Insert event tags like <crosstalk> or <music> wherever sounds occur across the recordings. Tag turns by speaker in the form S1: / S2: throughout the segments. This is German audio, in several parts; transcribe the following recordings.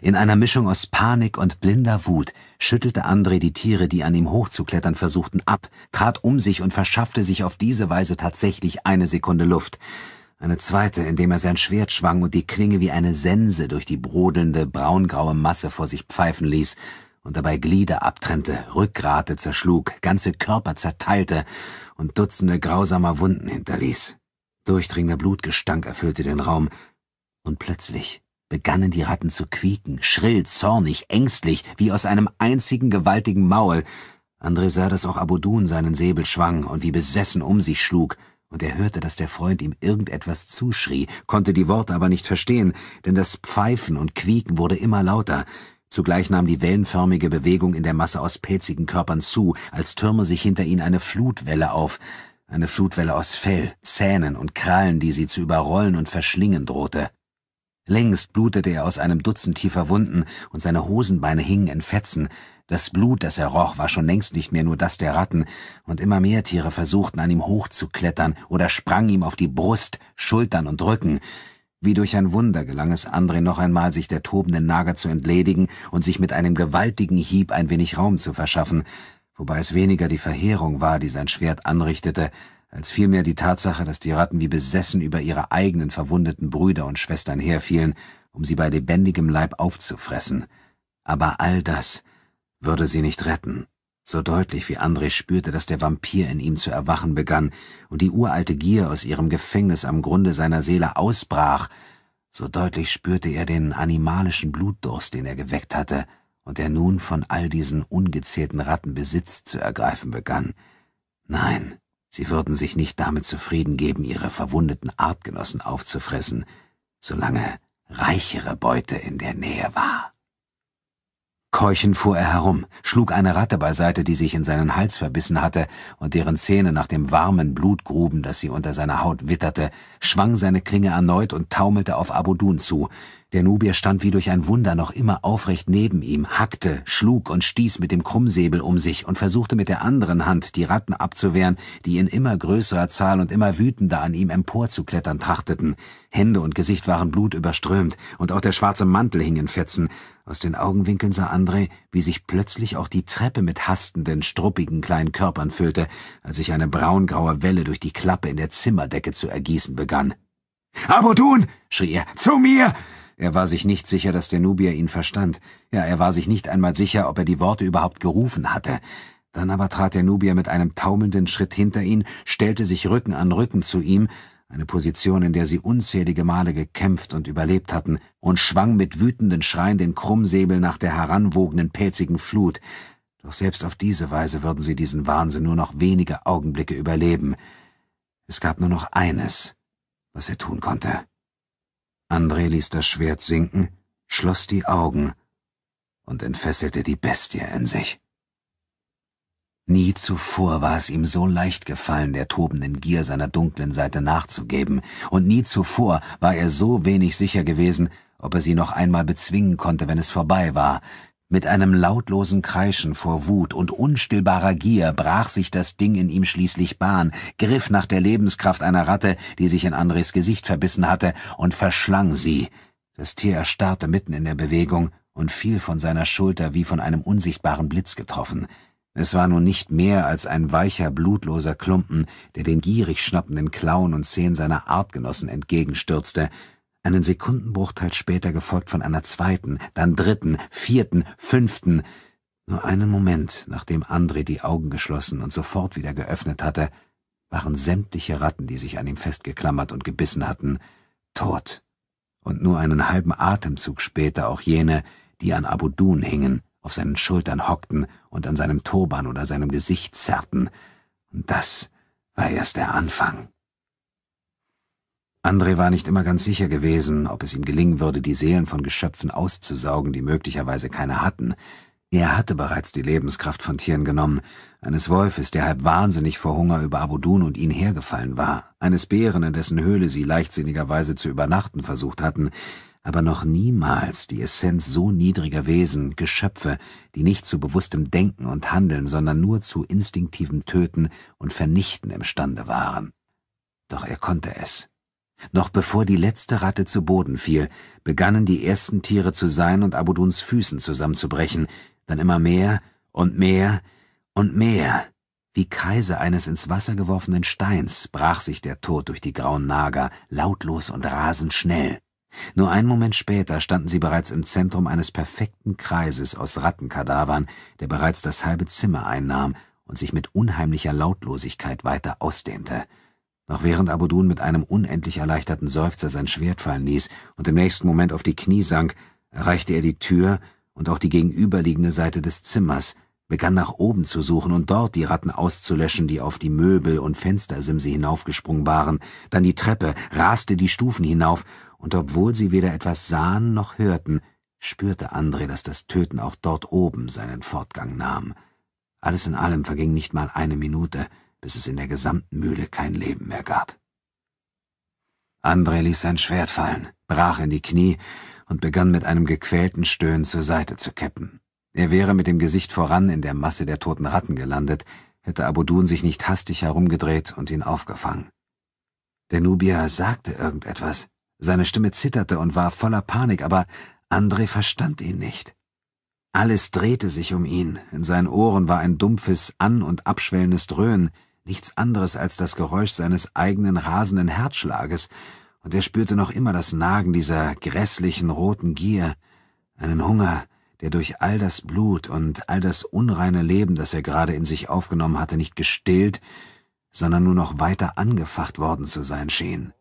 S1: In einer Mischung aus Panik und blinder Wut schüttelte André die Tiere, die an ihm hochzuklettern versuchten, ab, trat um sich und verschaffte sich auf diese Weise tatsächlich eine Sekunde Luft. Eine zweite, indem er sein Schwert schwang und die Klinge wie eine Sense durch die brodelnde, braungraue Masse vor sich pfeifen ließ und dabei Glieder abtrennte, Rückgrate zerschlug, ganze Körper zerteilte und Dutzende grausamer Wunden hinterließ. Durchdringender Blutgestank erfüllte den Raum, und plötzlich begannen die Ratten zu quieken, schrill, zornig, ängstlich, wie aus einem einzigen gewaltigen Maul. André sah, dass auch Abudun seinen Säbel schwang und wie besessen um sich schlug, und er hörte, dass der Freund ihm irgendetwas zuschrie, konnte die Worte aber nicht verstehen, denn das Pfeifen und Quieken wurde immer lauter. Zugleich nahm die wellenförmige Bewegung in der Masse aus pelzigen Körpern zu, als türme sich hinter ihnen eine Flutwelle auf, eine Flutwelle aus Fell, Zähnen und Krallen, die sie zu überrollen und verschlingen drohte. Längst blutete er aus einem Dutzend tiefer Wunden und seine Hosenbeine hingen in Fetzen. Das Blut, das er roch, war schon längst nicht mehr nur das der Ratten, und immer mehr Tiere versuchten an ihm hochzuklettern oder sprangen ihm auf die Brust, Schultern und Rücken. Wie durch ein Wunder gelang es André noch einmal, sich der tobenden Nager zu entledigen und sich mit einem gewaltigen Hieb ein wenig Raum zu verschaffen, wobei es weniger die Verheerung war, die sein Schwert anrichtete, als vielmehr die Tatsache, dass die Ratten wie besessen über ihre eigenen verwundeten Brüder und Schwestern herfielen, um sie bei lebendigem Leib aufzufressen. Aber all das würde sie nicht retten. So deutlich wie André spürte, dass der Vampir in ihm zu erwachen begann und die uralte Gier aus ihrem Gefängnis am Grunde seiner Seele ausbrach, so deutlich spürte er den animalischen Blutdurst, den er geweckt hatte und der nun von all diesen ungezählten Ratten Besitz zu ergreifen begann. Nein, Sie würden sich nicht damit zufrieden geben, ihre verwundeten Artgenossen aufzufressen, solange reichere Beute in der Nähe war. Keuchend fuhr er herum, schlug eine Ratte beiseite, die sich in seinen Hals verbissen hatte und deren Zähne nach dem warmen Blut gruben, das sie unter seiner Haut witterte, schwang seine Klinge erneut und taumelte auf Abudun zu. Der Nubier stand wie durch ein Wunder noch immer aufrecht neben ihm, hackte, schlug und stieß mit dem Krummsäbel um sich und versuchte mit der anderen Hand die Ratten abzuwehren, die in immer größerer Zahl und immer wütender an ihm emporzuklettern trachteten. Hände und Gesicht waren blutüberströmt und auch der schwarze Mantel hing in Fetzen, aus den Augenwinkeln sah André, wie sich plötzlich auch die Treppe mit hastenden, struppigen kleinen Körpern füllte, als sich eine braungraue Welle durch die Klappe in der Zimmerdecke zu ergießen begann. Abodun! schrie er. Zu mir! Er war sich nicht sicher, dass der Nubier ihn verstand. Ja, er war sich nicht einmal sicher, ob er die Worte überhaupt gerufen hatte. Dann aber trat der Nubier mit einem taumelnden Schritt hinter ihn, stellte sich Rücken an Rücken zu ihm eine Position, in der sie unzählige Male gekämpft und überlebt hatten, und schwang mit wütenden Schreien den Krummsäbel nach der heranwogenden pelzigen Flut, doch selbst auf diese Weise würden sie diesen Wahnsinn nur noch wenige Augenblicke überleben. Es gab nur noch eines, was er tun konnte. André ließ das Schwert sinken, schloss die Augen und entfesselte die Bestie in sich. Nie zuvor war es ihm so leicht gefallen, der tobenden Gier seiner dunklen Seite nachzugeben, und nie zuvor war er so wenig sicher gewesen, ob er sie noch einmal bezwingen konnte, wenn es vorbei war. Mit einem lautlosen Kreischen vor Wut und unstillbarer Gier brach sich das Ding in ihm schließlich Bahn, griff nach der Lebenskraft einer Ratte, die sich in Andres Gesicht verbissen hatte, und verschlang sie. Das Tier erstarrte mitten in der Bewegung und fiel von seiner Schulter wie von einem unsichtbaren Blitz getroffen. Es war nun nicht mehr als ein weicher, blutloser Klumpen, der den gierig schnappenden Klauen und Zehen seiner Artgenossen entgegenstürzte, einen Sekundenbruchteil später gefolgt von einer zweiten, dann dritten, vierten, fünften. Nur einen Moment, nachdem André die Augen geschlossen und sofort wieder geöffnet hatte, waren sämtliche Ratten, die sich an ihm festgeklammert und gebissen hatten, tot. Und nur einen halben Atemzug später auch jene, die an Abudun hingen, auf seinen Schultern hockten und an seinem Turban oder seinem Gesicht zerrten. Und das war erst der Anfang. André war nicht immer ganz sicher gewesen, ob es ihm gelingen würde, die Seelen von Geschöpfen auszusaugen, die möglicherweise keine hatten. Er hatte bereits die Lebenskraft von Tieren genommen, eines Wolfes, der halb wahnsinnig vor Hunger über Abudun und ihn hergefallen war, eines Bären, in dessen Höhle sie leichtsinnigerweise zu übernachten versucht hatten, aber noch niemals die Essenz so niedriger Wesen, Geschöpfe, die nicht zu bewusstem Denken und Handeln, sondern nur zu instinktivem Töten und Vernichten imstande waren. Doch er konnte es. Noch bevor die letzte Ratte zu Boden fiel, begannen die ersten Tiere zu sein und Abuduns Füßen zusammenzubrechen, dann immer mehr und mehr und mehr. Wie Kreise eines ins Wasser geworfenen Steins brach sich der Tod durch die grauen Nager, lautlos und rasend schnell. Nur einen Moment später standen sie bereits im Zentrum eines perfekten Kreises aus Rattenkadavern, der bereits das halbe Zimmer einnahm und sich mit unheimlicher Lautlosigkeit weiter ausdehnte. Noch während Abudun mit einem unendlich erleichterten Seufzer sein Schwert fallen ließ und im nächsten Moment auf die Knie sank, erreichte er die Tür und auch die gegenüberliegende Seite des Zimmers, begann nach oben zu suchen und dort die Ratten auszulöschen, die auf die Möbel und Fenstersimse hinaufgesprungen waren, dann die Treppe, raste die Stufen hinauf und obwohl sie weder etwas sahen noch hörten, spürte André, dass das Töten auch dort oben seinen Fortgang nahm. Alles in allem verging nicht mal eine Minute, bis es in der gesamten Mühle kein Leben mehr gab. André ließ sein Schwert fallen, brach in die Knie und begann mit einem gequälten Stöhnen zur Seite zu kippen. Er wäre mit dem Gesicht voran in der Masse der toten Ratten gelandet, hätte Abudun sich nicht hastig herumgedreht und ihn aufgefangen. Der Nubier sagte irgendetwas, seine Stimme zitterte und war voller Panik, aber André verstand ihn nicht. Alles drehte sich um ihn, in seinen Ohren war ein dumpfes, an- und abschwellendes Dröhnen, nichts anderes als das Geräusch seines eigenen rasenden Herzschlages, und er spürte noch immer das Nagen dieser grässlichen roten Gier, einen Hunger, der durch all das Blut und all das unreine Leben, das er gerade in sich aufgenommen hatte, nicht gestillt, sondern nur noch weiter angefacht worden zu sein schien.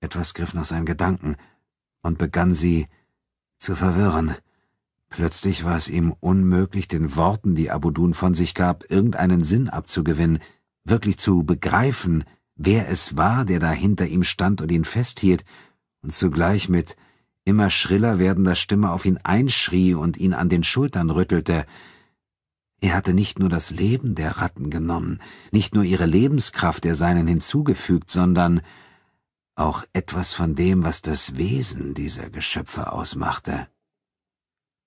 S1: Etwas griff nach seinen Gedanken und begann sie zu verwirren. Plötzlich war es ihm unmöglich, den Worten, die Abudun von sich gab, irgendeinen Sinn abzugewinnen, wirklich zu begreifen, wer es war, der da hinter ihm stand und ihn festhielt, und zugleich mit immer schriller werdender Stimme auf ihn einschrie und ihn an den Schultern rüttelte. Er hatte nicht nur das Leben der Ratten genommen, nicht nur ihre Lebenskraft der seinen hinzugefügt, sondern auch etwas von dem, was das Wesen dieser Geschöpfe ausmachte.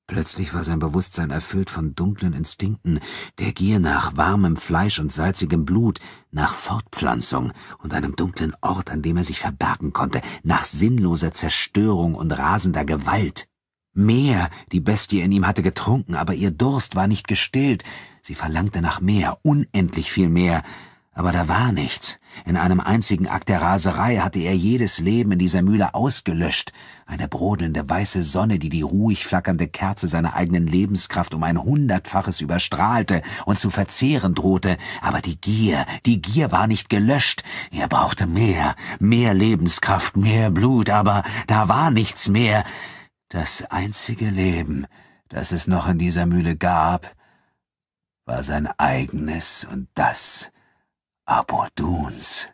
S1: Plötzlich war sein Bewusstsein erfüllt von dunklen Instinkten, der Gier nach warmem Fleisch und salzigem Blut, nach Fortpflanzung und einem dunklen Ort, an dem er sich verbergen konnte, nach sinnloser Zerstörung und rasender Gewalt. Mehr, die Bestie in ihm hatte getrunken, aber ihr Durst war nicht gestillt. Sie verlangte nach mehr, unendlich viel mehr, aber da war nichts. In einem einzigen Akt der Raserei hatte er jedes Leben in dieser Mühle ausgelöscht. Eine brodelnde weiße Sonne, die die ruhig flackernde Kerze seiner eigenen Lebenskraft um ein hundertfaches überstrahlte und zu verzehren drohte. Aber die Gier, die Gier war nicht gelöscht. Er brauchte mehr, mehr Lebenskraft, mehr Blut, aber da war nichts mehr. Das einzige Leben, das es noch in dieser Mühle gab, war sein eigenes und das, Aboduns.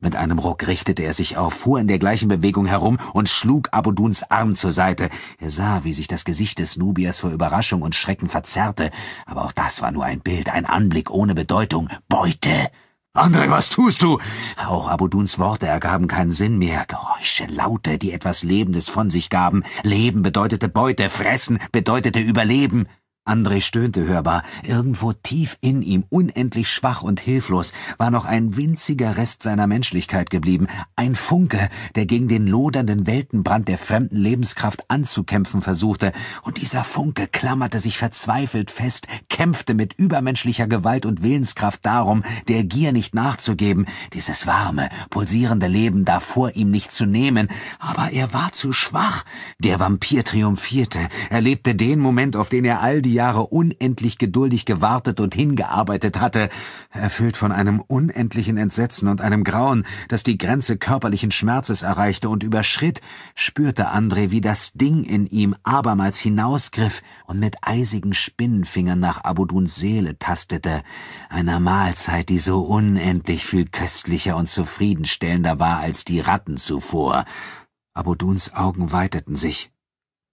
S1: Mit einem Ruck richtete er sich auf, fuhr in der gleichen Bewegung herum und schlug Abuduns Arm zur Seite. Er sah, wie sich das Gesicht des Nubiers vor Überraschung und Schrecken verzerrte, aber auch das war nur ein Bild, ein Anblick ohne Bedeutung. Beute! Andre, was tust du? Auch Abuduns Worte ergaben keinen Sinn mehr. Geräusche, Laute, die etwas Lebendes von sich gaben. Leben bedeutete Beute, Fressen bedeutete Überleben. André stöhnte hörbar, irgendwo tief in ihm, unendlich schwach und hilflos, war noch ein winziger Rest seiner Menschlichkeit geblieben, ein Funke, der gegen den lodernden Weltenbrand der fremden Lebenskraft anzukämpfen versuchte, und dieser Funke klammerte sich verzweifelt fest, kämpfte mit übermenschlicher Gewalt und Willenskraft darum, der Gier nicht nachzugeben, dieses warme, pulsierende Leben da vor ihm nicht zu nehmen, aber er war zu schwach. Der Vampir triumphierte, er lebte den Moment, auf den er all die Jahre unendlich geduldig gewartet und hingearbeitet hatte, erfüllt von einem unendlichen Entsetzen und einem Grauen, das die Grenze körperlichen Schmerzes erreichte und überschritt, spürte André, wie das Ding in ihm abermals hinausgriff und mit eisigen Spinnenfingern nach Abuduns Seele tastete, einer Mahlzeit, die so unendlich viel köstlicher und zufriedenstellender war als die Ratten zuvor. Abuduns Augen weiteten sich.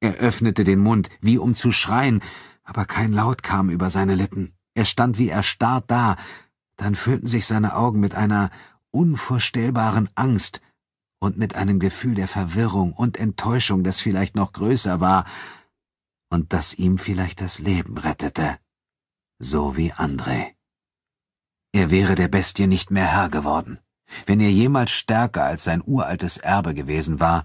S1: Er öffnete den Mund, wie um zu schreien, aber kein Laut kam über seine Lippen. Er stand wie erstarrt da, dann füllten sich seine Augen mit einer unvorstellbaren Angst und mit einem Gefühl der Verwirrung und Enttäuschung, das vielleicht noch größer war und das ihm vielleicht das Leben rettete, so wie André. Er wäre der Bestie nicht mehr Herr geworden. Wenn er jemals stärker als sein uraltes Erbe gewesen war,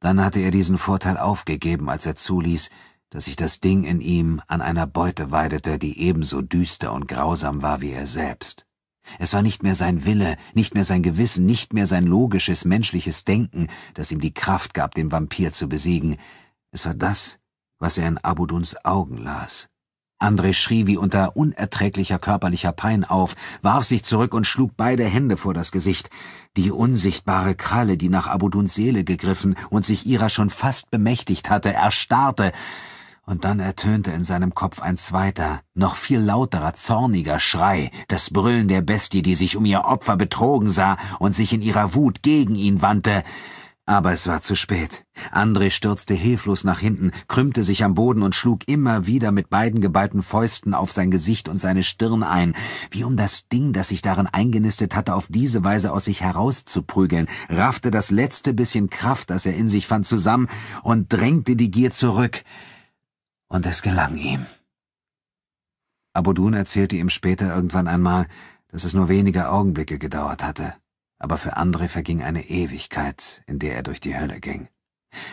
S1: dann hatte er diesen Vorteil aufgegeben, als er zuließ, dass sich das Ding in ihm an einer Beute weidete, die ebenso düster und grausam war wie er selbst. Es war nicht mehr sein Wille, nicht mehr sein Gewissen, nicht mehr sein logisches menschliches Denken, das ihm die Kraft gab, den Vampir zu besiegen. Es war das, was er in Abuduns Augen las. André schrie wie unter unerträglicher körperlicher Pein auf, warf sich zurück und schlug beide Hände vor das Gesicht. Die unsichtbare Kralle, die nach Abuduns Seele gegriffen und sich ihrer schon fast bemächtigt hatte, erstarrte, und dann ertönte in seinem Kopf ein zweiter, noch viel lauterer, zorniger Schrei, das Brüllen der Bestie, die sich um ihr Opfer betrogen sah und sich in ihrer Wut gegen ihn wandte. Aber es war zu spät. André stürzte hilflos nach hinten, krümmte sich am Boden und schlug immer wieder mit beiden geballten Fäusten auf sein Gesicht und seine Stirn ein, wie um das Ding, das sich darin eingenistet hatte, auf diese Weise aus sich herauszuprügeln, raffte das letzte bisschen Kraft, das er in sich fand, zusammen und drängte die Gier zurück. Und es gelang ihm. Abudun erzählte ihm später irgendwann einmal, dass es nur wenige Augenblicke gedauert hatte, aber für André verging eine Ewigkeit, in der er durch die Hölle ging.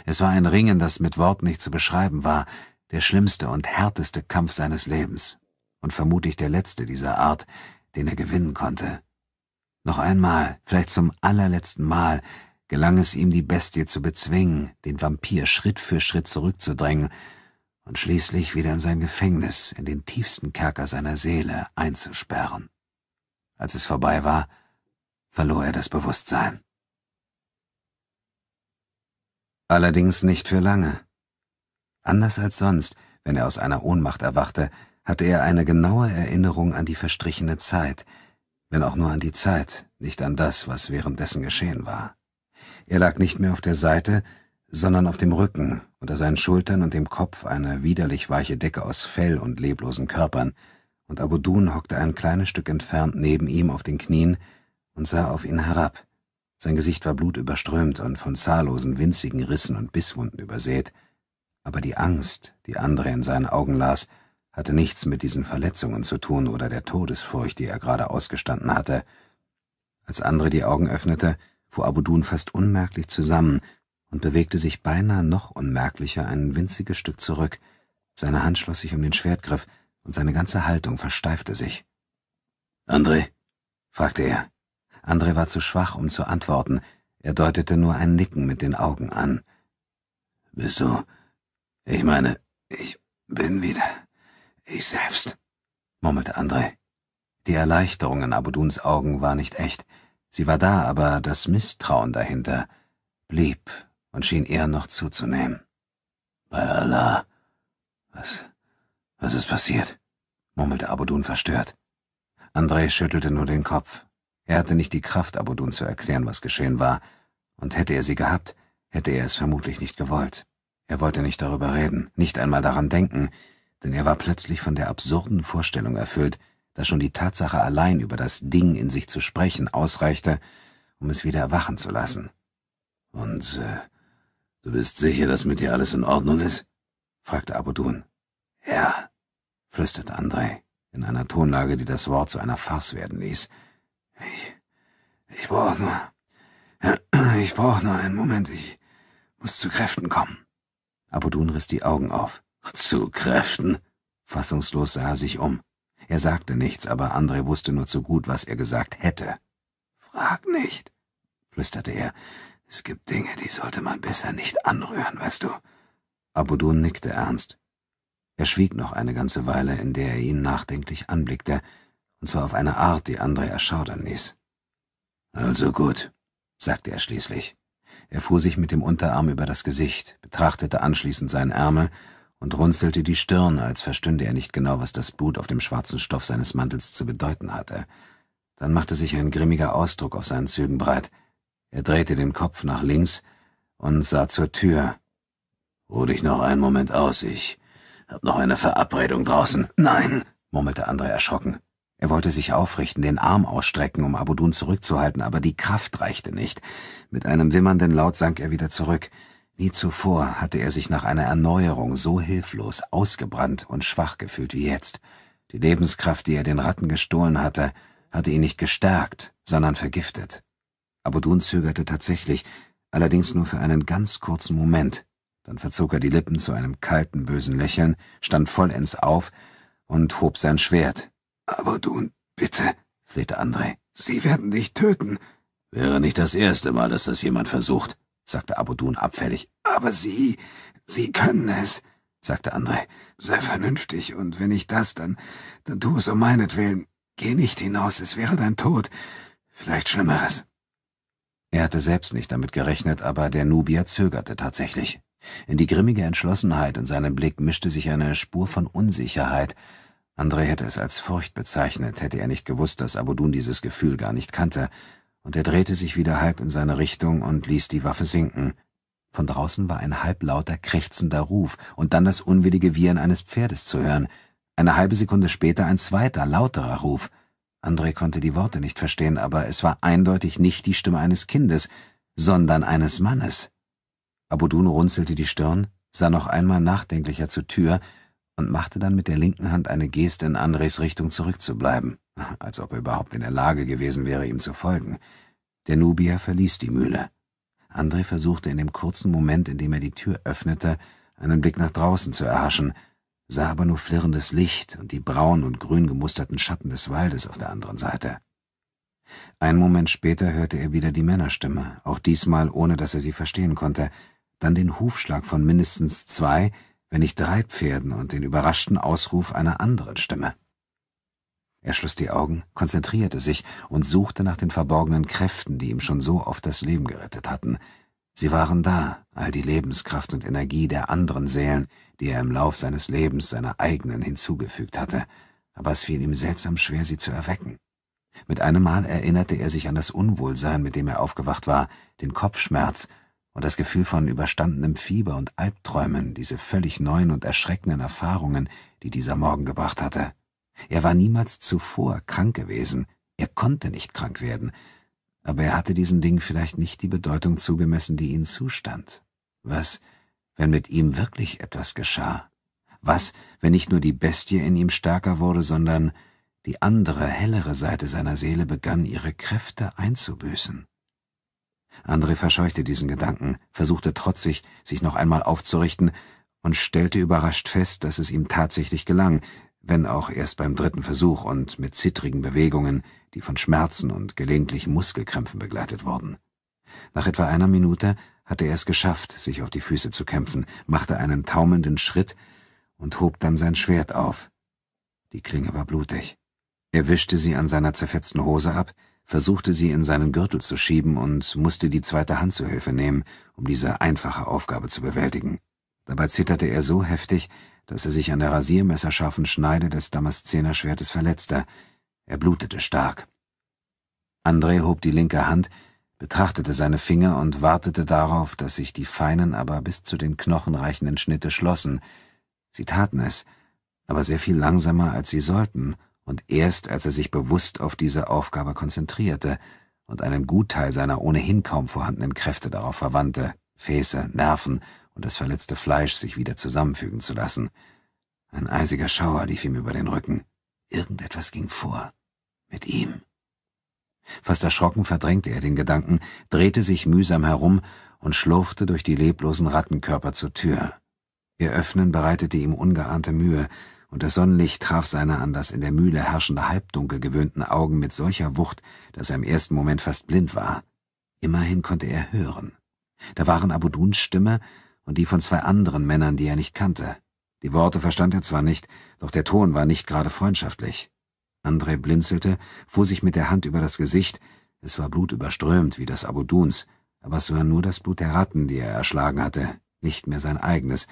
S1: Es war ein Ringen, das mit Worten nicht zu beschreiben war, der schlimmste und härteste Kampf seines Lebens und vermutlich der letzte dieser Art, den er gewinnen konnte. Noch einmal, vielleicht zum allerletzten Mal, gelang es ihm, die Bestie zu bezwingen, den Vampir Schritt für Schritt zurückzudrängen und schließlich wieder in sein Gefängnis, in den tiefsten Kerker seiner Seele einzusperren. Als es vorbei war, verlor er das Bewusstsein. Allerdings nicht für lange. Anders als sonst, wenn er aus einer Ohnmacht erwachte, hatte er eine genaue Erinnerung an die verstrichene Zeit, wenn auch nur an die Zeit, nicht an das, was währenddessen geschehen war. Er lag nicht mehr auf der Seite, sondern auf dem Rücken, unter seinen Schultern und dem Kopf eine widerlich weiche Decke aus Fell und leblosen Körpern, und Abudun hockte ein kleines Stück entfernt neben ihm auf den Knien und sah auf ihn herab. Sein Gesicht war blutüberströmt und von zahllosen winzigen Rissen und Bisswunden übersät, aber die Angst, die andere in seinen Augen las, hatte nichts mit diesen Verletzungen zu tun oder der Todesfurcht, die er gerade ausgestanden hatte. Als andere die Augen öffnete, fuhr Abudun fast unmerklich zusammen, und bewegte sich beinahe noch unmerklicher ein winziges Stück zurück. Seine Hand schloss sich um den Schwertgriff und seine ganze Haltung versteifte sich. André? fragte er. André war zu schwach, um zu antworten. Er deutete nur ein Nicken mit den Augen an. Bist du? Ich meine, ich bin wieder ich selbst, murmelte André. Die Erleichterung in Abuduns Augen war nicht echt. Sie war da, aber das Misstrauen dahinter blieb und schien eher noch zuzunehmen. Bei Allah. Was, was ist passiert? murmelte Abudun verstört. André schüttelte nur den Kopf. Er hatte nicht die Kraft, Abudun zu erklären, was geschehen war, und hätte er sie gehabt, hätte er es vermutlich nicht gewollt. Er wollte nicht darüber reden, nicht einmal daran denken, denn er war plötzlich von der absurden Vorstellung erfüllt, dass schon die Tatsache allein über das Ding in sich zu sprechen ausreichte, um es wieder erwachen zu lassen. Und äh, Du bist sicher, dass mit dir alles in Ordnung ist? fragte Abudun. Ja, flüsterte Andrei, in einer Tonlage, die das Wort zu einer Farce werden ließ. Ich, ich brauch nur, ich brauch nur einen Moment, ich muss zu Kräften kommen. Abudun riss die Augen auf. Zu Kräften? Fassungslos sah er sich um. Er sagte nichts, aber Andrei wusste nur zu gut, was er gesagt hätte. Frag nicht, flüsterte er. Es gibt Dinge, die sollte man besser nicht anrühren, weißt du? Abudun nickte ernst. Er schwieg noch eine ganze Weile, in der er ihn nachdenklich anblickte, und zwar auf eine Art, die Andre erschaudern ließ. Also gut, sagte er schließlich. Er fuhr sich mit dem Unterarm über das Gesicht, betrachtete anschließend seinen Ärmel und runzelte die Stirn, als verstünde er nicht genau, was das Blut auf dem schwarzen Stoff seines Mantels zu bedeuten hatte. Dann machte sich ein grimmiger Ausdruck auf seinen Zügen breit – er drehte den Kopf nach links und sah zur Tür. Ruh dich noch einen Moment aus, ich hab noch eine Verabredung draußen. Nein, murmelte André erschrocken. Er wollte sich aufrichten, den Arm ausstrecken, um Abudun zurückzuhalten, aber die Kraft reichte nicht. Mit einem wimmernden Laut sank er wieder zurück. Nie zuvor hatte er sich nach einer Erneuerung so hilflos, ausgebrannt und schwach gefühlt wie jetzt. Die Lebenskraft, die er den Ratten gestohlen hatte, hatte ihn nicht gestärkt, sondern vergiftet. Abudun zögerte tatsächlich, allerdings nur für einen ganz kurzen Moment. Dann verzog er die Lippen zu einem kalten, bösen Lächeln, stand vollends auf und hob sein Schwert. Abudun, bitte, flehte André. Sie werden dich töten. Wäre nicht das erste Mal, dass das jemand versucht, sagte Abudun abfällig. Aber Sie, Sie können es, sagte André. Sei vernünftig, und wenn ich das, dann, dann tu es um meinetwillen. Geh nicht hinaus, es wäre dein Tod. Vielleicht Schlimmeres. Er hatte selbst nicht damit gerechnet, aber der Nubier zögerte tatsächlich. In die grimmige Entschlossenheit in seinem Blick mischte sich eine Spur von Unsicherheit. André hätte es als Furcht bezeichnet, hätte er nicht gewusst, dass Abudun dieses Gefühl gar nicht kannte, und er drehte sich wieder halb in seine Richtung und ließ die Waffe sinken. Von draußen war ein halblauter, krächzender Ruf und dann das unwillige Wiehern eines Pferdes zu hören. Eine halbe Sekunde später ein zweiter, lauterer Ruf – André konnte die Worte nicht verstehen, aber es war eindeutig nicht die Stimme eines Kindes, sondern eines Mannes. Abudun runzelte die Stirn, sah noch einmal nachdenklicher zur Tür und machte dann mit der linken Hand eine Geste in Andres Richtung zurückzubleiben, als ob er überhaupt in der Lage gewesen wäre, ihm zu folgen. Der Nubier verließ die Mühle. André versuchte in dem kurzen Moment, in dem er die Tür öffnete, einen Blick nach draußen zu erhaschen – sah aber nur flirrendes Licht und die braun und grün gemusterten Schatten des Waldes auf der anderen Seite. Einen Moment später hörte er wieder die Männerstimme, auch diesmal ohne dass er sie verstehen konnte, dann den Hufschlag von mindestens zwei, wenn nicht drei Pferden und den überraschten Ausruf einer anderen Stimme. Er schloss die Augen, konzentrierte sich und suchte nach den verborgenen Kräften, die ihm schon so oft das Leben gerettet hatten. Sie waren da, all die Lebenskraft und Energie der anderen Seelen, die er im Lauf seines Lebens seiner eigenen hinzugefügt hatte, aber es fiel ihm seltsam schwer, sie zu erwecken. Mit einem Mal erinnerte er sich an das Unwohlsein, mit dem er aufgewacht war, den Kopfschmerz und das Gefühl von überstandenem Fieber und Albträumen, diese völlig neuen und erschreckenden Erfahrungen, die dieser Morgen gebracht hatte. Er war niemals zuvor krank gewesen, er konnte nicht krank werden, aber er hatte diesen Dingen vielleicht nicht die Bedeutung zugemessen, die ihnen zustand. Was wenn mit ihm wirklich etwas geschah? Was, wenn nicht nur die Bestie in ihm stärker wurde, sondern die andere, hellere Seite seiner Seele begann, ihre Kräfte einzubüßen? André verscheuchte diesen Gedanken, versuchte trotzig, sich noch einmal aufzurichten und stellte überrascht fest, dass es ihm tatsächlich gelang, wenn auch erst beim dritten Versuch und mit zittrigen Bewegungen, die von Schmerzen und gelegentlichen Muskelkrämpfen begleitet wurden. Nach etwa einer Minute hatte er es geschafft, sich auf die Füße zu kämpfen, machte einen taumelnden Schritt und hob dann sein Schwert auf. Die Klinge war blutig. Er wischte sie an seiner zerfetzten Hose ab, versuchte sie in seinen Gürtel zu schieben und musste die zweite Hand zu Hilfe nehmen, um diese einfache Aufgabe zu bewältigen. Dabei zitterte er so heftig, dass er sich an der rasiermesserscharfen Schneide des Damaszenerschwertes verletzte. Er blutete stark. André hob die linke Hand, betrachtete seine Finger und wartete darauf, dass sich die feinen, aber bis zu den Knochen reichenden Schnitte schlossen. Sie taten es, aber sehr viel langsamer, als sie sollten, und erst als er sich bewusst auf diese Aufgabe konzentrierte und einen Gutteil seiner ohnehin kaum vorhandenen Kräfte darauf verwandte, Fäße, Nerven und das verletzte Fleisch sich wieder zusammenfügen zu lassen. Ein eisiger Schauer lief ihm über den Rücken. Irgendetwas ging vor. Mit ihm. Fast erschrocken verdrängte er den Gedanken, drehte sich mühsam herum und schlurfte durch die leblosen Rattenkörper zur Tür. Ihr Öffnen bereitete ihm ungeahnte Mühe, und das Sonnenlicht traf seine an das in der Mühle herrschende Halbdunkel gewöhnten Augen mit solcher Wucht, dass er im ersten Moment fast blind war. Immerhin konnte er hören. Da waren Abuduns Stimme und die von zwei anderen Männern, die er nicht kannte. Die Worte verstand er zwar nicht, doch der Ton war nicht gerade freundschaftlich. André blinzelte, fuhr sich mit der Hand über das Gesicht. Es war blutüberströmt wie das Abuduns, aber es war nur das Blut der Ratten, die er erschlagen hatte, nicht mehr sein eigenes.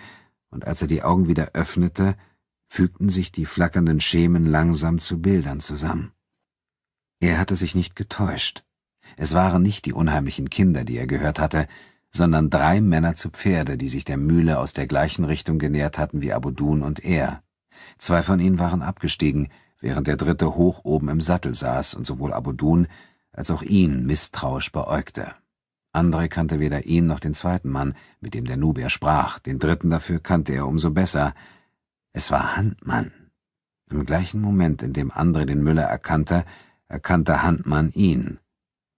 S1: Und als er die Augen wieder öffnete, fügten sich die flackernden Schemen langsam zu Bildern zusammen. Er hatte sich nicht getäuscht. Es waren nicht die unheimlichen Kinder, die er gehört hatte, sondern drei Männer zu Pferde, die sich der Mühle aus der gleichen Richtung genähert hatten wie Abudun und er. Zwei von ihnen waren abgestiegen, während der dritte hoch oben im Sattel saß und sowohl Abudun als auch ihn misstrauisch beäugte. Andre kannte weder ihn noch den zweiten Mann, mit dem der Nubier sprach, den dritten dafür kannte er umso besser. Es war Handmann. Im gleichen Moment, in dem Andre den Müller erkannte, erkannte Handmann ihn.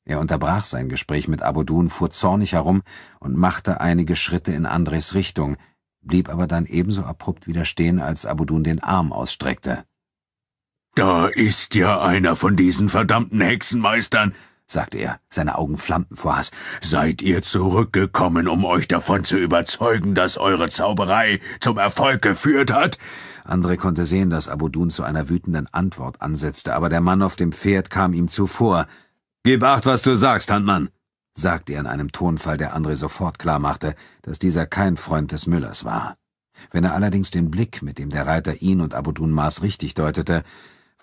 S1: Er unterbrach sein Gespräch mit Abudun, fuhr zornig herum und machte einige Schritte in Andres Richtung, blieb aber dann ebenso abrupt wieder stehen, als Abudun den Arm ausstreckte.
S2: Da ist ja einer von
S1: diesen verdammten Hexenmeistern, sagte er, seine Augen flammten vor Hass. Seid ihr zurückgekommen, um euch davon zu überzeugen, dass eure Zauberei zum Erfolg geführt hat? Andre konnte sehen, dass Abudun zu einer wütenden Antwort ansetzte, aber der Mann auf dem Pferd kam ihm zuvor. Gib acht, was du sagst, Handmann, sagte er in einem Tonfall, der Andre sofort klarmachte, dass dieser kein Freund des Müllers war. Wenn er allerdings den Blick, mit dem der Reiter ihn und Abudun maß, richtig deutete,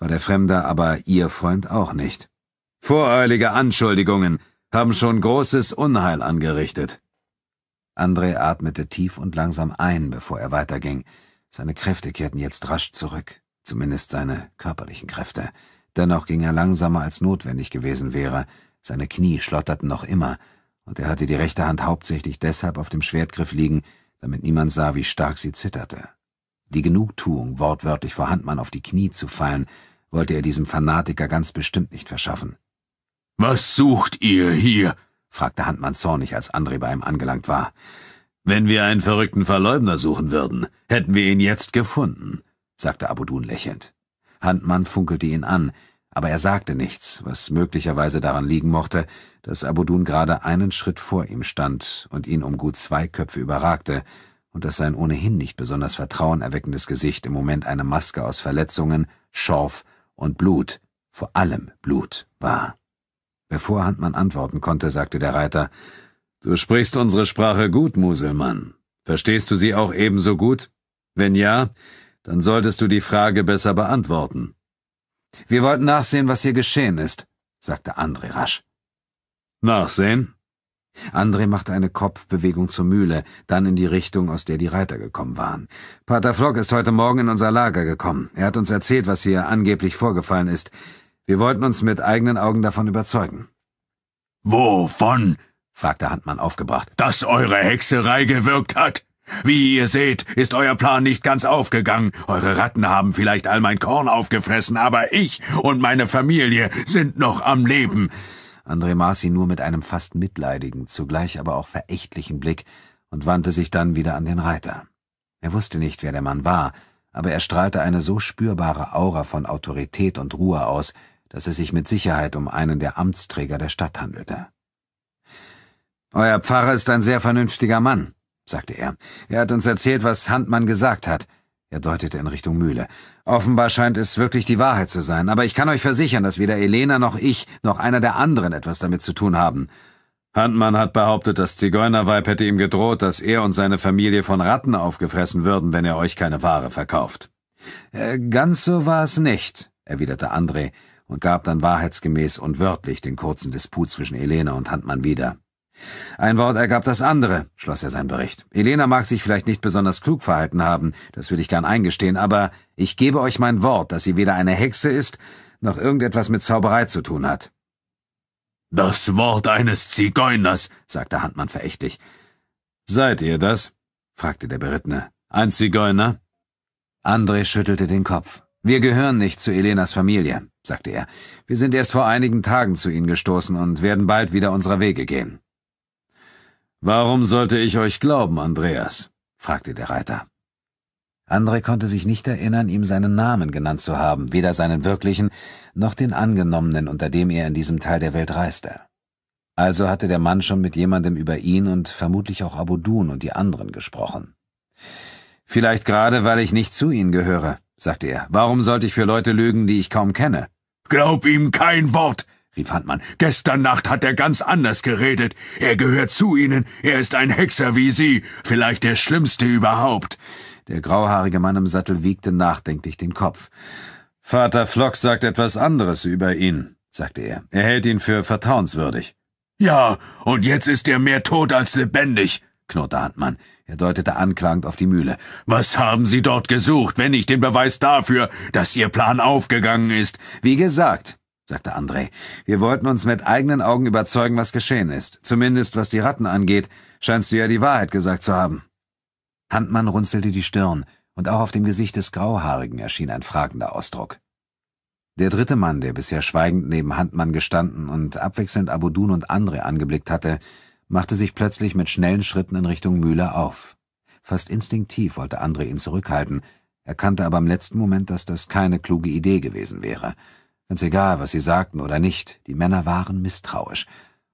S1: war der Fremde aber ihr Freund auch nicht. Voreilige Anschuldigungen haben schon großes Unheil angerichtet. André atmete tief und langsam ein, bevor er weiterging. Seine Kräfte kehrten jetzt rasch zurück, zumindest seine körperlichen Kräfte. Dennoch ging er langsamer als notwendig gewesen wäre. Seine Knie schlotterten noch immer, und er hatte die rechte Hand hauptsächlich deshalb auf dem Schwertgriff liegen, damit niemand sah, wie stark sie zitterte. Die Genugtuung, wortwörtlich vor Handmann auf die Knie zu fallen, wollte er diesem Fanatiker ganz bestimmt nicht verschaffen. Was sucht ihr hier? fragte Handmann zornig, als André bei ihm angelangt war. Wenn wir einen verrückten Verleumder suchen würden, hätten wir ihn jetzt gefunden, sagte Abudun lächelnd. Handmann funkelte ihn an, aber er sagte nichts, was möglicherweise daran liegen mochte, dass Abudun gerade einen Schritt vor ihm stand und ihn um gut zwei Köpfe überragte, und dass sein ohnehin nicht besonders vertrauenerweckendes Gesicht im Moment eine Maske aus Verletzungen, Schorf und Blut, vor allem Blut, war. Bevor Handmann antworten konnte, sagte der Reiter, Du sprichst unsere Sprache gut, Muselmann. Verstehst du sie auch ebenso gut? Wenn ja, dann solltest du die Frage besser beantworten. Wir wollten nachsehen, was hier geschehen ist, sagte André rasch. Nachsehen? André machte eine Kopfbewegung zur Mühle, dann in die Richtung, aus der die Reiter gekommen waren. Pater Flock ist heute Morgen in unser Lager gekommen. Er hat uns erzählt, was hier angeblich vorgefallen ist. Wir wollten uns mit eigenen Augen davon überzeugen. Wovon? fragte Handmann aufgebracht. Dass eure Hexerei gewirkt hat. Wie ihr seht, ist euer Plan nicht ganz aufgegangen. Eure Ratten haben vielleicht all mein Korn aufgefressen, aber ich und meine Familie sind noch am Leben. André maß nur mit einem fast mitleidigen, zugleich aber auch verächtlichen Blick und wandte sich dann wieder an den Reiter. Er wusste nicht, wer der Mann war, aber er strahlte eine so spürbare Aura von Autorität und Ruhe aus, dass es sich mit Sicherheit um einen der Amtsträger der Stadt handelte. Euer Pfarrer ist ein sehr vernünftiger Mann, sagte er. Er hat uns erzählt, was Handmann gesagt hat. Er deutete in Richtung Mühle. Offenbar scheint es wirklich die Wahrheit zu sein, aber ich kann euch versichern, dass weder Elena noch ich noch einer der anderen etwas damit zu tun haben. Handmann hat behauptet, das Zigeunerweib hätte ihm gedroht, dass er und seine Familie von Ratten aufgefressen würden, wenn er euch keine Ware verkauft. Äh, ganz so war es nicht, erwiderte André und gab dann wahrheitsgemäß und wörtlich den kurzen Disput zwischen Elena und Handmann wieder. Ein Wort ergab das andere, schloss er seinen Bericht. Elena mag sich vielleicht nicht besonders klug verhalten haben, das will ich gern eingestehen, aber ich gebe euch mein Wort, dass sie weder eine Hexe ist, noch irgendetwas mit Zauberei zu tun hat. Das Wort eines Zigeuners, sagte Handmann verächtlich. Seid ihr das? fragte der Berittene. Ein Zigeuner? André schüttelte den Kopf. Wir gehören nicht zu Elenas Familie, sagte er. Wir sind erst vor einigen Tagen zu ihnen gestoßen und werden bald wieder unserer Wege gehen. Warum sollte ich euch glauben, Andreas? fragte der Reiter. André konnte sich nicht erinnern, ihm seinen Namen genannt zu haben, weder seinen wirklichen noch den angenommenen, unter dem er in diesem Teil der Welt reiste. Also hatte der Mann schon mit jemandem über ihn und vermutlich auch Abudun und die anderen gesprochen. Vielleicht gerade, weil ich nicht zu ihnen gehöre, sagte er. Warum sollte ich für Leute lügen, die ich kaum kenne? Glaub ihm kein Wort, rief Handmann. Gestern Nacht hat er ganz anders geredet. Er gehört zu Ihnen. Er ist ein Hexer wie Sie. Vielleicht der Schlimmste überhaupt. Der grauhaarige Mann im Sattel wiegte nachdenklich den Kopf. Vater Flock sagt etwas anderes über ihn, sagte er. Er hält ihn für vertrauenswürdig. Ja, und jetzt ist er mehr tot als lebendig, knurrte Handmann. Er deutete anklagend auf die Mühle. Was haben Sie dort gesucht, wenn nicht den Beweis dafür, dass Ihr Plan aufgegangen ist? Wie gesagt, sagte André. Wir wollten uns mit eigenen Augen überzeugen, was geschehen ist. Zumindest was die Ratten angeht, scheinst du ja die Wahrheit gesagt zu haben. Handmann runzelte die Stirn, und auch auf dem Gesicht des Grauhaarigen erschien ein fragender Ausdruck. Der dritte Mann, der bisher schweigend neben Handmann gestanden und abwechselnd Abudun und André angeblickt hatte, machte sich plötzlich mit schnellen Schritten in Richtung Mühle auf. Fast instinktiv wollte André ihn zurückhalten, erkannte aber im letzten Moment, dass das keine kluge Idee gewesen wäre. Ganz egal, was sie sagten oder nicht, die Männer waren misstrauisch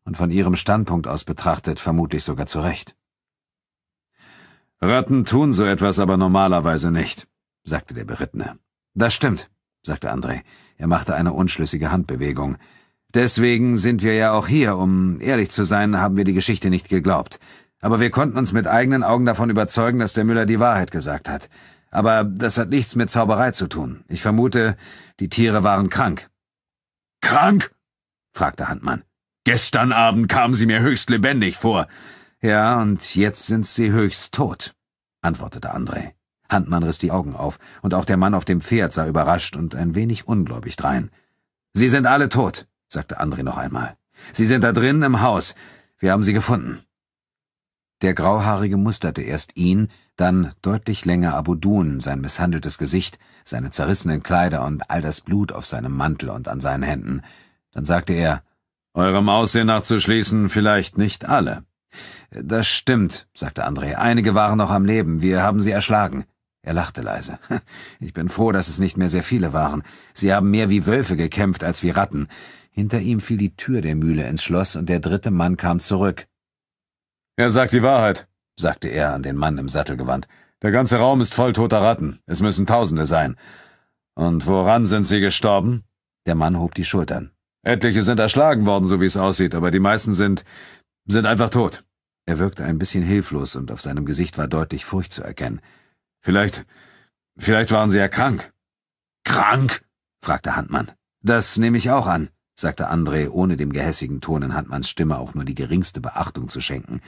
S1: und von ihrem Standpunkt aus betrachtet vermutlich sogar zu Recht. Ratten tun so etwas aber normalerweise nicht, sagte der Berittene. Das stimmt, sagte André. Er machte eine unschlüssige Handbewegung. Deswegen sind wir ja auch hier. Um ehrlich zu sein, haben wir die Geschichte nicht geglaubt. Aber wir konnten uns mit eigenen Augen davon überzeugen, dass der Müller die Wahrheit gesagt hat. Aber das hat nichts mit Zauberei zu tun. Ich vermute, die Tiere waren krank. Krank? fragte Handmann. Gestern Abend kamen sie mir höchst lebendig vor. Ja, und jetzt sind sie höchst tot, antwortete André. Handmann riss die Augen auf, und auch der Mann auf dem Pferd sah überrascht und ein wenig ungläubig drein. Sie sind alle tot, sagte André noch einmal. Sie sind da drin im Haus. Wir haben sie gefunden. Der Grauhaarige musterte erst ihn, dann deutlich länger Abudun, sein misshandeltes Gesicht, seine zerrissenen Kleider und all das Blut auf seinem Mantel und an seinen Händen. Dann sagte er, Eurem Aussehen nach zu schließen, vielleicht nicht alle. Das stimmt, sagte André. Einige waren noch am Leben. Wir haben sie erschlagen. Er lachte leise. <laughs> Ich bin froh, dass es nicht mehr sehr viele waren. Sie haben mehr wie Wölfe gekämpft als wie Ratten. Hinter ihm fiel die Tür der Mühle ins Schloss und der dritte Mann kam zurück. Er sagt die Wahrheit, sagte er an den Mann im Sattelgewand. Der ganze Raum ist voll toter Ratten. Es müssen Tausende sein. Und woran sind sie gestorben? Der Mann hob die Schultern. Etliche sind erschlagen worden, so wie es aussieht, aber die meisten sind, sind einfach tot. Er wirkte ein bisschen hilflos und auf seinem Gesicht war deutlich Furcht zu erkennen. Vielleicht, vielleicht waren sie ja krank. Krank? fragte Handmann. Das nehme ich auch an, sagte André, ohne dem gehässigen Ton in Handmanns Stimme auch nur die geringste Beachtung zu schenken.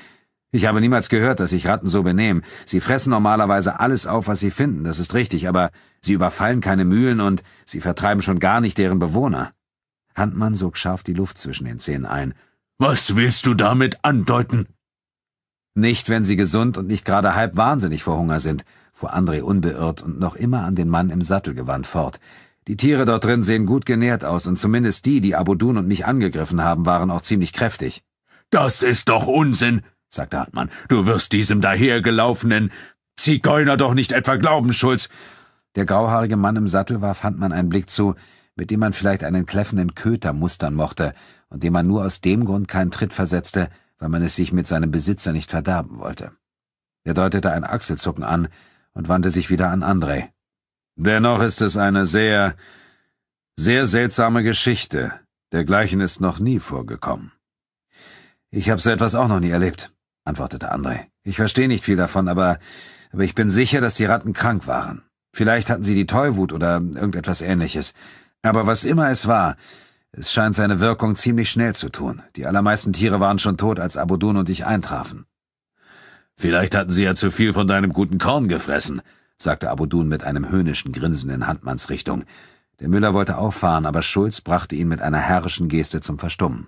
S1: Ich habe niemals gehört, dass sich Ratten so benehmen. Sie fressen normalerweise alles auf, was sie finden, das ist richtig, aber sie überfallen keine Mühlen und sie vertreiben schon gar nicht deren Bewohner. Handmann sog scharf die Luft zwischen den Zähnen ein.
S2: Was willst du damit andeuten?
S1: Nicht, wenn sie gesund und nicht gerade halb wahnsinnig vor Hunger sind, fuhr André unbeirrt und noch immer an den Mann im Sattelgewand fort. Die Tiere dort drin sehen gut genährt aus, und zumindest die, die Abudun und mich angegriffen haben, waren auch ziemlich kräftig.
S2: Das ist doch Unsinn,
S1: sagte Hartmann. Du wirst diesem dahergelaufenen Zigeuner doch nicht etwa glauben, Schulz. Der grauhaarige Mann im Sattel warf Hartmann einen Blick zu, mit dem man vielleicht einen kläffenden Köter mustern mochte und dem man nur aus dem Grund keinen Tritt versetzte, weil man es sich mit seinem Besitzer nicht verderben wollte. Er deutete ein Achselzucken an und wandte sich wieder an André. Dennoch ist es eine sehr, sehr seltsame Geschichte. Dergleichen ist noch nie vorgekommen. Ich habe so etwas auch noch nie erlebt antwortete André. Ich verstehe nicht viel davon, aber, aber ich bin sicher, dass die Ratten krank waren. Vielleicht hatten sie die Tollwut oder irgendetwas ähnliches. Aber was immer es war, es scheint seine Wirkung ziemlich schnell zu tun. Die allermeisten Tiere waren schon tot, als Abudun und ich eintrafen. Vielleicht hatten sie ja zu viel von deinem guten Korn gefressen, sagte Abudun mit einem höhnischen Grinsen in Handmanns Richtung. Der Müller wollte auffahren, aber Schulz brachte ihn mit einer herrischen Geste zum Verstummen.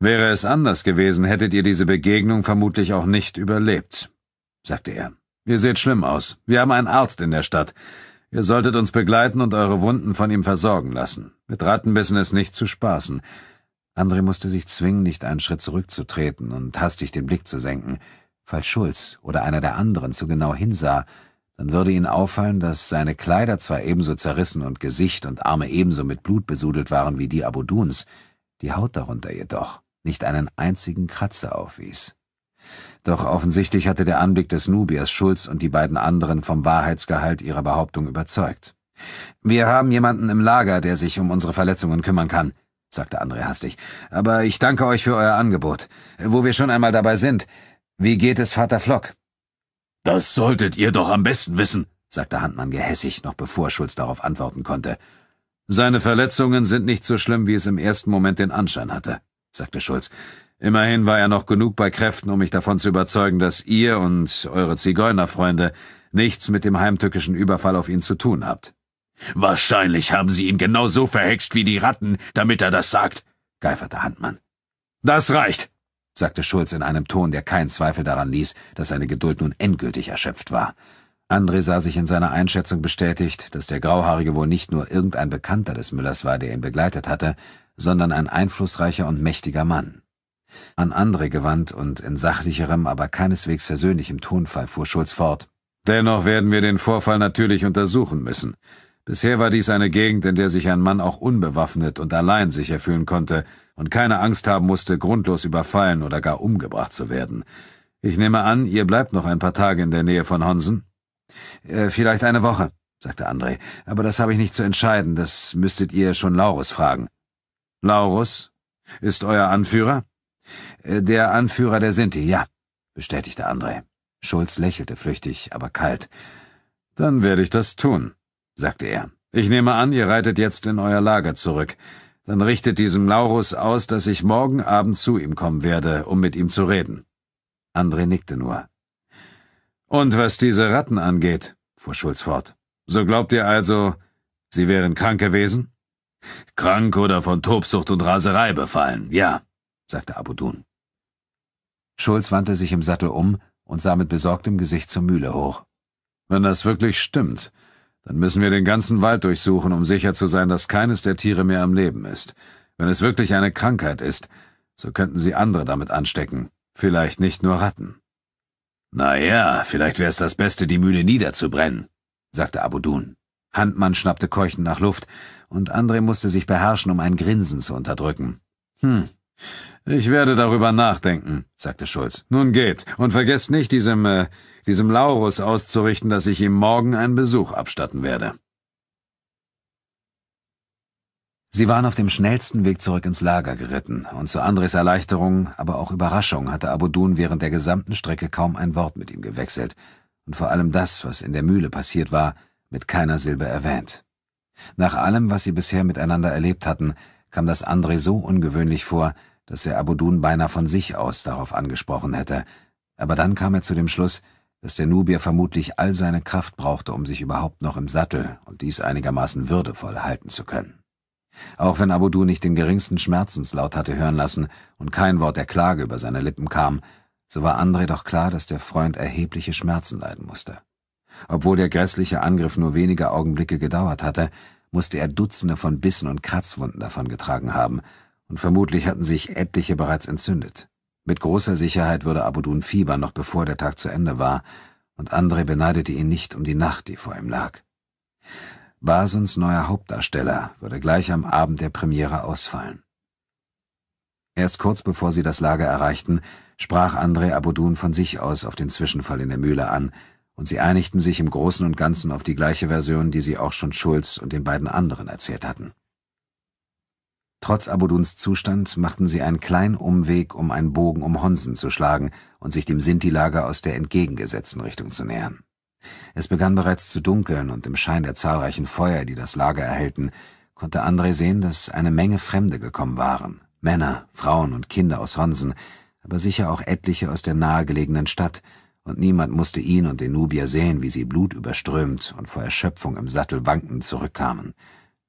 S1: Wäre es anders gewesen, hättet ihr diese Begegnung vermutlich auch nicht überlebt, sagte er. Ihr seht schlimm aus. Wir haben einen Arzt in der Stadt. Ihr solltet uns begleiten und eure Wunden von ihm versorgen lassen. Mit Rattenbissen ist nicht zu spaßen. André musste sich zwingen, nicht einen Schritt zurückzutreten und hastig den Blick zu senken. Falls Schulz oder einer der anderen zu genau hinsah, dann würde ihn auffallen, dass seine Kleider zwar ebenso zerrissen und Gesicht und Arme ebenso mit Blut besudelt waren wie die Abuduns, die Haut darunter jedoch nicht einen einzigen Kratzer aufwies. Doch offensichtlich hatte der Anblick des Nubiers Schulz und die beiden anderen vom Wahrheitsgehalt ihrer Behauptung überzeugt. Wir haben jemanden im Lager, der sich um unsere Verletzungen kümmern kann, sagte André hastig. Aber ich danke euch für euer Angebot. Wo wir schon einmal dabei sind, wie geht es Vater Flock? Das solltet ihr doch am besten wissen, sagte Handmann gehässig, noch bevor Schulz darauf antworten konnte. Seine Verletzungen sind nicht so schlimm, wie es im ersten Moment den Anschein hatte sagte Schulz. Immerhin war er noch genug bei Kräften, um mich davon zu überzeugen, dass ihr und eure Zigeunerfreunde nichts mit dem heimtückischen Überfall auf ihn zu tun habt. Wahrscheinlich haben sie ihn genau so verhext wie die Ratten, damit er das sagt, geiferte Handmann. Das reicht, sagte Schulz in einem Ton, der keinen Zweifel daran ließ, dass seine Geduld nun endgültig erschöpft war. André sah sich in seiner Einschätzung bestätigt, dass der Grauhaarige wohl nicht nur irgendein Bekannter des Müllers war, der ihn begleitet hatte, sondern ein einflussreicher und mächtiger Mann. An andere gewandt und in sachlicherem, aber keineswegs versöhnlichem Tonfall fuhr Schulz fort. Dennoch werden wir den Vorfall natürlich untersuchen müssen. Bisher war dies eine Gegend, in der sich ein Mann auch unbewaffnet und allein sicher fühlen konnte und keine Angst haben musste, grundlos überfallen oder gar umgebracht zu werden. Ich nehme an, ihr bleibt noch ein paar Tage in der Nähe von Honsen? Äh, vielleicht eine Woche, sagte André, aber das habe ich nicht zu entscheiden, das müsstet ihr schon Laurus fragen. Laurus ist euer Anführer? Äh, der Anführer der Sinti, ja, bestätigte André. Schulz lächelte flüchtig, aber kalt. Dann werde ich das tun, sagte er. Ich nehme an, ihr reitet jetzt in euer Lager zurück. Dann richtet diesem Laurus aus, dass ich morgen Abend zu ihm kommen werde, um mit ihm zu reden. André nickte nur. Und was diese Ratten angeht, fuhr Schulz fort, so glaubt ihr also, sie wären krank gewesen? Krank oder von Tobsucht und Raserei befallen, ja, sagte Abudun. Schulz wandte sich im Sattel um und sah mit besorgtem Gesicht zur Mühle hoch. Wenn das wirklich stimmt, dann müssen wir den ganzen Wald durchsuchen, um sicher zu sein, dass keines der Tiere mehr am Leben ist. Wenn es wirklich eine Krankheit ist, so könnten sie andere damit anstecken, vielleicht nicht nur Ratten. Na ja, vielleicht wäre es das Beste, die Mühle niederzubrennen, sagte Abudun. Handmann schnappte keuchend nach Luft, und André musste sich beherrschen, um ein Grinsen zu unterdrücken. Hm. Ich werde darüber nachdenken, sagte Schulz. Nun geht, und vergesst nicht, diesem, äh, diesem Laurus auszurichten, dass ich ihm morgen einen Besuch abstatten werde. Sie waren auf dem schnellsten Weg zurück ins Lager geritten, und zu Andres Erleichterung, aber auch Überraschung hatte Abudun während der gesamten Strecke kaum ein Wort mit ihm gewechselt, und vor allem das, was in der Mühle passiert war, mit keiner Silbe erwähnt. Nach allem, was sie bisher miteinander erlebt hatten, kam das André so ungewöhnlich vor, dass er Abudun beinahe von sich aus darauf angesprochen hätte, aber dann kam er zu dem Schluss, dass der Nubier vermutlich all seine Kraft brauchte, um sich überhaupt noch im Sattel und dies einigermaßen würdevoll halten zu können. Auch wenn Abudu nicht den geringsten Schmerzenslaut hatte hören lassen und kein Wort der Klage über seine Lippen kam, so war André doch klar, dass der Freund erhebliche Schmerzen leiden musste. Obwohl der grässliche Angriff nur wenige Augenblicke gedauert hatte, musste er Dutzende von Bissen und Kratzwunden davongetragen haben, und vermutlich hatten sich etliche bereits entzündet. Mit großer Sicherheit würde Abudun Fieber noch bevor der Tag zu Ende war, und André beneidete ihn nicht um die Nacht, die vor ihm lag. Basuns neuer Hauptdarsteller würde gleich am Abend der Premiere ausfallen. Erst kurz bevor sie das Lager erreichten, sprach André Abudun von sich aus auf den Zwischenfall in der Mühle an, und sie einigten sich im Großen und Ganzen auf die gleiche Version, die sie auch schon Schulz und den beiden anderen erzählt hatten. Trotz Abuduns Zustand machten sie einen kleinen Umweg, um einen Bogen um Honsen zu schlagen und sich dem Sinti-Lager aus der entgegengesetzten Richtung zu nähern. Es begann bereits zu dunkeln und im Schein der zahlreichen Feuer, die das Lager erhellten, konnte Andre sehen, dass eine Menge Fremde gekommen waren. Männer, Frauen und Kinder aus Honsen, aber sicher auch etliche aus der nahegelegenen Stadt – und niemand musste ihn und den Nubier sehen, wie sie blutüberströmt und vor Erschöpfung im Sattel wankend zurückkamen.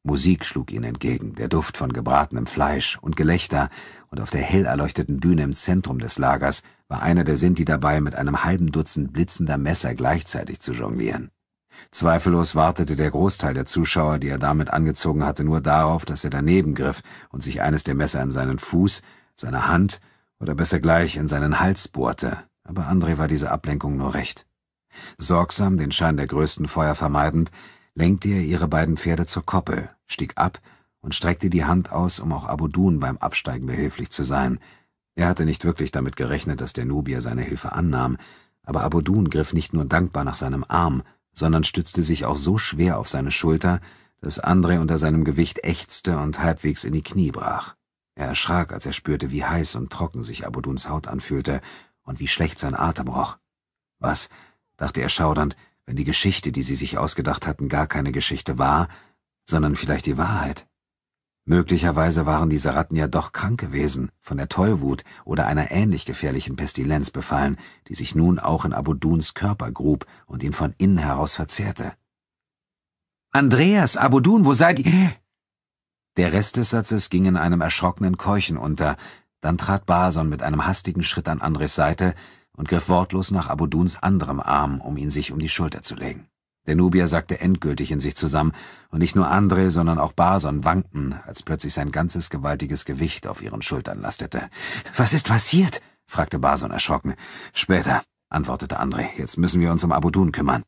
S1: Musik schlug ihnen entgegen, der Duft von gebratenem Fleisch und Gelächter, und auf der hell erleuchteten Bühne im Zentrum des Lagers war einer der Sinti dabei, mit einem halben Dutzend blitzender Messer gleichzeitig zu jonglieren. Zweifellos wartete der Großteil der Zuschauer, die er damit angezogen hatte, nur darauf, dass er daneben griff und sich eines der Messer in seinen Fuß, seine Hand oder besser gleich in seinen Hals bohrte, aber Andre war diese Ablenkung nur recht. Sorgsam, den Schein der größten Feuer vermeidend, lenkte er ihre beiden Pferde zur Koppel, stieg ab und streckte die Hand aus, um auch Abudun beim Absteigen behilflich zu sein. Er hatte nicht wirklich damit gerechnet, dass der Nubier seine Hilfe annahm, aber Abudun griff nicht nur dankbar nach seinem Arm, sondern stützte sich auch so schwer auf seine Schulter, dass Andre unter seinem Gewicht ächzte und halbwegs in die Knie brach. Er erschrak, als er spürte, wie heiß und trocken sich Abuduns Haut anfühlte und wie schlecht sein Atem roch. Was, dachte er schaudernd, wenn die Geschichte, die sie sich ausgedacht hatten, gar keine Geschichte war, sondern vielleicht die Wahrheit. Möglicherweise waren diese Ratten ja doch krank gewesen, von der Tollwut oder einer ähnlich gefährlichen Pestilenz befallen, die sich nun auch in Abuduns Körper grub und ihn von innen heraus verzehrte. Andreas, Abudun, wo seid ihr? Der Rest des Satzes ging in einem erschrockenen Keuchen unter, dann trat Bason mit einem hastigen Schritt an Andres Seite und griff wortlos nach Abuduns anderem Arm, um ihn sich um die Schulter zu legen. Der Nubier sackte endgültig in sich zusammen, und nicht nur Andre, sondern auch Bason wankten, als plötzlich sein ganzes gewaltiges Gewicht auf ihren Schultern lastete. Was ist passiert? fragte Bason erschrocken. Später, antwortete Andre, jetzt müssen wir uns um Abudun kümmern.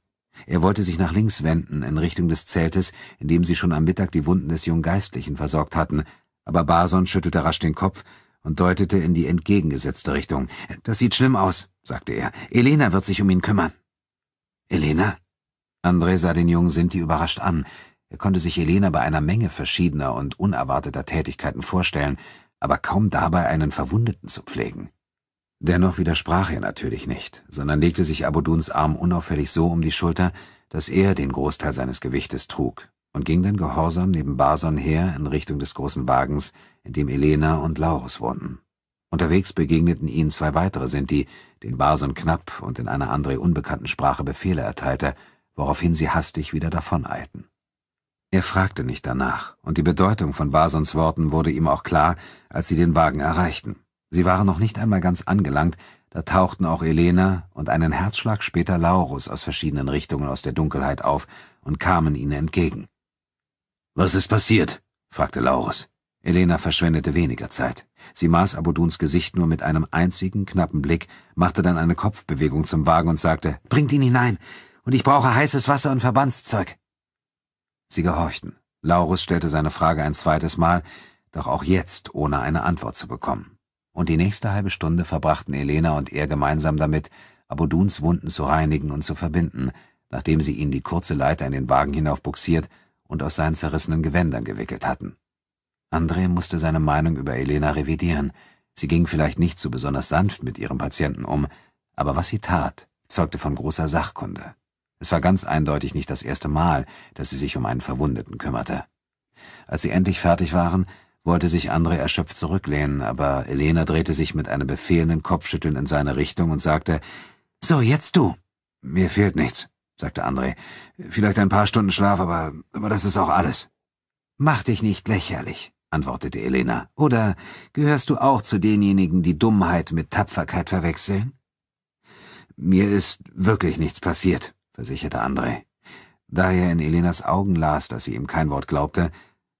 S1: Er wollte sich nach links wenden, in Richtung des Zeltes, in dem sie schon am Mittag die Wunden des jungen Geistlichen versorgt hatten, aber Bason schüttelte rasch den Kopf und deutete in die entgegengesetzte Richtung. Das sieht schlimm aus, sagte er. Elena wird sich um ihn kümmern. Elena? André sah den jungen Sinti überrascht an. Er konnte sich Elena bei einer Menge verschiedener und unerwarteter Tätigkeiten vorstellen, aber kaum dabei einen Verwundeten zu pflegen. Dennoch widersprach er natürlich nicht, sondern legte sich Abuduns Arm unauffällig so um die Schulter, dass er den Großteil seines Gewichtes trug, und ging dann gehorsam neben Barson her in Richtung des großen Wagens, in dem Elena und Laurus wohnten. Unterwegs begegneten ihnen zwei weitere Sinti, den Barson knapp und in einer André unbekannten Sprache Befehle erteilte, woraufhin sie hastig wieder davoneilten. Er fragte nicht danach, und die Bedeutung von Basons Worten wurde ihm auch klar, als sie den Wagen erreichten. Sie waren noch nicht einmal ganz angelangt, da tauchten auch Elena und einen Herzschlag später Laurus aus verschiedenen Richtungen aus der Dunkelheit auf und kamen ihnen entgegen. Was ist passiert? fragte Laurus. Elena verschwendete weniger Zeit. Sie maß Abuduns Gesicht nur mit einem einzigen, knappen Blick, machte dann eine Kopfbewegung zum Wagen und sagte, »Bringt ihn hinein! Und ich brauche heißes Wasser und Verbandszeug!« Sie gehorchten. Laurus stellte seine Frage ein zweites Mal, doch auch jetzt ohne eine Antwort zu bekommen. Und die nächste halbe Stunde verbrachten Elena und er gemeinsam damit, Abuduns Wunden zu reinigen und zu verbinden, nachdem sie ihn die kurze Leiter in den Wagen hinaufbuxiert und aus seinen zerrissenen Gewändern gewickelt hatten. André musste seine Meinung über Elena revidieren. Sie ging vielleicht nicht so besonders sanft mit ihrem Patienten um, aber was sie tat, zeugte von großer Sachkunde. Es war ganz eindeutig nicht das erste Mal, dass sie sich um einen Verwundeten kümmerte. Als sie endlich fertig waren, wollte sich André erschöpft zurücklehnen, aber Elena drehte sich mit einem befehlenden Kopfschütteln in seine Richtung und sagte, »So, jetzt du!« »Mir fehlt nichts«, sagte André. »Vielleicht ein paar Stunden Schlaf, aber, aber das ist auch alles.« »Mach dich nicht lächerlich«, antwortete Elena. Oder gehörst du auch zu denjenigen, die Dummheit mit Tapferkeit verwechseln? Mir ist wirklich nichts passiert, versicherte André. Da er in Elenas Augen las, dass sie ihm kein Wort glaubte,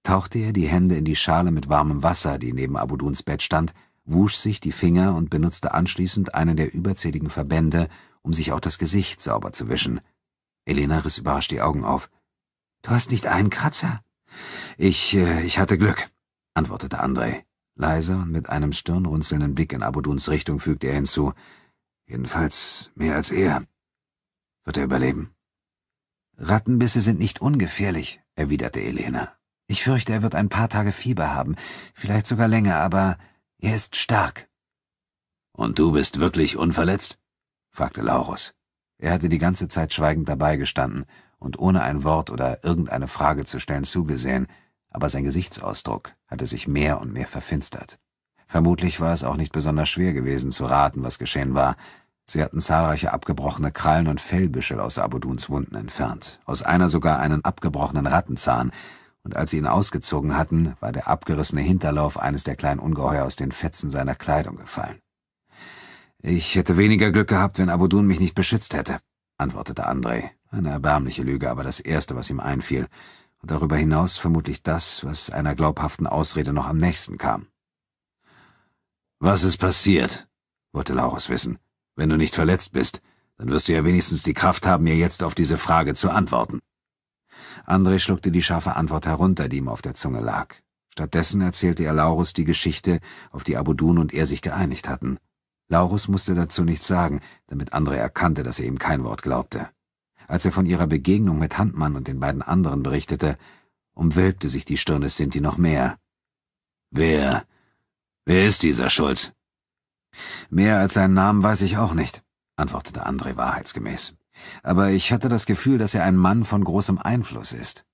S1: tauchte er die Hände in die Schale mit warmem Wasser, die neben Abuduns Bett stand, wusch sich die Finger und benutzte anschließend einen der überzähligen Verbände, um sich auch das Gesicht sauber zu wischen. Elena riss überrascht die Augen auf. Du hast nicht einen Kratzer? Ich, äh, ich hatte Glück antwortete André. Leise und mit einem stirnrunzelnden Blick in Abuduns Richtung fügte er hinzu. Jedenfalls mehr als er. Wird er überleben? Rattenbisse sind nicht ungefährlich, erwiderte Elena. Ich fürchte, er wird ein paar Tage Fieber haben, vielleicht sogar länger, aber er ist stark. Und du bist wirklich unverletzt? fragte Laurus. Er hatte die ganze Zeit schweigend dabei gestanden und ohne ein Wort oder irgendeine Frage zu stellen zugesehen, aber sein Gesichtsausdruck hatte sich mehr und mehr verfinstert. Vermutlich war es auch nicht besonders schwer gewesen zu raten, was geschehen war. Sie hatten zahlreiche abgebrochene Krallen und Fellbüschel aus Abuduns Wunden entfernt, aus einer sogar einen abgebrochenen Rattenzahn, und als sie ihn ausgezogen hatten, war der abgerissene Hinterlauf eines der kleinen Ungeheuer aus den Fetzen seiner Kleidung gefallen. Ich hätte weniger Glück gehabt, wenn Abudun mich nicht beschützt hätte, antwortete Andrei. Eine erbärmliche Lüge, aber das Erste, was ihm einfiel und darüber hinaus vermutlich das, was einer glaubhaften Ausrede noch am nächsten kam. Was ist passiert? wollte Laurus wissen. Wenn du nicht verletzt bist, dann wirst du ja wenigstens die Kraft haben, mir jetzt auf diese Frage zu antworten. André schluckte die scharfe Antwort herunter, die ihm auf der Zunge lag. Stattdessen erzählte er Laurus die Geschichte, auf die Abudun und er sich geeinigt hatten. Laurus musste dazu nichts sagen, damit André erkannte, dass er ihm kein Wort glaubte. Als er von ihrer Begegnung mit Handmann und den beiden anderen berichtete, umwölkte sich die Stirn des Sinti noch mehr. Wer? Wer ist dieser Schulz? Mehr als seinen Namen weiß ich auch nicht, antwortete André wahrheitsgemäß. Aber ich hatte das Gefühl, dass er ein Mann von großem Einfluss ist.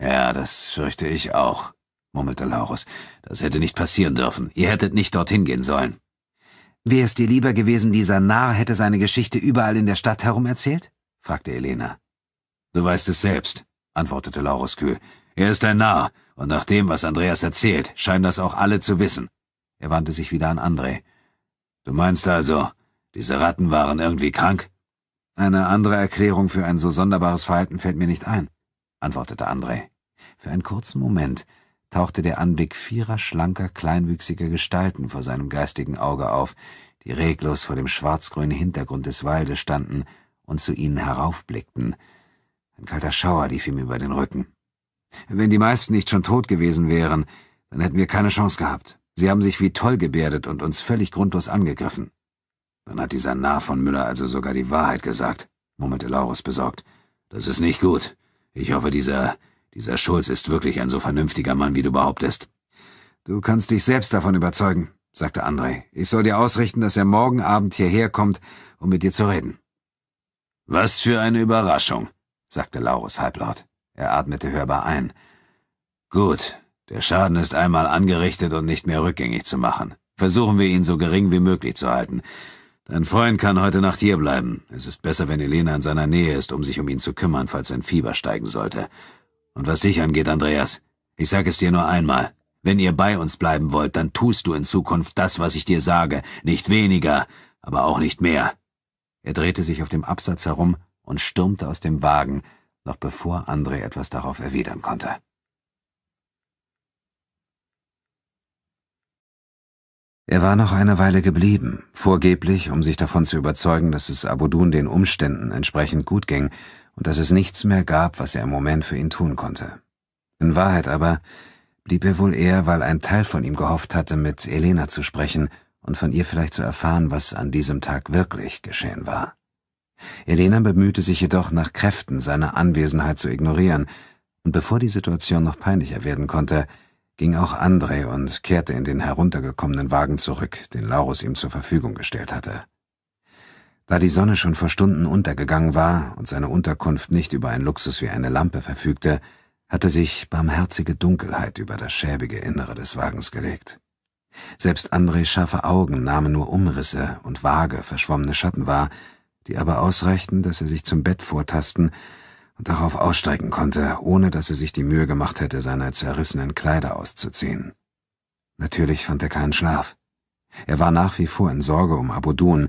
S1: Ja, das fürchte ich auch, murmelte Laurus. Das hätte nicht passieren dürfen. Ihr hättet nicht dorthin gehen sollen. es dir lieber gewesen, dieser Narr hätte seine Geschichte überall in der Stadt herum erzählt? fragte Elena. Du weißt es selbst, antwortete Laurus kühl. Er ist ein Narr, und nach dem, was Andreas erzählt, scheinen das auch alle zu wissen. Er wandte sich wieder an André. Du meinst also, diese Ratten waren irgendwie krank? Eine andere Erklärung für ein so sonderbares Verhalten fällt mir nicht ein, antwortete André. Für einen kurzen Moment tauchte der Anblick vierer schlanker, kleinwüchsiger Gestalten vor seinem geistigen Auge auf, die reglos vor dem schwarzgrünen Hintergrund des Waldes standen und zu ihnen heraufblickten. Ein kalter Schauer lief ihm über den Rücken. Wenn die meisten nicht schon tot gewesen wären, dann hätten wir keine Chance gehabt. Sie haben sich wie toll gebärdet und uns völlig grundlos angegriffen. Dann hat dieser Narr von Müller also sogar die Wahrheit gesagt, murmelte Laurus besorgt. Das ist nicht gut. Ich hoffe, dieser, dieser Schulz ist wirklich ein so vernünftiger Mann, wie du behauptest. Du kannst dich selbst davon überzeugen, sagte André. Ich soll dir ausrichten, dass er morgen Abend hierher kommt, um mit dir zu reden. Was für eine Überraschung, sagte Laurus halblaut. Er atmete hörbar ein. Gut, der Schaden ist einmal angerichtet und nicht mehr rückgängig zu machen. Versuchen wir ihn so gering wie möglich zu halten. Dein Freund kann heute Nacht hierbleiben. Es ist besser, wenn Elena in seiner Nähe ist, um sich um ihn zu kümmern, falls sein Fieber steigen sollte. Und was dich angeht, Andreas, ich sag es dir nur einmal. Wenn ihr bei uns bleiben wollt, dann tust du in Zukunft das, was ich dir sage. Nicht weniger, aber auch nicht mehr. Er drehte sich auf dem Absatz herum und stürmte aus dem Wagen, noch bevor André etwas darauf erwidern konnte. Er war noch eine Weile geblieben, vorgeblich, um sich davon zu überzeugen, dass es Abudun den Umständen entsprechend gut ging und dass es nichts mehr gab, was er im Moment für ihn tun konnte. In Wahrheit aber blieb er wohl eher, weil ein Teil von ihm gehofft hatte, mit Elena zu sprechen und von ihr vielleicht zu erfahren, was an diesem Tag wirklich geschehen war. Elena bemühte sich jedoch nach Kräften, seine Anwesenheit zu ignorieren, und bevor die Situation noch peinlicher werden konnte, ging auch André und kehrte in den heruntergekommenen Wagen zurück, den Laurus ihm zur Verfügung gestellt hatte. Da die Sonne schon vor Stunden untergegangen war und seine Unterkunft nicht über einen Luxus wie eine Lampe verfügte, hatte sich barmherzige Dunkelheit über das schäbige Innere des Wagens gelegt. Selbst Andres scharfe Augen nahmen nur Umrisse und vage, verschwommene Schatten wahr, die aber ausreichten, dass er sich zum Bett vortasten und darauf ausstrecken konnte, ohne dass er sich die Mühe gemacht hätte, seine zerrissenen Kleider auszuziehen. Natürlich fand er keinen Schlaf. Er war nach wie vor in Sorge um Abudun.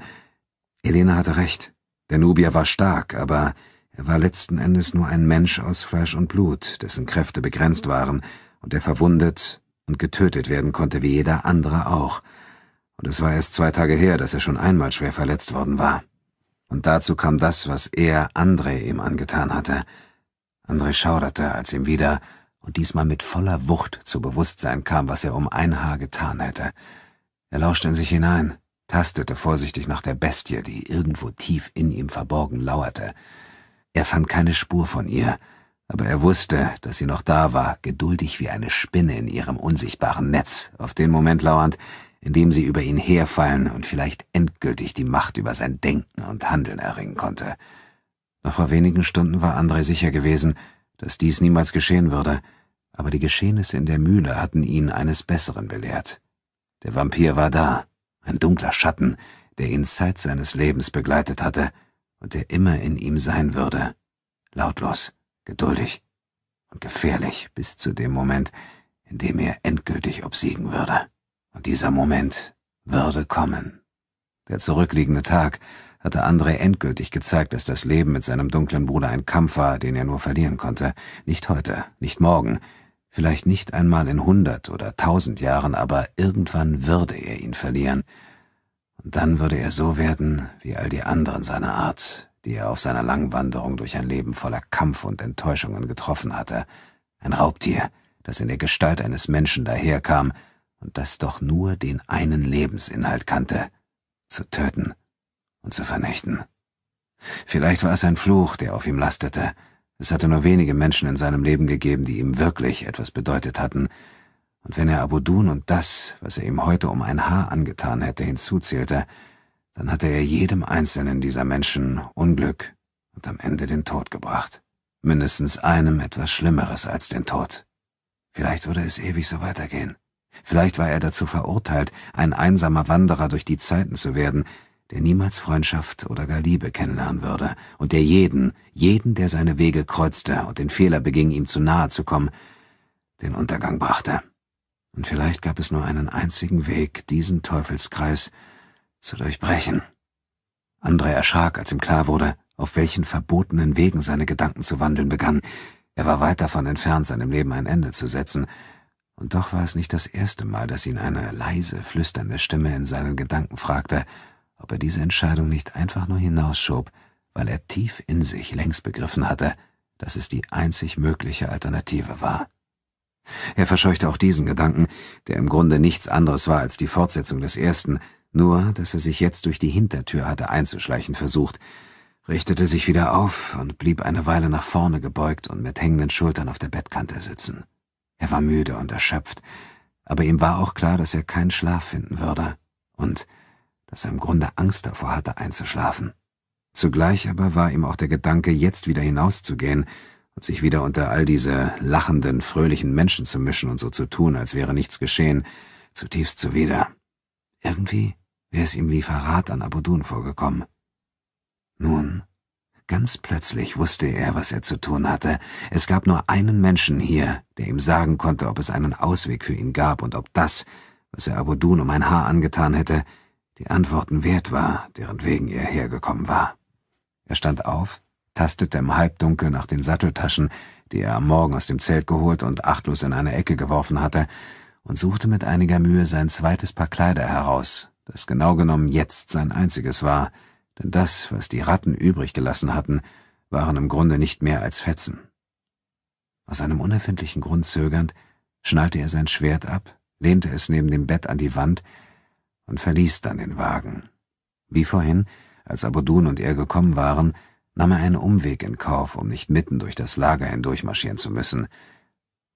S1: Elena hatte recht. Der Nubier war stark, aber er war letzten Endes nur ein Mensch aus Fleisch und Blut, dessen Kräfte begrenzt waren und der verwundet und getötet werden konnte wie jeder andere auch. Und es war erst zwei Tage her, dass er schon einmal schwer verletzt worden war. Und dazu kam das, was er André ihm angetan hatte. André schauderte, als ihm wieder, und diesmal mit voller Wucht zu Bewusstsein kam, was er um ein Haar getan hätte. Er lauschte in sich hinein, tastete vorsichtig nach der Bestie, die irgendwo tief in ihm verborgen lauerte. Er fand keine Spur von ihr, aber er wusste, dass sie noch da war, geduldig wie eine Spinne in ihrem unsichtbaren Netz, auf den Moment lauernd, in dem sie über ihn herfallen und vielleicht endgültig die Macht über sein Denken und Handeln erringen konnte. Noch vor wenigen Stunden war André sicher gewesen, dass dies niemals geschehen würde, aber die Geschehnisse in der Mühle hatten ihn eines Besseren belehrt. Der Vampir war da, ein dunkler Schatten, der ihn Zeit seines Lebens begleitet hatte und der immer in ihm sein würde, lautlos geduldig und gefährlich bis zu dem Moment, in dem er endgültig obsiegen würde. Und dieser Moment würde kommen. Der zurückliegende Tag hatte André endgültig gezeigt, dass das Leben mit seinem dunklen Bruder ein Kampf war, den er nur verlieren konnte. Nicht heute, nicht morgen, vielleicht nicht einmal in hundert oder tausend Jahren, aber irgendwann würde er ihn verlieren. Und dann würde er so werden wie all die anderen seiner Art, die er auf seiner langen Wanderung durch ein Leben voller Kampf und Enttäuschungen getroffen hatte. Ein Raubtier, das in der Gestalt eines Menschen daherkam und das doch nur den einen Lebensinhalt kannte, zu töten und zu vernichten. Vielleicht war es ein Fluch, der auf ihm lastete. Es hatte nur wenige Menschen in seinem Leben gegeben, die ihm wirklich etwas bedeutet hatten. Und wenn er Abudun und das, was er ihm heute um ein Haar angetan hätte, hinzuzählte, dann hatte er jedem einzelnen dieser Menschen Unglück und am Ende den Tod gebracht. Mindestens einem etwas Schlimmeres als den Tod. Vielleicht würde es ewig so weitergehen. Vielleicht war er dazu verurteilt, ein einsamer Wanderer durch die Zeiten zu werden, der niemals Freundschaft oder gar Liebe kennenlernen würde und der jeden, jeden, der seine Wege kreuzte und den Fehler beging, ihm zu nahe zu kommen, den Untergang brachte. Und vielleicht gab es nur einen einzigen Weg, diesen Teufelskreis zu durchbrechen. Andrei erschrak, als ihm klar wurde, auf welchen verbotenen Wegen seine Gedanken zu wandeln begannen. Er war weit davon entfernt, seinem Leben ein Ende zu setzen, und doch war es nicht das erste Mal, dass ihn eine leise, flüsternde Stimme in seinen Gedanken fragte, ob er diese Entscheidung nicht einfach nur hinausschob, weil er tief in sich längst begriffen hatte, dass es die einzig mögliche Alternative war. Er verscheuchte auch diesen Gedanken, der im Grunde nichts anderes war als die Fortsetzung des ersten, nur dass er sich jetzt durch die Hintertür hatte einzuschleichen versucht, richtete sich wieder auf und blieb eine Weile nach vorne gebeugt und mit hängenden Schultern auf der Bettkante sitzen. Er war müde und erschöpft, aber ihm war auch klar, dass er keinen Schlaf finden würde und dass er im Grunde Angst davor hatte, einzuschlafen. Zugleich aber war ihm auch der Gedanke, jetzt wieder hinauszugehen und sich wieder unter all diese lachenden, fröhlichen Menschen zu mischen und so zu tun, als wäre nichts geschehen, zutiefst zuwider. Irgendwie wäre es ihm wie Verrat an Abudun vorgekommen. Nun, ganz plötzlich wusste er, was er zu tun hatte. Es gab nur einen Menschen hier, der ihm sagen konnte, ob es einen Ausweg für ihn gab und ob das, was er Abudun um ein Haar angetan hätte, die Antworten wert war, deren wegen er hergekommen war. Er stand auf, tastete im Halbdunkel nach den Satteltaschen, die er am Morgen aus dem Zelt geholt und achtlos in eine Ecke geworfen hatte, und suchte mit einiger Mühe sein zweites Paar Kleider heraus, das genau genommen jetzt sein einziges war, denn das, was die Ratten übrig gelassen hatten, waren im Grunde nicht mehr als Fetzen. Aus einem unerfindlichen Grund zögernd, schnallte er sein Schwert ab, lehnte es neben dem Bett an die Wand und verließ dann den Wagen. Wie vorhin, als Abudun und er gekommen waren, nahm er einen Umweg in Kauf, um nicht mitten durch das Lager hindurchmarschieren zu müssen.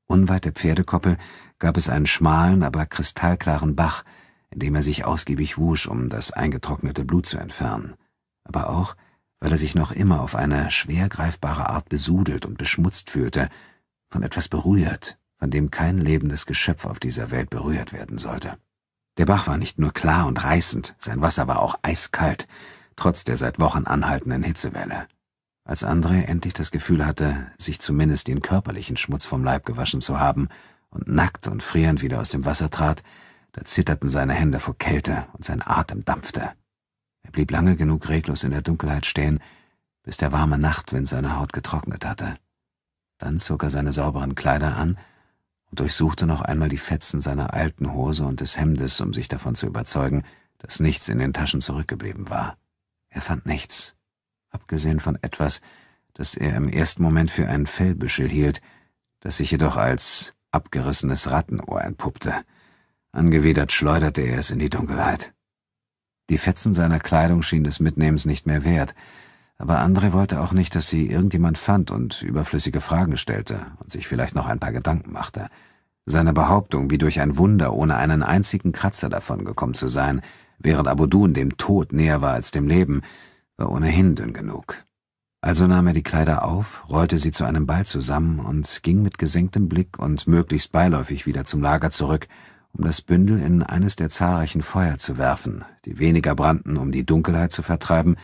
S1: Unweit der Pferdekoppel gab es einen schmalen, aber kristallklaren Bach, indem er sich ausgiebig wusch, um das eingetrocknete Blut zu entfernen, aber auch, weil er sich noch immer auf eine schwer greifbare Art besudelt und beschmutzt fühlte, von etwas berührt, von dem kein lebendes Geschöpf auf dieser Welt berührt werden sollte. Der Bach war nicht nur klar und reißend, sein Wasser war auch eiskalt, trotz der seit Wochen anhaltenden Hitzewelle. Als André endlich das Gefühl hatte, sich zumindest den körperlichen Schmutz vom Leib gewaschen zu haben und nackt und frierend wieder aus dem Wasser trat, da zitterten seine Hände vor Kälte und sein Atem dampfte. Er blieb lange genug reglos in der Dunkelheit stehen, bis der warme Nachtwind seine Haut getrocknet hatte. Dann zog er seine sauberen Kleider an und durchsuchte noch einmal die Fetzen seiner alten Hose und des Hemdes, um sich davon zu überzeugen, dass nichts in den Taschen zurückgeblieben war. Er fand nichts, abgesehen von etwas, das er im ersten Moment für einen Fellbüschel hielt, das sich jedoch als abgerissenes Rattenohr entpuppte. Angewidert schleuderte er es in die Dunkelheit. Die Fetzen seiner Kleidung schienen des Mitnehmens nicht mehr wert, aber Andre wollte auch nicht, dass sie irgendjemand fand und überflüssige Fragen stellte und sich vielleicht noch ein paar Gedanken machte. Seine Behauptung, wie durch ein Wunder ohne einen einzigen Kratzer davongekommen zu sein, während Abudun dem Tod näher war als dem Leben, war ohnehin dünn genug. Also nahm er die Kleider auf, rollte sie zu einem Ball zusammen und ging mit gesenktem Blick und möglichst beiläufig wieder zum Lager zurück, um das Bündel in eines der zahlreichen Feuer zu werfen, die weniger brannten, um die Dunkelheit zu vertreiben,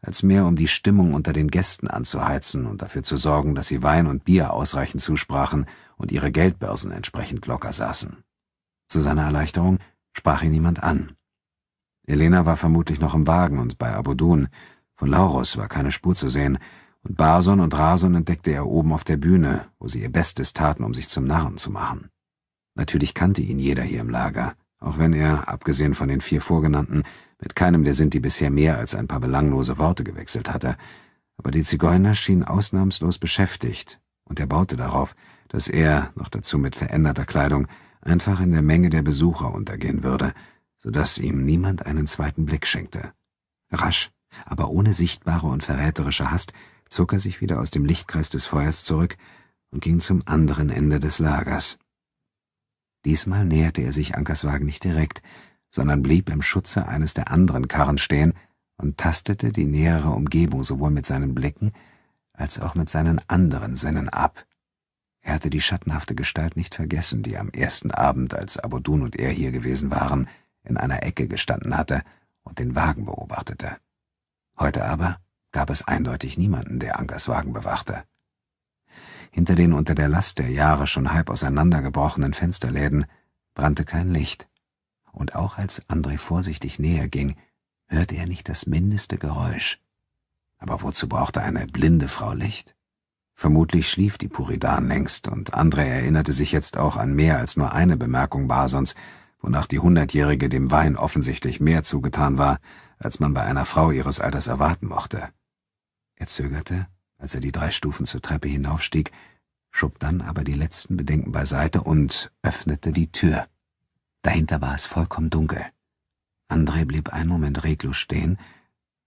S1: als mehr um die Stimmung unter den Gästen anzuheizen und dafür zu sorgen, dass sie Wein und Bier ausreichend zusprachen und ihre Geldbörsen entsprechend locker saßen. Zu seiner Erleichterung sprach ihn niemand an. Elena war vermutlich noch im Wagen und bei Abodun, Von Laurus war keine Spur zu sehen, und Barson und Rason entdeckte er oben auf der Bühne, wo sie ihr Bestes taten, um sich zum Narren zu machen. Natürlich kannte ihn jeder hier im Lager, auch wenn er, abgesehen von den vier vorgenannten, mit keinem der Sinti bisher mehr als ein paar belanglose Worte gewechselt hatte. Aber die Zigeuner schienen ausnahmslos beschäftigt, und er baute darauf, dass er, noch dazu mit veränderter Kleidung, einfach in der Menge der Besucher untergehen würde, so dass ihm niemand einen zweiten Blick schenkte. Rasch, aber ohne sichtbare und verräterische Hast, zog er sich wieder aus dem Lichtkreis des Feuers zurück und ging zum anderen Ende des Lagers. Diesmal näherte er sich Ankers Wagen nicht direkt, sondern blieb im Schutze eines der anderen Karren stehen und tastete die nähere Umgebung sowohl mit seinen Blicken als auch mit seinen anderen Sinnen ab. Er hatte die schattenhafte Gestalt nicht vergessen, die am ersten Abend, als Abodun und er hier gewesen waren, in einer Ecke gestanden hatte und den Wagen beobachtete. Heute aber gab es eindeutig niemanden, der Ankers Wagen bewachte. Hinter den unter der Last der Jahre schon halb auseinandergebrochenen Fensterläden brannte kein Licht. Und auch als André vorsichtig näher ging, hörte er nicht das mindeste Geräusch. Aber wozu brauchte eine blinde Frau Licht? Vermutlich schlief die Puridan längst, und André erinnerte sich jetzt auch an mehr als nur eine Bemerkung Basons, wonach die Hundertjährige dem Wein offensichtlich mehr zugetan war, als man bei einer Frau ihres Alters erwarten mochte. Er zögerte als er die drei Stufen zur Treppe hinaufstieg, schob dann aber die letzten Bedenken beiseite und öffnete die Tür. Dahinter war es vollkommen dunkel. André blieb einen Moment reglos stehen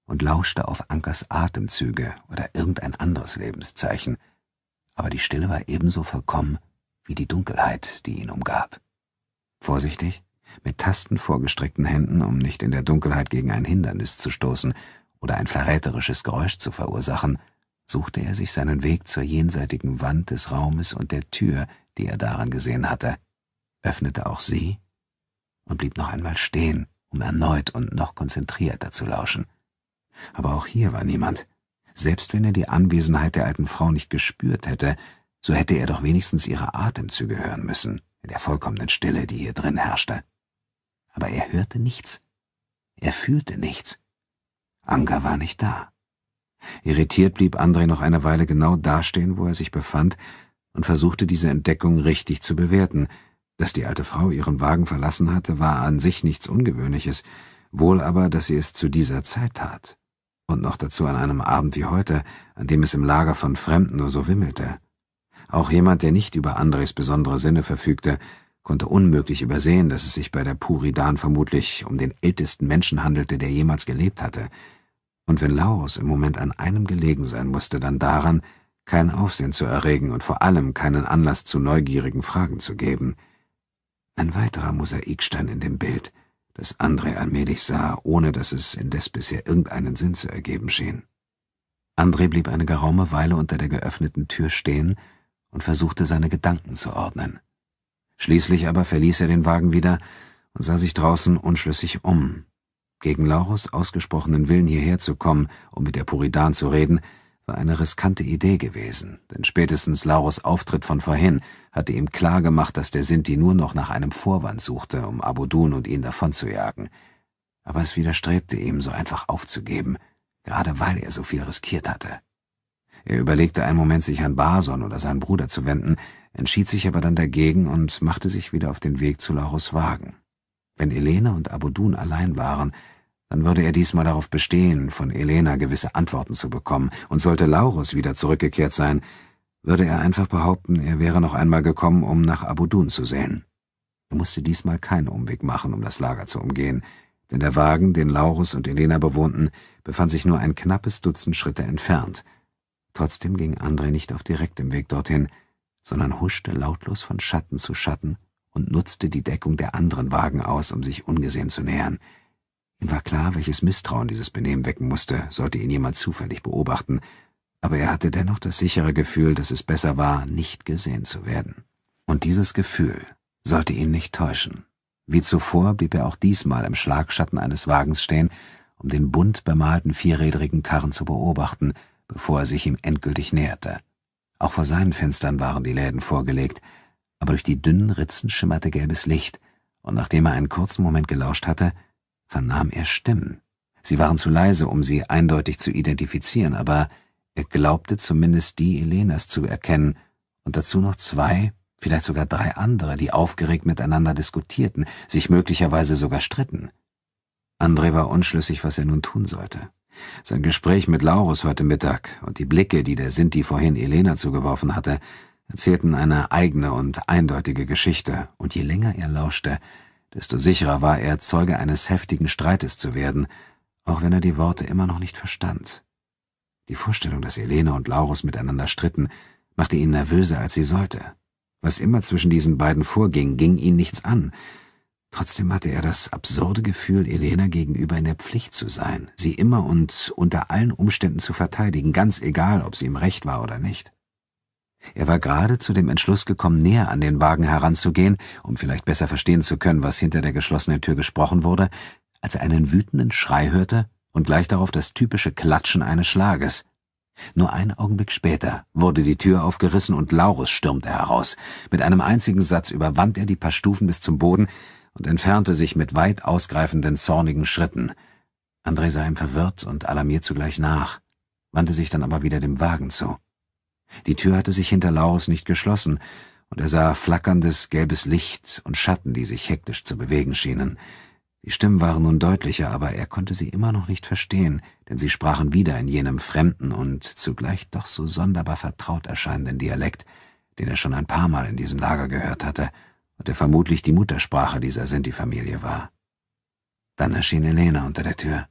S1: und lauschte auf Ankers Atemzüge oder irgendein anderes Lebenszeichen, aber die Stille war ebenso vollkommen wie die Dunkelheit, die ihn umgab. Vorsichtig, mit Tasten vorgestreckten Händen, um nicht in der Dunkelheit gegen ein Hindernis zu stoßen oder ein verräterisches Geräusch zu verursachen, suchte er sich seinen Weg zur jenseitigen Wand des Raumes und der Tür, die er daran gesehen hatte, öffnete auch sie und blieb noch einmal stehen, um erneut und noch konzentrierter zu lauschen. Aber auch hier war niemand. Selbst wenn er die Anwesenheit der alten Frau nicht gespürt hätte, so hätte er doch wenigstens ihre Atemzüge hören müssen, in der vollkommenen Stille, die hier drin herrschte. Aber er hörte nichts. Er fühlte nichts. Anger war nicht da. Irritiert blieb André noch eine Weile genau dastehen, wo er sich befand, und versuchte diese Entdeckung richtig zu bewerten. Dass die alte Frau ihren Wagen verlassen hatte, war an sich nichts Ungewöhnliches, wohl aber, dass sie es zu dieser Zeit tat. Und noch dazu an einem Abend wie heute, an dem es im Lager von Fremden nur so wimmelte. Auch jemand, der nicht über Andres besondere Sinne verfügte, konnte unmöglich übersehen, dass es sich bei der Puridan vermutlich um den ältesten Menschen handelte, der jemals gelebt hatte und wenn Laurus im Moment an einem gelegen sein musste, dann daran, kein Aufsehen zu erregen und vor allem keinen Anlass zu neugierigen Fragen zu geben. Ein weiterer Mosaikstein in dem Bild, das André allmählich sah, ohne dass es indes bisher irgendeinen Sinn zu ergeben schien. André blieb eine geraume Weile unter der geöffneten Tür stehen und versuchte seine Gedanken zu ordnen. Schließlich aber verließ er den Wagen wieder und sah sich draußen unschlüssig um, gegen Lauros ausgesprochenen Willen hierher zu kommen, um mit der Puridan zu reden, war eine riskante Idee gewesen, denn spätestens Lauros Auftritt von vorhin hatte ihm klar gemacht, dass der Sinti nur noch nach einem Vorwand suchte, um Abudun und ihn davonzujagen. Aber es widerstrebte ihm, so einfach aufzugeben, gerade weil er so viel riskiert hatte. Er überlegte einen Moment, sich an Barson oder seinen Bruder zu wenden, entschied sich aber dann dagegen und machte sich wieder auf den Weg zu Lauros Wagen. Wenn Elena und Abudun allein waren, dann würde er diesmal darauf bestehen, von Elena gewisse Antworten zu bekommen, und sollte Laurus wieder zurückgekehrt sein, würde er einfach behaupten, er wäre noch einmal gekommen, um nach Abudun zu sehen. Er musste diesmal keinen Umweg machen, um das Lager zu umgehen, denn der Wagen, den Laurus und Elena bewohnten, befand sich nur ein knappes Dutzend Schritte entfernt. Trotzdem ging André nicht auf direktem Weg dorthin, sondern huschte lautlos von Schatten zu Schatten und nutzte die Deckung der anderen Wagen aus, um sich ungesehen zu nähern – Ihm war klar, welches Misstrauen dieses Benehmen wecken musste, sollte ihn jemand zufällig beobachten, aber er hatte dennoch das sichere Gefühl, dass es besser war, nicht gesehen zu werden. Und dieses Gefühl sollte ihn nicht täuschen. Wie zuvor blieb er auch diesmal im Schlagschatten eines Wagens stehen, um den bunt bemalten vierrädrigen Karren zu beobachten, bevor er sich ihm endgültig näherte. Auch vor seinen Fenstern waren die Läden vorgelegt, aber durch die dünnen Ritzen schimmerte gelbes Licht, und nachdem er einen kurzen Moment gelauscht hatte, vernahm er Stimmen. Sie waren zu leise, um sie eindeutig zu identifizieren, aber er glaubte zumindest die Elenas zu erkennen und dazu noch zwei, vielleicht sogar drei andere, die aufgeregt miteinander diskutierten, sich möglicherweise sogar stritten. André war unschlüssig, was er nun tun sollte. Sein Gespräch mit Laurus heute Mittag und die Blicke, die der Sinti vorhin Elena zugeworfen hatte, erzählten eine eigene und eindeutige Geschichte, und je länger er lauschte, desto sicherer war er, Zeuge eines heftigen Streites zu werden, auch wenn er die Worte immer noch nicht verstand. Die Vorstellung, dass Elena und Laurus miteinander stritten, machte ihn nervöser, als sie sollte. Was immer zwischen diesen beiden vorging, ging ihn nichts an. Trotzdem hatte er das absurde Gefühl, Elena gegenüber in der Pflicht zu sein, sie immer und unter allen Umständen zu verteidigen, ganz egal, ob sie ihm recht war oder nicht. Er war gerade zu dem Entschluss gekommen, näher an den Wagen heranzugehen, um vielleicht besser verstehen zu können, was hinter der geschlossenen Tür gesprochen wurde, als er einen wütenden Schrei hörte und gleich darauf das typische Klatschen eines Schlages. Nur einen Augenblick später wurde die Tür aufgerissen und Laurus stürmte heraus. Mit einem einzigen Satz überwand er die paar Stufen bis zum Boden und entfernte sich mit weit ausgreifenden, zornigen Schritten. André sah ihm verwirrt und alarmiert zugleich nach, wandte sich dann aber wieder dem Wagen zu. Die Tür hatte sich hinter Laurus nicht geschlossen, und er sah flackerndes gelbes Licht und Schatten, die sich hektisch zu bewegen schienen. Die Stimmen waren nun deutlicher, aber er konnte sie immer noch nicht verstehen, denn sie sprachen wieder in jenem fremden und zugleich doch so sonderbar vertraut erscheinenden Dialekt, den er schon ein paar Mal in diesem Lager gehört hatte und der vermutlich die Muttersprache dieser Sinti-Familie war. Dann erschien Elena unter der Tür.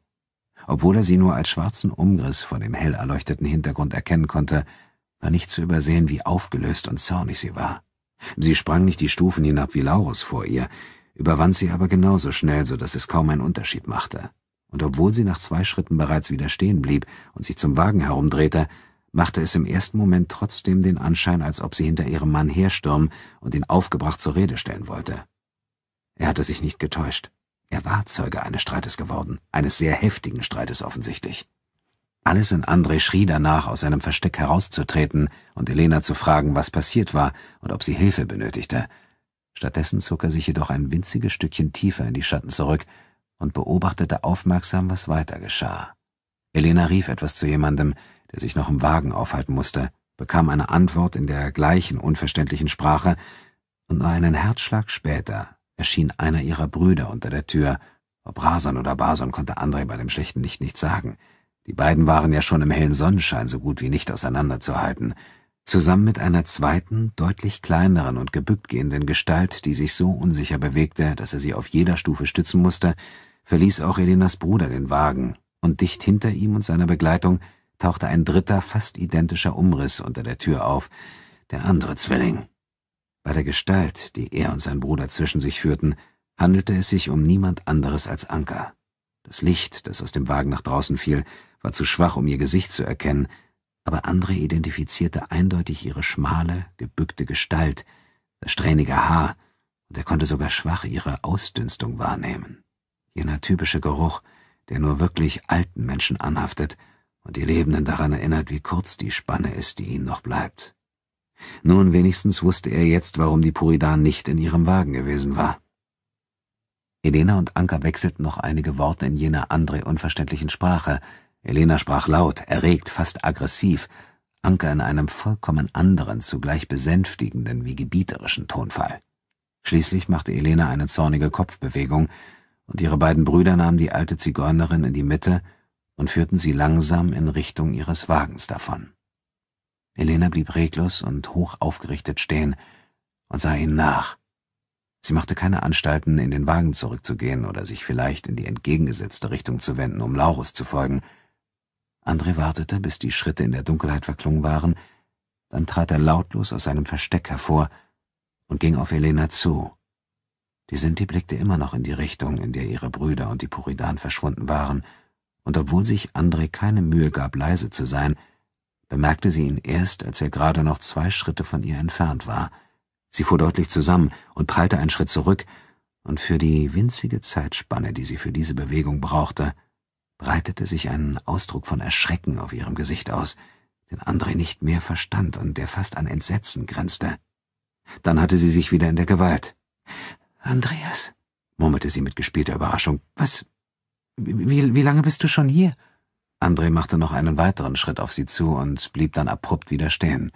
S1: Obwohl er sie nur als schwarzen Umriss vor dem hell erleuchteten Hintergrund erkennen konnte, war nicht zu übersehen, wie aufgelöst und zornig sie war. Sie sprang nicht die Stufen hinab wie Laurus vor ihr, überwand sie aber genauso schnell, so dass es kaum einen Unterschied machte. Und obwohl sie nach zwei Schritten bereits wieder stehen blieb und sich zum Wagen herumdrehte, machte es im ersten Moment trotzdem den Anschein, als ob sie hinter ihrem Mann herstürmen und ihn aufgebracht zur Rede stellen wollte. Er hatte sich nicht getäuscht. Er war Zeuge eines Streites geworden, eines sehr heftigen Streites offensichtlich. Alles in André schrie danach, aus seinem Versteck herauszutreten und Elena zu fragen, was passiert war und ob sie Hilfe benötigte. Stattdessen zog er sich jedoch ein winziges Stückchen tiefer in die Schatten zurück und beobachtete aufmerksam, was weiter geschah. Elena rief etwas zu jemandem, der sich noch im Wagen aufhalten musste, bekam eine Antwort in der gleichen unverständlichen Sprache, und nur einen Herzschlag später erschien einer ihrer Brüder unter der Tür. Ob Rason oder Bason konnte André bei dem schlechten Licht nichts sagen. Die beiden waren ja schon im hellen Sonnenschein so gut wie nicht auseinanderzuhalten, zusammen mit einer zweiten, deutlich kleineren und gebückt gehenden Gestalt, die sich so unsicher bewegte, dass er sie auf jeder Stufe stützen musste, verließ auch Elenas Bruder den Wagen, und dicht hinter ihm und seiner Begleitung tauchte ein dritter, fast identischer Umriss unter der Tür auf, der andere Zwilling. Bei der Gestalt, die er und sein Bruder zwischen sich führten, handelte es sich um niemand anderes als Anker. Das Licht, das aus dem Wagen nach draußen fiel, war zu schwach, um ihr Gesicht zu erkennen, aber Andre identifizierte eindeutig ihre schmale, gebückte Gestalt, das strähnige Haar, und er konnte sogar schwach ihre Ausdünstung wahrnehmen. Jener typische Geruch, der nur wirklich alten Menschen anhaftet und die Lebenden daran erinnert, wie kurz die Spanne ist, die ihnen noch bleibt. Nun wenigstens wusste er jetzt, warum die Puridan nicht in ihrem Wagen gewesen war. Elena und Anka wechselten noch einige Worte in jener Andre unverständlichen Sprache, Elena sprach laut, erregt, fast aggressiv, Anker in einem vollkommen anderen, zugleich besänftigenden wie gebieterischen Tonfall. Schließlich machte Elena eine zornige Kopfbewegung, und ihre beiden Brüder nahmen die alte Zigeunerin in die Mitte und führten sie langsam in Richtung ihres Wagens davon. Elena blieb reglos und hoch aufgerichtet stehen und sah ihnen nach. Sie machte keine Anstalten, in den Wagen zurückzugehen oder sich vielleicht in die entgegengesetzte Richtung zu wenden, um Laurus zu folgen – Andre wartete, bis die Schritte in der Dunkelheit verklungen waren, dann trat er lautlos aus seinem Versteck hervor und ging auf Elena zu. Die Sinti blickte immer noch in die Richtung, in der ihre Brüder und die Puridan verschwunden waren, und obwohl sich Andre keine Mühe gab, leise zu sein, bemerkte sie ihn erst, als er gerade noch zwei Schritte von ihr entfernt war. Sie fuhr deutlich zusammen und prallte einen Schritt zurück, und für die winzige Zeitspanne, die sie für diese Bewegung brauchte, breitete sich ein Ausdruck von Erschrecken auf ihrem Gesicht aus, den André nicht mehr verstand und der fast an Entsetzen grenzte. Dann hatte sie sich wieder in der Gewalt. Andreas, murmelte sie mit gespielter Überraschung, was? Wie, wie lange bist du schon hier? André machte noch einen weiteren Schritt auf sie zu und blieb dann abrupt wieder stehen.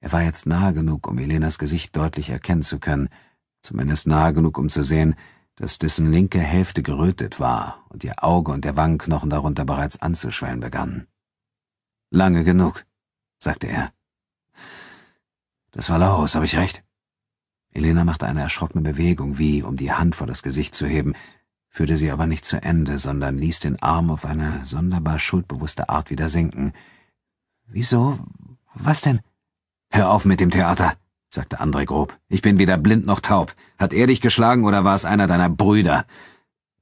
S1: Er war jetzt nahe genug, um Elenas Gesicht deutlich erkennen zu können, zumindest nahe genug, um zu sehen, dass dessen linke Hälfte gerötet war und ihr Auge und der Wangenknochen darunter bereits anzuschwellen begannen. Lange genug, sagte er. Das war Laurus, habe ich recht? Elena machte eine erschrockene Bewegung, wie um die Hand vor das Gesicht zu heben, führte sie aber nicht zu Ende, sondern ließ den Arm auf eine sonderbar schuldbewusste Art wieder sinken. Wieso? Was denn? Hör auf mit dem Theater! sagte André grob. Ich bin weder blind noch taub. Hat er dich geschlagen oder war es einer deiner Brüder?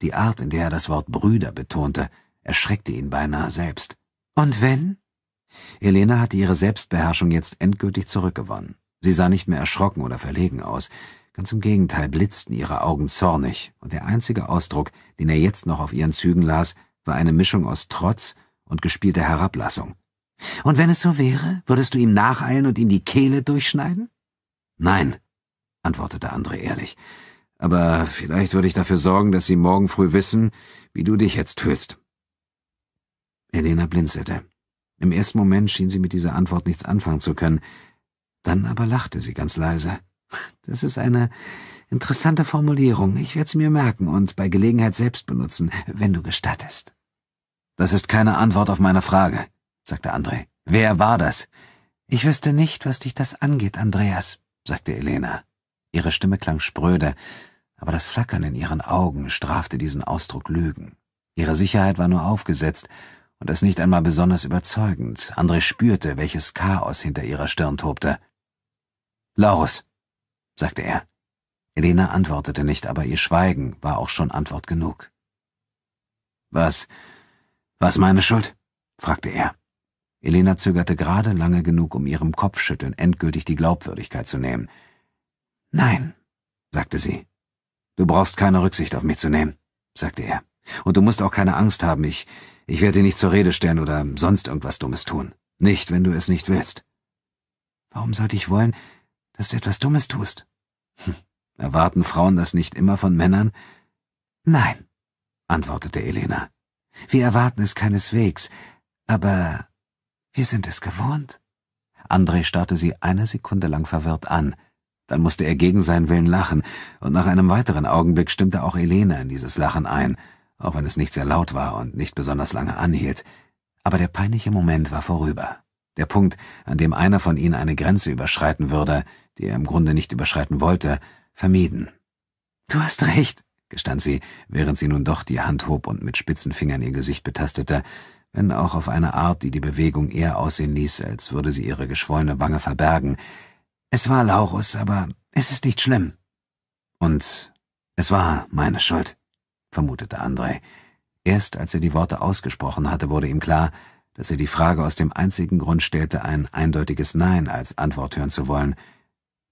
S1: Die Art, in der er das Wort Brüder betonte, erschreckte ihn beinahe selbst. Und wenn? Elena hatte ihre Selbstbeherrschung jetzt endgültig zurückgewonnen. Sie sah nicht mehr erschrocken oder verlegen aus. Ganz im Gegenteil blitzten ihre Augen zornig, und der einzige Ausdruck, den er jetzt noch auf ihren Zügen las, war eine Mischung aus Trotz und gespielter Herablassung. Und wenn es so wäre, würdest du ihm nacheilen und ihm die Kehle durchschneiden? Nein, antwortete André ehrlich. Aber vielleicht würde ich dafür sorgen, dass sie morgen früh wissen, wie du dich jetzt fühlst. Elena blinzelte. Im ersten Moment schien sie mit dieser Antwort nichts anfangen zu können, dann aber lachte sie ganz leise. Das ist eine interessante Formulierung. Ich werde sie mir merken und bei Gelegenheit selbst benutzen, wenn du gestattest. Das ist keine Antwort auf meine Frage, sagte André. Wer war das? Ich wüsste nicht, was dich das angeht, Andreas sagte Elena. Ihre Stimme klang spröde, aber das Flackern in ihren Augen strafte diesen Ausdruck Lügen. Ihre Sicherheit war nur aufgesetzt und es nicht einmal besonders überzeugend. André spürte, welches Chaos hinter ihrer Stirn tobte. Laurus, sagte er. Elena antwortete nicht, aber ihr Schweigen war auch schon Antwort genug. Was, was meine Schuld? fragte er. Elena zögerte gerade lange genug, um ihrem Kopfschütteln endgültig die Glaubwürdigkeit zu nehmen. Nein, sagte sie. Du brauchst keine Rücksicht auf mich zu nehmen, sagte er. Und du musst auch keine Angst haben, ich, ich werde dir nicht zur Rede stellen oder sonst irgendwas Dummes tun. Nicht, wenn du es nicht willst. Warum sollte ich wollen, dass du etwas Dummes tust? Hm. Erwarten Frauen das nicht immer von Männern? Nein, antwortete Elena. Wir erwarten es keineswegs, aber wir sind es gewohnt. André starrte sie eine Sekunde lang verwirrt an. Dann musste er gegen seinen Willen lachen, und nach einem weiteren Augenblick stimmte auch Elena in dieses Lachen ein, auch wenn es nicht sehr laut war und nicht besonders lange anhielt. Aber der peinliche Moment war vorüber. Der Punkt, an dem einer von ihnen eine Grenze überschreiten würde, die er im Grunde nicht überschreiten wollte, vermieden. Du hast recht, gestand sie, während sie nun doch die Hand hob und mit spitzen Fingern ihr Gesicht betastete wenn auch auf eine Art, die die Bewegung eher aussehen ließ, als würde sie ihre geschwollene Wange verbergen. Es war Laurus, aber es ist nicht schlimm. Und es war meine Schuld, vermutete Andrei. Erst als er die Worte ausgesprochen hatte, wurde ihm klar, dass er die Frage aus dem einzigen Grund stellte, ein eindeutiges Nein als Antwort hören zu wollen.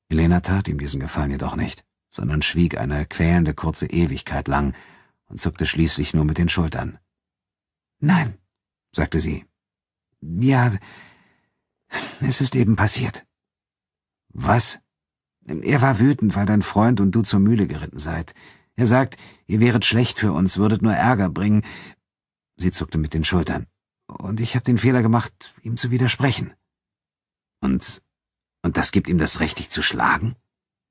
S1: Elena tat ihm diesen Gefallen jedoch nicht, sondern schwieg eine quälende kurze Ewigkeit lang und zuckte schließlich nur mit den Schultern. Nein, sagte sie. Ja, es ist eben passiert. Was? Er war wütend, weil dein Freund und du zur Mühle geritten seid. Er sagt, ihr wäret schlecht für uns, würdet nur Ärger bringen. Sie zuckte mit den Schultern. Und ich habe den Fehler gemacht, ihm zu widersprechen. Und, und das gibt ihm das Recht, dich zu schlagen?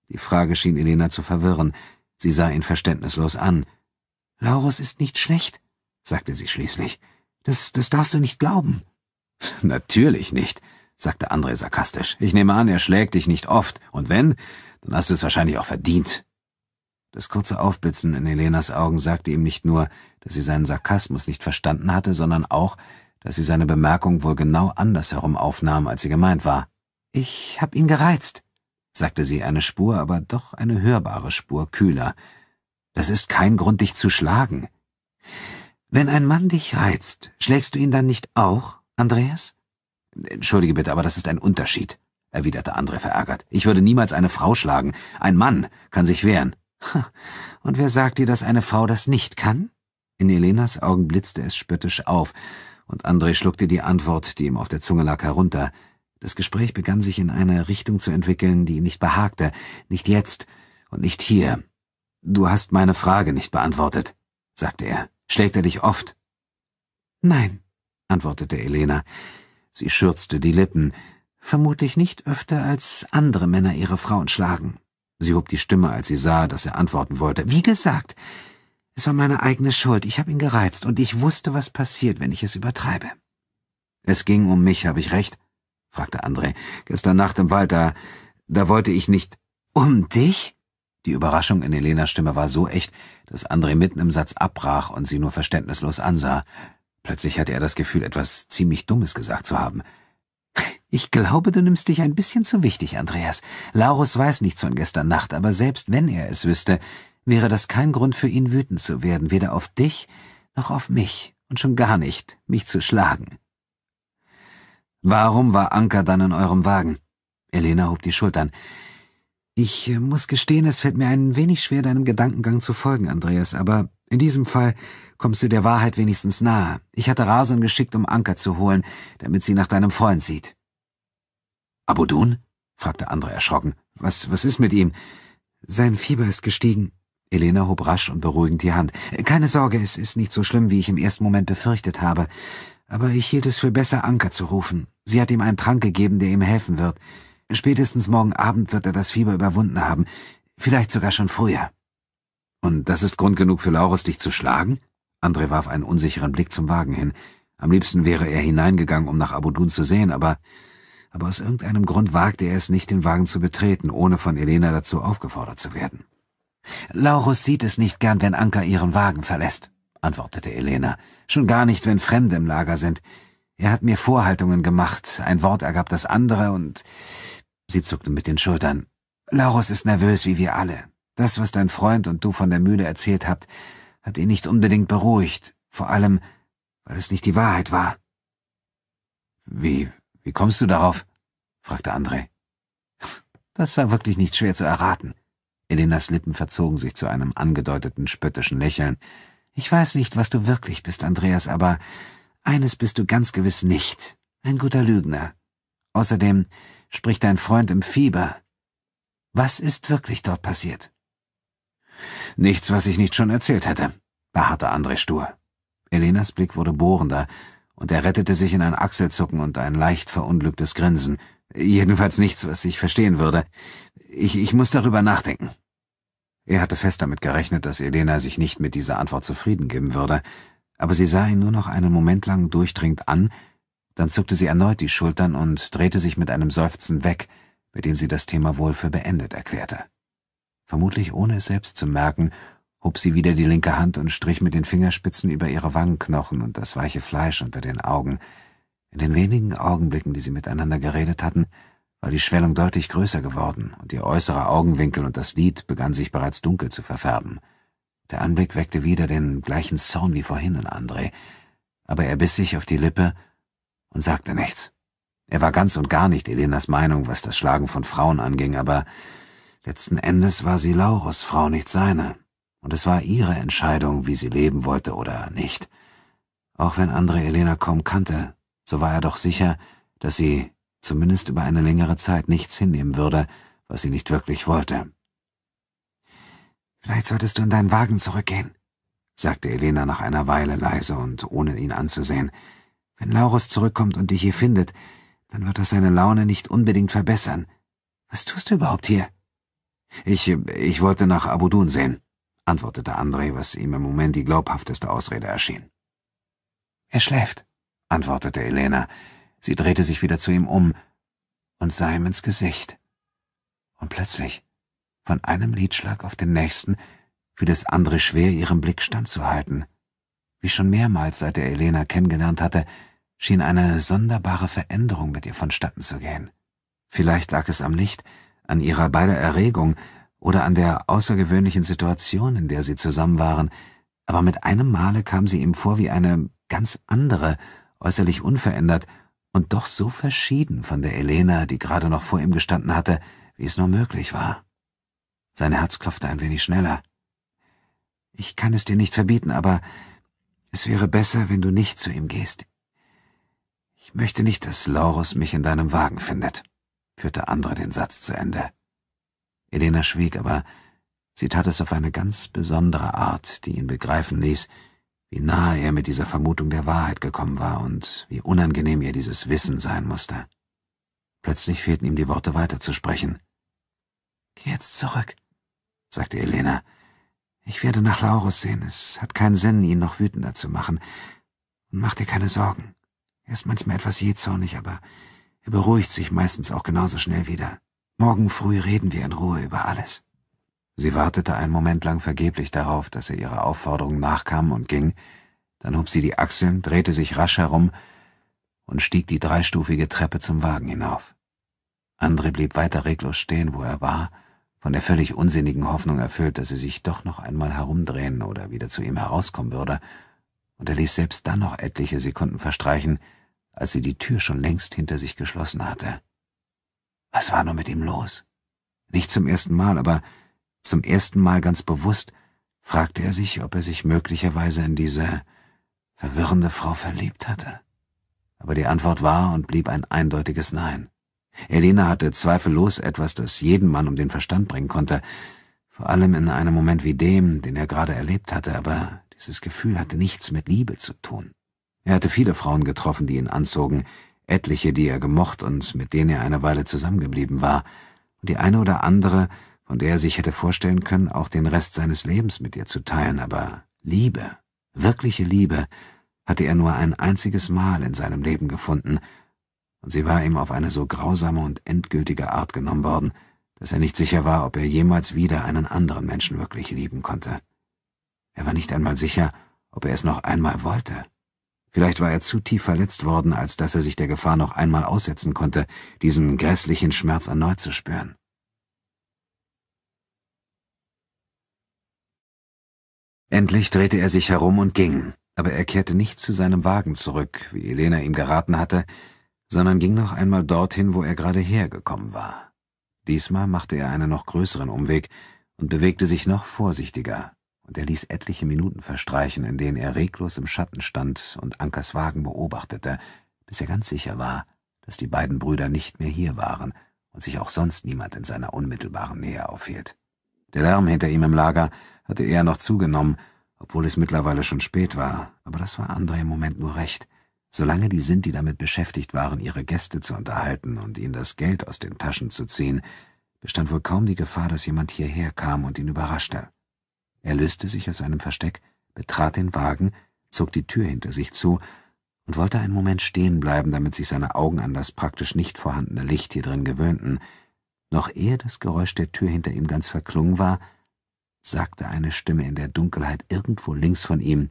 S1: Die Frage schien Elena zu verwirren. Sie sah ihn verständnislos an. Laurus ist nicht schlecht, sagte sie schließlich. Das, das darfst du nicht glauben. <laughs> Natürlich nicht, sagte André sarkastisch. Ich nehme an, er schlägt dich nicht oft, und wenn, dann hast du es wahrscheinlich auch verdient. Das kurze Aufblitzen in Elenas Augen sagte ihm nicht nur, dass sie seinen Sarkasmus nicht verstanden hatte, sondern auch, dass sie seine Bemerkung wohl genau andersherum aufnahm, als sie gemeint war. Ich hab ihn gereizt, sagte sie eine Spur, aber doch eine hörbare Spur kühler. Das ist kein Grund, dich zu schlagen. Wenn ein Mann dich reizt, schlägst du ihn dann nicht auch, Andreas? Entschuldige bitte, aber das ist ein Unterschied, erwiderte Andre verärgert. Ich würde niemals eine Frau schlagen. Ein Mann kann sich wehren. <laughs> Und wer sagt dir, dass eine Frau das nicht kann? In Elenas Augen blitzte es spöttisch auf, und Andre schluckte die Antwort, die ihm auf der Zunge lag, herunter. Das Gespräch begann sich in eine Richtung zu entwickeln, die ihm nicht behagte. Nicht jetzt und nicht hier. Du hast meine Frage nicht beantwortet, sagte er. Schlägt er dich oft? Nein, antwortete Elena. Sie schürzte die Lippen. Vermutlich nicht öfter, als andere Männer ihre Frauen schlagen. Sie hob die Stimme, als sie sah, dass er antworten wollte. Wie gesagt, es war meine eigene Schuld. Ich habe ihn gereizt und ich wusste, was passiert, wenn ich es übertreibe. Es ging um mich, habe ich recht? fragte André. Gestern Nacht im Wald, da, da wollte ich nicht. Um dich? Die Überraschung in Elenas Stimme war so echt, dass André mitten im Satz abbrach und sie nur verständnislos ansah. Plötzlich hatte er das Gefühl, etwas ziemlich Dummes gesagt zu haben. Ich glaube, du nimmst dich ein bisschen zu wichtig, Andreas. Laurus weiß nichts von gestern Nacht, aber selbst wenn er es wüsste, wäre das kein Grund für ihn wütend zu werden, weder auf dich noch auf mich und schon gar nicht, mich zu schlagen. Warum war Anker dann in eurem Wagen? Elena hob die Schultern. Ich äh, muss gestehen, es fällt mir ein wenig schwer, deinem Gedankengang zu folgen, Andreas, aber in diesem Fall kommst du der Wahrheit wenigstens nahe. Ich hatte Rasen geschickt, um Anker zu holen, damit sie nach deinem Freund sieht. Abudun? fragte Andre erschrocken. Was, was ist mit ihm? Sein Fieber ist gestiegen. Elena hob rasch und beruhigend die Hand. Keine Sorge, es ist nicht so schlimm, wie ich im ersten Moment befürchtet habe. Aber ich hielt es für besser, Anker zu rufen. Sie hat ihm einen Trank gegeben, der ihm helfen wird. Spätestens morgen Abend wird er das Fieber überwunden haben, vielleicht sogar schon früher. Und das ist Grund genug für Laurus, dich zu schlagen? André warf einen unsicheren Blick zum Wagen hin. Am liebsten wäre er hineingegangen, um nach Abudun zu sehen, aber, aber aus irgendeinem Grund wagte er es nicht, den Wagen zu betreten, ohne von Elena dazu aufgefordert zu werden. Laurus sieht es nicht gern, wenn Anka ihren Wagen verlässt, antwortete Elena. Schon gar nicht, wenn Fremde im Lager sind. Er hat mir Vorhaltungen gemacht, ein Wort ergab das andere und Sie zuckte mit den Schultern. Laurus ist nervös wie wir alle. Das, was dein Freund und du von der Mühle erzählt habt, hat ihn nicht unbedingt beruhigt, vor allem, weil es nicht die Wahrheit war. Wie, wie kommst du darauf? fragte André. Das war wirklich nicht schwer zu erraten. Elenas Lippen verzogen sich zu einem angedeuteten spöttischen Lächeln. Ich weiß nicht, was du wirklich bist, Andreas, aber eines bist du ganz gewiss nicht. Ein guter Lügner. Außerdem, spricht ein Freund im Fieber. Was ist wirklich dort passiert? Nichts, was ich nicht schon erzählt hätte, beharrte André stur. Elenas Blick wurde bohrender, und er rettete sich in ein Achselzucken und ein leicht verunglücktes Grinsen. Jedenfalls nichts, was ich verstehen würde. Ich, ich muss darüber nachdenken. Er hatte fest damit gerechnet, dass Elena sich nicht mit dieser Antwort zufrieden geben würde, aber sie sah ihn nur noch einen Moment lang durchdringend an dann zuckte sie erneut die Schultern und drehte sich mit einem Seufzen weg, mit dem sie das Thema wohl für beendet erklärte. Vermutlich ohne es selbst zu merken, hob sie wieder die linke Hand und strich mit den Fingerspitzen über ihre Wangenknochen und das weiche Fleisch unter den Augen. In den wenigen Augenblicken, die sie miteinander geredet hatten, war die Schwellung deutlich größer geworden, und ihr äußerer Augenwinkel und das Lied begann sich bereits dunkel zu verfärben. Der Anblick weckte wieder den gleichen Zorn wie vorhin in André, aber er biss sich auf die Lippe und sagte nichts. Er war ganz und gar nicht Elenas Meinung, was das Schlagen von Frauen anging, aber letzten Endes war sie Laurus Frau nicht seine, und es war ihre Entscheidung, wie sie leben wollte oder nicht. Auch wenn Andre Elena kaum kannte, so war er doch sicher, dass sie zumindest über eine längere Zeit nichts hinnehmen würde, was sie nicht wirklich wollte. Vielleicht solltest du in deinen Wagen zurückgehen, sagte Elena nach einer Weile leise und ohne ihn anzusehen. Wenn Laurus zurückkommt und dich hier findet, dann wird das seine Laune nicht unbedingt verbessern. Was tust du überhaupt hier? Ich, ich wollte nach Abudun sehen, antwortete André, was ihm im Moment die glaubhafteste Ausrede erschien. Er schläft, antwortete Elena. Sie drehte sich wieder zu ihm um und sah ihm ins Gesicht. Und plötzlich, von einem Liedschlag auf den nächsten, fiel es André schwer, ihrem Blick standzuhalten. Wie schon mehrmals, seit er Elena kennengelernt hatte, schien eine sonderbare Veränderung mit ihr vonstatten zu gehen. Vielleicht lag es am Licht, an ihrer beider Erregung oder an der außergewöhnlichen Situation, in der sie zusammen waren, aber mit einem Male kam sie ihm vor wie eine ganz andere, äußerlich unverändert und doch so verschieden von der Elena, die gerade noch vor ihm gestanden hatte, wie es nur möglich war. Sein Herz klopfte ein wenig schneller. Ich kann es dir nicht verbieten, aber es wäre besser, wenn du nicht zu ihm gehst. Ich möchte nicht, dass Laurus mich in deinem Wagen findet, führte Andre den Satz zu Ende. Elena schwieg, aber sie tat es auf eine ganz besondere Art, die ihn begreifen ließ, wie nahe er mit dieser Vermutung der Wahrheit gekommen war und wie unangenehm ihr dieses Wissen sein musste. Plötzlich fehlten ihm die Worte weiterzusprechen. Geh jetzt zurück, sagte Elena. Ich werde nach Laurus sehen. Es hat keinen Sinn, ihn noch wütender zu machen. Und mach dir keine Sorgen. Er ist manchmal etwas jähzornig, aber er beruhigt sich meistens auch genauso schnell wieder. Morgen früh reden wir in Ruhe über alles. Sie wartete einen Moment lang vergeblich darauf, dass er ihrer Aufforderung nachkam und ging, dann hob sie die Achseln, drehte sich rasch herum und stieg die dreistufige Treppe zum Wagen hinauf. Andre blieb weiter reglos stehen, wo er war, von der völlig unsinnigen Hoffnung erfüllt, dass sie sich doch noch einmal herumdrehen oder wieder zu ihm herauskommen würde, und er ließ selbst dann noch etliche Sekunden verstreichen, als sie die Tür schon längst hinter sich geschlossen hatte. Was war nur mit ihm los? Nicht zum ersten Mal, aber zum ersten Mal ganz bewusst fragte er sich, ob er sich möglicherweise in diese verwirrende Frau verliebt hatte. Aber die Antwort war und blieb ein eindeutiges Nein. Elena hatte zweifellos etwas, das jeden Mann um den Verstand bringen konnte, vor allem in einem Moment wie dem, den er gerade erlebt hatte, aber dieses Gefühl hatte nichts mit Liebe zu tun. Er hatte viele Frauen getroffen, die ihn anzogen, etliche, die er gemocht und mit denen er eine Weile zusammengeblieben war, und die eine oder andere, von der er sich hätte vorstellen können, auch den Rest seines Lebens mit ihr zu teilen, aber Liebe, wirkliche Liebe, hatte er nur ein einziges Mal in seinem Leben gefunden, und sie war ihm auf eine so grausame und endgültige Art genommen worden, dass er nicht sicher war, ob er jemals wieder einen anderen Menschen wirklich lieben konnte. Er war nicht einmal sicher, ob er es noch einmal wollte. Vielleicht war er zu tief verletzt worden, als dass er sich der Gefahr noch einmal aussetzen konnte, diesen grässlichen Schmerz erneut zu spüren. Endlich drehte er sich herum und ging, aber er kehrte nicht zu seinem Wagen zurück, wie Elena ihm geraten hatte, sondern ging noch einmal dorthin, wo er gerade hergekommen war. Diesmal machte er einen noch größeren Umweg und bewegte sich noch vorsichtiger, und er ließ etliche Minuten verstreichen, in denen er reglos im Schatten stand und Ankers Wagen beobachtete, bis er ganz sicher war, dass die beiden Brüder nicht mehr hier waren und sich auch sonst niemand in seiner unmittelbaren Nähe aufhielt. Der Lärm hinter ihm im Lager hatte eher noch zugenommen, obwohl es mittlerweile schon spät war, aber das war André im Moment nur recht. Solange die Sinti damit beschäftigt waren, ihre Gäste zu unterhalten und ihnen das Geld aus den Taschen zu ziehen, bestand wohl kaum die Gefahr, dass jemand hierher kam und ihn überraschte. Er löste sich aus seinem Versteck, betrat den Wagen, zog die Tür hinter sich zu und wollte einen Moment stehen bleiben, damit sich seine Augen an das praktisch nicht vorhandene Licht hier drin gewöhnten. Noch ehe das Geräusch der Tür hinter ihm ganz verklungen war, sagte eine Stimme in der Dunkelheit irgendwo links
S2: von ihm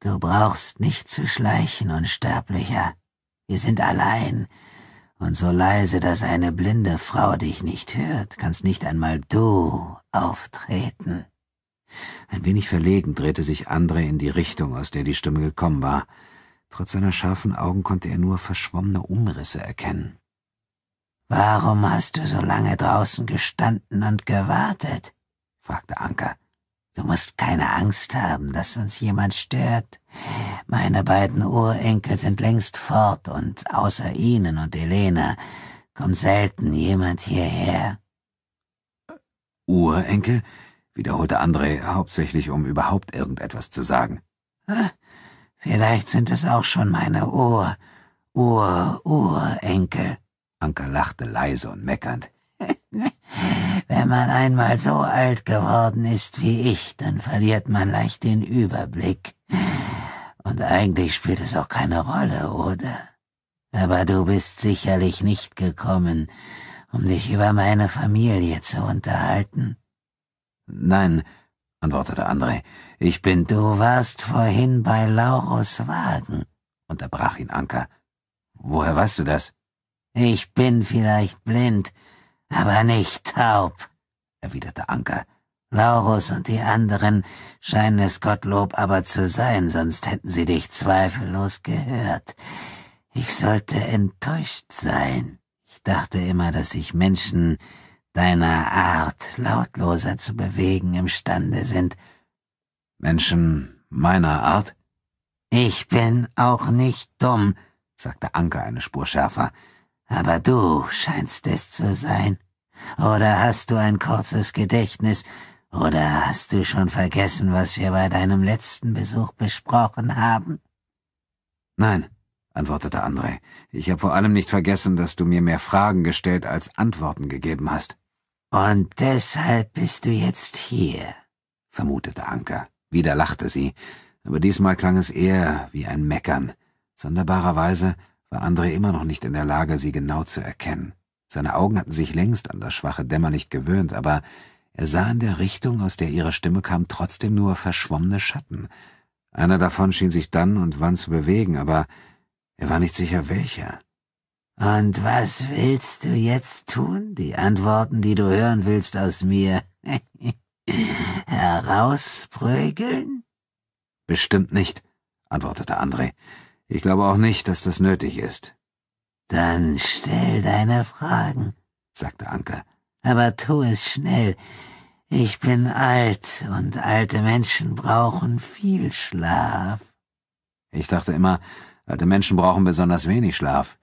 S2: Du brauchst nicht zu schleichen, Unsterblicher. Wir sind allein, und so leise, dass eine blinde Frau dich nicht hört, kannst nicht einmal du auftreten. Ein wenig verlegen drehte sich
S1: André in die Richtung, aus der die Stimme gekommen war. Trotz seiner scharfen Augen konnte er nur verschwommene
S2: Umrisse erkennen. Warum hast du so lange draußen gestanden und gewartet? fragte Anker. Du musst keine Angst haben, dass uns jemand stört. Meine beiden Urenkel sind längst fort und außer ihnen und Elena kommt selten jemand hierher. Urenkel? wiederholte André, hauptsächlich um überhaupt irgendetwas zu sagen. Vielleicht sind es auch schon meine Ur, Ur, Urenkel. Anka lachte leise und meckernd. <laughs> Wenn man einmal so alt geworden ist wie ich, dann verliert man leicht den Überblick. Und eigentlich spielt es auch keine Rolle, oder? Aber du bist sicherlich nicht gekommen, um dich über meine Familie zu unterhalten. Nein, antwortete André, ich bin... Du warst vorhin bei Laurus Wagen, unterbrach ihn Anker. Woher weißt du das? Ich bin vielleicht blind, aber nicht taub, erwiderte Anker. Laurus und die anderen scheinen es Gottlob aber zu sein, sonst hätten sie dich zweifellos gehört. Ich sollte enttäuscht sein. Ich dachte immer, dass ich Menschen deiner Art lautloser zu bewegen imstande sind. Menschen meiner Art? Ich bin auch nicht dumm, sagte Anka eine Spur schärfer. Aber du scheinst es zu sein. Oder hast du ein kurzes Gedächtnis, oder hast du schon vergessen, was wir bei deinem letzten Besuch besprochen haben? Nein, antwortete André.
S1: Ich habe vor allem nicht vergessen, dass du mir mehr Fragen gestellt als Antworten gegeben hast. Und deshalb bist du jetzt hier, vermutete Anker. Wieder lachte sie, aber diesmal klang es eher wie ein Meckern. Sonderbarerweise war André immer noch nicht in der Lage, sie genau zu erkennen. Seine Augen hatten sich längst an das schwache Dämmerlicht gewöhnt, aber er sah in der Richtung, aus der ihre Stimme kam, trotzdem nur verschwommene Schatten. Einer davon schien sich dann und wann zu bewegen, aber er war nicht sicher welcher.
S2: Und was willst du jetzt tun? Die Antworten, die du hören willst aus mir. <laughs> Herausprügeln?
S1: Bestimmt nicht, antwortete André. Ich glaube auch nicht, dass das nötig ist.
S2: Dann stell deine Fragen, sagte Anker. Aber tu es schnell. Ich bin alt und alte Menschen brauchen viel Schlaf.
S1: Ich dachte immer, alte Menschen brauchen besonders wenig Schlaf.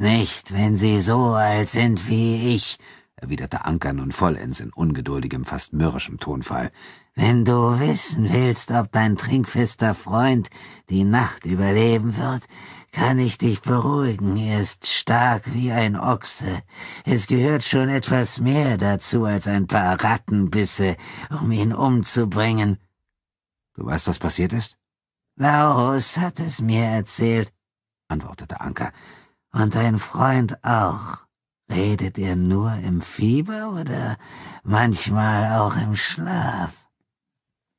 S2: Nicht, wenn Sie so alt sind wie ich, erwiderte Anker nun vollends in ungeduldigem, fast mürrischem Tonfall. Wenn du wissen willst, ob dein trinkfester Freund die Nacht überleben wird, kann ich dich beruhigen. Er ist stark wie ein Ochse. Es gehört schon etwas mehr dazu als ein paar Rattenbisse, um ihn umzubringen. Du weißt, was passiert ist? Laurus hat es mir erzählt, antwortete Anker. Und dein Freund auch. Redet ihr nur im Fieber oder manchmal auch im Schlaf?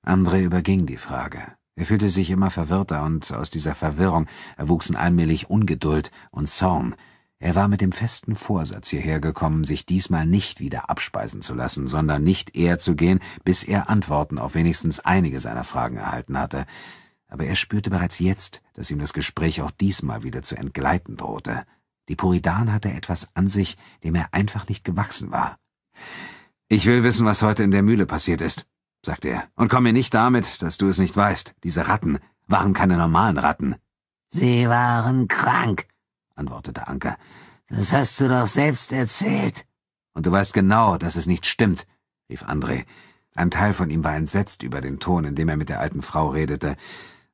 S2: André überging die Frage.
S1: Er fühlte sich immer verwirrter und aus dieser Verwirrung erwuchsen allmählich Ungeduld und Zorn. Er war mit dem festen Vorsatz hierher gekommen, sich diesmal nicht wieder abspeisen zu lassen, sondern nicht eher zu gehen, bis er Antworten auf wenigstens einige seiner Fragen erhalten hatte aber er spürte bereits jetzt, dass ihm das Gespräch auch diesmal wieder zu entgleiten drohte. Die Puritan hatte etwas an sich, dem er einfach nicht gewachsen war. Ich will wissen, was heute in der Mühle passiert ist, sagte er, und komm mir nicht damit, dass du es nicht weißt. Diese Ratten waren keine normalen Ratten.
S2: Sie waren krank, antwortete Anker. Das hast du doch selbst erzählt. Und
S1: du weißt genau, dass es nicht stimmt, rief André. Ein Teil von ihm war entsetzt über den Ton, in dem er mit der alten Frau redete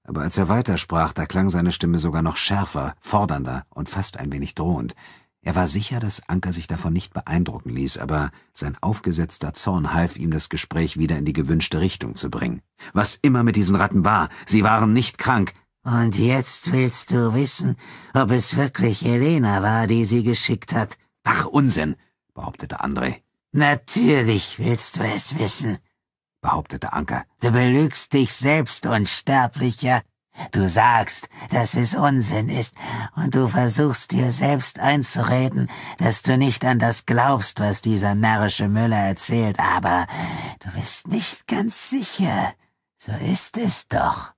S1: aber als er weitersprach, da klang seine Stimme sogar noch schärfer, fordernder und fast ein wenig drohend. Er war sicher, dass Anker sich davon nicht beeindrucken ließ, aber sein aufgesetzter Zorn half ihm, das Gespräch wieder in die gewünschte Richtung zu bringen. Was immer mit diesen Ratten war,
S2: sie waren nicht krank. Und jetzt willst du wissen, ob es wirklich Helena war, die sie geschickt hat. Ach, Unsinn, behauptete André. Natürlich willst du es wissen, behauptete Anker. Du belügst dich selbst, Unsterblicher. Du sagst, dass es Unsinn ist, und du versuchst dir selbst einzureden, dass du nicht an das glaubst, was dieser närrische Müller erzählt, aber du bist nicht ganz sicher. So ist es doch.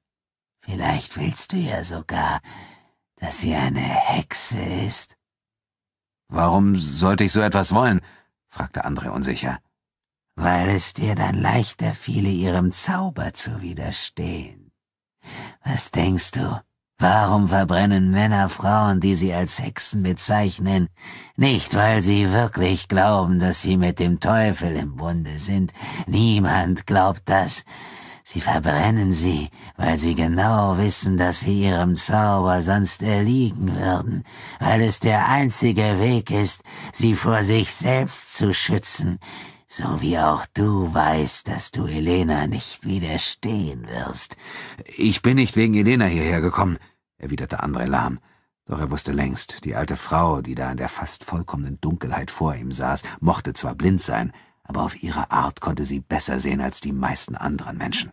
S2: Vielleicht willst du ja sogar, dass sie eine Hexe
S1: ist. Warum sollte ich so etwas wollen? fragte André unsicher
S2: weil es dir dann leichter fiele, ihrem Zauber zu widerstehen. Was denkst du, warum verbrennen Männer Frauen, die sie als Hexen bezeichnen, nicht weil sie wirklich glauben, dass sie mit dem Teufel im Bunde sind, niemand glaubt das, Sie verbrennen sie, weil sie genau wissen, dass sie ihrem Zauber sonst erliegen würden, weil es der einzige Weg ist, sie vor sich selbst zu schützen, so wie auch du weißt, dass du Elena nicht widerstehen wirst.
S1: Ich bin nicht wegen Elena hierher gekommen, erwiderte André lahm. Doch er wusste längst, die alte Frau, die da in der fast vollkommenen Dunkelheit vor ihm saß, mochte zwar blind sein, aber auf ihre Art konnte sie besser sehen als die meisten anderen Menschen.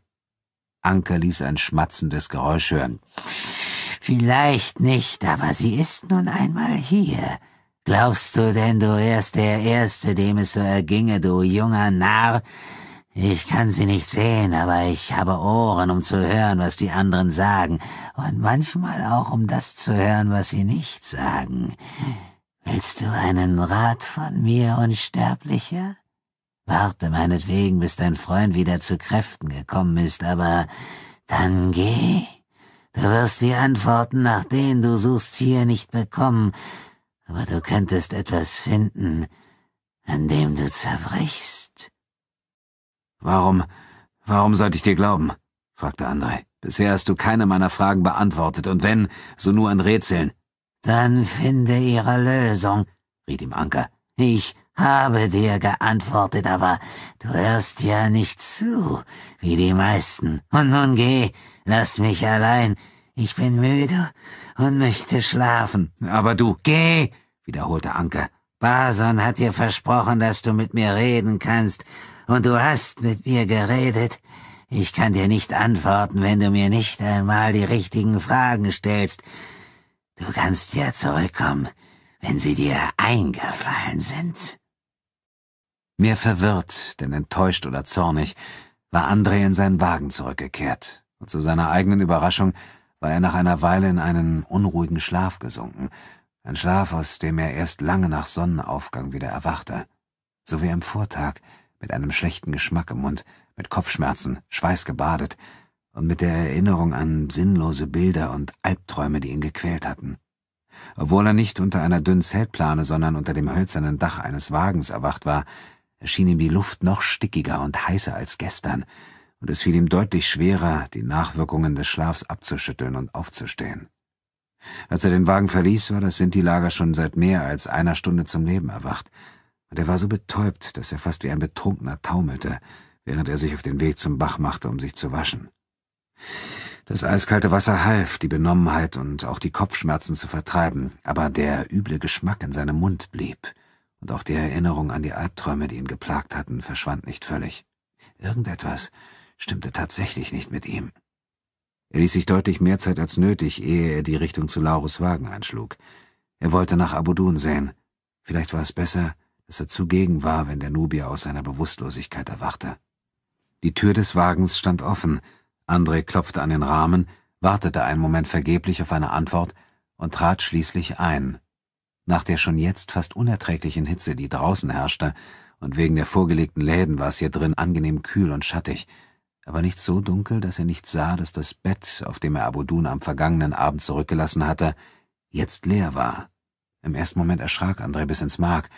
S1: Anke ließ ein
S2: schmatzendes Geräusch hören. Vielleicht nicht, aber sie ist nun einmal hier, Glaubst du denn, du wärst der Erste, dem es so erginge, du junger Narr? Ich kann sie nicht sehen, aber ich habe Ohren, um zu hören, was die anderen sagen, und manchmal auch, um das zu hören, was sie nicht sagen. Willst du einen Rat von mir, Unsterblicher? Warte meinetwegen, bis dein Freund wieder zu Kräften gekommen ist, aber dann geh. Du wirst die Antworten, nach denen du suchst, hier nicht bekommen, aber du könntest etwas finden, an dem du zerbrichst. Warum, warum sollte ich dir glauben? fragte André.
S1: Bisher hast du keine meiner Fragen beantwortet, und wenn, so nur an Rätseln.
S2: Dann finde ihre Lösung, riet ihm Anker. Ich habe dir geantwortet, aber du hörst ja nicht zu, wie die meisten. Und nun geh, lass mich allein. Ich bin müde und möchte schlafen. Aber du, geh, wiederholte Anke. Bason hat dir versprochen, dass du mit mir reden kannst, und du hast mit mir geredet. Ich kann dir nicht antworten, wenn du mir nicht einmal die richtigen Fragen stellst. Du kannst ja zurückkommen, wenn sie dir eingefallen sind. Mehr verwirrt,
S1: denn enttäuscht oder zornig, war André in seinen Wagen zurückgekehrt, und zu seiner eigenen Überraschung war er nach einer Weile in einen unruhigen Schlaf gesunken, ein Schlaf, aus dem er erst lange nach Sonnenaufgang wieder erwachte, so wie am Vortag, mit einem schlechten Geschmack im Mund, mit Kopfschmerzen, schweißgebadet und mit der Erinnerung an sinnlose Bilder und Albträume, die ihn gequält hatten. Obwohl er nicht unter einer dünnen Zeltplane, sondern unter dem hölzernen Dach eines Wagens erwacht war, erschien ihm die Luft noch stickiger und heißer als gestern, und es fiel ihm deutlich schwerer, die Nachwirkungen des Schlafs abzuschütteln und aufzustehen. Als er den Wagen verließ, war das Sinti-Lager schon seit mehr als einer Stunde zum Leben erwacht, und er war so betäubt, dass er fast wie ein Betrunkener taumelte, während er sich auf den Weg zum Bach machte, um sich zu waschen. Das eiskalte Wasser half, die Benommenheit und auch die Kopfschmerzen zu vertreiben, aber der üble Geschmack in seinem Mund blieb, und auch die Erinnerung an die Albträume, die ihn geplagt hatten, verschwand nicht völlig. Irgendetwas stimmte tatsächlich nicht mit ihm. Er ließ sich deutlich mehr Zeit als nötig, ehe er die Richtung zu Laurus Wagen einschlug. Er wollte nach Abudun sehen. Vielleicht war es besser, dass er zugegen war, wenn der Nubier aus seiner Bewusstlosigkeit erwachte. Die Tür des Wagens stand offen. André klopfte an den Rahmen, wartete einen Moment vergeblich auf eine Antwort und trat schließlich ein. Nach der schon jetzt fast unerträglichen Hitze, die draußen herrschte, und wegen der vorgelegten Läden war es hier drin angenehm kühl und schattig, aber nicht so dunkel, dass er nicht sah, dass das Bett, auf dem er Abudun am vergangenen Abend zurückgelassen hatte, jetzt leer war. Im ersten Moment erschrak André bis ins Mark,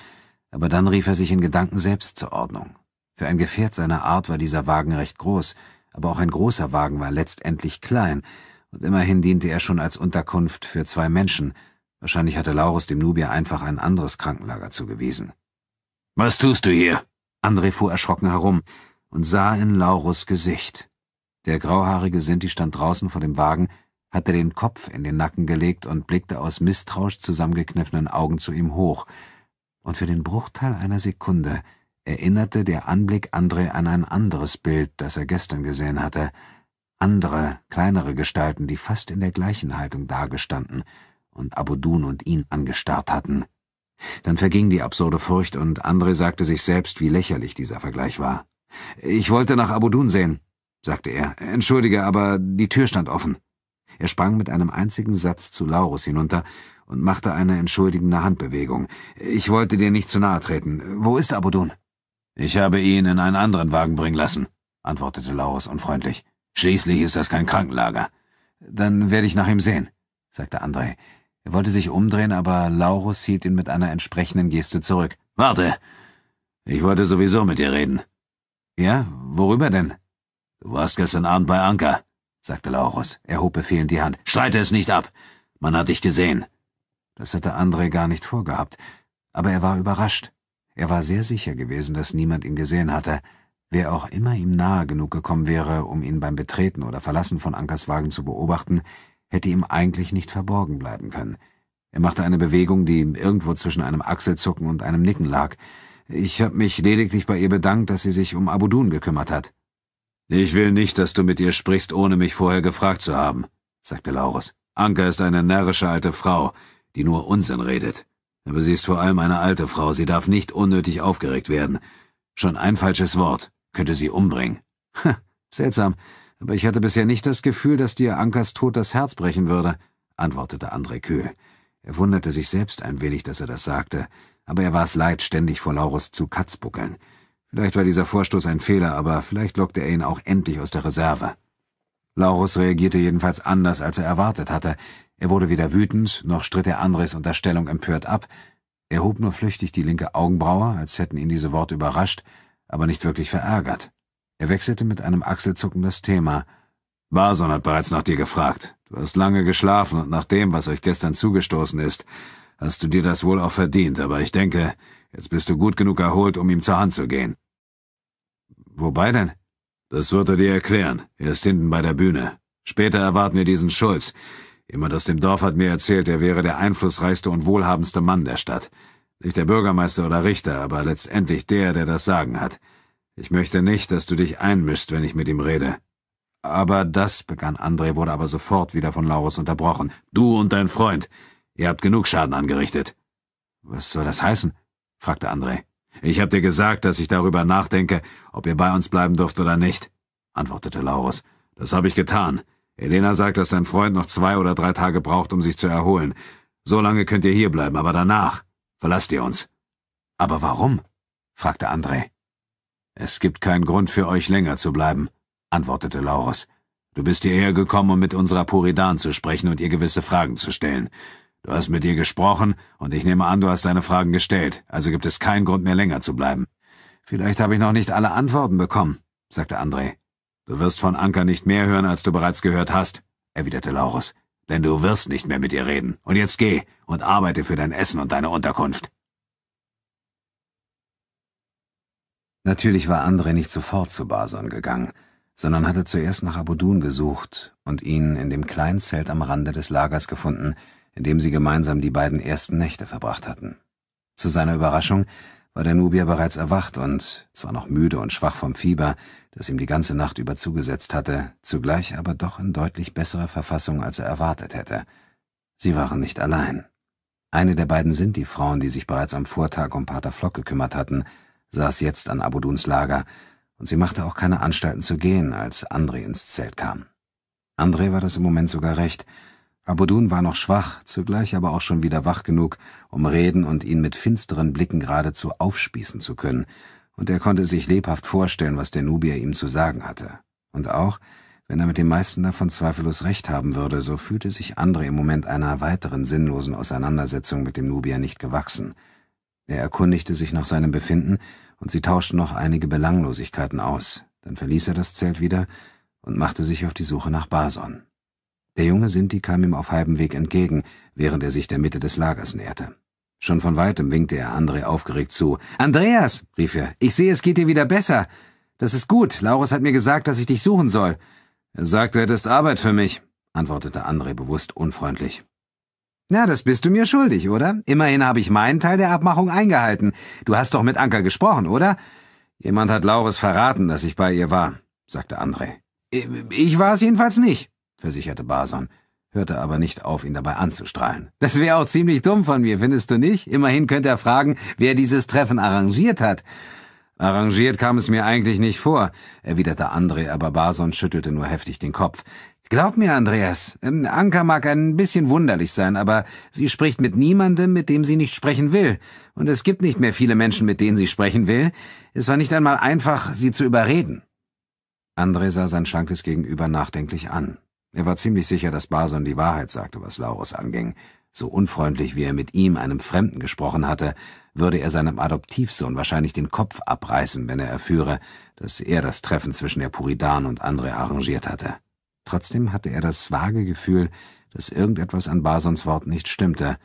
S1: aber dann rief er sich in Gedanken selbst zur Ordnung. Für ein Gefährt seiner Art war dieser Wagen recht groß, aber auch ein großer Wagen war letztendlich klein, und immerhin diente er schon als Unterkunft für zwei Menschen. Wahrscheinlich hatte Laurus dem Nubier einfach ein anderes Krankenlager zugewiesen. Was tust du hier? André fuhr erschrocken herum und sah in Laurus Gesicht. Der grauhaarige Sinti stand draußen vor dem Wagen, hatte den Kopf in den Nacken gelegt und blickte aus misstrauisch zusammengekniffenen Augen zu ihm hoch. Und für den Bruchteil einer Sekunde erinnerte der Anblick André an ein anderes Bild, das er gestern gesehen hatte. Andere, kleinere Gestalten, die fast in der gleichen Haltung dagestanden und Abudun und ihn angestarrt hatten. Dann verging die absurde Furcht und André sagte sich selbst, wie lächerlich dieser Vergleich war. Ich wollte nach Abudun sehen, sagte er. Entschuldige, aber die Tür stand offen. Er sprang mit einem einzigen Satz zu Laurus hinunter und machte eine entschuldigende Handbewegung. Ich wollte dir nicht zu nahe treten. Wo ist Abudun? Ich habe ihn in einen anderen Wagen bringen lassen, antwortete Laurus unfreundlich. Schließlich ist das kein Krankenlager. Dann werde ich nach ihm sehen, sagte Andrei. Er wollte sich umdrehen, aber Laurus hielt ihn mit einer entsprechenden Geste zurück. Warte! Ich wollte sowieso mit dir reden. Ja, worüber denn? Du warst gestern Abend bei Anker, sagte Laurus. Er hob befehlend die Hand. Streite es nicht ab. Man hat dich gesehen. Das hatte André gar nicht vorgehabt. Aber er war überrascht. Er war sehr sicher gewesen, dass niemand ihn gesehen hatte. Wer auch immer ihm nahe genug gekommen wäre, um ihn beim Betreten oder Verlassen von Ankers Wagen zu beobachten, hätte ihm eigentlich nicht verborgen bleiben können. Er machte eine Bewegung, die irgendwo zwischen einem Achselzucken und einem Nicken lag. Ich habe mich lediglich bei ihr bedankt, dass sie sich um Abudun gekümmert hat. Ich will nicht, dass du mit ihr sprichst, ohne mich vorher gefragt zu haben, sagte Laurus. Anka ist eine närrische alte Frau, die nur Unsinn redet. Aber sie ist vor allem eine alte Frau, sie darf nicht unnötig aufgeregt werden. Schon ein falsches Wort könnte sie umbringen. Ha, seltsam, aber ich hatte bisher nicht das Gefühl, dass dir Ankas Tod das Herz brechen würde, antwortete André kühl. Er wunderte sich selbst ein wenig, dass er das sagte, aber er war es leid, ständig vor Laurus zu katzbuckeln. Vielleicht war dieser Vorstoß ein Fehler, aber vielleicht lockte er ihn auch endlich aus der Reserve. Laurus reagierte jedenfalls anders, als er erwartet hatte. Er wurde weder wütend, noch stritt er Andres Unterstellung empört ab. Er hob nur flüchtig die linke Augenbraue, als hätten ihn diese Worte überrascht, aber nicht wirklich verärgert. Er wechselte mit einem Achselzucken das Thema. Barson hat bereits nach dir gefragt. Du hast lange geschlafen und nach dem, was euch gestern zugestoßen ist, hast du dir das wohl auch verdient, aber ich denke, jetzt bist du gut genug erholt, um ihm zur Hand zu gehen. Wobei denn? Das wird er dir erklären. Er ist hinten bei der Bühne. Später erwarten wir diesen Schulz. Jemand aus dem Dorf hat mir erzählt, er wäre der einflussreichste und wohlhabendste Mann der Stadt. Nicht der Bürgermeister oder Richter, aber letztendlich der, der das Sagen hat. Ich möchte nicht, dass du dich einmischst, wenn ich mit ihm rede. Aber das, begann André, wurde aber sofort wieder von Laurus unterbrochen. Du und dein Freund. Ihr habt genug Schaden angerichtet. Was soll das heißen? fragte André. Ich hab dir gesagt, dass ich darüber nachdenke, ob ihr bei uns bleiben dürft oder nicht, antwortete Laurus. Das habe ich getan. Elena sagt, dass dein Freund noch zwei oder drei Tage braucht, um sich zu erholen. So lange könnt ihr hierbleiben, aber danach verlasst ihr uns. Aber warum? fragte André. Es gibt keinen Grund für euch länger zu bleiben, antwortete Laurus. Du bist hierher gekommen, um mit unserer Puridan zu sprechen und ihr gewisse Fragen zu stellen. Du hast mit ihr gesprochen und ich nehme an, du hast deine Fragen gestellt, also gibt es keinen Grund mehr länger zu bleiben. Vielleicht habe ich noch nicht alle Antworten bekommen, sagte André. Du wirst von Anker nicht mehr hören, als du bereits gehört hast, erwiderte Laurus, denn du wirst nicht mehr mit ihr reden. Und jetzt geh und arbeite für dein Essen und deine Unterkunft. Natürlich war André nicht sofort zu Bason gegangen, sondern hatte zuerst nach Abudun gesucht und ihn in dem kleinen Zelt am Rande des Lagers gefunden, in dem sie gemeinsam die beiden ersten Nächte verbracht hatten. Zu seiner Überraschung war der Nubier bereits erwacht und, zwar noch müde und schwach vom Fieber, das ihm die ganze Nacht über zugesetzt hatte, zugleich aber doch in deutlich besserer Verfassung, als er erwartet hätte. Sie waren nicht allein. Eine der beiden Sinti-Frauen, die sich bereits am Vortag um Pater Flock gekümmert hatten, saß jetzt an Abuduns Lager, und sie machte auch keine Anstalten zu gehen, als André ins Zelt kam. André war das im Moment sogar recht, Abudun war noch schwach, zugleich aber auch schon wieder wach genug, um reden und ihn mit finsteren Blicken geradezu aufspießen zu können, und er konnte sich lebhaft vorstellen, was der Nubier ihm zu sagen hatte. Und auch, wenn er mit den meisten davon zweifellos recht haben würde, so fühlte sich Andre im Moment einer weiteren sinnlosen Auseinandersetzung mit dem Nubier nicht gewachsen. Er erkundigte sich nach seinem Befinden, und sie tauschten noch einige Belanglosigkeiten aus. Dann verließ er das Zelt wieder und machte sich auf die Suche nach Bason. Der junge Sinti kam ihm auf halbem Weg entgegen, während er sich der Mitte des Lagers näherte. Schon von weitem winkte er André aufgeregt zu. Andreas, rief er, ich sehe, es geht dir wieder besser. Das ist gut. Laurus hat mir gesagt, dass ich dich suchen soll. Er sagt, du hättest Arbeit für mich, antwortete André bewusst unfreundlich. Na, das bist du mir schuldig, oder? Immerhin habe ich meinen Teil der Abmachung eingehalten. Du hast doch mit Anker gesprochen, oder? Jemand hat Laurus verraten, dass ich bei ihr war, sagte André. Ich war es jedenfalls nicht versicherte Bason, hörte aber nicht auf, ihn dabei anzustrahlen. Das wäre auch ziemlich dumm von mir, findest du nicht? Immerhin könnte er fragen, wer dieses Treffen arrangiert hat. Arrangiert kam es mir eigentlich nicht vor, erwiderte André, aber Bason schüttelte nur heftig den Kopf. Glaub mir, Andreas, ähm, Anka mag ein bisschen wunderlich sein, aber sie spricht mit niemandem, mit dem sie nicht sprechen will. Und es gibt nicht mehr viele Menschen, mit denen sie sprechen will. Es war nicht einmal einfach, sie zu überreden. André sah sein schlankes Gegenüber nachdenklich an. Er war ziemlich sicher, dass Barson die Wahrheit sagte, was Laurus anging. So unfreundlich, wie er mit ihm, einem Fremden, gesprochen hatte, würde er seinem Adoptivsohn wahrscheinlich den Kopf abreißen, wenn er erführe, dass er das Treffen zwischen der Puridan und Andre arrangiert hatte. Trotzdem hatte er das vage Gefühl, dass irgendetwas an Basons Wort nicht stimmte,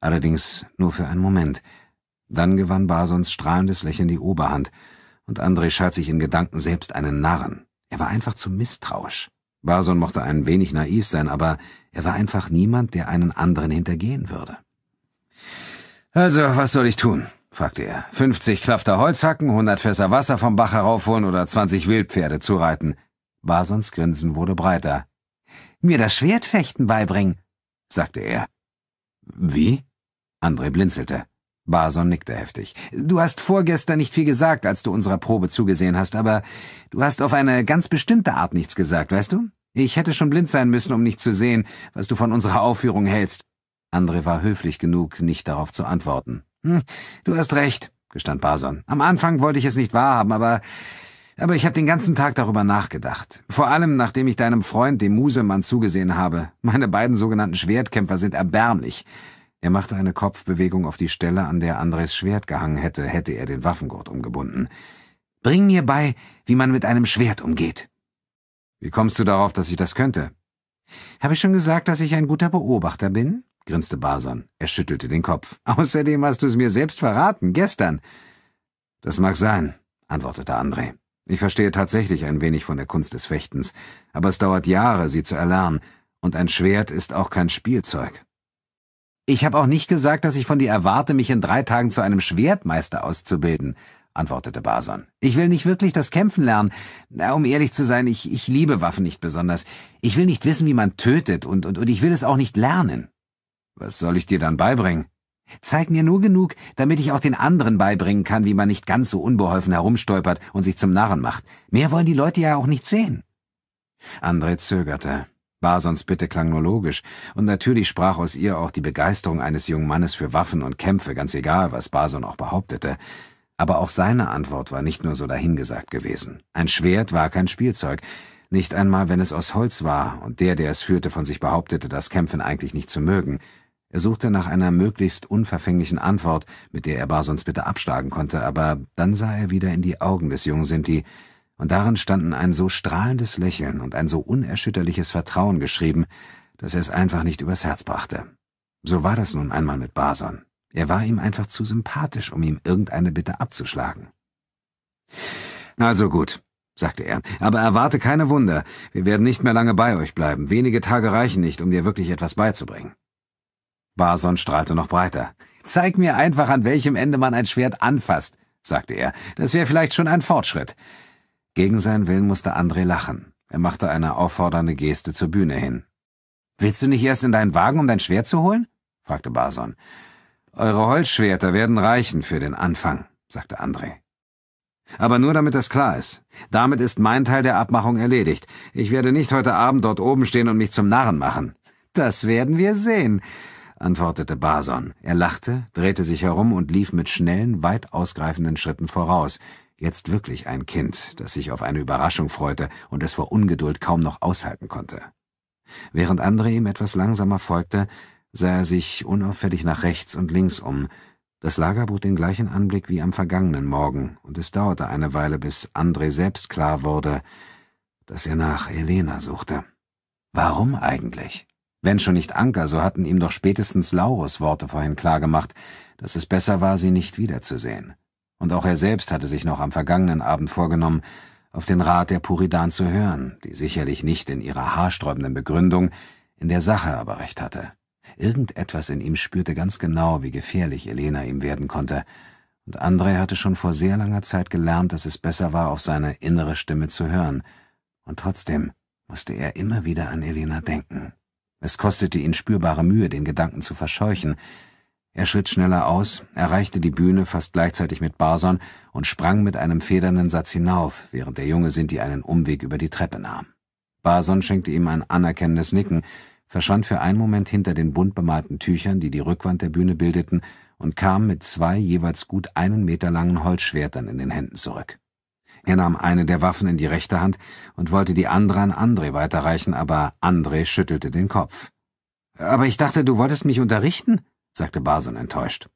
S1: allerdings nur für einen Moment. Dann gewann Basons strahlendes Lächeln die Oberhand, und Andre schalt sich in Gedanken selbst einen Narren. Er war einfach zu misstrauisch. Barson mochte ein wenig naiv sein, aber er war einfach niemand, der einen anderen hintergehen würde. Also, was soll ich tun? fragte er. 50 Klafter Holz hacken, 100 Fässer Wasser vom Bach heraufholen oder 20 Wildpferde zureiten. Basons Grinsen wurde breiter. Mir das Schwertfechten beibringen, sagte er. Wie? André blinzelte. Barson nickte heftig. Du hast vorgestern nicht viel gesagt, als du unserer Probe zugesehen hast, aber du hast auf eine ganz bestimmte Art nichts gesagt, weißt du? Ich hätte schon blind sein müssen, um nicht zu sehen, was du von unserer Aufführung hältst. Andre war höflich genug, nicht darauf zu antworten. Hm, du hast recht, gestand Barson. Am Anfang wollte ich es nicht wahrhaben, aber aber ich habe den ganzen Tag darüber nachgedacht. Vor allem, nachdem ich deinem Freund, dem Musemann, zugesehen habe. Meine beiden sogenannten Schwertkämpfer sind erbärmlich. Er machte eine Kopfbewegung auf die Stelle, an der Andres Schwert gehangen hätte, hätte er den Waffengurt umgebunden. Bring mir bei, wie man mit einem Schwert umgeht. Wie kommst du darauf, dass ich das könnte? Habe ich schon gesagt, dass ich ein guter Beobachter bin? grinste Basan. Er schüttelte den Kopf. <laughs> Außerdem hast du es mir selbst verraten, gestern. Das mag sein, antwortete Andre. Ich verstehe tatsächlich ein wenig von der Kunst des Fechtens, aber es dauert Jahre, sie zu erlernen, und ein Schwert ist auch kein Spielzeug. Ich habe auch nicht gesagt, dass ich von dir erwarte, mich in drei Tagen zu einem Schwertmeister auszubilden, antwortete Bason. Ich will nicht wirklich das Kämpfen lernen. Na, um ehrlich zu sein, ich, ich liebe Waffen nicht besonders. Ich will nicht wissen, wie man tötet und, und, und ich will es auch nicht lernen. Was soll ich dir dann beibringen? Zeig mir nur genug, damit ich auch den anderen beibringen kann, wie man nicht ganz so unbeholfen herumstolpert und sich zum Narren macht. Mehr wollen die Leute ja auch nicht sehen. André zögerte. Basons Bitte klang nur logisch, und natürlich sprach aus ihr auch die Begeisterung eines jungen Mannes für Waffen und Kämpfe, ganz egal, was Bason auch behauptete. Aber auch seine Antwort war nicht nur so dahingesagt gewesen. Ein Schwert war kein Spielzeug, nicht einmal wenn es aus Holz war, und der, der es führte, von sich behauptete, das Kämpfen eigentlich nicht zu mögen. Er suchte nach einer möglichst unverfänglichen Antwort, mit der er Basons Bitte abschlagen konnte, aber dann sah er wieder in die Augen des jungen Sinti, und darin standen ein so strahlendes Lächeln und ein so unerschütterliches Vertrauen geschrieben, dass er es einfach nicht übers Herz brachte. So war das nun einmal mit Bason. Er war ihm einfach zu sympathisch, um ihm irgendeine Bitte abzuschlagen. Also gut, sagte er, aber erwarte keine Wunder. Wir werden nicht mehr lange bei euch bleiben. Wenige Tage reichen nicht, um dir wirklich etwas beizubringen. Bason strahlte noch breiter. Zeig mir einfach, an welchem Ende man ein Schwert anfasst, sagte er. Das wäre vielleicht schon ein Fortschritt. Gegen seinen Willen musste André lachen. Er machte eine auffordernde Geste zur Bühne hin. Willst du nicht erst in deinen Wagen, um dein Schwert zu holen? fragte Barson. Eure Holzschwerter werden reichen für den Anfang, sagte André. Aber nur damit das klar ist. Damit ist mein Teil der Abmachung erledigt. Ich werde nicht heute Abend dort oben stehen und mich zum Narren machen. Das werden wir sehen, antwortete Barson. Er lachte, drehte sich herum und lief mit schnellen, weit ausgreifenden Schritten voraus, Jetzt wirklich ein Kind, das sich auf eine Überraschung freute und es vor Ungeduld kaum noch aushalten konnte. Während andere ihm etwas langsamer folgte, sah er sich unauffällig nach rechts und links um. Das Lager bot den gleichen Anblick wie am vergangenen Morgen, und es dauerte eine Weile, bis André selbst klar wurde, dass er nach Elena suchte. Warum eigentlich? Wenn schon nicht Anker, so hatten ihm doch spätestens Laurus Worte vorhin klargemacht, dass es besser war, sie nicht wiederzusehen und auch er selbst hatte sich noch am vergangenen Abend vorgenommen, auf den Rat der Puridan zu hören, die sicherlich nicht in ihrer haarsträubenden Begründung, in der Sache aber recht hatte. Irgendetwas in ihm spürte ganz genau, wie gefährlich Elena ihm werden konnte, und Andrei hatte schon vor sehr langer Zeit gelernt, dass es besser war, auf seine innere Stimme zu hören, und trotzdem musste er immer wieder an Elena denken. Es kostete ihn spürbare Mühe, den Gedanken zu verscheuchen, er schritt schneller aus, erreichte die Bühne fast gleichzeitig mit Barson und sprang mit einem federnden Satz hinauf, während der junge Sinti einen Umweg über die Treppe nahm. Barson schenkte ihm ein anerkennendes Nicken, verschwand für einen Moment hinter den bunt bemalten Tüchern, die die Rückwand der Bühne bildeten, und kam mit zwei jeweils gut einen Meter langen Holzschwertern in den Händen zurück. Er nahm eine der Waffen in die rechte Hand und wollte die andere an André weiterreichen, aber André schüttelte den Kopf. Aber ich dachte, du wolltest mich unterrichten? sagte Barson enttäuscht.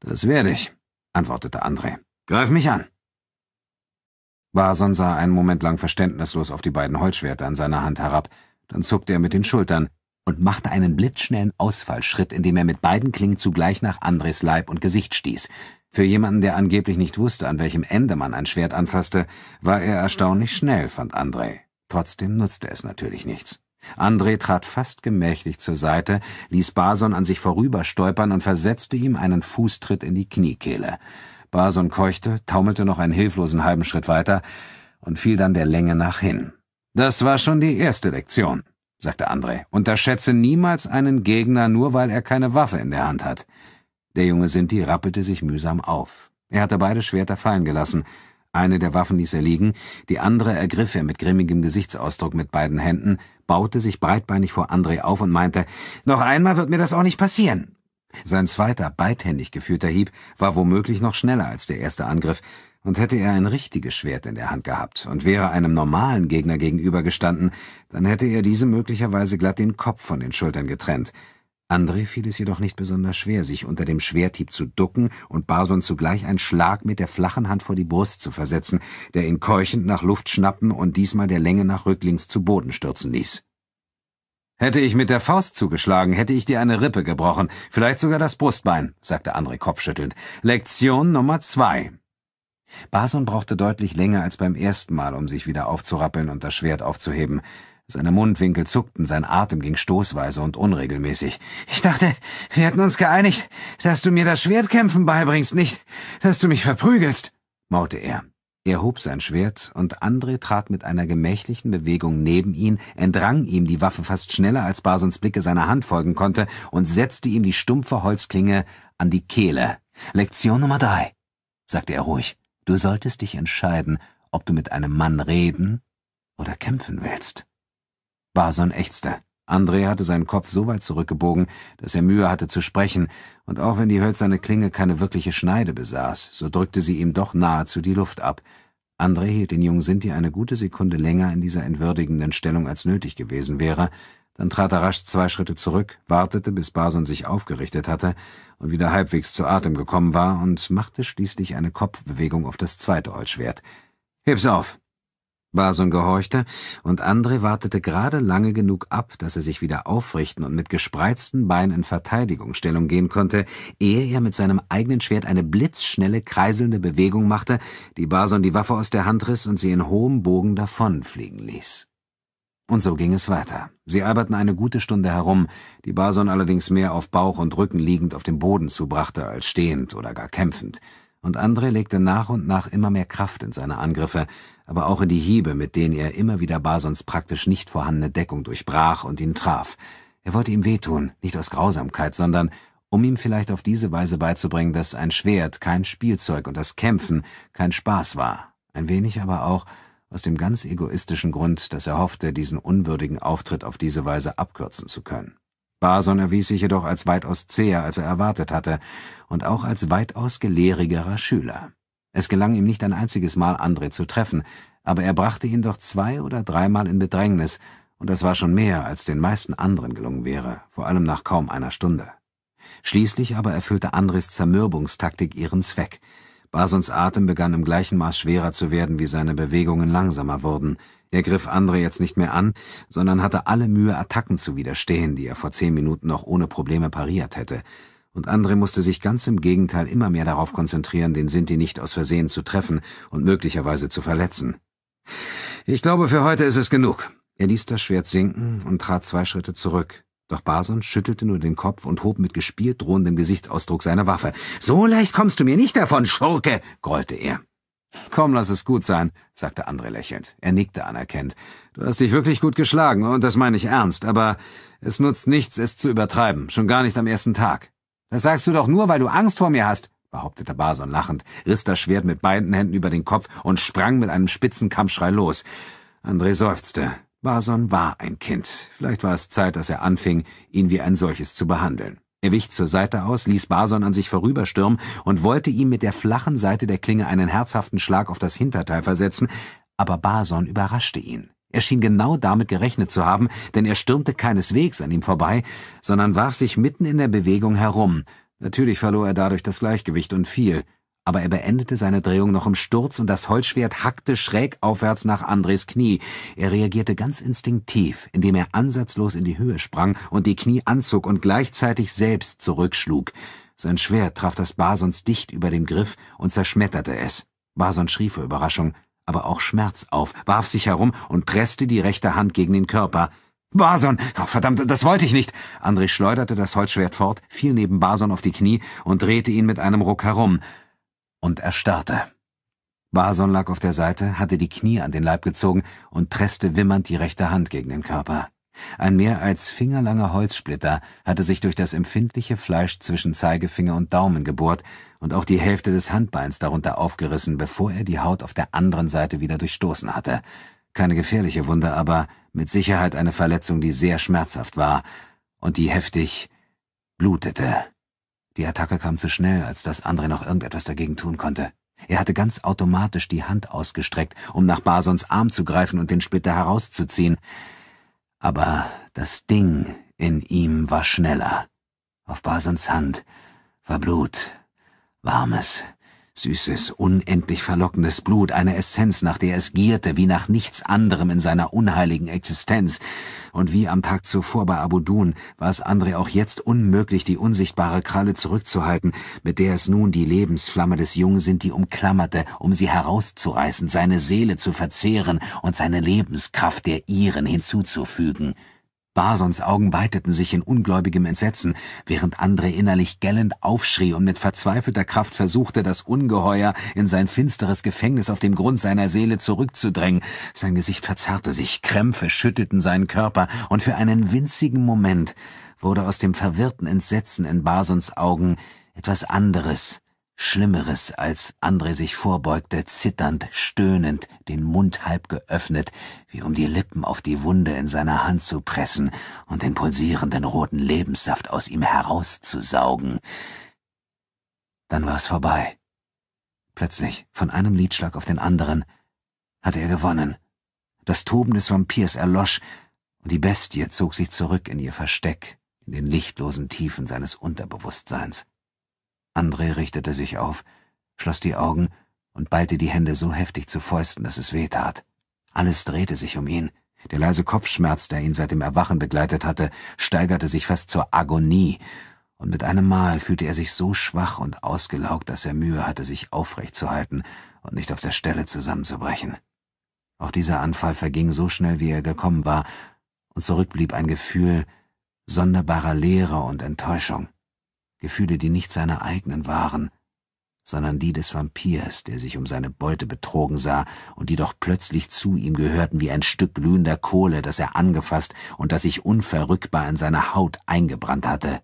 S1: Das werde ich, antwortete André. Greif mich an. Barson sah einen Moment lang verständnislos auf die beiden Holzschwerter an seiner Hand herab, dann zuckte er mit den Schultern und machte einen blitzschnellen Ausfallschritt, indem er mit beiden Klingen zugleich nach Andres Leib und Gesicht stieß. Für jemanden, der angeblich nicht wusste, an welchem Ende man ein Schwert anfasste, war er erstaunlich schnell, fand André. Trotzdem nutzte es natürlich nichts. André trat fast gemächlich zur Seite, ließ Bason an sich vorüberstolpern und versetzte ihm einen Fußtritt in die Kniekehle. Bason keuchte, taumelte noch einen hilflosen halben Schritt weiter und fiel dann der Länge nach hin. Das war schon die erste Lektion, sagte André. Unterschätze niemals einen Gegner, nur weil er keine Waffe in der Hand hat. Der junge Sinti rappelte sich mühsam auf. Er hatte beide Schwerter fallen gelassen, eine der Waffen ließ er liegen, die andere ergriff er mit grimmigem Gesichtsausdruck mit beiden Händen, baute sich breitbeinig vor André auf und meinte, noch einmal wird mir das auch nicht passieren. Sein zweiter, beidhändig geführter Hieb war womöglich noch schneller als der erste Angriff, und hätte er ein richtiges Schwert in der Hand gehabt und wäre einem normalen Gegner gegenübergestanden, dann hätte er diesem möglicherweise glatt den Kopf von den Schultern getrennt, André fiel es jedoch nicht besonders schwer, sich unter dem Schwerthieb zu ducken und Barson zugleich einen Schlag mit der flachen Hand vor die Brust zu versetzen, der ihn keuchend nach Luft schnappen und diesmal der Länge nach rücklings zu Boden stürzen ließ. Hätte ich mit der Faust zugeschlagen, hätte ich dir eine Rippe gebrochen, vielleicht sogar das Brustbein, sagte André kopfschüttelnd. Lektion Nummer zwei. Barson brauchte deutlich länger als beim ersten Mal, um sich wieder aufzurappeln und das Schwert aufzuheben. Seine Mundwinkel zuckten, sein Atem ging stoßweise und unregelmäßig. Ich dachte, wir hätten uns geeinigt, dass du mir das Schwertkämpfen beibringst, nicht, dass du mich verprügelst, maute er. Er hob sein Schwert, und André trat mit einer gemächlichen Bewegung neben ihn, entrang ihm die Waffe fast schneller, als Basons Blicke seiner Hand folgen konnte, und setzte ihm die stumpfe Holzklinge an die Kehle. Lektion Nummer drei, sagte er ruhig. Du solltest dich entscheiden, ob du mit einem Mann reden oder kämpfen willst. Barson ächzte. André hatte seinen Kopf so weit zurückgebogen, dass er Mühe hatte zu sprechen, und auch wenn die hölzerne Klinge keine wirkliche Schneide besaß, so drückte sie ihm doch nahezu die Luft ab. André hielt den jungen Sinti eine gute Sekunde länger in dieser entwürdigenden Stellung als nötig gewesen wäre, dann trat er rasch zwei Schritte zurück, wartete, bis Barson sich aufgerichtet hatte und wieder halbwegs zu Atem gekommen war und machte schließlich eine Kopfbewegung auf das zweite Holzschwert. Heb's auf! Bason gehorchte, und Andre wartete gerade lange genug ab, dass er sich wieder aufrichten und mit gespreizten Beinen in Verteidigungsstellung gehen konnte, ehe er mit seinem eigenen Schwert eine blitzschnelle, kreiselnde Bewegung machte, die Bason die Waffe aus der Hand riss und sie in hohem Bogen davonfliegen ließ. Und so ging es weiter. Sie alberten eine gute Stunde herum, die Bason allerdings mehr auf Bauch und Rücken liegend auf dem Boden zubrachte als stehend oder gar kämpfend. Und Andre legte nach und nach immer mehr Kraft in seine Angriffe, aber auch in die Hiebe, mit denen er immer wieder Basons praktisch nicht vorhandene Deckung durchbrach und ihn traf. Er wollte ihm wehtun, nicht aus Grausamkeit, sondern um ihm vielleicht auf diese Weise beizubringen, dass ein Schwert kein Spielzeug und das Kämpfen kein Spaß war. Ein wenig aber auch aus dem ganz egoistischen Grund, dass er hoffte, diesen unwürdigen Auftritt auf diese Weise abkürzen zu können. Bason erwies sich jedoch als weitaus zäher, als er erwartet hatte, und auch als weitaus gelehrigerer Schüler. Es gelang ihm nicht ein einziges Mal, André zu treffen, aber er brachte ihn doch zwei oder dreimal in Bedrängnis, und das war schon mehr, als den meisten anderen gelungen wäre, vor allem nach kaum einer Stunde. Schließlich aber erfüllte Andres Zermürbungstaktik ihren Zweck. Basons Atem begann im gleichen Maß schwerer zu werden, wie seine Bewegungen langsamer wurden. Er griff Andre jetzt nicht mehr an, sondern hatte alle Mühe, Attacken zu widerstehen, die er vor zehn Minuten noch ohne Probleme pariert hätte und Andre musste sich ganz im Gegenteil immer mehr darauf konzentrieren, den Sinti nicht aus Versehen zu treffen und möglicherweise zu verletzen. Ich glaube, für heute ist es genug. Er ließ das Schwert sinken und trat zwei Schritte zurück. Doch Bason schüttelte nur den Kopf und hob mit gespielt drohendem Gesichtsausdruck seine Waffe. So leicht kommst du mir nicht davon, Schurke, grollte er. Komm, lass es gut sein, sagte André lächelnd. Er nickte anerkennend. Du hast dich wirklich gut geschlagen, und das meine ich ernst, aber es nutzt nichts, es zu übertreiben, schon gar nicht am ersten Tag. Das sagst du doch nur, weil du Angst vor mir hast, behauptete Bason lachend, riss das Schwert mit beiden Händen über den Kopf und sprang mit einem spitzen Kampfschrei los. André seufzte. Bason war ein Kind. Vielleicht war es Zeit, dass er anfing, ihn wie ein solches zu behandeln. Er wich zur Seite aus, ließ Bason an sich vorüberstürmen und wollte ihm mit der flachen Seite der Klinge einen herzhaften Schlag auf das Hinterteil versetzen, aber Bason überraschte ihn. Er schien genau damit gerechnet zu haben, denn er stürmte keineswegs an ihm vorbei, sondern warf sich mitten in der Bewegung herum. Natürlich verlor er dadurch das Gleichgewicht und fiel, aber er beendete seine Drehung noch im Sturz und das Holzschwert hackte schräg aufwärts nach Andres Knie. Er reagierte ganz instinktiv, indem er ansatzlos in die Höhe sprang und die Knie anzog und gleichzeitig selbst zurückschlug. Sein Schwert traf das Basons dicht über dem Griff und zerschmetterte es. Bason schrie vor Überraschung, aber auch Schmerz auf, warf sich herum und presste die rechte Hand gegen den Körper. »Bason! Oh, verdammt, das wollte ich nicht! André schleuderte das Holzschwert fort, fiel neben Bason auf die Knie und drehte ihn mit einem Ruck herum. Und erstarrte. Bason lag auf der Seite, hatte die Knie an den Leib gezogen und presste wimmernd die rechte Hand gegen den Körper. Ein mehr als fingerlanger Holzsplitter hatte sich durch das empfindliche Fleisch zwischen Zeigefinger und Daumen gebohrt und auch die Hälfte des Handbeins darunter aufgerissen, bevor er die Haut auf der anderen Seite wieder durchstoßen hatte. Keine gefährliche Wunde, aber mit Sicherheit eine Verletzung, die sehr schmerzhaft war und die heftig blutete. Die Attacke kam zu schnell, als dass André noch irgendetwas dagegen tun konnte. Er hatte ganz automatisch die Hand ausgestreckt, um nach Basons Arm zu greifen und den Splitter herauszuziehen aber das Ding in ihm war schneller. Auf Basans Hand war Blut, warmes, süßes, unendlich verlockendes Blut, eine Essenz, nach der es gierte, wie nach nichts anderem in seiner unheiligen Existenz und wie am Tag zuvor bei Abu Abudun war es André auch jetzt unmöglich, die unsichtbare Kralle zurückzuhalten, mit der es nun die Lebensflamme des Jungen sind, die umklammerte, um sie herauszureißen, seine Seele zu verzehren und seine Lebenskraft der ihren hinzuzufügen – Basons Augen weiteten sich in ungläubigem Entsetzen, während Andre innerlich gellend aufschrie und mit verzweifelter Kraft versuchte, das Ungeheuer in sein finsteres Gefängnis auf dem Grund seiner Seele zurückzudrängen. Sein Gesicht verzerrte sich, Krämpfe schüttelten seinen Körper, und für einen winzigen Moment wurde aus dem verwirrten Entsetzen in Basons Augen etwas anderes, Schlimmeres, als André sich vorbeugte, zitternd, stöhnend, den Mund halb geöffnet, wie um die Lippen auf die Wunde in seiner Hand zu pressen und den pulsierenden roten Lebenssaft aus ihm herauszusaugen. Dann war es vorbei. Plötzlich, von einem Liedschlag auf den anderen, hatte er gewonnen. Das Toben des Vampirs erlosch, und die Bestie zog sich zurück in ihr Versteck, in den lichtlosen Tiefen seines Unterbewusstseins. André richtete sich auf, schloss die Augen und ballte die Hände so heftig zu Fäusten, dass es weh tat. Alles drehte sich um ihn. Der leise Kopfschmerz, der ihn seit dem Erwachen begleitet hatte, steigerte sich fast zur Agonie, und mit einem Mal fühlte er sich so schwach und ausgelaugt, dass er Mühe hatte, sich aufrecht zu halten und nicht auf der Stelle zusammenzubrechen. Auch dieser Anfall verging so schnell, wie er gekommen war, und zurückblieb ein Gefühl sonderbarer Leere und Enttäuschung. Gefühle, die nicht seine eigenen waren, sondern die des Vampirs, der sich um seine Beute betrogen sah und die doch plötzlich zu ihm gehörten wie ein Stück glühender Kohle, das er angefasst und das sich unverrückbar in seine Haut eingebrannt hatte.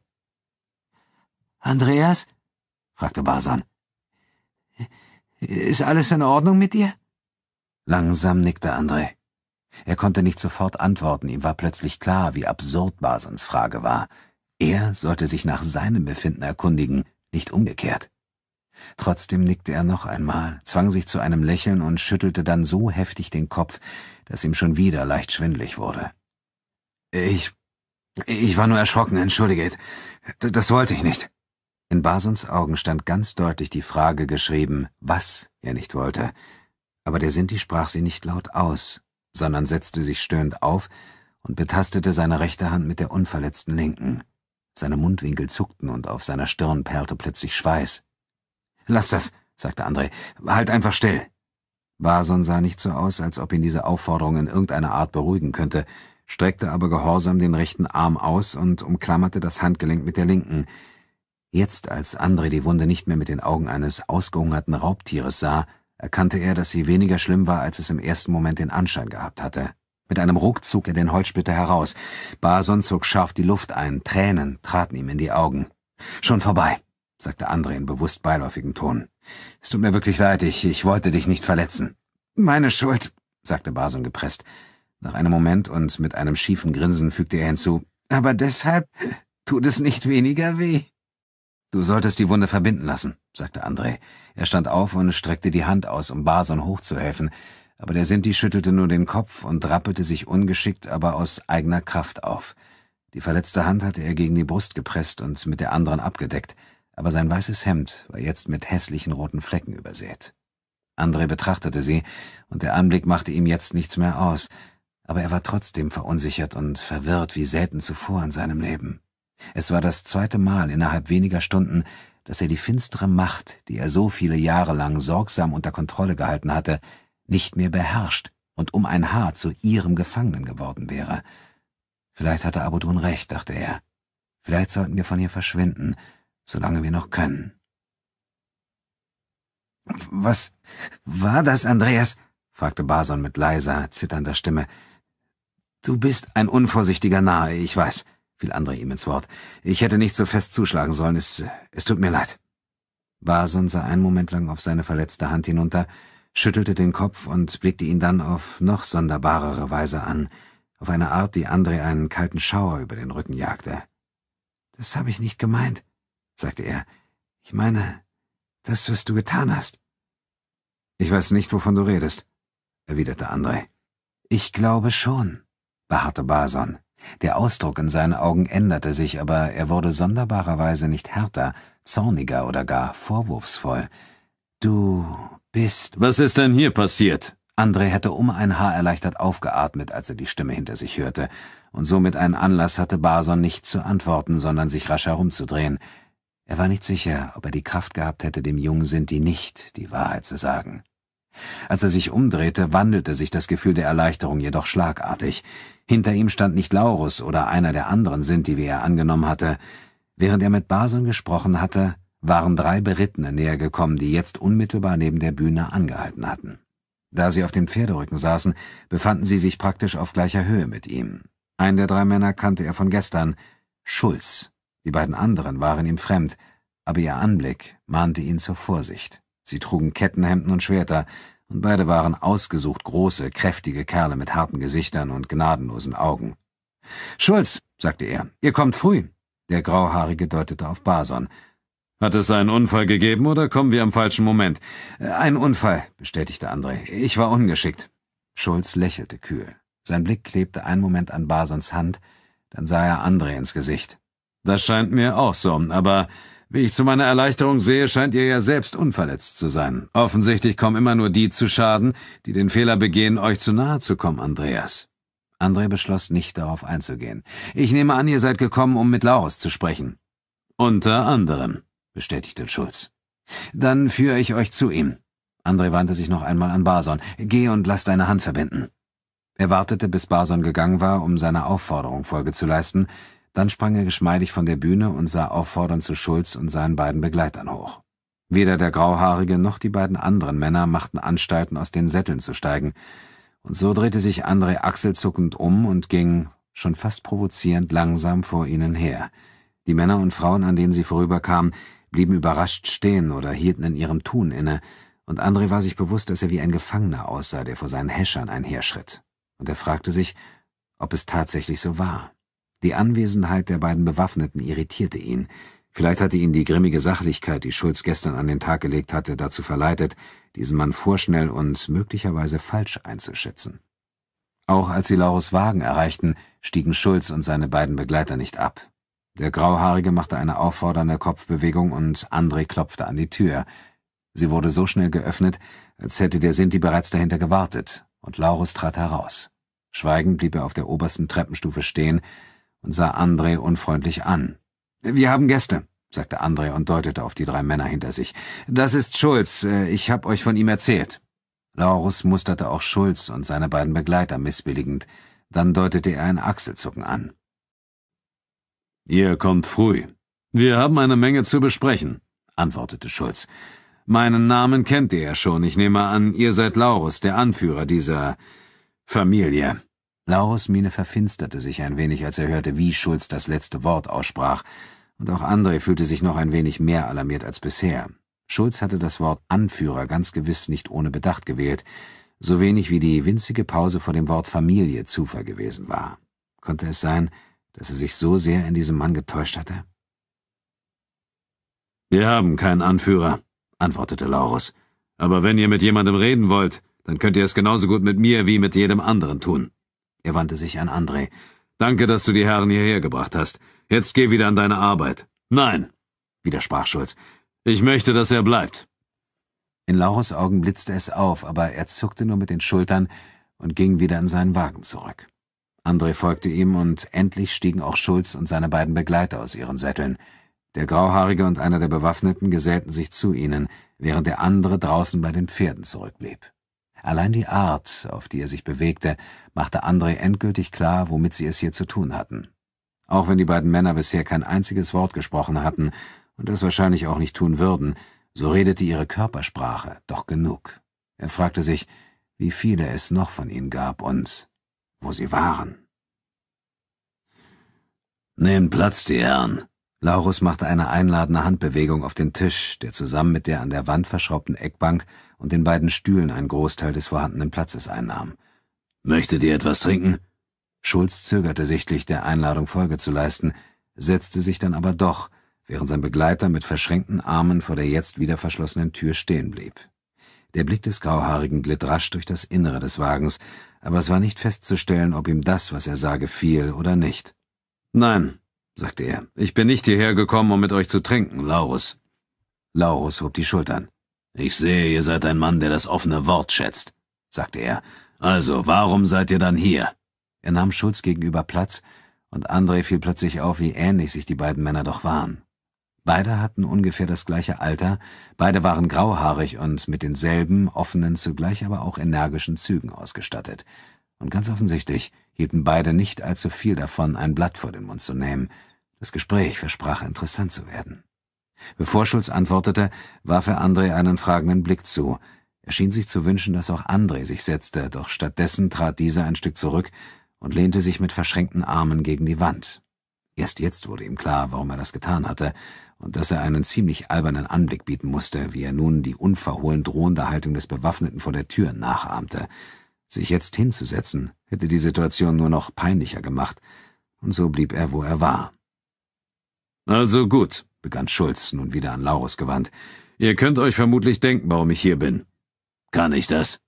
S1: Andreas? fragte Basan. Ist alles in Ordnung mit dir? Langsam nickte André. Er konnte nicht sofort antworten, ihm war plötzlich klar, wie absurd Basans Frage war. Er sollte sich nach seinem Befinden erkundigen, nicht umgekehrt. Trotzdem nickte er noch einmal, zwang sich zu einem Lächeln und schüttelte dann so heftig den Kopf, dass ihm schon wieder leicht schwindlig wurde. Ich. Ich war nur erschrocken, entschuldigt. Das wollte ich nicht. In Basuns Augen stand ganz deutlich die Frage geschrieben, was er nicht wollte. Aber der Sinti sprach sie nicht laut aus, sondern setzte sich stöhnend auf und betastete seine rechte Hand mit der unverletzten linken. Seine Mundwinkel zuckten und auf seiner Stirn perlte plötzlich Schweiß. Lass das, sagte André. Halt einfach still. Bason sah nicht so aus, als ob ihn diese Aufforderung in irgendeiner Art beruhigen könnte, streckte aber gehorsam den rechten Arm aus und umklammerte das Handgelenk mit der linken. Jetzt, als André die Wunde nicht mehr mit den Augen eines ausgehungerten Raubtieres sah, erkannte er, dass sie weniger schlimm war, als es im ersten Moment den Anschein gehabt hatte. Mit einem Ruck zog er den Holzsplitter heraus. Bason zog scharf die Luft ein. Tränen traten ihm in die Augen. Schon vorbei, sagte André in bewusst beiläufigem Ton. Es tut mir wirklich leid, ich, ich wollte dich nicht verletzen. Meine Schuld, sagte Bason gepresst. Nach einem Moment und mit einem schiefen Grinsen fügte er hinzu, aber deshalb tut es nicht weniger weh. Du solltest die Wunde verbinden lassen, sagte André. Er stand auf und streckte die Hand aus, um Bason hochzuhelfen aber der Sinti schüttelte nur den Kopf und rappelte sich ungeschickt, aber aus eigener Kraft auf. Die verletzte Hand hatte er gegen die Brust gepresst und mit der anderen abgedeckt, aber sein weißes Hemd war jetzt mit hässlichen roten Flecken übersät. Andre betrachtete sie, und der Anblick machte ihm jetzt nichts mehr aus, aber er war trotzdem verunsichert und verwirrt wie selten zuvor in seinem Leben. Es war das zweite Mal innerhalb weniger Stunden, dass er die finstere Macht, die er so viele Jahre lang sorgsam unter Kontrolle gehalten hatte, nicht mehr beherrscht und um ein Haar zu ihrem Gefangenen geworden wäre. Vielleicht hatte Abudun recht, dachte er. Vielleicht sollten wir von ihr verschwinden, solange wir noch können. Was war das, Andreas? fragte Bason mit leiser, zitternder Stimme. Du bist ein unvorsichtiger Narr, ich weiß, fiel Andre ihm ins Wort. Ich hätte nicht so fest zuschlagen sollen, es, es tut mir leid. Bason sah einen Moment lang auf seine verletzte Hand hinunter, schüttelte den Kopf und blickte ihn dann auf noch sonderbarere Weise an, auf eine Art, die André einen kalten Schauer über den Rücken jagte. Das habe ich nicht gemeint, sagte er. Ich meine, das, was du getan hast. Ich weiß nicht, wovon du redest, erwiderte André. Ich glaube schon, beharrte Bason. Der Ausdruck in seinen Augen änderte sich, aber er wurde sonderbarerweise nicht härter, zorniger oder gar vorwurfsvoll. Du bist. Was ist denn hier passiert? André hätte um ein Haar erleichtert aufgeatmet, als er die Stimme hinter sich hörte, und somit einen Anlass hatte Barson nicht zu antworten, sondern sich rasch herumzudrehen. Er war nicht sicher, ob er die Kraft gehabt hätte, dem jungen Sinti nicht die Wahrheit zu sagen. Als er sich umdrehte, wandelte sich das Gefühl der Erleichterung jedoch schlagartig. Hinter ihm stand nicht Laurus oder einer der anderen Sinti, wie er angenommen hatte. Während er mit Barson gesprochen hatte, waren drei Berittene näher gekommen, die jetzt unmittelbar neben der Bühne angehalten hatten. Da sie auf dem Pferderücken saßen, befanden sie sich praktisch auf gleicher Höhe mit ihm. Einen der drei Männer kannte er von gestern, Schulz. Die beiden anderen waren ihm fremd, aber ihr Anblick mahnte ihn zur Vorsicht. Sie trugen Kettenhemden und Schwerter, und beide waren ausgesucht große, kräftige Kerle mit harten Gesichtern und gnadenlosen Augen. Schulz, sagte er, ihr kommt früh. Der Grauhaarige deutete auf Bason, hat es einen Unfall gegeben oder kommen wir am falschen Moment? Äh, ein Unfall, bestätigte André. Ich war ungeschickt. Schulz lächelte kühl. Sein Blick klebte einen Moment an Basons Hand, dann sah er André ins Gesicht. Das scheint mir auch so, aber wie ich zu meiner Erleichterung sehe, scheint ihr ja selbst unverletzt zu sein. Offensichtlich kommen immer nur die zu Schaden, die den Fehler begehen, euch zu nahe zu kommen, Andreas. André beschloss, nicht darauf einzugehen. Ich nehme an, ihr seid gekommen, um mit Laurus zu sprechen. Unter anderem bestätigte Schulz. Dann führe ich euch zu ihm. André wandte sich noch einmal an Bason. Geh und lass deine Hand verbinden. Er wartete, bis Bason gegangen war, um seiner Aufforderung Folge zu leisten. Dann sprang er geschmeidig von der Bühne und sah auffordernd zu Schulz und seinen beiden Begleitern hoch. Weder der Grauhaarige noch die beiden anderen Männer machten Anstalten, aus den Sätteln zu steigen. Und so drehte sich André achselzuckend um und ging, schon fast provozierend, langsam vor ihnen her. Die Männer und Frauen, an denen sie vorüberkamen, blieben überrascht stehen oder hielten in ihrem Tun inne, und André war sich bewusst, dass er wie ein Gefangener aussah, der vor seinen Häschern einherschritt. Und er fragte sich, ob es tatsächlich so war. Die Anwesenheit der beiden Bewaffneten irritierte ihn. Vielleicht hatte ihn die grimmige Sachlichkeit, die Schulz gestern an den Tag gelegt hatte, dazu verleitet, diesen Mann vorschnell und möglicherweise falsch einzuschätzen. Auch als sie Laurus Wagen erreichten, stiegen Schulz und seine beiden Begleiter nicht ab. Der Grauhaarige machte eine auffordernde Kopfbewegung und André klopfte an die Tür. Sie wurde so schnell geöffnet, als hätte der Sinti bereits dahinter gewartet, und Laurus trat heraus. Schweigend blieb er auf der obersten Treppenstufe stehen und sah André unfreundlich an. »Wir haben Gäste«, sagte André und deutete auf die drei Männer hinter sich. »Das ist Schulz, äh, ich hab euch von ihm erzählt.« Laurus musterte auch Schulz und seine beiden Begleiter missbilligend. Dann deutete er ein Achselzucken an. Ihr kommt früh. Wir haben eine Menge zu besprechen, antwortete Schulz. Meinen Namen kennt ihr ja schon. Ich nehme an, ihr seid Laurus, der Anführer dieser Familie. Laurus Miene verfinsterte sich ein wenig, als er hörte, wie Schulz das letzte Wort aussprach, und auch Andre fühlte sich noch ein wenig mehr alarmiert als bisher. Schulz hatte das Wort Anführer ganz gewiss nicht ohne Bedacht gewählt, so wenig wie die winzige Pause vor dem Wort Familie Zufall gewesen war. Konnte es sein, dass sie sich so sehr in diesem Mann getäuscht hatte? Wir haben keinen Anführer, antwortete Laurus. Aber wenn ihr mit jemandem reden wollt, dann könnt ihr es genauso gut mit mir wie mit jedem anderen tun. Er wandte sich an André. Danke, dass du die Herren hierher gebracht hast. Jetzt geh wieder an deine Arbeit. Nein, widersprach Schulz. Ich möchte, dass er bleibt. In Laurus Augen blitzte es auf, aber er zuckte nur mit den Schultern und ging wieder in seinen Wagen zurück. Andre folgte ihm und endlich stiegen auch Schulz und seine beiden Begleiter aus ihren Sätteln. Der Grauhaarige und einer der Bewaffneten gesellten sich zu ihnen, während der andere draußen bei den Pferden zurückblieb. Allein die Art, auf die er sich bewegte, machte Andre endgültig klar, womit sie es hier zu tun hatten. Auch wenn die beiden Männer bisher kein einziges Wort gesprochen hatten und das wahrscheinlich auch nicht tun würden, so redete ihre Körpersprache doch genug. Er fragte sich, wie viele es noch von ihnen gab und wo sie waren. Nehmt Platz, die Herren. Laurus machte eine einladende Handbewegung auf den Tisch, der zusammen mit der an der Wand verschraubten Eckbank und den beiden Stühlen einen Großteil des vorhandenen Platzes einnahm. Möchtet ihr etwas trinken? Schulz zögerte sichtlich, der Einladung Folge zu leisten, setzte sich dann aber doch, während sein Begleiter mit verschränkten Armen vor der jetzt wieder verschlossenen Tür stehen blieb. Der Blick des Grauhaarigen glitt rasch durch das Innere des Wagens, aber es war nicht festzustellen, ob ihm das, was er sah, gefiel oder nicht. Nein, sagte er, ich bin nicht hierher gekommen, um mit euch zu trinken, Laurus. Laurus hob die Schultern. Ich sehe, ihr seid ein Mann, der das offene Wort schätzt, sagte er. Also, warum seid ihr dann hier? Er nahm Schulz gegenüber Platz, und André fiel plötzlich auf, wie ähnlich sich die beiden Männer doch waren. Beide hatten ungefähr das gleiche Alter, beide waren grauhaarig und mit denselben offenen, zugleich aber auch energischen Zügen ausgestattet. Und ganz offensichtlich hielten beide nicht allzu viel davon, ein Blatt vor den Mund zu nehmen. Das Gespräch versprach interessant zu werden. Bevor Schulz antwortete, warf er André einen fragenden Blick zu. Er schien sich zu wünschen, dass auch André sich setzte, doch stattdessen trat dieser ein Stück zurück und lehnte sich mit verschränkten Armen gegen die Wand. Erst jetzt wurde ihm klar, warum er das getan hatte und dass er einen ziemlich albernen Anblick bieten musste, wie er nun die unverhohlen drohende Haltung des Bewaffneten vor der Tür nachahmte. Sich jetzt hinzusetzen, hätte die Situation nur noch peinlicher gemacht, und so blieb er, wo er war. Also gut, begann Schulz, nun wieder an Laurus gewandt. Ihr könnt euch vermutlich denken, warum ich hier bin. Kann ich das?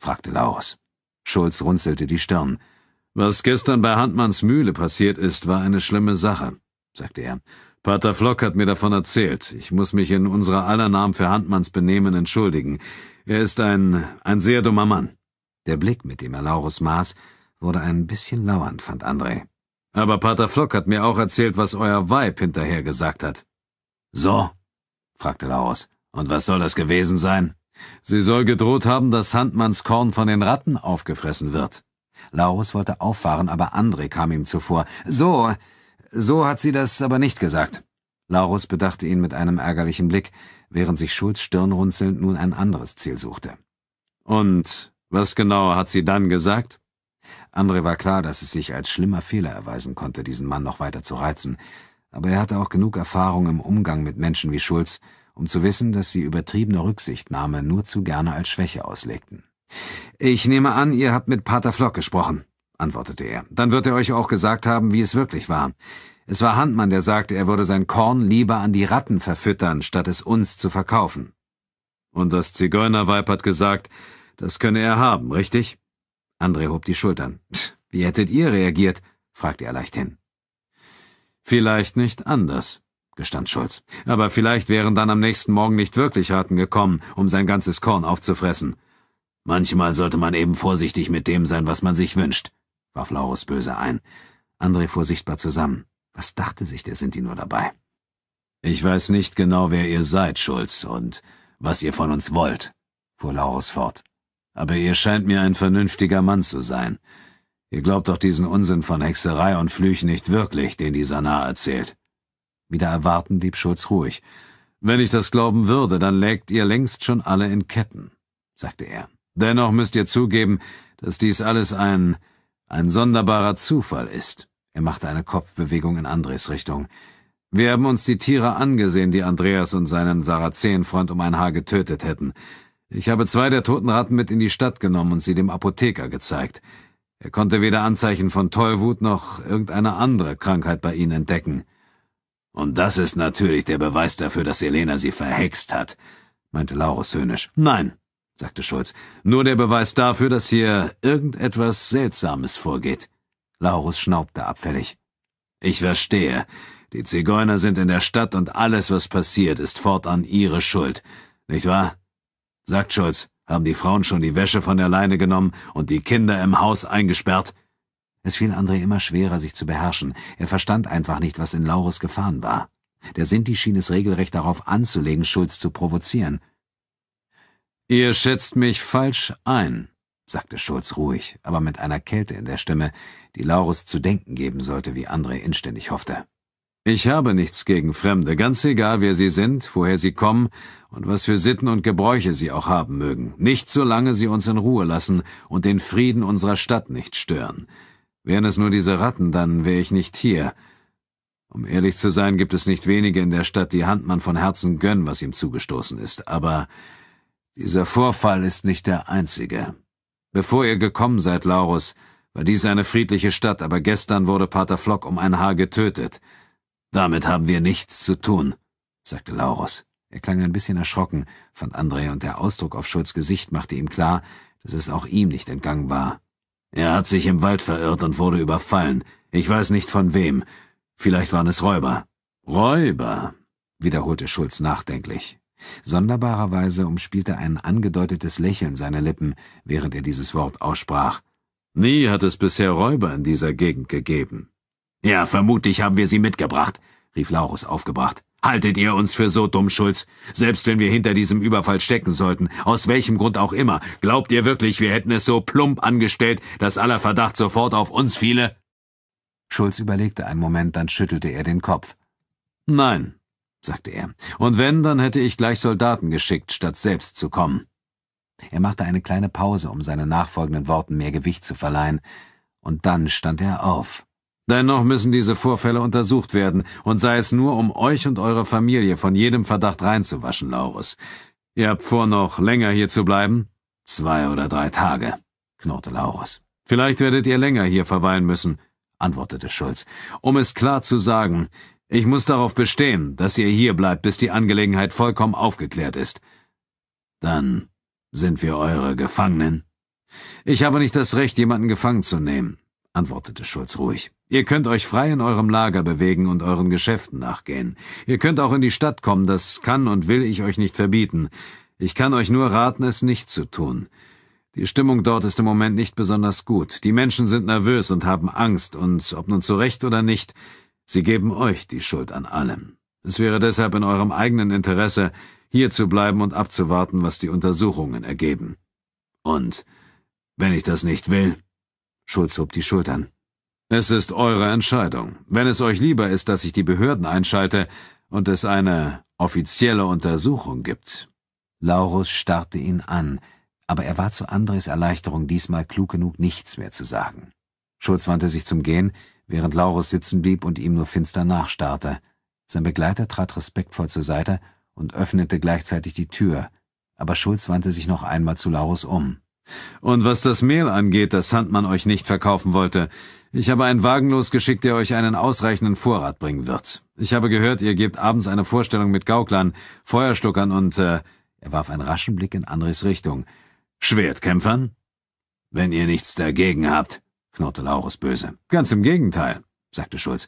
S1: fragte Laurus. Schulz runzelte die Stirn. Was gestern bei Handmanns Mühle passiert ist, war eine schlimme Sache, sagte er. Pater Flock hat mir davon erzählt. Ich muss mich in unserer aller Namen für Handmanns Benehmen entschuldigen. Er ist ein, ein sehr dummer Mann. Der Blick, mit dem er Laurus maß, wurde ein bisschen lauernd, fand André. Aber Pater Flock hat mir auch erzählt, was euer Weib hinterher gesagt hat. So? fragte Laurus. Und was soll das gewesen sein? Sie soll gedroht haben, dass Handmanns Korn von den Ratten aufgefressen wird. Laurus wollte auffahren, aber André kam ihm zuvor. So, so hat sie das aber nicht gesagt. Laurus bedachte ihn mit einem ärgerlichen Blick, während sich Schulz stirnrunzelnd nun ein anderes Ziel suchte. Und was genau hat sie dann gesagt? Andre war klar, dass es sich als schlimmer Fehler erweisen konnte, diesen Mann noch weiter zu reizen, aber er hatte auch genug Erfahrung im Umgang mit Menschen wie Schulz, um zu wissen, dass sie übertriebene Rücksichtnahme nur zu gerne als Schwäche auslegten. Ich nehme an, ihr habt mit Pater Flock gesprochen antwortete er. Dann wird er euch auch gesagt haben, wie es wirklich war. Es war Handmann, der sagte, er würde sein Korn lieber an die Ratten verfüttern, statt es uns zu verkaufen. Und das Zigeunerweib hat gesagt, das könne er haben, richtig? André hob die Schultern. Wie hättet ihr reagiert? fragte er leichthin. Vielleicht nicht anders, gestand Schulz. Aber vielleicht wären dann am nächsten Morgen nicht wirklich Ratten gekommen, um sein ganzes Korn aufzufressen. Manchmal sollte man eben vorsichtig mit dem sein, was man sich wünscht, warf Laurus böse ein. André fuhr sichtbar zusammen. Was dachte sich der Sinti nur dabei? Ich weiß nicht genau, wer ihr seid, Schulz, und was ihr von uns wollt, fuhr Laurus fort. Aber ihr scheint mir ein vernünftiger Mann zu sein. Ihr glaubt doch diesen Unsinn von Hexerei und Flüchen nicht wirklich, den dieser Narr erzählt. Wieder erwarten blieb Schulz ruhig. Wenn ich das glauben würde, dann lägt ihr längst schon alle in Ketten, sagte er. Dennoch müsst ihr zugeben, dass dies alles ein ein sonderbarer Zufall ist. Er machte eine Kopfbewegung in Andres Richtung. Wir haben uns die Tiere angesehen, die Andreas und seinen Sarazenfreund um ein Haar getötet hätten. Ich habe zwei der toten Ratten mit in die Stadt genommen und sie dem Apotheker gezeigt. Er konnte weder Anzeichen von Tollwut noch irgendeine andere Krankheit bei ihnen entdecken. Und das ist natürlich der Beweis dafür, dass Elena sie verhext hat, meinte Laurus höhnisch. Nein, sagte Schulz, nur der Beweis dafür, dass hier irgendetwas Seltsames vorgeht. Laurus schnaubte abfällig. Ich verstehe. Die Zigeuner sind in der Stadt und alles, was passiert, ist fortan ihre Schuld. Nicht wahr? Sagt Schulz, haben die Frauen schon die Wäsche von der Leine genommen und die Kinder im Haus eingesperrt? Es fiel André immer schwerer, sich zu beherrschen. Er verstand einfach nicht, was in Laurus gefahren war. Der Sinti schien es regelrecht darauf anzulegen, Schulz zu provozieren. Ihr schätzt mich falsch ein, sagte Schulz ruhig, aber mit einer Kälte in der Stimme, die Laurus zu denken geben sollte, wie André inständig hoffte. Ich habe nichts gegen Fremde, ganz egal wer sie sind, woher sie kommen und was für Sitten und Gebräuche sie auch haben mögen, nicht solange sie uns in Ruhe lassen und den Frieden unserer Stadt nicht stören. Wären es nur diese Ratten, dann wäre ich nicht hier. Um ehrlich zu sein, gibt es nicht wenige in der Stadt, die Handmann von Herzen gönnen, was ihm zugestoßen ist, aber dieser Vorfall ist nicht der einzige. Bevor ihr gekommen seid, Laurus, war dies eine friedliche Stadt, aber gestern wurde Pater Flock um ein Haar getötet. Damit haben wir nichts zu tun, sagte Laurus. Er klang ein bisschen erschrocken, fand André, und der Ausdruck auf Schulz Gesicht machte ihm klar, dass es auch ihm nicht entgangen war. Er hat sich im Wald verirrt und wurde überfallen. Ich weiß nicht von wem. Vielleicht waren es Räuber. Räuber, wiederholte Schulz nachdenklich. Sonderbarerweise umspielte ein angedeutetes Lächeln seine Lippen, während er dieses Wort aussprach. Nie hat es bisher Räuber in dieser Gegend gegeben. Ja, vermutlich haben wir sie mitgebracht, rief Laurus aufgebracht. Haltet ihr uns für so dumm, Schulz? Selbst wenn wir hinter diesem Überfall stecken sollten, aus welchem Grund auch immer, glaubt ihr wirklich, wir hätten es so plump angestellt, dass aller Verdacht sofort auf uns fiele? Schulz überlegte einen Moment, dann schüttelte er den Kopf. Nein, sagte er. Und wenn, dann hätte ich gleich Soldaten geschickt, statt selbst zu kommen. Er machte eine kleine Pause, um seinen nachfolgenden Worten mehr Gewicht zu verleihen, und dann stand er auf. Dennoch müssen diese Vorfälle untersucht werden, und sei es nur, um euch und eure Familie von jedem Verdacht reinzuwaschen, Laurus. Ihr habt vor, noch länger hier zu bleiben? Zwei oder drei Tage, knurrte Laurus. Vielleicht werdet ihr länger hier verweilen müssen, antwortete Schulz. Um es klar zu sagen, ich muss darauf bestehen, dass ihr hier bleibt, bis die Angelegenheit vollkommen aufgeklärt ist. Dann sind wir eure Gefangenen. Ich habe nicht das Recht, jemanden gefangen zu nehmen, antwortete Schulz ruhig. Ihr könnt euch frei in eurem Lager bewegen und euren Geschäften nachgehen. Ihr könnt auch in die Stadt kommen, das kann und will ich euch nicht verbieten. Ich kann euch nur raten, es nicht zu tun. Die Stimmung dort ist im Moment nicht besonders gut. Die Menschen sind nervös und haben Angst, und ob nun zu Recht oder nicht, Sie geben euch die Schuld an allem. Es wäre deshalb in eurem eigenen Interesse, hier zu bleiben und abzuwarten, was die Untersuchungen ergeben. Und wenn ich das nicht will? Schulz hob die Schultern. Es ist eure Entscheidung. Wenn es euch lieber ist, dass ich die Behörden einschalte und es eine offizielle Untersuchung gibt. Laurus starrte ihn an, aber er war zu Andres Erleichterung diesmal klug genug, nichts mehr zu sagen. Schulz wandte sich zum Gehen, während Laurus sitzen blieb und ihm nur finster nachstarrte. Sein Begleiter trat respektvoll zur Seite und öffnete gleichzeitig die Tür, aber Schulz wandte sich noch einmal zu Laurus um. Und was das Mehl angeht, das Sandmann euch nicht verkaufen wollte, ich habe einen Wagen losgeschickt, der euch einen ausreichenden Vorrat bringen wird. Ich habe gehört, ihr gebt abends eine Vorstellung mit Gauklern, Feuerschluckern und, äh, er warf einen raschen Blick in Andres Richtung, Schwertkämpfern? Wenn ihr nichts dagegen habt knurrte Laurus böse. Ganz im Gegenteil, sagte Schulz.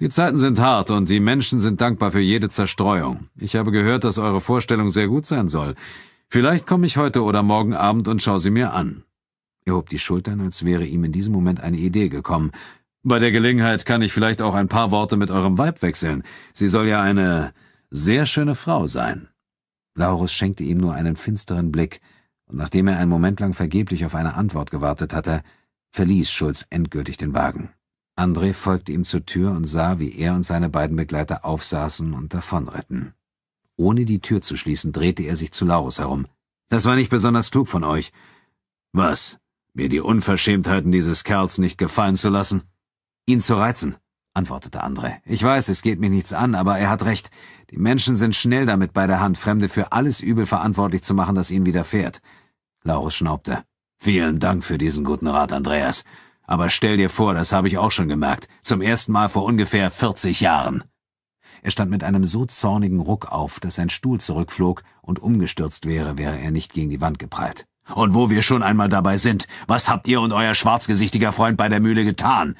S1: Die Zeiten sind hart und die Menschen sind dankbar für jede Zerstreuung. Ich habe gehört, dass eure Vorstellung sehr gut sein soll. Vielleicht komme ich heute oder morgen Abend und schaue sie mir an. Er hob die Schultern, als wäre ihm in diesem Moment eine Idee gekommen. Bei der Gelegenheit kann ich vielleicht auch ein paar Worte mit eurem Weib wechseln. Sie soll ja eine sehr schöne Frau sein. Laurus schenkte ihm nur einen finsteren Blick, und nachdem er einen Moment lang vergeblich auf eine Antwort gewartet hatte, verließ Schulz endgültig den Wagen. André folgte ihm zur Tür und sah, wie er und seine beiden Begleiter aufsaßen und davonritten. Ohne die Tür zu schließen, drehte er sich zu Laurus herum. Das war nicht besonders klug von euch. Was? Mir die Unverschämtheiten dieses Kerls nicht gefallen zu lassen? Ihn zu reizen, antwortete André. Ich weiß, es geht mir nichts an, aber er hat recht. Die Menschen sind schnell damit bei der Hand, Fremde für alles Übel verantwortlich zu machen, das ihnen widerfährt. Laurus schnaubte. Vielen Dank für diesen guten Rat, Andreas. Aber stell dir vor, das habe ich auch schon gemerkt. Zum ersten Mal vor ungefähr 40 Jahren. Er stand mit einem so zornigen Ruck auf, dass sein Stuhl zurückflog und umgestürzt wäre, wäre er nicht gegen die Wand geprallt. Und wo wir schon einmal dabei sind, was habt ihr und euer schwarzgesichtiger Freund bei der Mühle getan?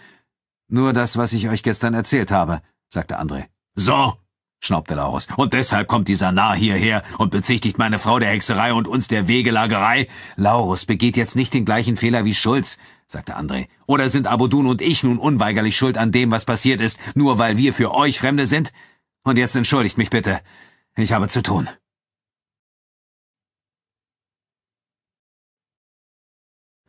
S1: Nur das, was ich euch gestern erzählt habe, sagte André. So, schnaubte Laurus. Und deshalb kommt dieser Narr hierher und bezichtigt meine Frau der Hexerei und uns der Wegelagerei. Laurus begeht jetzt nicht den gleichen Fehler wie Schulz, sagte André. Oder sind Abodun und ich nun unweigerlich schuld an dem, was passiert ist, nur weil wir für euch Fremde sind? Und jetzt entschuldigt mich bitte. Ich habe zu tun.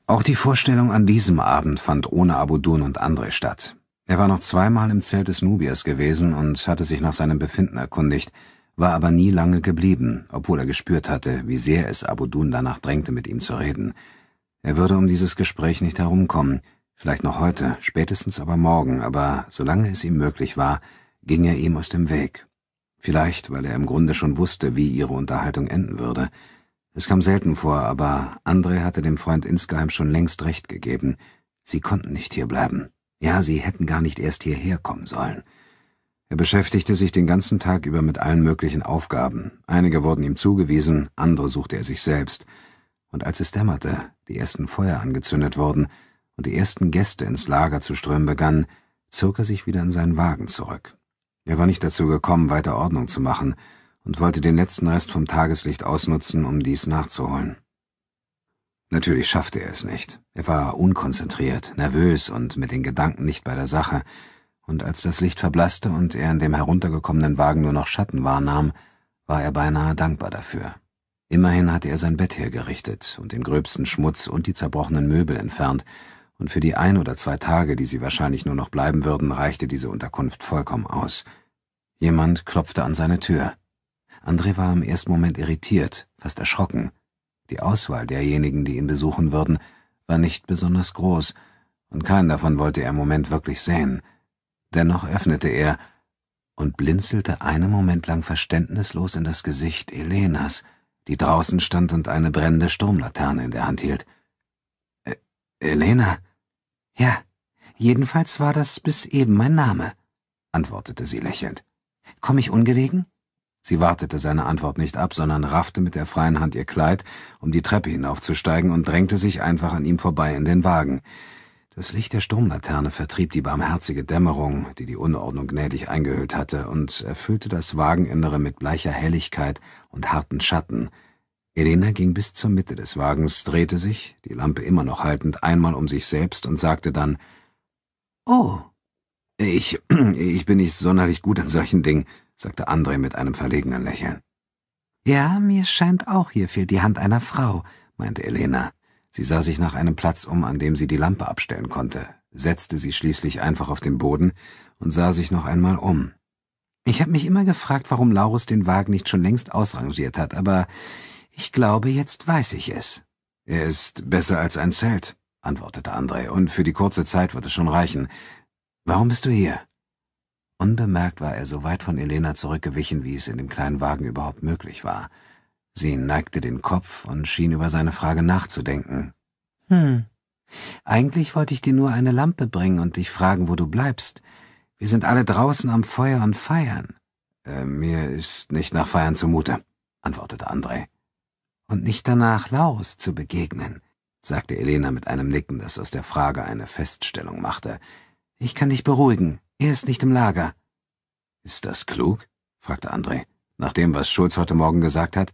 S1: Auch die Vorstellung an diesem Abend fand ohne Abudun und André statt. Er war noch zweimal im Zelt des Nubiers gewesen und hatte sich nach seinem Befinden erkundigt, war aber nie lange geblieben, obwohl er gespürt hatte, wie sehr es Abu Abudun danach drängte, mit ihm zu reden. Er würde um dieses Gespräch nicht herumkommen, vielleicht noch heute, spätestens aber morgen, aber solange es ihm möglich war, ging er ihm aus dem Weg. Vielleicht, weil er im Grunde schon wusste, wie ihre Unterhaltung enden würde. Es kam selten vor, aber André hatte dem Freund insgeheim schon längst recht gegeben. Sie konnten nicht hierbleiben. Ja, sie hätten gar nicht erst hierher kommen sollen. Er beschäftigte sich den ganzen Tag über mit allen möglichen Aufgaben. Einige wurden ihm zugewiesen, andere suchte er sich selbst. Und als es dämmerte, die ersten Feuer angezündet wurden und die ersten Gäste ins Lager zu strömen begannen, zog er sich wieder in seinen Wagen zurück. Er war nicht dazu gekommen, weiter Ordnung zu machen und wollte den letzten Rest vom Tageslicht ausnutzen, um dies nachzuholen. Natürlich schaffte er es nicht. Er war unkonzentriert, nervös und mit den Gedanken nicht bei der Sache, und als das Licht verblasste und er in dem heruntergekommenen Wagen nur noch Schatten wahrnahm, war er beinahe dankbar dafür. Immerhin hatte er sein Bett hergerichtet und den gröbsten Schmutz und die zerbrochenen Möbel entfernt, und für die ein oder zwei Tage, die sie wahrscheinlich nur noch bleiben würden, reichte diese Unterkunft vollkommen aus. Jemand klopfte an seine Tür. André war im ersten Moment irritiert, fast erschrocken, die Auswahl derjenigen, die ihn besuchen würden, war nicht besonders groß, und keinen davon wollte er im Moment wirklich sehen. Dennoch öffnete er und blinzelte einen Moment lang verständnislos in das Gesicht Elenas, die draußen stand und eine brennende Sturmlaterne in der Hand hielt. E Elena? Ja, jedenfalls war das bis eben mein Name, antwortete sie lächelnd. Komm ich ungelegen? Sie wartete seine Antwort nicht ab, sondern raffte mit der freien Hand ihr Kleid, um die Treppe hinaufzusteigen und drängte sich einfach an ihm vorbei in den Wagen. Das Licht der Sturmlaterne vertrieb die barmherzige Dämmerung, die die Unordnung gnädig eingehüllt hatte, und erfüllte das Wageninnere mit bleicher Helligkeit und harten Schatten. Elena ging bis zur Mitte des Wagens, drehte sich, die Lampe immer noch haltend, einmal um sich selbst und sagte dann, »Oh, ich, <clears throat> ich bin nicht sonderlich gut an solchen Dingen.« sagte André mit einem verlegenen Lächeln. Ja, mir scheint auch hier fehlt die Hand einer Frau, meinte Elena. Sie sah sich nach einem Platz um, an dem sie die Lampe abstellen konnte, setzte sie schließlich einfach auf den Boden und sah sich noch einmal um. Ich habe mich immer gefragt, warum Laurus den Wagen nicht schon längst ausrangiert hat, aber ich glaube, jetzt weiß ich es. Er ist besser als ein Zelt, antwortete André, und für die kurze Zeit wird es schon reichen. Warum bist du hier? Unbemerkt war er so weit von Elena zurückgewichen, wie es in dem kleinen Wagen überhaupt möglich war. Sie neigte den Kopf und schien über seine Frage nachzudenken. Hm. Eigentlich wollte ich dir nur eine Lampe bringen und dich fragen, wo du bleibst. Wir sind alle draußen am Feuer und feiern. Äh, mir ist nicht nach Feiern zumute, antwortete André. Und nicht danach Laus zu begegnen, sagte Elena mit einem Nicken, das aus der Frage eine Feststellung machte. Ich kann dich beruhigen. Er ist nicht im Lager. Ist das klug? fragte André, nach dem, was Schulz heute Morgen gesagt hat.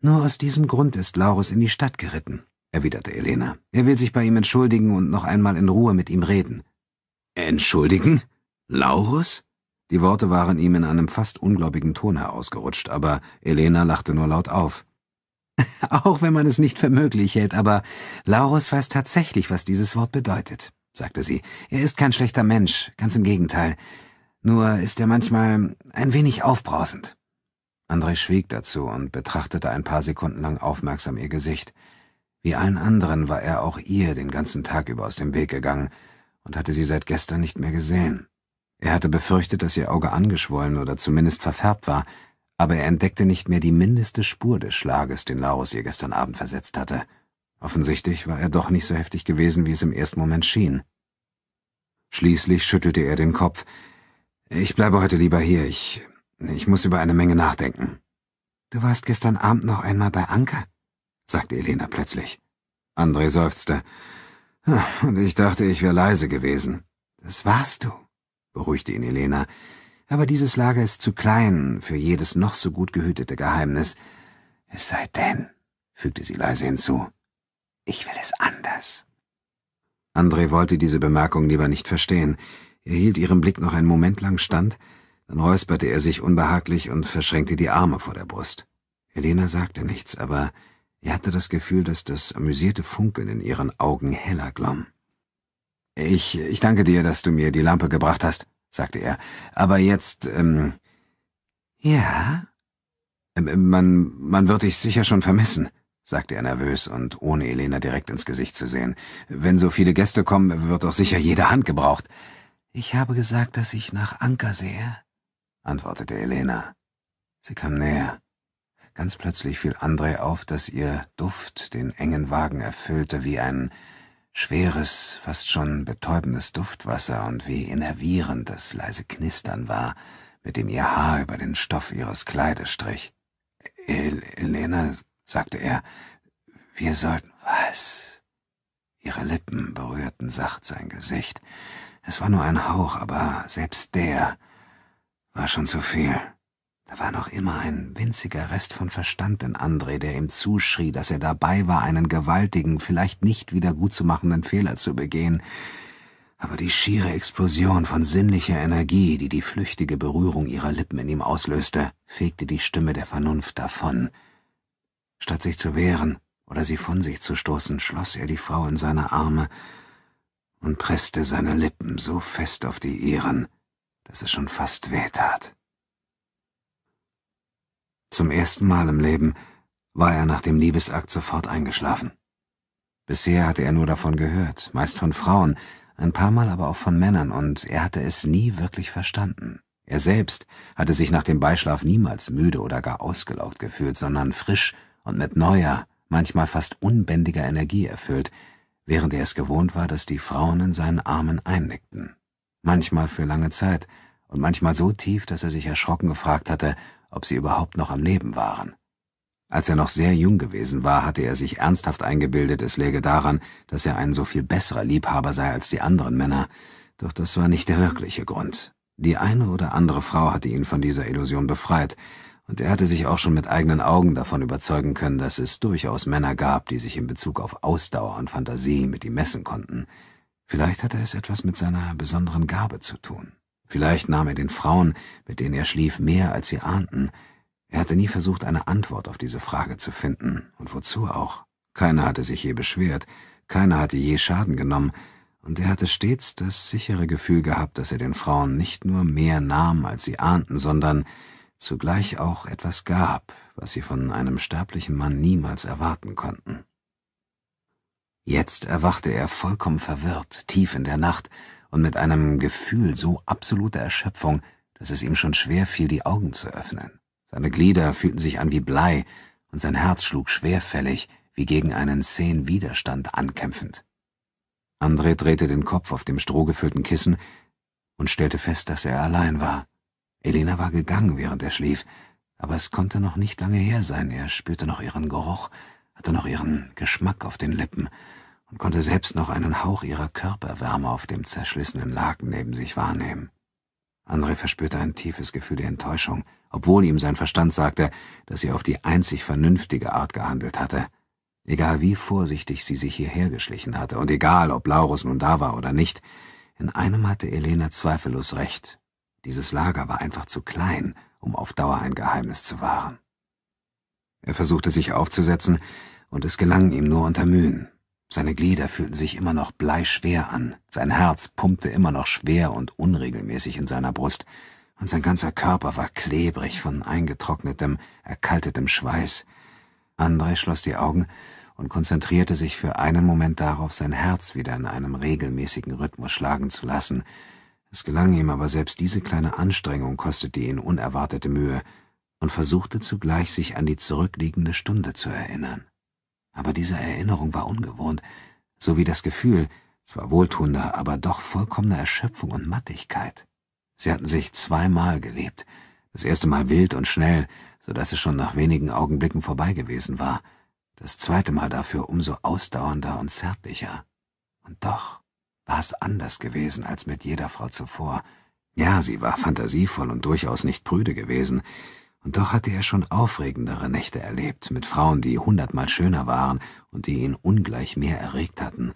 S1: Nur aus diesem Grund ist Laurus in die Stadt geritten, erwiderte Elena. Er will sich bei ihm entschuldigen und noch einmal in Ruhe mit ihm reden. Entschuldigen? Laurus? Die Worte waren ihm in einem fast ungläubigen Ton herausgerutscht, aber Elena lachte nur laut auf. <laughs> Auch wenn man es nicht für möglich hält, aber Laurus weiß tatsächlich, was dieses Wort bedeutet sagte sie. Er ist kein schlechter Mensch, ganz im Gegenteil. Nur ist er manchmal ein wenig aufbrausend. André schwieg dazu und betrachtete ein paar Sekunden lang aufmerksam ihr Gesicht. Wie allen anderen war er auch ihr den ganzen Tag über aus dem Weg gegangen und hatte sie seit gestern nicht mehr gesehen. Er hatte befürchtet, dass ihr Auge angeschwollen oder zumindest verfärbt war, aber er entdeckte nicht mehr die mindeste Spur des Schlages, den Laurus ihr gestern Abend versetzt hatte. Offensichtlich war er doch nicht so heftig gewesen, wie es im ersten Moment schien. Schließlich schüttelte er den Kopf. Ich bleibe heute lieber hier, ich, ich muss über eine Menge nachdenken. Du warst gestern Abend noch einmal bei Anker, sagte Elena plötzlich. André seufzte. Hm, und ich dachte, ich wäre leise gewesen. Das warst du, beruhigte ihn Elena. Aber dieses Lager ist zu klein für jedes noch so gut gehütete Geheimnis. Es sei denn, fügte sie leise hinzu, ich will es anders. Andre wollte diese Bemerkung lieber nicht verstehen. Er hielt ihren Blick noch einen Moment lang stand, dann räusperte er sich unbehaglich und verschränkte die Arme vor der Brust. Helena sagte nichts, aber er hatte das Gefühl, dass das amüsierte Funkeln in ihren Augen heller glomm. Ich, ich danke dir, dass du mir die Lampe gebracht hast, sagte er. Aber jetzt, ähm.
S3: Ja?
S1: Ähm, ähm, man, man wird dich sicher schon vermissen sagte er nervös und ohne Elena direkt ins Gesicht zu sehen. Wenn so viele Gäste kommen, wird doch sicher jede Hand gebraucht. Ich habe gesagt, dass ich nach Anker sehe, antwortete Elena. Sie kam näher. Ganz plötzlich fiel Andrei auf, dass ihr Duft den engen Wagen erfüllte wie ein schweres, fast schon betäubendes Duftwasser und wie innervierend das leise Knistern war, mit dem ihr Haar über den Stoff ihres Kleides strich. El Elena sagte er, wir sollten was? Ihre Lippen berührten sacht sein Gesicht. Es war nur ein Hauch, aber selbst der war schon zu viel. Da war noch immer ein winziger Rest von Verstand in André, der ihm zuschrie, dass er dabei war, einen gewaltigen, vielleicht nicht wiedergutzumachenden Fehler zu begehen. Aber die schiere Explosion von sinnlicher Energie, die die flüchtige Berührung ihrer Lippen in ihm auslöste, fegte die Stimme der Vernunft davon. Statt sich zu wehren oder sie von sich zu stoßen, schloss er die Frau in seine Arme und presste seine Lippen so fest auf die ihren, dass es schon fast wehtat. Zum ersten Mal im Leben war er nach dem Liebesakt sofort eingeschlafen. Bisher hatte er nur davon gehört, meist von Frauen, ein paar Mal aber auch von Männern, und er hatte es nie wirklich verstanden. Er selbst hatte sich nach dem Beischlaf niemals müde oder gar ausgelaugt gefühlt, sondern frisch und mit neuer, manchmal fast unbändiger Energie erfüllt, während er es gewohnt war, dass die Frauen in seinen Armen einnickten. Manchmal für lange Zeit und manchmal so tief, dass er sich erschrocken gefragt hatte, ob sie überhaupt noch am Leben waren. Als er noch sehr jung gewesen war, hatte er sich ernsthaft eingebildet, es läge daran, dass er ein so viel besserer Liebhaber sei als die anderen Männer, doch das war nicht der wirkliche Grund. Die eine oder andere Frau hatte ihn von dieser Illusion befreit, und er hatte sich auch schon mit eigenen Augen davon überzeugen können, dass es durchaus Männer gab, die sich in Bezug auf Ausdauer und Fantasie mit ihm messen konnten. Vielleicht hatte es etwas mit seiner besonderen Gabe zu tun. Vielleicht nahm er den Frauen, mit denen er schlief, mehr, als sie ahnten. Er hatte nie versucht, eine Antwort auf diese Frage zu finden, und wozu auch. Keiner hatte sich je beschwert, keiner hatte je Schaden genommen, und er hatte stets das sichere Gefühl gehabt, dass er den Frauen nicht nur mehr nahm, als sie ahnten, sondern zugleich auch etwas gab, was sie von einem sterblichen Mann niemals erwarten konnten. Jetzt erwachte er vollkommen verwirrt, tief in der Nacht und mit einem Gefühl so absoluter Erschöpfung, dass es ihm schon schwer fiel, die Augen zu öffnen. Seine Glieder fühlten sich an wie Blei und sein Herz schlug schwerfällig, wie gegen einen zähen Widerstand ankämpfend. André drehte den Kopf auf dem strohgefüllten Kissen und stellte fest, dass er allein war. Elena war gegangen, während er schlief, aber es konnte noch nicht lange her sein. Er spürte noch ihren Geruch, hatte noch ihren Geschmack auf den Lippen und konnte selbst noch einen Hauch ihrer Körperwärme auf dem zerschlissenen Laken neben sich wahrnehmen. André verspürte ein tiefes Gefühl der Enttäuschung, obwohl ihm sein Verstand sagte, dass sie auf die einzig vernünftige Art gehandelt hatte. Egal wie vorsichtig sie sich hierher geschlichen hatte und egal, ob Laurus nun da war oder nicht, in einem hatte Elena zweifellos recht. Dieses Lager war einfach zu klein, um auf Dauer ein Geheimnis zu wahren. Er versuchte sich aufzusetzen, und es gelang ihm nur unter Mühen. Seine Glieder fühlten sich immer noch bleischwer an, sein Herz pumpte immer noch schwer und unregelmäßig in seiner Brust, und sein ganzer Körper war klebrig von eingetrocknetem, erkaltetem Schweiß. Andrei schloss die Augen und konzentrierte sich für einen Moment darauf, sein Herz wieder in einem regelmäßigen Rhythmus schlagen zu lassen, es gelang ihm aber selbst diese kleine Anstrengung kostete ihn unerwartete Mühe und versuchte zugleich, sich an die zurückliegende Stunde zu erinnern. Aber diese Erinnerung war ungewohnt, so wie das Gefühl, zwar wohltuender, aber doch vollkommener Erschöpfung und Mattigkeit. Sie hatten sich zweimal gelebt, das erste Mal wild und schnell, so dass es schon nach wenigen Augenblicken vorbei gewesen war, das zweite Mal dafür umso ausdauernder und zärtlicher. Und doch war es anders gewesen als mit jeder Frau zuvor. Ja, sie war fantasievoll und durchaus nicht prüde gewesen, und doch hatte er schon aufregendere Nächte erlebt, mit Frauen, die hundertmal schöner waren und die ihn ungleich mehr erregt hatten.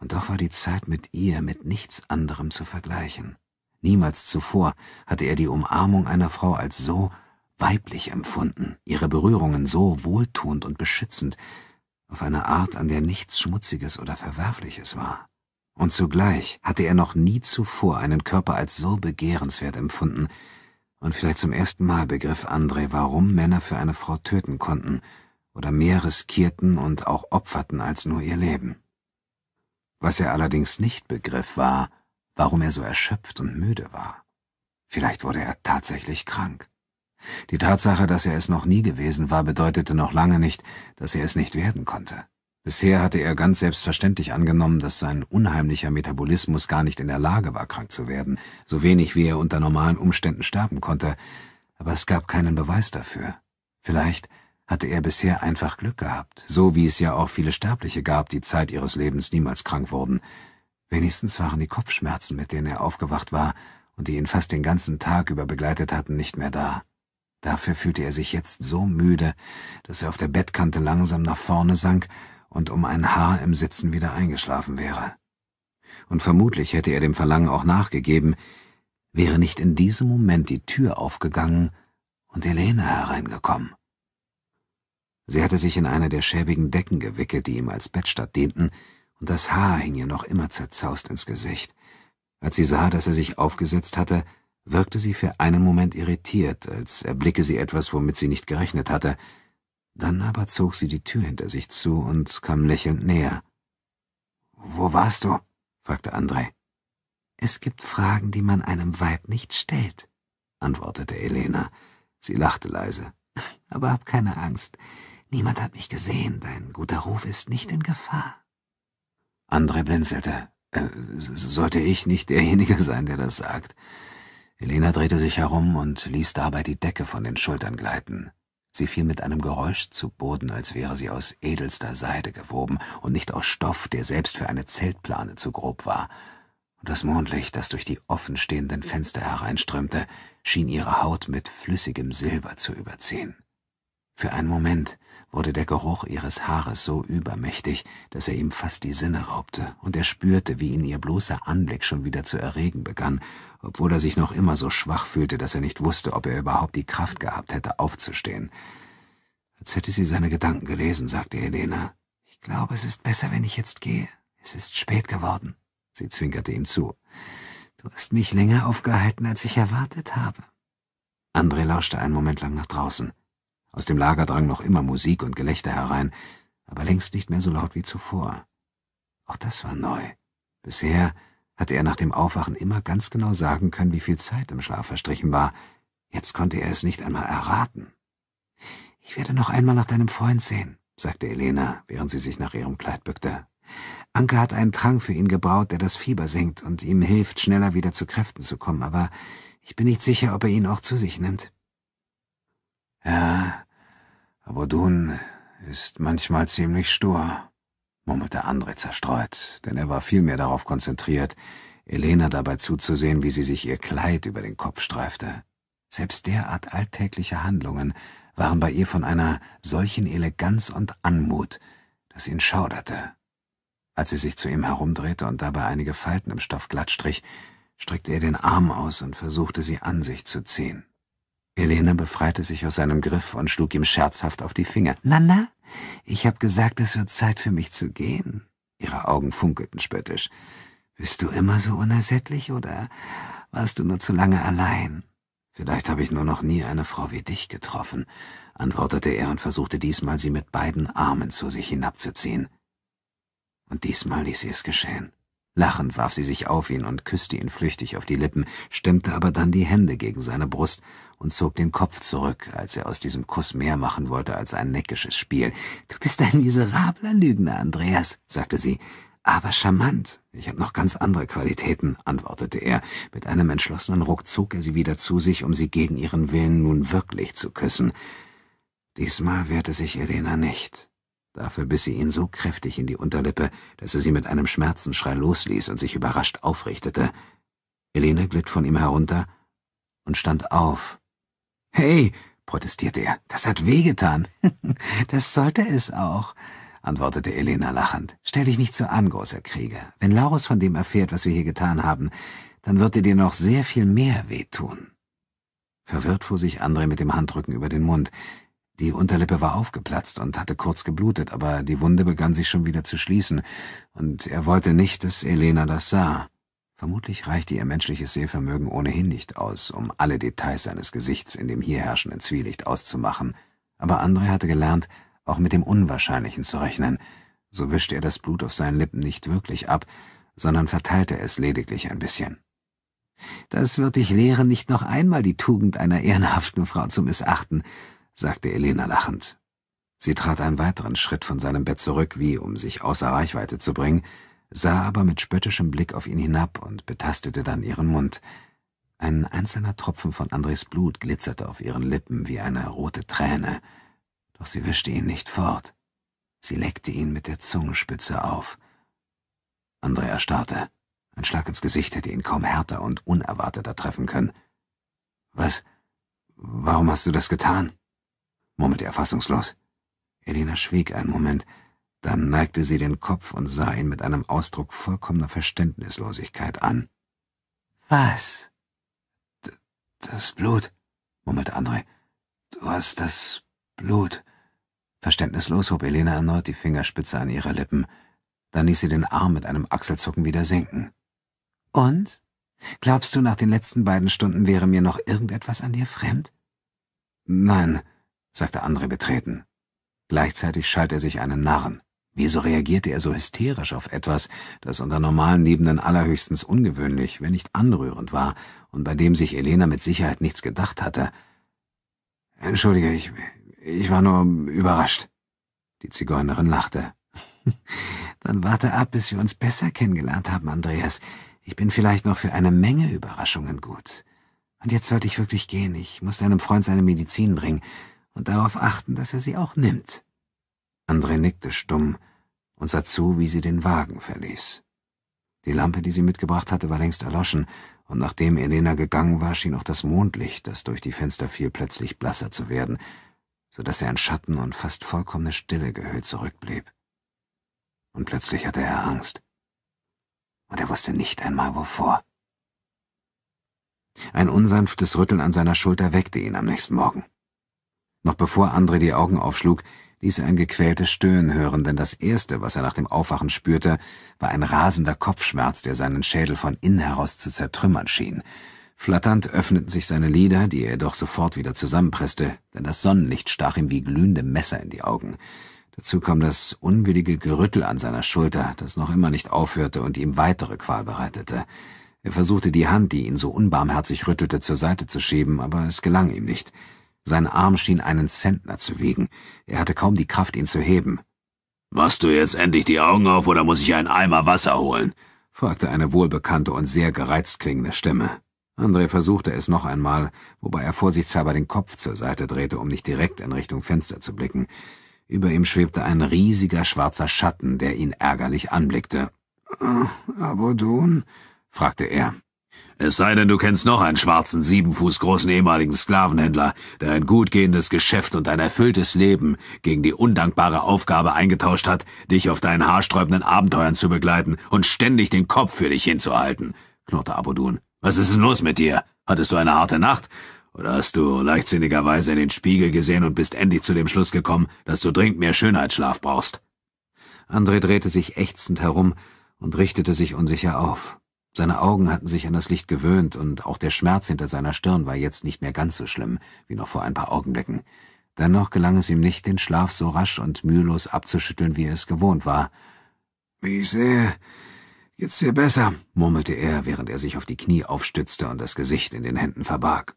S1: Und doch war die Zeit mit ihr mit nichts anderem zu vergleichen. Niemals zuvor hatte er die Umarmung einer Frau als so weiblich empfunden, ihre Berührungen so wohltuend und beschützend, auf eine Art, an der nichts Schmutziges oder Verwerfliches war. Und zugleich hatte er noch nie zuvor einen Körper als so begehrenswert empfunden, und vielleicht zum ersten Mal begriff André, warum Männer für eine Frau töten konnten oder mehr riskierten und auch opferten als nur ihr Leben. Was er allerdings nicht begriff, war, warum er so erschöpft und müde war. Vielleicht wurde er tatsächlich krank. Die Tatsache, dass er es noch nie gewesen war, bedeutete noch lange nicht, dass er es nicht werden konnte. Bisher hatte er ganz selbstverständlich angenommen, dass sein unheimlicher Metabolismus gar nicht in der Lage war, krank zu werden, so wenig wie er unter normalen Umständen sterben konnte, aber es gab keinen Beweis dafür. Vielleicht hatte er bisher einfach Glück gehabt, so wie es ja auch viele Sterbliche gab, die Zeit ihres Lebens niemals krank wurden. Wenigstens waren die Kopfschmerzen, mit denen er aufgewacht war und die ihn fast den ganzen Tag über begleitet hatten, nicht mehr da. Dafür fühlte er sich jetzt so müde, dass er auf der Bettkante langsam nach vorne sank und um ein Haar im Sitzen wieder eingeschlafen wäre. Und vermutlich hätte er dem Verlangen auch nachgegeben, wäre nicht in diesem Moment die Tür aufgegangen und Elena hereingekommen. Sie hatte sich in eine der schäbigen Decken gewickelt, die ihm als Bettstatt dienten, und das Haar hing ihr noch immer zerzaust ins Gesicht. Als sie sah, dass er sich aufgesetzt hatte, wirkte sie für einen Moment irritiert, als erblicke sie etwas, womit sie nicht gerechnet hatte, dann aber zog sie die Tür hinter sich zu und kam lächelnd näher. Wo warst du? fragte André. Es gibt Fragen, die man einem Weib nicht stellt, antwortete Elena. Sie lachte leise. <laughs> Aber hab keine Angst. Niemand hat mich gesehen. Dein guter Ruf ist nicht in Gefahr. André blinzelte. Äh, sollte ich nicht derjenige sein, der das sagt? Elena drehte sich herum und ließ dabei die Decke von den Schultern gleiten. Sie fiel mit einem Geräusch zu Boden, als wäre sie aus edelster Seide gewoben und nicht aus Stoff, der selbst für eine Zeltplane zu grob war. Und das Mondlicht, das durch die offenstehenden Fenster hereinströmte, schien ihre Haut mit flüssigem Silber zu überziehen. Für einen Moment wurde der Geruch ihres Haares so übermächtig, dass er ihm fast die Sinne raubte, und er spürte, wie ihn ihr bloßer Anblick schon wieder zu erregen begann obwohl er sich noch immer so schwach fühlte, dass er nicht wusste, ob er überhaupt die Kraft gehabt hätte, aufzustehen. Als hätte sie seine Gedanken gelesen, sagte Helena. Ich glaube, es ist besser, wenn ich jetzt gehe. Es ist spät geworden. Sie zwinkerte ihm zu. Du hast mich länger aufgehalten, als ich erwartet habe. André lauschte einen Moment lang nach draußen. Aus dem Lager drang noch immer Musik und Gelächter herein, aber längst nicht mehr so laut wie zuvor. Auch das war neu. Bisher hatte er nach dem Aufwachen immer ganz genau sagen können, wie viel Zeit im Schlaf verstrichen war. Jetzt konnte er es nicht einmal erraten. Ich werde noch einmal nach deinem Freund sehen, sagte Elena, während sie sich nach ihrem Kleid bückte. Anke hat einen Trank für ihn gebraut, der das Fieber senkt und ihm hilft, schneller wieder zu Kräften zu kommen, aber ich bin nicht sicher, ob er ihn auch zu sich nimmt. Ja, aber Dun ist manchmal ziemlich stur, murmelte André zerstreut, denn er war vielmehr darauf konzentriert, Elena dabei zuzusehen, wie sie sich ihr Kleid über den Kopf streifte. Selbst derart alltägliche Handlungen waren bei ihr von einer solchen Eleganz und Anmut, dass ihn schauderte. Als sie sich zu ihm herumdrehte und dabei einige Falten im Stoff glattstrich, streckte er den Arm aus und versuchte sie an sich zu ziehen. Helene befreite sich aus seinem Griff und schlug ihm scherzhaft auf die Finger. Na, na, ich hab gesagt, es wird Zeit für mich zu gehen. Ihre Augen funkelten spöttisch. Bist du immer so unersättlich oder warst du nur zu lange allein? Vielleicht habe ich nur noch nie eine Frau wie dich getroffen, antwortete er und versuchte diesmal, sie mit beiden Armen zu sich hinabzuziehen. Und diesmal ließ sie es geschehen. Lachend warf sie sich auf ihn und küsste ihn flüchtig auf die Lippen, stemmte aber dann die Hände gegen seine Brust und zog den Kopf zurück, als er aus diesem Kuss mehr machen wollte als ein neckisches Spiel. Du bist ein miserabler Lügner, Andreas, sagte sie. Aber charmant. Ich habe noch ganz andere Qualitäten, antwortete er. Mit einem entschlossenen Ruck zog er sie wieder zu sich, um sie gegen ihren Willen nun wirklich zu küssen. Diesmal wehrte sich Elena nicht. Dafür biss sie ihn so kräftig in die Unterlippe, dass er sie mit einem Schmerzensschrei losließ und sich überrascht aufrichtete. Elena glitt von ihm herunter und stand auf. Hey, protestierte er, das hat wehgetan. <laughs> das sollte es auch, antwortete Elena lachend. Stell dich nicht so an, großer Krieger. Wenn Laurus von dem erfährt, was wir hier getan haben, dann wird er dir noch sehr viel mehr wehtun. Verwirrt fuhr sich Andre mit dem Handrücken über den Mund. Die Unterlippe war aufgeplatzt und hatte kurz geblutet, aber die Wunde begann sich schon wieder zu schließen, und er wollte nicht, dass Elena das sah. Vermutlich reichte ihr menschliches Sehvermögen ohnehin nicht aus, um alle Details seines Gesichts in dem hier herrschenden Zwielicht auszumachen, aber André hatte gelernt, auch mit dem Unwahrscheinlichen zu rechnen. So wischte er das Blut auf seinen Lippen nicht wirklich ab, sondern verteilte es lediglich ein bisschen. Das wird dich lehren, nicht noch einmal die Tugend einer ehrenhaften Frau zu missachten, sagte Elena lachend. Sie trat einen weiteren Schritt von seinem Bett zurück, wie um sich außer Reichweite zu bringen, sah aber mit spöttischem Blick auf ihn hinab und betastete dann ihren Mund. Ein einzelner Tropfen von Andres Blut glitzerte auf ihren Lippen wie eine rote Träne, doch sie wischte ihn nicht fort. Sie leckte ihn mit der Zungenspitze auf. André erstarrte. Ein Schlag ins Gesicht hätte ihn kaum härter und unerwarteter treffen können. Was? Warum hast du das getan? murmelte er fassungslos. Elena schwieg einen Moment, dann neigte sie den Kopf und sah ihn mit einem Ausdruck vollkommener Verständnislosigkeit an. Was? D das Blut, murmelte André. Du hast das Blut. Verständnislos hob Elena erneut die Fingerspitze an ihre Lippen. Dann ließ sie den Arm mit einem Achselzucken wieder sinken. Und? Glaubst du, nach den letzten beiden Stunden wäre mir noch irgendetwas an dir fremd? Nein, sagte Andre betreten. Gleichzeitig schalt er sich einen Narren. Wieso reagierte er so hysterisch auf etwas, das unter normalen Lebenden allerhöchstens ungewöhnlich, wenn nicht anrührend war und bei dem sich Elena mit Sicherheit nichts gedacht hatte? Entschuldige, ich, ich war nur überrascht. Die Zigeunerin lachte. <laughs> Dann warte ab, bis wir uns besser kennengelernt haben, Andreas. Ich bin vielleicht noch für eine Menge Überraschungen gut. Und jetzt sollte ich wirklich gehen. Ich muss deinem Freund seine Medizin bringen und darauf achten, dass er sie auch nimmt. André nickte stumm und sah zu, wie sie den Wagen verließ. Die Lampe, die sie mitgebracht hatte, war längst erloschen, und nachdem Elena gegangen war, schien auch das Mondlicht, das durch die Fenster fiel, plötzlich blasser zu werden, so dass er in Schatten und fast vollkommene Stille gehüllt zurückblieb. Und plötzlich hatte er Angst. Und er wusste nicht einmal wovor. Ein unsanftes Rütteln an seiner Schulter weckte ihn am nächsten Morgen. Noch bevor André die Augen aufschlug, ließ er ein gequältes Stöhnen hören, denn das Erste, was er nach dem Aufwachen spürte, war ein rasender Kopfschmerz, der seinen Schädel von innen heraus zu zertrümmern schien. Flatternd öffneten sich seine Lider, die er jedoch sofort wieder zusammenpresste, denn das Sonnenlicht stach ihm wie glühende Messer in die Augen. Dazu kam das unwillige Gerüttel an seiner Schulter, das noch immer nicht aufhörte und ihm weitere Qual bereitete. Er versuchte die Hand, die ihn so unbarmherzig rüttelte, zur Seite zu schieben, aber es gelang ihm nicht. Sein Arm schien einen Zentner zu wiegen. Er hatte kaum die Kraft, ihn zu heben. Machst du jetzt endlich die Augen auf oder muss ich einen Eimer Wasser holen? fragte eine wohlbekannte und sehr gereizt klingende Stimme. André versuchte es noch einmal, wobei er vorsichtshalber den Kopf zur Seite drehte, um nicht direkt in Richtung Fenster zu blicken. Über ihm schwebte ein riesiger schwarzer Schatten, der ihn ärgerlich anblickte. Äh, Abodun? fragte er. Es sei denn, du kennst noch einen schwarzen, sieben Fuß großen ehemaligen Sklavenhändler, der ein gut gehendes Geschäft und ein erfülltes Leben gegen die undankbare Aufgabe eingetauscht hat, dich auf deinen haarsträubenden Abenteuern zu begleiten und ständig den Kopf für dich hinzuhalten, knurrte Abudun. Was ist denn los mit dir? Hattest du eine harte Nacht? Oder hast du leichtsinnigerweise in den Spiegel gesehen und bist endlich zu dem Schluss gekommen, dass du dringend mehr Schönheitsschlaf brauchst? André drehte sich ächzend herum und richtete sich unsicher auf. Seine Augen hatten sich an das Licht gewöhnt und auch der Schmerz hinter seiner Stirn war jetzt nicht mehr ganz so schlimm wie noch vor ein paar Augenblicken. Dennoch gelang es ihm nicht, den Schlaf so rasch und mühelos abzuschütteln, wie er es gewohnt war. Wie ich sehe, geht's dir besser, murmelte er, während er sich auf die Knie aufstützte und das Gesicht in den Händen verbarg.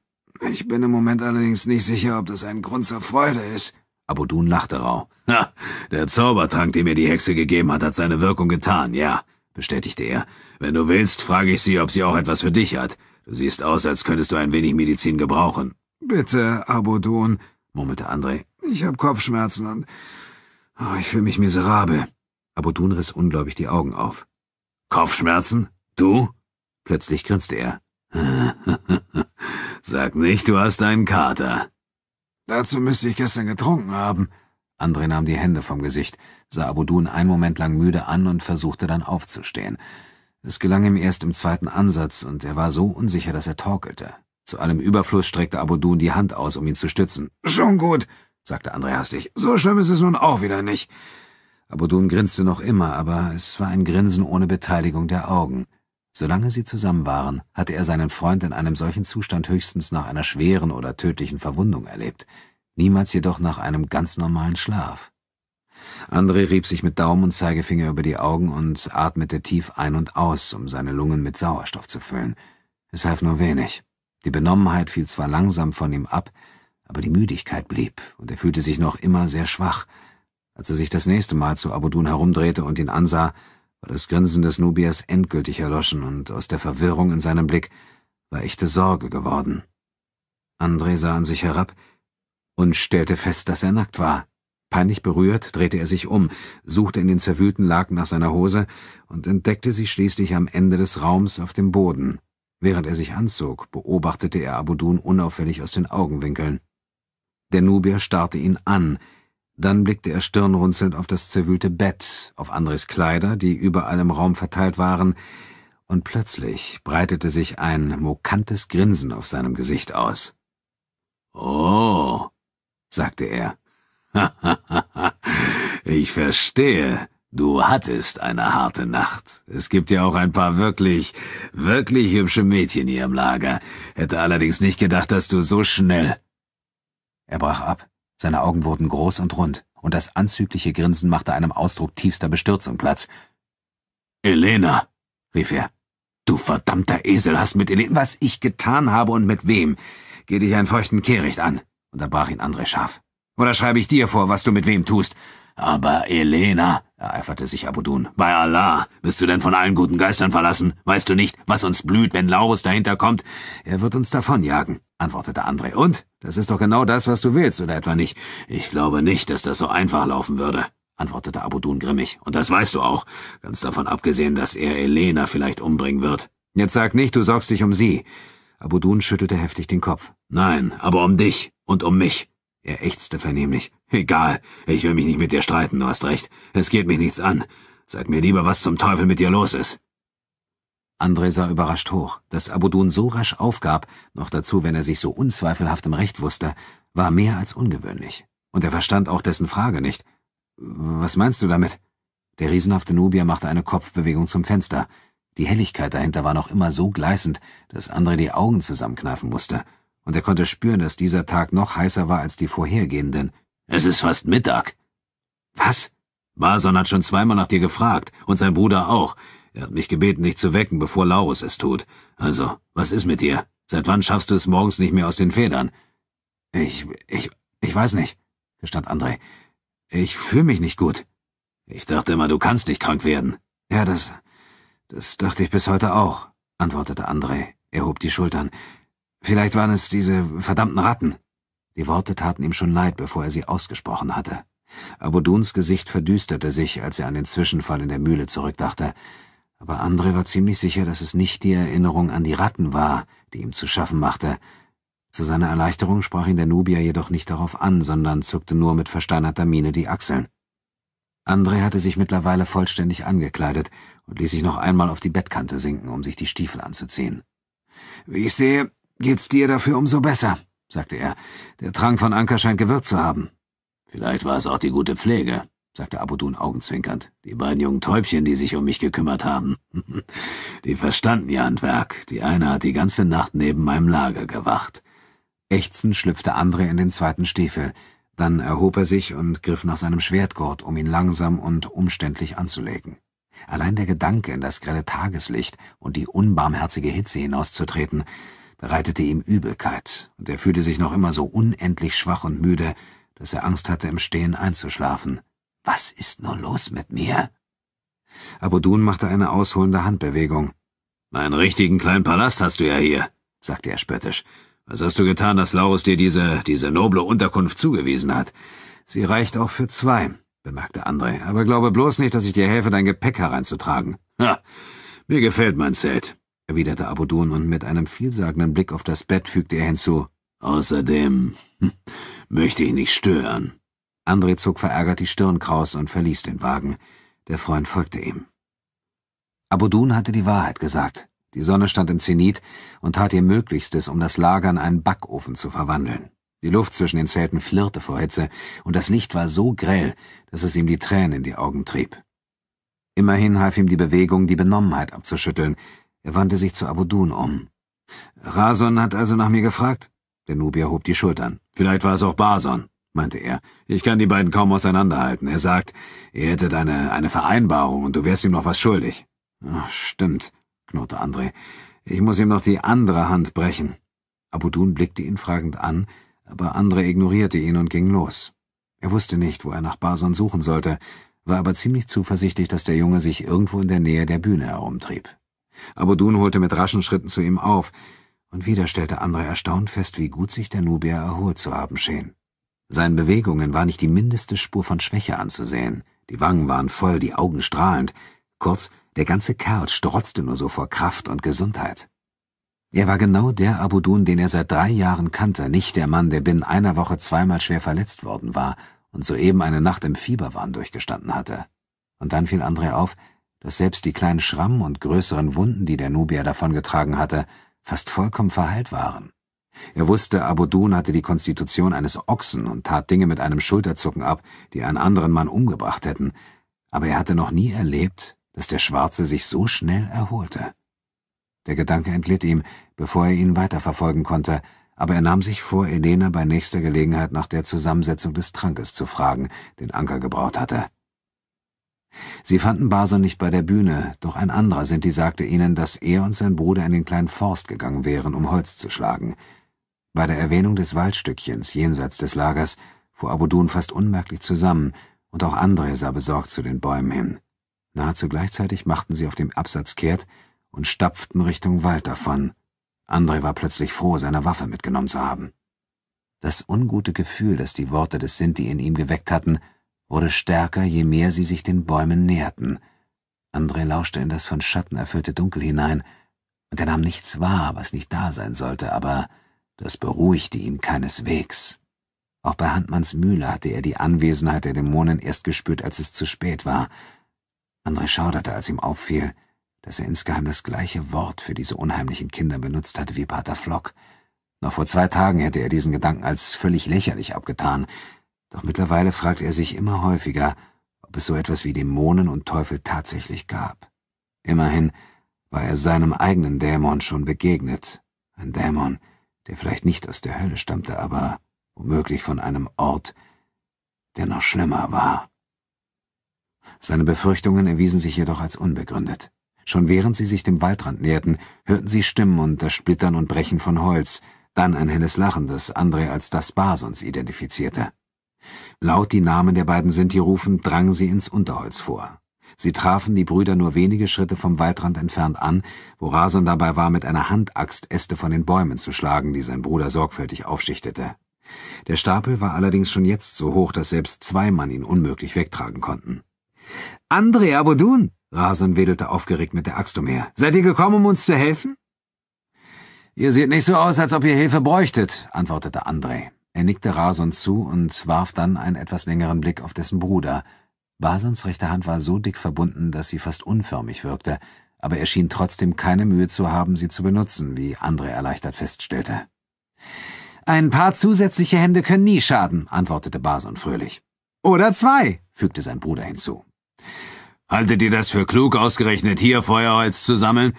S1: Ich bin im Moment allerdings nicht sicher, ob das ein Grund zur Freude ist. Abudun lachte rau. Ha, der Zaubertrank, den mir die Hexe gegeben hat, hat seine Wirkung getan, ja bestätigte er. Wenn du willst, frage ich sie, ob sie auch etwas für dich hat. Du siehst aus, als könntest du ein wenig Medizin gebrauchen. Bitte, Abodon, murmelte André. Ich habe Kopfschmerzen und oh, ich fühle mich miserabel. Abodun riss ungläubig die Augen auf. Kopfschmerzen? Du? Plötzlich grinste er. <laughs> Sag nicht, du hast einen Kater. Dazu müsste ich gestern getrunken haben. André nahm die Hände vom Gesicht sah Abudun einen Moment lang müde an und versuchte dann aufzustehen. Es gelang ihm erst im zweiten Ansatz und er war so unsicher, dass er torkelte. Zu allem Überfluss streckte Abudun die Hand aus, um ihn zu stützen. Schon gut, sagte André hastig. So schlimm ist es nun auch wieder nicht. Abudun grinste noch immer, aber es war ein Grinsen ohne Beteiligung der Augen. Solange sie zusammen waren, hatte er seinen Freund in einem solchen Zustand höchstens nach einer schweren oder tödlichen Verwundung erlebt, niemals jedoch nach einem ganz normalen Schlaf. Andre rieb sich mit Daumen und Zeigefinger über die Augen und atmete tief ein und aus, um seine Lungen mit Sauerstoff zu füllen. Es half nur wenig. Die Benommenheit fiel zwar langsam von ihm ab, aber die Müdigkeit blieb, und er fühlte sich noch immer sehr schwach. Als er sich das nächste Mal zu Abudun herumdrehte und ihn ansah, war das Grinsen des Nubiers endgültig erloschen, und aus der Verwirrung in seinem Blick war echte Sorge geworden. Andre sah an sich herab und stellte fest, dass er nackt war. Peinlich berührt drehte er sich um, suchte in den zerwühlten Laken nach seiner Hose und entdeckte sie schließlich am Ende des Raums auf dem Boden. Während er sich anzog, beobachtete er Abudun unauffällig aus den Augenwinkeln. Der Nubier starrte ihn an, dann blickte er stirnrunzelnd auf das zerwühlte Bett, auf Andres Kleider, die überall im Raum verteilt waren, und plötzlich breitete sich ein mokantes Grinsen auf seinem Gesicht aus. Oh, sagte er <laughs> ich verstehe. Du hattest eine harte Nacht. Es gibt ja auch ein paar wirklich, wirklich hübsche Mädchen hier im Lager. Hätte allerdings nicht gedacht, dass du so schnell. Er brach ab. Seine Augen wurden groß und rund, und das anzügliche Grinsen machte einem Ausdruck tiefster Bestürzung Platz. Elena, rief er. Du verdammter Esel hast mit Elena, was ich getan habe und mit wem. Geh dich einen feuchten Kehricht an, unterbrach ihn André scharf. Oder schreibe ich dir vor, was du mit wem tust? Aber Elena, ereiferte sich Abudun, bei Allah, bist du denn von allen guten Geistern verlassen? Weißt du nicht, was uns blüht, wenn Laurus dahinter kommt? Er wird uns davonjagen, antwortete André. Und? Das ist doch genau das, was du willst, oder etwa nicht? Ich glaube nicht, dass das so einfach laufen würde, antwortete Abudun grimmig. Und das weißt du auch, ganz davon abgesehen, dass er Elena vielleicht umbringen wird. Jetzt sag nicht, du sorgst dich um sie. Abudun schüttelte heftig den Kopf. Nein, aber um dich und um mich. Er ächzte vernehmlich. Egal, ich will mich nicht mit dir streiten, du hast recht. Es geht mich nichts an. Sag mir lieber, was zum Teufel mit dir los ist. André sah überrascht hoch. Dass Abudun so rasch aufgab, noch dazu, wenn er sich so unzweifelhaft im Recht wusste, war mehr als ungewöhnlich. Und er verstand auch dessen Frage nicht. Was meinst du damit? Der riesenhafte Nubier machte eine Kopfbewegung zum Fenster. Die Helligkeit dahinter war noch immer so gleißend, dass André die Augen zusammenkneifen musste und er konnte spüren, dass dieser Tag noch heißer war als die vorhergehenden. Es ist fast Mittag. Was? Barson hat schon zweimal nach dir gefragt, und sein Bruder auch. Er hat mich gebeten, dich zu wecken, bevor Laurus es tut. Also, was ist mit dir? Seit wann schaffst du es morgens nicht mehr aus den Federn? Ich, ich, ich weiß nicht, gestand André. Ich fühle mich nicht gut. Ich dachte immer, du kannst nicht krank werden. Ja, das, das dachte ich bis heute auch, antwortete André. Er hob die Schultern. Vielleicht waren es diese verdammten Ratten. Die Worte taten ihm schon leid, bevor er sie ausgesprochen hatte. Abuduns Gesicht verdüsterte sich, als er an den Zwischenfall in der Mühle zurückdachte. Aber Andre war ziemlich sicher, dass es nicht die Erinnerung an die Ratten war, die ihm zu schaffen machte. Zu seiner Erleichterung sprach ihn der Nubier jedoch nicht darauf an, sondern zuckte nur mit versteinerter Miene die Achseln. Andre hatte sich mittlerweile vollständig angekleidet und ließ sich noch einmal auf die Bettkante sinken, um sich die Stiefel anzuziehen. Wie ich sehe, Geht's dir dafür umso besser, sagte er. Der Trank von Anker scheint gewirkt zu haben. Vielleicht war es auch die gute Pflege, sagte Abudun augenzwinkernd. Die beiden jungen Täubchen, die sich um mich gekümmert haben. <laughs> die verstanden ihr Handwerk. Die eine hat die ganze Nacht neben meinem Lager gewacht. Ächzend schlüpfte André in den zweiten Stiefel. Dann erhob er sich und griff nach seinem Schwertgurt, um ihn langsam und umständlich anzulegen. Allein der Gedanke, in das grelle Tageslicht und die unbarmherzige Hitze hinauszutreten, bereitete ihm Übelkeit, und er fühlte sich noch immer so unendlich schwach und müde, dass er Angst hatte, im Stehen einzuschlafen. Was ist nur los mit mir? Abudun machte eine ausholende Handbewegung. Einen richtigen kleinen Palast hast du ja hier, sagte er spöttisch. Was hast du getan, dass Laurus dir diese, diese noble Unterkunft zugewiesen hat? Sie reicht auch für zwei, bemerkte André, aber glaube bloß nicht, dass ich dir helfe, dein Gepäck hereinzutragen. Ha, mir gefällt mein Zelt erwiderte Abudun und mit einem vielsagenden Blick auf das Bett fügte er hinzu. Außerdem hm, möchte ich nicht stören. André zog verärgert die Stirn kraus und verließ den Wagen. Der Freund folgte ihm. Abudun hatte die Wahrheit gesagt. Die Sonne stand im Zenit und tat ihr Möglichstes, um das Lager in einen Backofen zu verwandeln. Die Luft zwischen den Zelten flirrte vor Hitze, und das Licht war so grell, dass es ihm die Tränen in die Augen trieb. Immerhin half ihm die Bewegung, die Benommenheit abzuschütteln, er wandte sich zu Abudun um. Rason hat also nach mir gefragt? Der Nubier hob die Schultern. Vielleicht war es auch Bason, meinte er. Ich kann die beiden kaum auseinanderhalten. Er sagt, ihr hättet eine, eine Vereinbarung und du wärst ihm noch was schuldig. Ach, stimmt, knurrte André. Ich muss ihm noch die andere Hand brechen. Abudun blickte ihn fragend an, aber André ignorierte ihn und ging los. Er wusste nicht, wo er nach Bason suchen sollte, war aber ziemlich zuversichtlich, dass der Junge sich irgendwo in der Nähe der Bühne herumtrieb aber Dun holte mit raschen Schritten zu ihm auf, und wieder stellte André erstaunt fest, wie gut sich der Nubier erholt zu haben schien. Seinen Bewegungen war nicht die mindeste Spur von Schwäche anzusehen, die Wangen waren voll, die Augen strahlend, kurz, der ganze Kerl strotzte nur so vor Kraft und Gesundheit. Er war genau der Abudun, den er seit drei Jahren kannte, nicht der Mann, der binnen einer Woche zweimal schwer verletzt worden war und soeben eine Nacht im Fieberwahn durchgestanden hatte. Und dann fiel André auf, dass selbst die kleinen Schrammen und größeren Wunden, die der Nubier davongetragen hatte, fast vollkommen verheilt waren. Er wusste, Abudun hatte die Konstitution eines Ochsen und tat Dinge mit einem Schulterzucken ab, die einen anderen Mann umgebracht hätten, aber er hatte noch nie erlebt, dass der Schwarze sich so schnell erholte. Der Gedanke entglitt ihm, bevor er ihn weiterverfolgen konnte, aber er nahm sich vor, Elena bei nächster Gelegenheit nach der Zusammensetzung des Trankes zu fragen, den Anker gebraut hatte. Sie fanden Baso nicht bei der Bühne, doch ein anderer Sinti sagte ihnen, dass er und sein Bruder in den kleinen Forst gegangen wären, um Holz zu schlagen. Bei der Erwähnung des Waldstückchens jenseits des Lagers fuhr Abudun fast unmerklich zusammen, und auch Andre sah besorgt zu den Bäumen hin. Nahezu gleichzeitig machten sie auf dem Absatz kehrt und stapften Richtung Wald davon. Andre war plötzlich froh, seine Waffe mitgenommen zu haben. Das ungute Gefühl, das die Worte des Sinti in ihm geweckt hatten, wurde stärker, je mehr sie sich den Bäumen näherten. André lauschte in das von Schatten erfüllte Dunkel hinein, und er nahm nichts wahr, was nicht da sein sollte, aber das beruhigte ihn keineswegs. Auch bei Handmanns Mühle hatte er die Anwesenheit der Dämonen erst gespürt, als es zu spät war. André schauderte, als ihm auffiel, dass er insgeheim das gleiche Wort für diese unheimlichen Kinder benutzt hatte wie Pater Flock. Noch vor zwei Tagen hätte er diesen Gedanken als völlig lächerlich abgetan, doch mittlerweile fragt er sich immer häufiger, ob es so etwas wie Dämonen und Teufel tatsächlich gab. Immerhin war er seinem eigenen Dämon schon begegnet. Ein Dämon, der vielleicht nicht aus der Hölle stammte, aber womöglich von einem Ort, der noch schlimmer war. Seine Befürchtungen erwiesen sich jedoch als unbegründet. Schon während sie sich dem Waldrand näherten, hörten sie Stimmen und das Splittern und Brechen von Holz, dann ein helles Lachen, das André als das Bar sonst identifizierte. Laut die Namen der beiden Sinti rufend, drangen sie ins Unterholz vor. Sie trafen die Brüder nur wenige Schritte vom Waldrand entfernt an, wo Rason dabei war, mit einer Handaxt Äste von den Bäumen zu schlagen, die sein Bruder sorgfältig aufschichtete. Der Stapel war allerdings schon jetzt so hoch, dass selbst zwei Mann ihn unmöglich wegtragen konnten. Andre Abodun! Rason wedelte aufgeregt mit der Axt umher. Seid ihr gekommen, um uns zu helfen? Ihr seht nicht so aus, als ob ihr Hilfe bräuchtet, antwortete Andre. Er nickte Rason zu und warf dann einen etwas längeren Blick auf dessen Bruder. Basons rechte Hand war so dick verbunden, dass sie fast unförmig wirkte, aber er schien trotzdem keine Mühe zu haben, sie zu benutzen, wie Andre erleichtert feststellte. Ein paar zusätzliche Hände können nie schaden, antwortete Bason fröhlich. Oder zwei, fügte sein Bruder hinzu. Haltet ihr das für klug, ausgerechnet hier Feuerholz zu sammeln?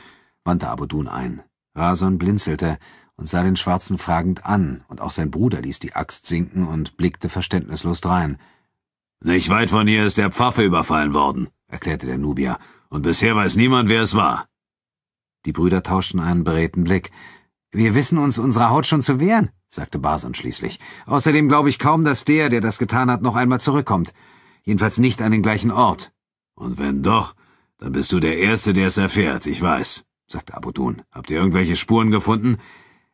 S1: wandte Abudun ein. Rason blinzelte, und sah den Schwarzen fragend an, und auch sein Bruder ließ die Axt sinken und blickte verständnislos drein. Nicht weit von hier ist der Pfaffe überfallen worden, erklärte der Nubier, und bisher weiß niemand, wer es war. Die Brüder tauschten einen beredten Blick. Wir wissen uns unserer Haut schon zu wehren, sagte Basan schließlich. Außerdem glaube ich kaum, dass der, der das getan hat, noch einmal zurückkommt. Jedenfalls nicht an den gleichen Ort. Und wenn doch, dann bist du der Erste, der es erfährt, ich weiß, sagte Abudun. Habt ihr irgendwelche Spuren gefunden?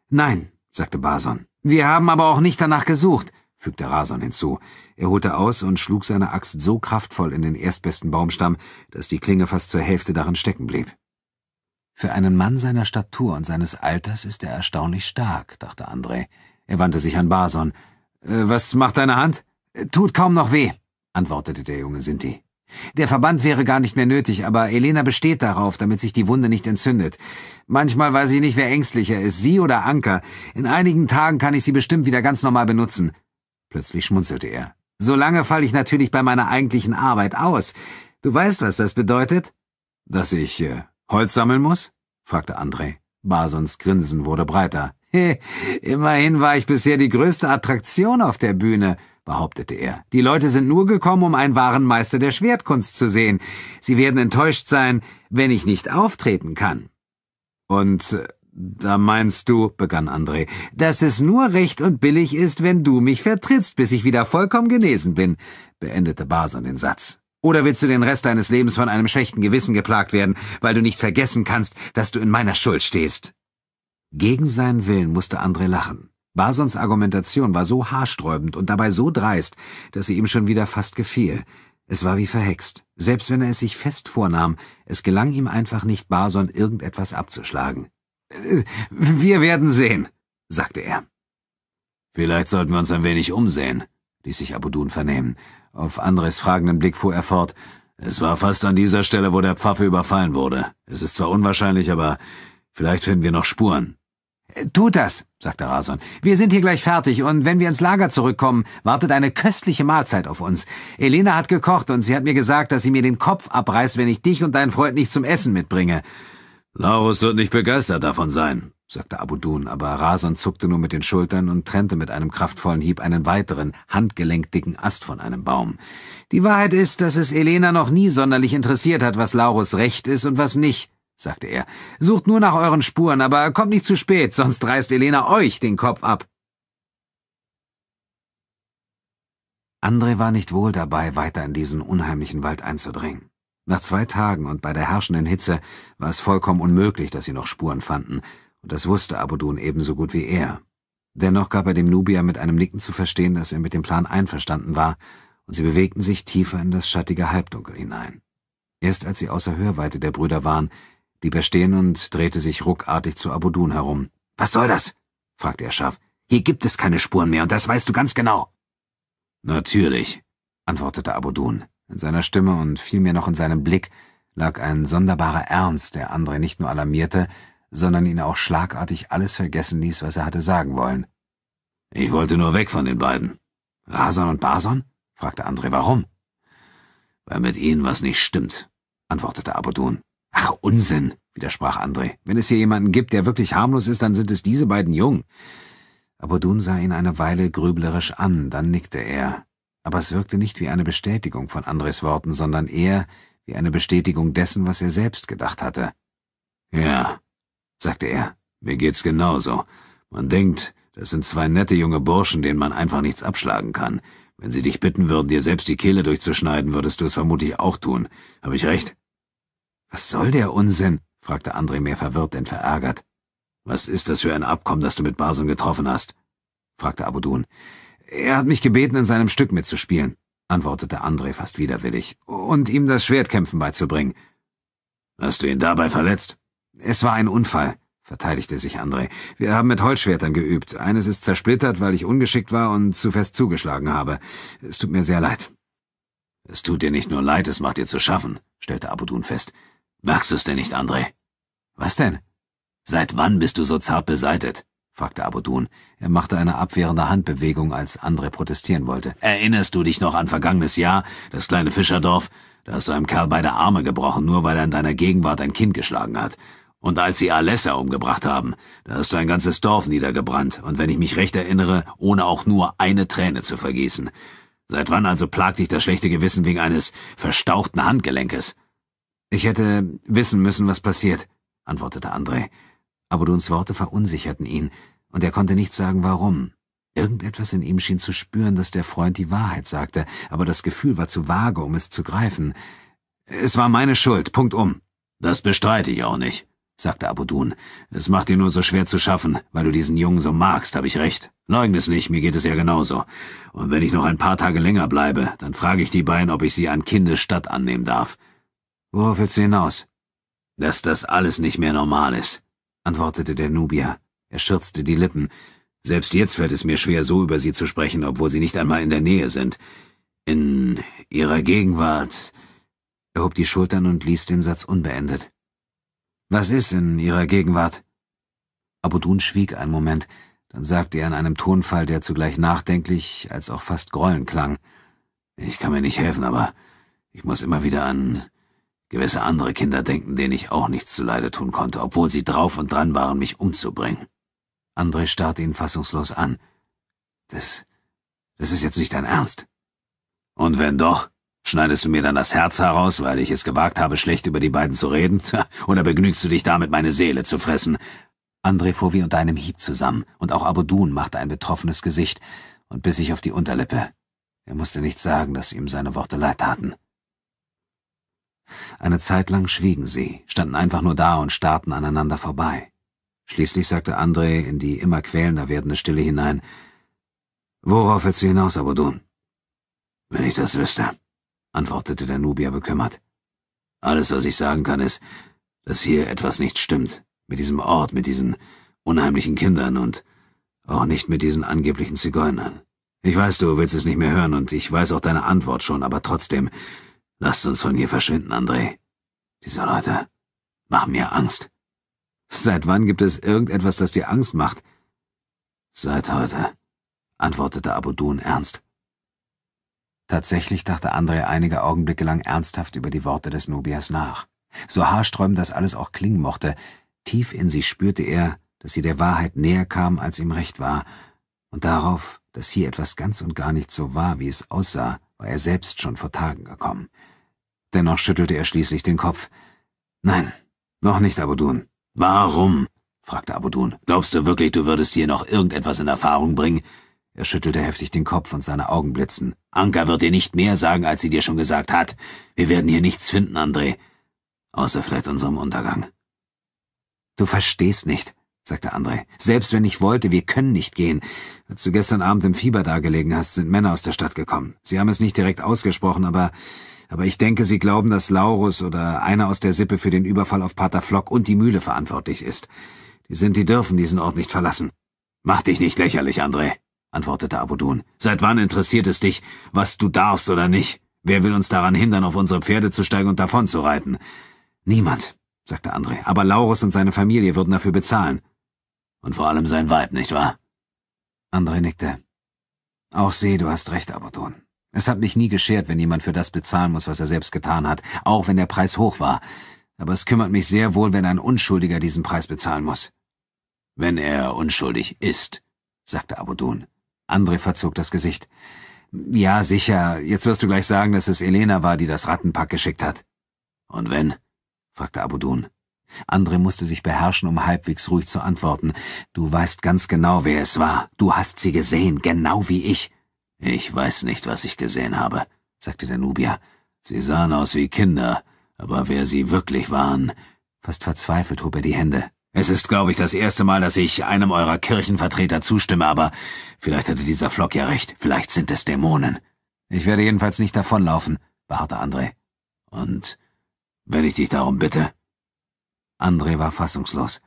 S1: Nein, sagte Bason. Wir haben aber auch nicht danach gesucht, fügte Rason hinzu. Er holte aus und schlug seine Axt so kraftvoll in den erstbesten Baumstamm, dass die Klinge fast zur Hälfte darin stecken blieb. Für einen Mann seiner Statur und seines Alters ist er erstaunlich stark, dachte André. Er wandte sich an Bason. Äh, was macht deine Hand? Äh, tut kaum noch weh, antwortete der junge Sinti. Der Verband wäre gar nicht mehr nötig, aber Elena besteht darauf, damit sich die Wunde nicht entzündet. Manchmal weiß ich nicht, wer ängstlicher ist, sie oder Anker. In einigen Tagen kann ich sie bestimmt wieder ganz normal benutzen. Plötzlich schmunzelte er. Solange falle ich natürlich bei meiner eigentlichen Arbeit aus. Du weißt, was das bedeutet? Dass ich äh, Holz sammeln muss? fragte André. Basons Grinsen wurde breiter. He, <laughs> Immerhin war ich bisher die größte Attraktion auf der Bühne behauptete er. Die Leute sind nur gekommen, um einen wahren Meister der Schwertkunst zu sehen. Sie werden enttäuscht sein, wenn ich nicht auftreten kann. Und äh, da meinst du, begann André, dass es nur recht und billig ist, wenn du mich vertrittst, bis ich wieder vollkommen genesen bin, beendete Bason den Satz. Oder willst du den Rest deines Lebens von einem schlechten Gewissen geplagt werden, weil du nicht vergessen kannst, dass du in meiner Schuld stehst? Gegen seinen Willen musste André lachen. Basons Argumentation war so haarsträubend und dabei so dreist, dass sie ihm schon wieder fast gefiel. Es war wie verhext. Selbst wenn er es sich fest vornahm, es gelang ihm einfach nicht, Bason irgendetwas abzuschlagen. Äh, wir werden sehen, sagte er. Vielleicht sollten wir uns ein wenig umsehen, ließ sich Abudun vernehmen. Auf Andres fragenden Blick fuhr er fort. Es war fast an dieser Stelle, wo der Pfaffe überfallen wurde. Es ist zwar unwahrscheinlich, aber vielleicht finden wir noch Spuren. Tut das, sagte Rason. Wir sind hier gleich fertig und wenn wir ins Lager zurückkommen, wartet eine köstliche Mahlzeit auf uns. Elena hat gekocht und sie hat mir gesagt, dass sie mir den Kopf abreißt, wenn ich dich und deinen Freund nicht zum Essen mitbringe. Laurus wird nicht begeistert davon sein, sagte Abudun, aber Rason zuckte nur mit den Schultern und trennte mit einem kraftvollen Hieb einen weiteren, handgelenkdicken Ast von einem Baum. Die Wahrheit ist, dass es Elena noch nie sonderlich interessiert hat, was Laurus recht ist und was nicht sagte er. Sucht nur nach euren Spuren, aber kommt nicht zu spät, sonst reißt Elena euch den Kopf ab. Andre war nicht wohl dabei, weiter in diesen unheimlichen Wald einzudringen. Nach zwei Tagen und bei der herrschenden Hitze war es vollkommen unmöglich, dass sie noch Spuren fanden, und das wusste Abudun ebenso gut wie er. Dennoch gab er dem Nubier mit einem Nicken zu verstehen, dass er mit dem Plan einverstanden war, und sie bewegten sich tiefer in das schattige Halbdunkel hinein. Erst als sie außer Hörweite der Brüder waren, blieb er stehen und drehte sich ruckartig zu Abudun herum. Was soll das? fragte er scharf. Hier gibt es keine Spuren mehr, und das weißt du ganz genau. Natürlich, antwortete Abudun. In seiner Stimme und vielmehr noch in seinem Blick lag ein sonderbarer Ernst, der André nicht nur alarmierte, sondern ihn auch schlagartig alles vergessen ließ, was er hatte sagen wollen. Ich wollte nur weg von den beiden. Rason und Bason? fragte André. Warum? Weil mit ihnen was nicht stimmt, antwortete Abudun. Ach, Unsinn, widersprach André. Wenn es hier jemanden gibt, der wirklich harmlos ist, dann sind es diese beiden Jungen. Aber Dun sah ihn eine Weile grüblerisch an, dann nickte er. Aber es wirkte nicht wie eine Bestätigung von Andres Worten, sondern eher wie eine Bestätigung dessen, was er selbst gedacht hatte. Ja, sagte er, mir geht's genauso. Man denkt, das sind zwei nette junge Burschen, denen man einfach nichts abschlagen kann. Wenn sie dich bitten würden, dir selbst die Kehle durchzuschneiden, würdest du es vermutlich auch tun. Habe ich recht? Was soll der Unsinn? fragte André mehr verwirrt denn verärgert. Was ist das für ein Abkommen, das du mit Basun getroffen hast? fragte Abudun. Er hat mich gebeten, in seinem Stück mitzuspielen, antwortete André fast widerwillig, und ihm das Schwertkämpfen beizubringen. Hast du ihn dabei verletzt? Es war ein Unfall, verteidigte sich André. Wir haben mit Holzschwertern geübt. Eines ist zersplittert, weil ich ungeschickt war und zu fest zugeschlagen habe. Es tut mir sehr leid. Es tut dir nicht nur leid, es macht dir zu schaffen, stellte Abudun fest. Merkst du es denn nicht, André? Was denn? Seit wann bist du so zart beseitet? fragte Abudun. Er machte eine abwehrende Handbewegung, als André protestieren wollte. Erinnerst du dich noch an vergangenes Jahr, das kleine Fischerdorf? Da hast du einem Kerl beide Arme gebrochen, nur weil er in deiner Gegenwart ein Kind geschlagen hat. Und als sie Alessa umgebracht haben, da hast du ein ganzes Dorf niedergebrannt, und wenn ich mich recht erinnere, ohne auch nur eine Träne zu vergießen. Seit wann also plagt dich das schlechte Gewissen wegen eines verstauchten Handgelenkes? Ich hätte wissen müssen, was passiert, antwortete André. Abuduns Worte verunsicherten ihn, und er konnte nicht sagen, warum. Irgendetwas in ihm schien zu spüren, dass der Freund die Wahrheit sagte, aber das Gefühl war zu vage, um es zu greifen. Es war meine Schuld, Punkt um. Das bestreite ich auch nicht, sagte Abudun. Es macht dir nur so schwer zu schaffen, weil du diesen Jungen so magst, habe ich recht. Leugne es nicht, mir geht es ja genauso. Und wenn ich noch ein paar Tage länger bleibe, dann frage ich die beiden, ob ich sie an Kindesstadt annehmen darf. Worauf willst du hinaus? Dass das alles nicht mehr normal ist, antwortete der Nubier. Er schürzte die Lippen. Selbst jetzt fällt es mir schwer, so über sie zu sprechen, obwohl sie nicht einmal in der Nähe sind. In ihrer Gegenwart. Er hob die Schultern und ließ den Satz unbeendet. Was ist in ihrer Gegenwart? Abudun schwieg einen Moment, dann sagte er in einem Tonfall, der zugleich nachdenklich als auch fast grollend klang. Ich kann mir nicht helfen, aber ich muss immer wieder an Gewisse andere Kinder denken, denen ich auch nichts zuleide tun konnte, obwohl sie drauf und dran waren, mich umzubringen. André starrte ihn fassungslos an. Das, das ist jetzt nicht dein Ernst. Und wenn doch, schneidest du mir dann das Herz heraus, weil ich es gewagt habe, schlecht über die beiden zu reden? Tja, Oder begnügst du dich damit, meine Seele zu fressen? André fuhr wie unter einem Hieb zusammen, und auch Dun machte ein betroffenes Gesicht und biss sich auf die Unterlippe. Er musste nicht sagen, dass ihm seine Worte leid taten. Eine Zeit lang schwiegen sie, standen einfach nur da und starrten aneinander vorbei. Schließlich sagte André in die immer quälender werdende Stille hinein, Worauf willst du hinaus, Abudun? Wenn ich das wüsste, antwortete der Nubier bekümmert. Alles, was ich sagen kann, ist, dass hier etwas nicht stimmt. Mit diesem Ort, mit diesen unheimlichen Kindern und auch nicht mit diesen angeblichen Zigeunern. Ich weiß, du willst es nicht mehr hören und ich weiß auch deine Antwort schon, aber trotzdem, Lasst uns von hier verschwinden, André. Diese Leute machen mir Angst. Seit wann gibt es irgendetwas, das dir Angst macht? Seit heute, antwortete Abudun ernst. Tatsächlich dachte André einige Augenblicke lang ernsthaft über die Worte des Nubias nach. So haarsträubend das alles auch klingen mochte, tief in sich spürte er, dass sie der Wahrheit näher kam, als ihm recht war, und darauf, dass hier etwas ganz und gar nicht so war, wie es aussah, war er selbst schon vor Tagen gekommen. Dennoch schüttelte er schließlich den Kopf. Nein, noch nicht, Abudun. Warum? fragte Abudun. Glaubst du wirklich, du würdest hier noch irgendetwas in Erfahrung bringen? Er schüttelte heftig den Kopf und seine Augen blitzten. Anka wird dir nicht mehr sagen, als sie dir schon gesagt hat. Wir werden hier nichts finden, André. Außer vielleicht unserem Untergang. Du verstehst nicht, sagte André. Selbst wenn ich wollte, wir können nicht gehen. Als du gestern Abend im Fieber dagelegen hast, sind Männer aus der Stadt gekommen. Sie haben es nicht direkt ausgesprochen, aber aber ich denke, Sie glauben, dass Laurus oder einer aus der Sippe für den Überfall auf Pater Flock und die Mühle verantwortlich ist. Die sind, die dürfen diesen Ort nicht verlassen. Mach dich nicht lächerlich, André, antwortete Abudun. Seit wann interessiert es dich, was du darfst oder nicht? Wer will uns daran hindern, auf unsere Pferde zu steigen und davon zu reiten? Niemand, sagte André, aber Laurus und seine Familie würden dafür bezahlen. Und vor allem sein Weib, nicht wahr? André nickte. Auch sie, du hast recht, Abudun. Es hat mich nie geschert, wenn jemand für das bezahlen muss, was er selbst getan hat, auch wenn der Preis hoch war. Aber es kümmert mich sehr wohl, wenn ein Unschuldiger diesen Preis bezahlen muss. Wenn er unschuldig ist, sagte Abudun. André verzog das Gesicht. Ja, sicher. Jetzt wirst du gleich sagen, dass es Elena war, die das Rattenpack geschickt hat. Und wenn? fragte Abudun. Andre musste sich beherrschen, um halbwegs ruhig zu antworten. Du weißt ganz genau, wer es war. Du hast sie gesehen, genau wie ich. Ich weiß nicht, was ich gesehen habe, sagte der Nubier. Sie sahen aus wie Kinder, aber wer sie wirklich waren. Fast verzweifelt hob er die Hände. Es ist, glaube ich, das erste Mal, dass ich einem eurer Kirchenvertreter zustimme, aber vielleicht hatte dieser Flock ja recht, vielleicht sind es Dämonen. Ich werde jedenfalls nicht davonlaufen, beharrte André. Und wenn ich dich darum bitte? André war fassungslos.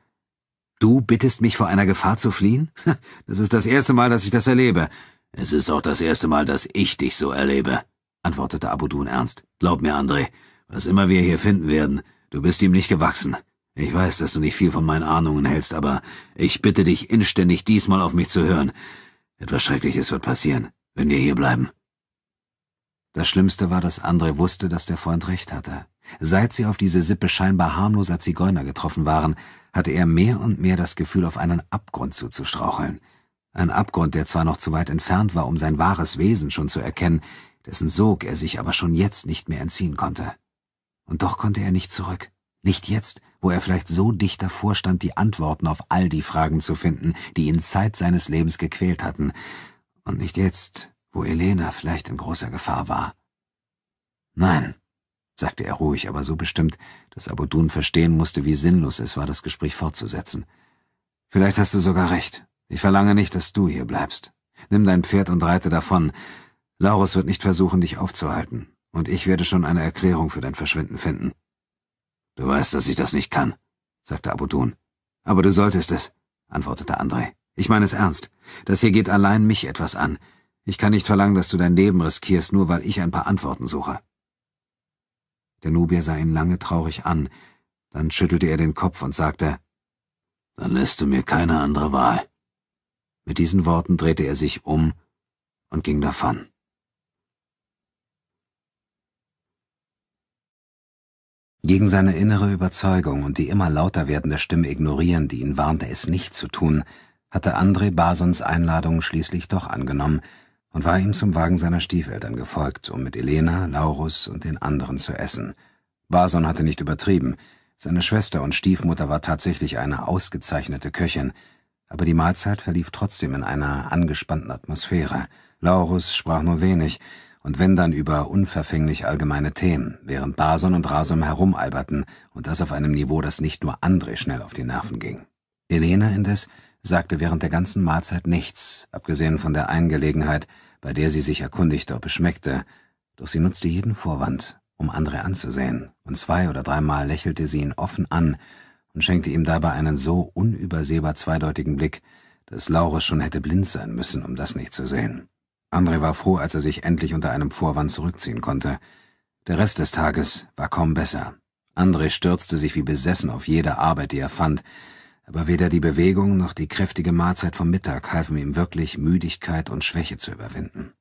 S1: Du bittest mich vor einer Gefahr zu fliehen? <laughs> Das ist das erste Mal, dass ich das erlebe. Es ist auch das erste Mal, dass ich dich so erlebe, antwortete Abudun ernst. Glaub mir, André, was immer wir hier finden werden, du bist ihm nicht gewachsen. Ich weiß, dass du nicht viel von meinen Ahnungen hältst, aber ich bitte dich inständig, diesmal auf mich zu hören. Etwas Schreckliches wird passieren, wenn wir hier bleiben. Das Schlimmste war, dass André wusste, dass der Freund recht hatte. Seit sie auf diese Sippe scheinbar harmloser Zigeuner getroffen waren, hatte er mehr und mehr das Gefühl, auf einen Abgrund zuzustraucheln ein Abgrund, der zwar noch zu weit entfernt war, um sein wahres Wesen schon zu erkennen, dessen Sog er sich aber schon jetzt nicht mehr entziehen konnte. Und doch konnte er nicht zurück. Nicht jetzt, wo er vielleicht so dicht davor stand, die Antworten auf all die Fragen zu finden, die ihn Zeit seines Lebens gequält hatten. Und nicht jetzt, wo Elena vielleicht in großer Gefahr war. Nein, sagte er ruhig, aber so bestimmt, dass Abudun verstehen musste, wie sinnlos es war, das Gespräch fortzusetzen. Vielleicht hast du sogar recht, ich verlange nicht, dass du hier bleibst. Nimm dein Pferd und reite davon. Laurus wird nicht versuchen, dich aufzuhalten. Und ich werde schon eine Erklärung für dein Verschwinden finden. Du weißt, dass ich das nicht kann, sagte Abudun. Aber du solltest es, antwortete André. Ich meine es ernst. Das hier geht allein mich etwas an. Ich kann nicht verlangen, dass du dein Leben riskierst, nur weil ich ein paar Antworten suche. Der Nubier sah ihn lange traurig an, dann schüttelte er den Kopf und sagte, Dann lässt du mir keine andere Wahl. Mit diesen Worten drehte er sich um und ging davon. Gegen seine innere Überzeugung und die immer lauter werdende Stimme ignorieren, die ihn warnte, es nicht zu tun, hatte André Basons Einladung schließlich doch angenommen und war ihm zum Wagen seiner Stiefeltern gefolgt, um mit Elena, Laurus und den anderen zu essen. Bason hatte nicht übertrieben. Seine Schwester und Stiefmutter war tatsächlich eine ausgezeichnete Köchin, aber die Mahlzeit verlief trotzdem in einer angespannten Atmosphäre. Laurus sprach nur wenig, und wenn dann über unverfänglich allgemeine Themen, während Bason und Rasum herumalberten, und das auf einem Niveau, das nicht nur André schnell auf die Nerven ging. Elena indes sagte während der ganzen Mahlzeit nichts, abgesehen von der Eingelegenheit, bei der sie sich erkundigte, ob es schmeckte, doch sie nutzte jeden Vorwand, um André anzusehen, und zwei oder dreimal lächelte sie ihn offen an, und schenkte ihm dabei einen so unübersehbar zweideutigen Blick, dass Laurus schon hätte blind sein müssen, um das nicht zu sehen. André war froh, als er sich endlich unter einem Vorwand zurückziehen konnte. Der Rest des Tages war kaum besser. André stürzte sich wie besessen auf jede Arbeit, die er fand, aber weder die Bewegung noch die kräftige Mahlzeit vom Mittag halfen ihm wirklich, Müdigkeit und Schwäche zu überwinden.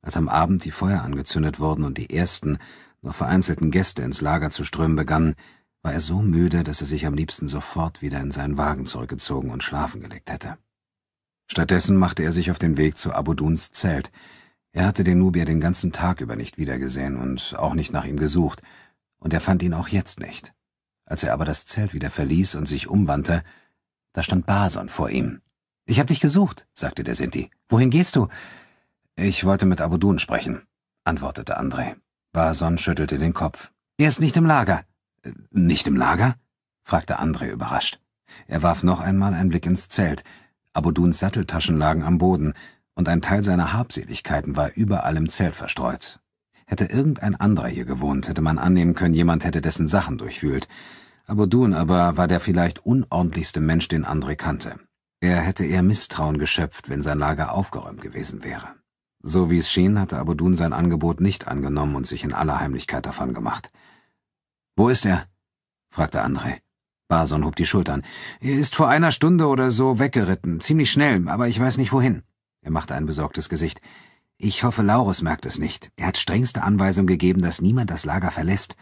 S1: Als am Abend die Feuer angezündet wurden und die ersten, noch vereinzelten Gäste ins Lager zu strömen begannen, war er so müde, dass er sich am liebsten sofort wieder in seinen Wagen zurückgezogen und schlafen gelegt hätte. Stattdessen machte er sich auf den Weg zu Abuduns Zelt. Er hatte den Nubier den ganzen Tag über nicht wiedergesehen und auch nicht nach ihm gesucht, und er fand ihn auch jetzt nicht. Als er aber das Zelt wieder verließ und sich umwandte, da stand Bason vor ihm. »Ich hab dich gesucht«, sagte der Sinti. »Wohin gehst du?« »Ich wollte mit Abudun sprechen«, antwortete Andrei. Bason schüttelte den Kopf. »Er ist nicht im Lager«, nicht im Lager? fragte André überrascht. Er warf noch einmal einen Blick ins Zelt. Abuduns Satteltaschen lagen am Boden, und ein Teil seiner Habseligkeiten war überall im Zelt verstreut. Hätte irgendein anderer hier gewohnt, hätte man annehmen können, jemand hätte dessen Sachen durchwühlt. Abudun aber war der vielleicht unordentlichste Mensch, den André kannte. Er hätte eher Misstrauen geschöpft, wenn sein Lager aufgeräumt gewesen wäre. So wie es schien, hatte Abudun sein Angebot nicht angenommen und sich in aller Heimlichkeit davon gemacht. Wo ist er? fragte André. Barson hob die Schultern. Er ist vor einer Stunde oder so weggeritten, ziemlich schnell, aber ich weiß nicht wohin. Er machte ein besorgtes Gesicht. Ich hoffe, Laurus merkt es nicht. Er hat strengste Anweisung gegeben, dass niemand das Lager verlässt.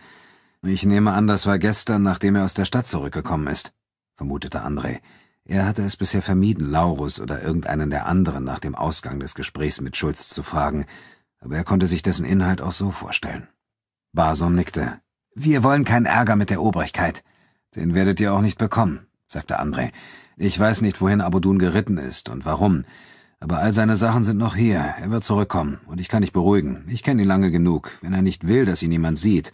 S1: Ich nehme an, das war gestern, nachdem er aus der Stadt zurückgekommen ist, vermutete André. Er hatte es bisher vermieden, Laurus oder irgendeinen der anderen nach dem Ausgang des Gesprächs mit Schulz zu fragen, aber er konnte sich dessen Inhalt auch so vorstellen. Barson nickte. Wir wollen keinen Ärger mit der Obrigkeit. Den werdet ihr auch nicht bekommen, sagte André. Ich weiß nicht, wohin Abudun geritten ist und warum, aber all seine Sachen sind noch hier. Er wird zurückkommen und ich kann dich beruhigen. Ich kenne ihn lange genug. Wenn er nicht will, dass ihn jemand sieht,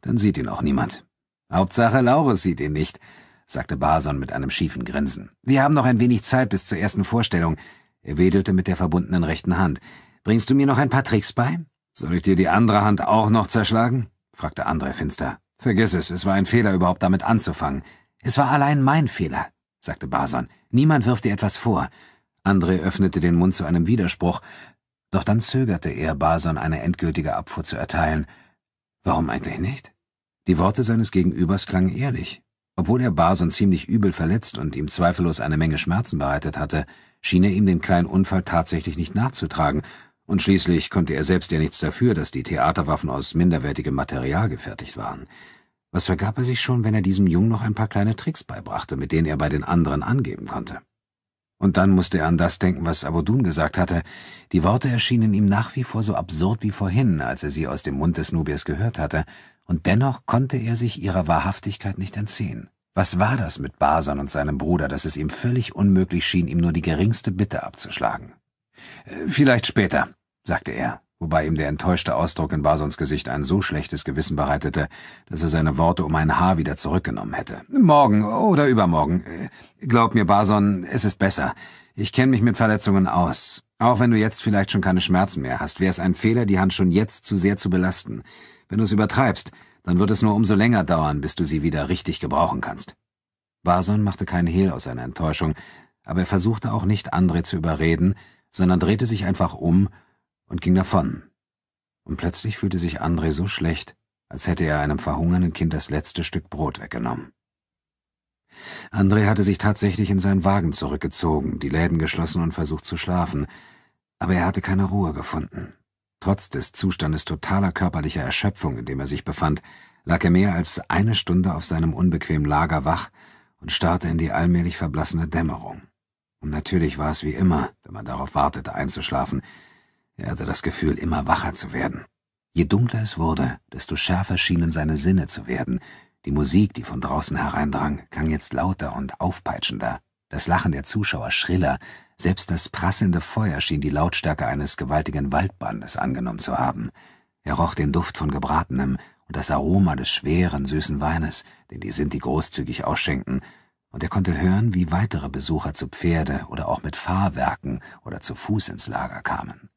S1: dann sieht ihn auch niemand. Hauptsache, Laures sieht ihn nicht, sagte Bason mit einem schiefen Grinsen. Wir haben noch ein wenig Zeit bis zur ersten Vorstellung. Er wedelte mit der verbundenen rechten Hand. Bringst du mir noch ein paar Tricks bei? Soll ich dir die andere Hand auch noch zerschlagen? fragte André finster. Vergiss es, es war ein Fehler, überhaupt damit anzufangen. Es war allein mein Fehler, sagte Bason. Niemand wirft dir etwas vor. André öffnete den Mund zu einem Widerspruch, doch dann zögerte er, Bason eine endgültige Abfuhr zu erteilen. Warum eigentlich nicht? Die Worte seines Gegenübers klangen ehrlich. Obwohl er Bason ziemlich übel verletzt und ihm zweifellos eine Menge Schmerzen bereitet hatte, schien er ihm den kleinen Unfall tatsächlich nicht nachzutragen, und schließlich konnte er selbst ja nichts dafür, dass die Theaterwaffen aus minderwertigem Material gefertigt waren. Was vergab er sich schon, wenn er diesem Jungen noch ein paar kleine Tricks beibrachte, mit denen er bei den anderen angeben konnte? Und dann musste er an das denken, was Abodun gesagt hatte. Die Worte erschienen ihm nach wie vor so absurd wie vorhin, als er sie aus dem Mund des Nubiers gehört hatte, und dennoch konnte er sich ihrer Wahrhaftigkeit nicht entziehen. Was war das mit Basan und seinem Bruder, dass es ihm völlig unmöglich schien, ihm nur die geringste Bitte abzuschlagen? Äh, vielleicht später, sagte er, wobei ihm der enttäuschte Ausdruck in Basons Gesicht ein so schlechtes Gewissen bereitete, dass er seine Worte um ein Haar wieder zurückgenommen hätte. Morgen oder übermorgen. Äh, glaub mir, Bason, es ist besser. Ich kenne mich mit Verletzungen aus. Auch wenn du jetzt vielleicht schon keine Schmerzen mehr hast, wäre es ein Fehler, die Hand schon jetzt zu sehr zu belasten. Wenn du es übertreibst, dann wird es nur umso länger dauern, bis du sie wieder richtig gebrauchen kannst. Bason machte keinen Hehl aus seiner Enttäuschung, aber er versuchte auch nicht, André zu überreden, sondern drehte sich einfach um und ging davon. Und plötzlich fühlte sich André so schlecht, als hätte er einem verhungernden Kind das letzte Stück Brot weggenommen. André hatte sich tatsächlich in seinen Wagen zurückgezogen, die Läden geschlossen und versucht zu schlafen, aber er hatte keine Ruhe gefunden. Trotz des Zustandes totaler körperlicher Erschöpfung, in dem er sich befand, lag er mehr als eine Stunde auf seinem unbequemen Lager wach und starrte in die allmählich verblassene Dämmerung. Und natürlich war es wie immer, wenn man darauf wartete einzuschlafen, er hatte das Gefühl, immer wacher zu werden. Je dunkler es wurde, desto schärfer schienen seine Sinne zu werden. Die Musik, die von draußen hereindrang, klang jetzt lauter und aufpeitschender, das Lachen der Zuschauer schriller, selbst das prasselnde Feuer schien die Lautstärke eines gewaltigen Waldbrandes angenommen zu haben. Er roch den Duft von gebratenem und das Aroma des schweren, süßen Weines, den die Sinti großzügig ausschenken, und er konnte hören, wie weitere Besucher zu Pferde oder auch mit Fahrwerken oder zu Fuß ins Lager kamen.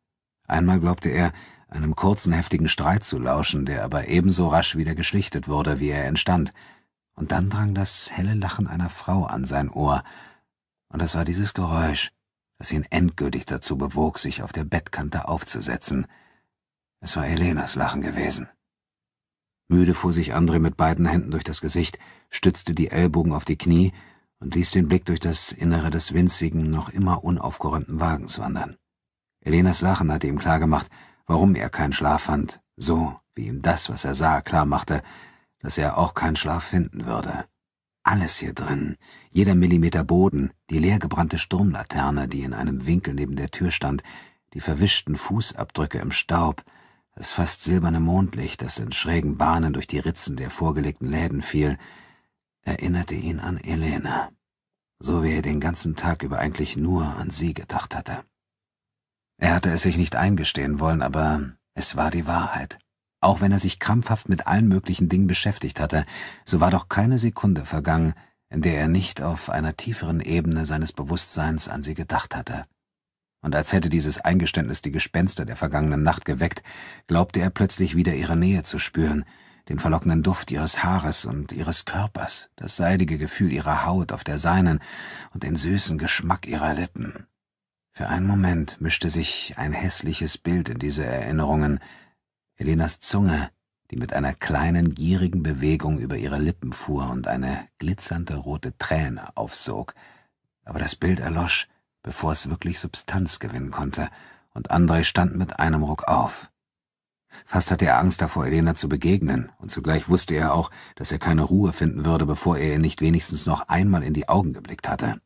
S1: Einmal glaubte er, einem kurzen, heftigen Streit zu lauschen, der aber ebenso rasch wieder geschlichtet wurde, wie er entstand. Und dann drang das helle Lachen einer Frau an sein Ohr. Und es war dieses Geräusch, das ihn endgültig dazu bewog, sich auf der Bettkante aufzusetzen. Es war Elenas Lachen gewesen. Müde fuhr sich André mit beiden Händen durch das Gesicht, stützte die Ellbogen auf die Knie und ließ den Blick durch das Innere des winzigen, noch immer unaufgeräumten Wagens wandern. Elenas Lachen hatte ihm klargemacht, warum er keinen Schlaf fand, so wie ihm das, was er sah, klarmachte, dass er auch keinen Schlaf finden würde. Alles hier drin, jeder Millimeter Boden, die leergebrannte Sturmlaterne, die in einem Winkel neben der Tür stand, die verwischten Fußabdrücke im Staub, das fast silberne Mondlicht, das in schrägen Bahnen durch die Ritzen der vorgelegten Läden fiel, erinnerte ihn an Elena, so wie er den ganzen Tag über eigentlich nur an sie gedacht hatte. Er hatte es sich nicht eingestehen wollen, aber es war die Wahrheit. Auch wenn er sich krampfhaft mit allen möglichen Dingen beschäftigt hatte, so war doch keine Sekunde vergangen, in der er nicht auf einer tieferen Ebene seines Bewusstseins an sie gedacht hatte. Und als hätte dieses Eingeständnis die Gespenster der vergangenen Nacht geweckt, glaubte er plötzlich wieder ihre Nähe zu spüren, den verlockenden Duft ihres Haares und ihres Körpers, das seidige Gefühl ihrer Haut auf der seinen und den süßen Geschmack ihrer Lippen. Für einen Moment mischte sich ein hässliches Bild in diese Erinnerungen. Elenas Zunge, die mit einer kleinen, gierigen Bewegung über ihre Lippen fuhr und eine glitzernde rote Träne aufsog. Aber das Bild erlosch, bevor es wirklich Substanz gewinnen konnte, und Andrei stand mit einem Ruck auf. Fast hatte er Angst davor, Elena zu begegnen, und zugleich wusste er auch, dass er keine Ruhe finden würde, bevor er ihr nicht wenigstens noch einmal in die Augen geblickt hatte.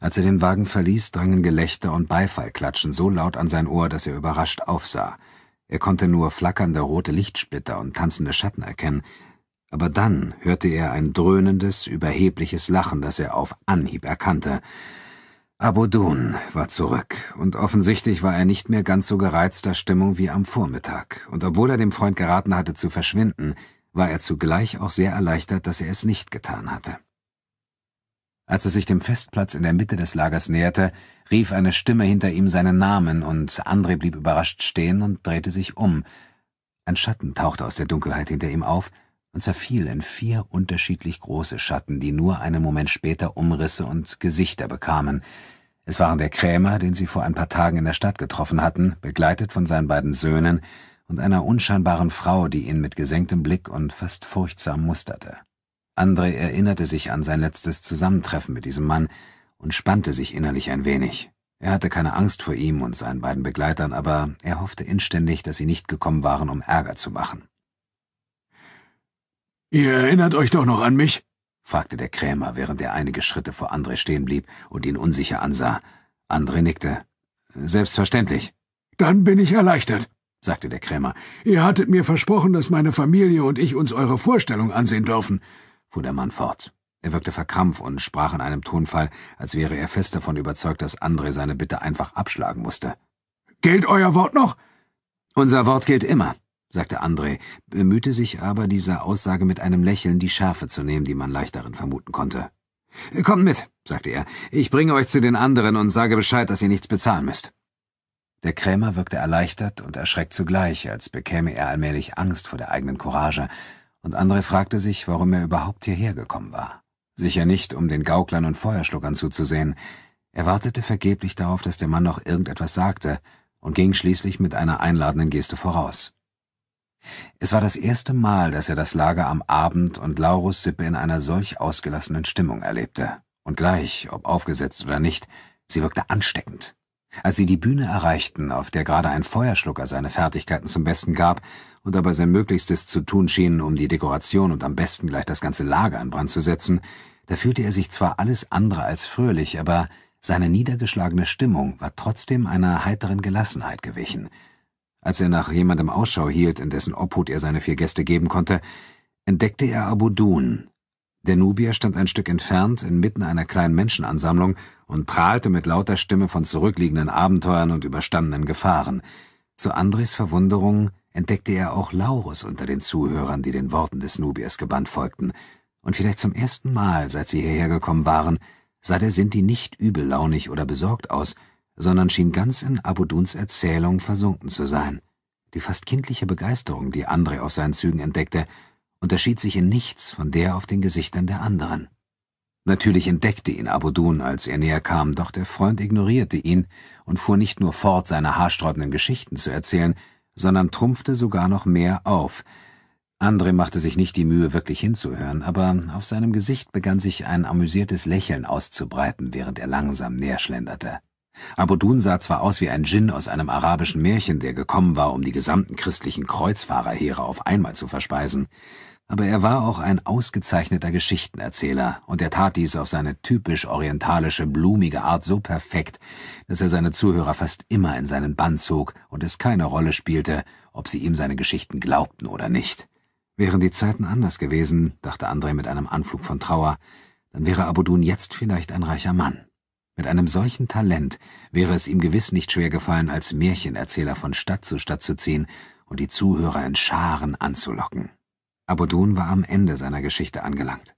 S1: Als er den Wagen verließ, drangen Gelächter und Beifallklatschen so laut an sein Ohr, dass er überrascht aufsah. Er konnte nur flackernde rote Lichtsplitter und tanzende Schatten erkennen, aber dann hörte er ein dröhnendes, überhebliches Lachen, das er auf Anhieb erkannte. Abodun war zurück, und offensichtlich war er nicht mehr ganz so gereizter Stimmung wie am Vormittag, und obwohl er dem Freund geraten hatte zu verschwinden, war er zugleich auch sehr erleichtert, dass er es nicht getan hatte. Als er sich dem Festplatz in der Mitte des Lagers näherte, rief eine Stimme hinter ihm seinen Namen, und André blieb überrascht stehen und drehte sich um. Ein Schatten tauchte aus der Dunkelheit hinter ihm auf und zerfiel in vier unterschiedlich große Schatten, die nur einen Moment später Umrisse und Gesichter bekamen. Es waren der Krämer, den sie vor ein paar Tagen in der Stadt getroffen hatten, begleitet von seinen beiden Söhnen und einer unscheinbaren Frau, die ihn mit gesenktem Blick und fast furchtsam musterte. André erinnerte sich an sein letztes Zusammentreffen mit diesem Mann und spannte sich innerlich ein wenig. Er hatte keine Angst vor ihm und seinen beiden Begleitern, aber er hoffte inständig, dass sie nicht gekommen waren, um Ärger zu machen. Ihr erinnert euch doch noch an mich? fragte der Krämer, während er einige Schritte vor André stehen blieb und ihn unsicher ansah. André nickte. Selbstverständlich. Dann bin ich erleichtert, sagte der Krämer. Ihr hattet mir versprochen, dass meine Familie und ich uns eure Vorstellung ansehen dürfen fuhr der Mann fort. Er wirkte verkrampft und sprach in einem Tonfall, als wäre er fest davon überzeugt, dass André seine Bitte einfach abschlagen musste. Gilt euer Wort noch? Unser Wort gilt immer, sagte André, bemühte sich aber, dieser Aussage mit einem Lächeln die Schärfe zu nehmen, die man leicht darin vermuten konnte. Kommt mit, sagte er, ich bringe euch zu den anderen und sage Bescheid, dass ihr nichts bezahlen müsst. Der Krämer wirkte erleichtert und erschreckt zugleich, als bekäme er allmählich Angst vor der eigenen Courage, und André fragte sich, warum er überhaupt hierher gekommen war. Sicher nicht, um den Gauklern und Feuerschluckern zuzusehen. Er wartete vergeblich darauf, dass der Mann noch irgendetwas sagte und ging schließlich mit einer einladenden Geste voraus. Es war das erste Mal, dass er das Lager am Abend und Laurus Sippe in einer solch ausgelassenen Stimmung erlebte. Und gleich, ob aufgesetzt oder nicht, sie wirkte ansteckend. Als sie die Bühne erreichten, auf der gerade ein Feuerschlucker seine Fertigkeiten zum Besten gab, und dabei sein Möglichstes zu tun schien, um die Dekoration und am besten gleich das ganze Lager in Brand zu setzen, da fühlte er sich zwar alles andere als fröhlich, aber seine niedergeschlagene Stimmung war trotzdem einer heiteren Gelassenheit gewichen. Als er nach jemandem Ausschau hielt, in dessen Obhut er seine vier Gäste geben konnte, entdeckte er Abu Abudun. Der Nubier stand ein Stück entfernt, inmitten einer kleinen Menschenansammlung, und prahlte mit lauter Stimme von zurückliegenden Abenteuern und überstandenen Gefahren. Zu Andres Verwunderung entdeckte er auch Laurus unter den Zuhörern, die den Worten des Nubiers gebannt folgten, und vielleicht zum ersten Mal, seit sie hierher gekommen waren, sah der Sinti nicht übellaunig oder besorgt aus, sondern schien ganz in Abuduns Erzählung versunken zu sein. Die fast kindliche Begeisterung, die Andre auf seinen Zügen entdeckte, unterschied sich in nichts von der auf den Gesichtern der anderen. Natürlich entdeckte ihn Abudun, als er näher kam, doch der Freund ignorierte ihn und fuhr nicht nur fort, seine haarsträubenden Geschichten zu erzählen, sondern trumpfte sogar noch mehr auf. Andre machte sich nicht die Mühe, wirklich hinzuhören, aber auf seinem Gesicht begann sich ein amüsiertes Lächeln auszubreiten, während er langsam näher schlenderte. Abudun sah zwar aus wie ein Djinn aus einem arabischen Märchen, der gekommen war, um die gesamten christlichen Kreuzfahrerheere auf einmal zu verspeisen, aber er war auch ein ausgezeichneter Geschichtenerzähler, und er tat dies auf seine typisch orientalische, blumige Art so perfekt, dass er seine Zuhörer fast immer in seinen Bann zog und es keine Rolle spielte, ob sie ihm seine Geschichten glaubten oder nicht. Wären die Zeiten anders gewesen, dachte André mit einem Anflug von Trauer, dann wäre Abudun jetzt vielleicht ein reicher Mann. Mit einem solchen Talent wäre es ihm gewiss nicht schwer gefallen, als Märchenerzähler von Stadt zu Stadt zu ziehen und die Zuhörer in Scharen anzulocken. Abodun war am Ende seiner Geschichte angelangt.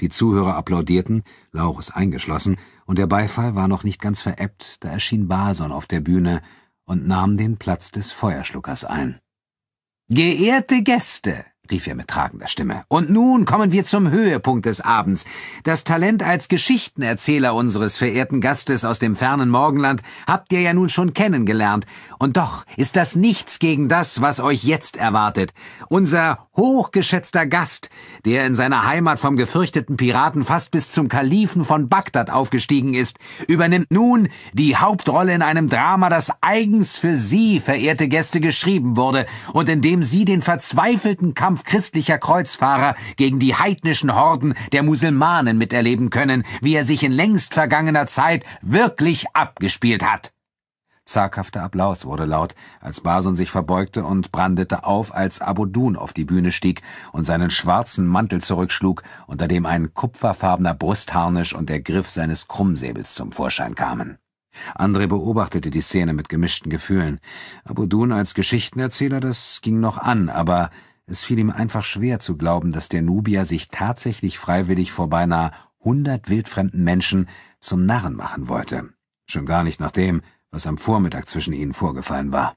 S1: Die Zuhörer applaudierten, Laurus eingeschlossen, und der Beifall war noch nicht ganz verebbt, da erschien Bason auf der Bühne und nahm den Platz des Feuerschluckers ein. Geehrte Gäste, rief er mit tragender Stimme. Und nun kommen wir zum Höhepunkt des Abends. Das Talent als Geschichtenerzähler unseres verehrten Gastes aus dem fernen Morgenland habt ihr ja nun schon kennengelernt. Und doch ist das nichts gegen das, was euch jetzt erwartet. Unser hochgeschätzter Gast, der in seiner Heimat vom gefürchteten Piraten fast bis zum Kalifen von Bagdad aufgestiegen ist, übernimmt nun die Hauptrolle in einem Drama, das eigens für Sie, verehrte Gäste, geschrieben wurde und in dem Sie den verzweifelten Kampf Kampf christlicher Kreuzfahrer gegen die heidnischen Horden der Muselmanen miterleben können, wie er sich in längst vergangener Zeit wirklich abgespielt hat. Zaghafter Applaus wurde laut, als Bason sich verbeugte und brandete auf, als Abudun auf die Bühne stieg und seinen schwarzen Mantel zurückschlug, unter dem ein kupferfarbener Brustharnisch und der Griff seines Krummsäbels zum Vorschein kamen. André beobachtete die Szene mit gemischten Gefühlen. Abudun als Geschichtenerzähler, das ging noch an, aber es fiel ihm einfach schwer zu glauben, dass der Nubier sich tatsächlich freiwillig vor beinahe hundert wildfremden Menschen zum Narren machen wollte. Schon gar nicht nach dem, was am Vormittag zwischen ihnen vorgefallen war.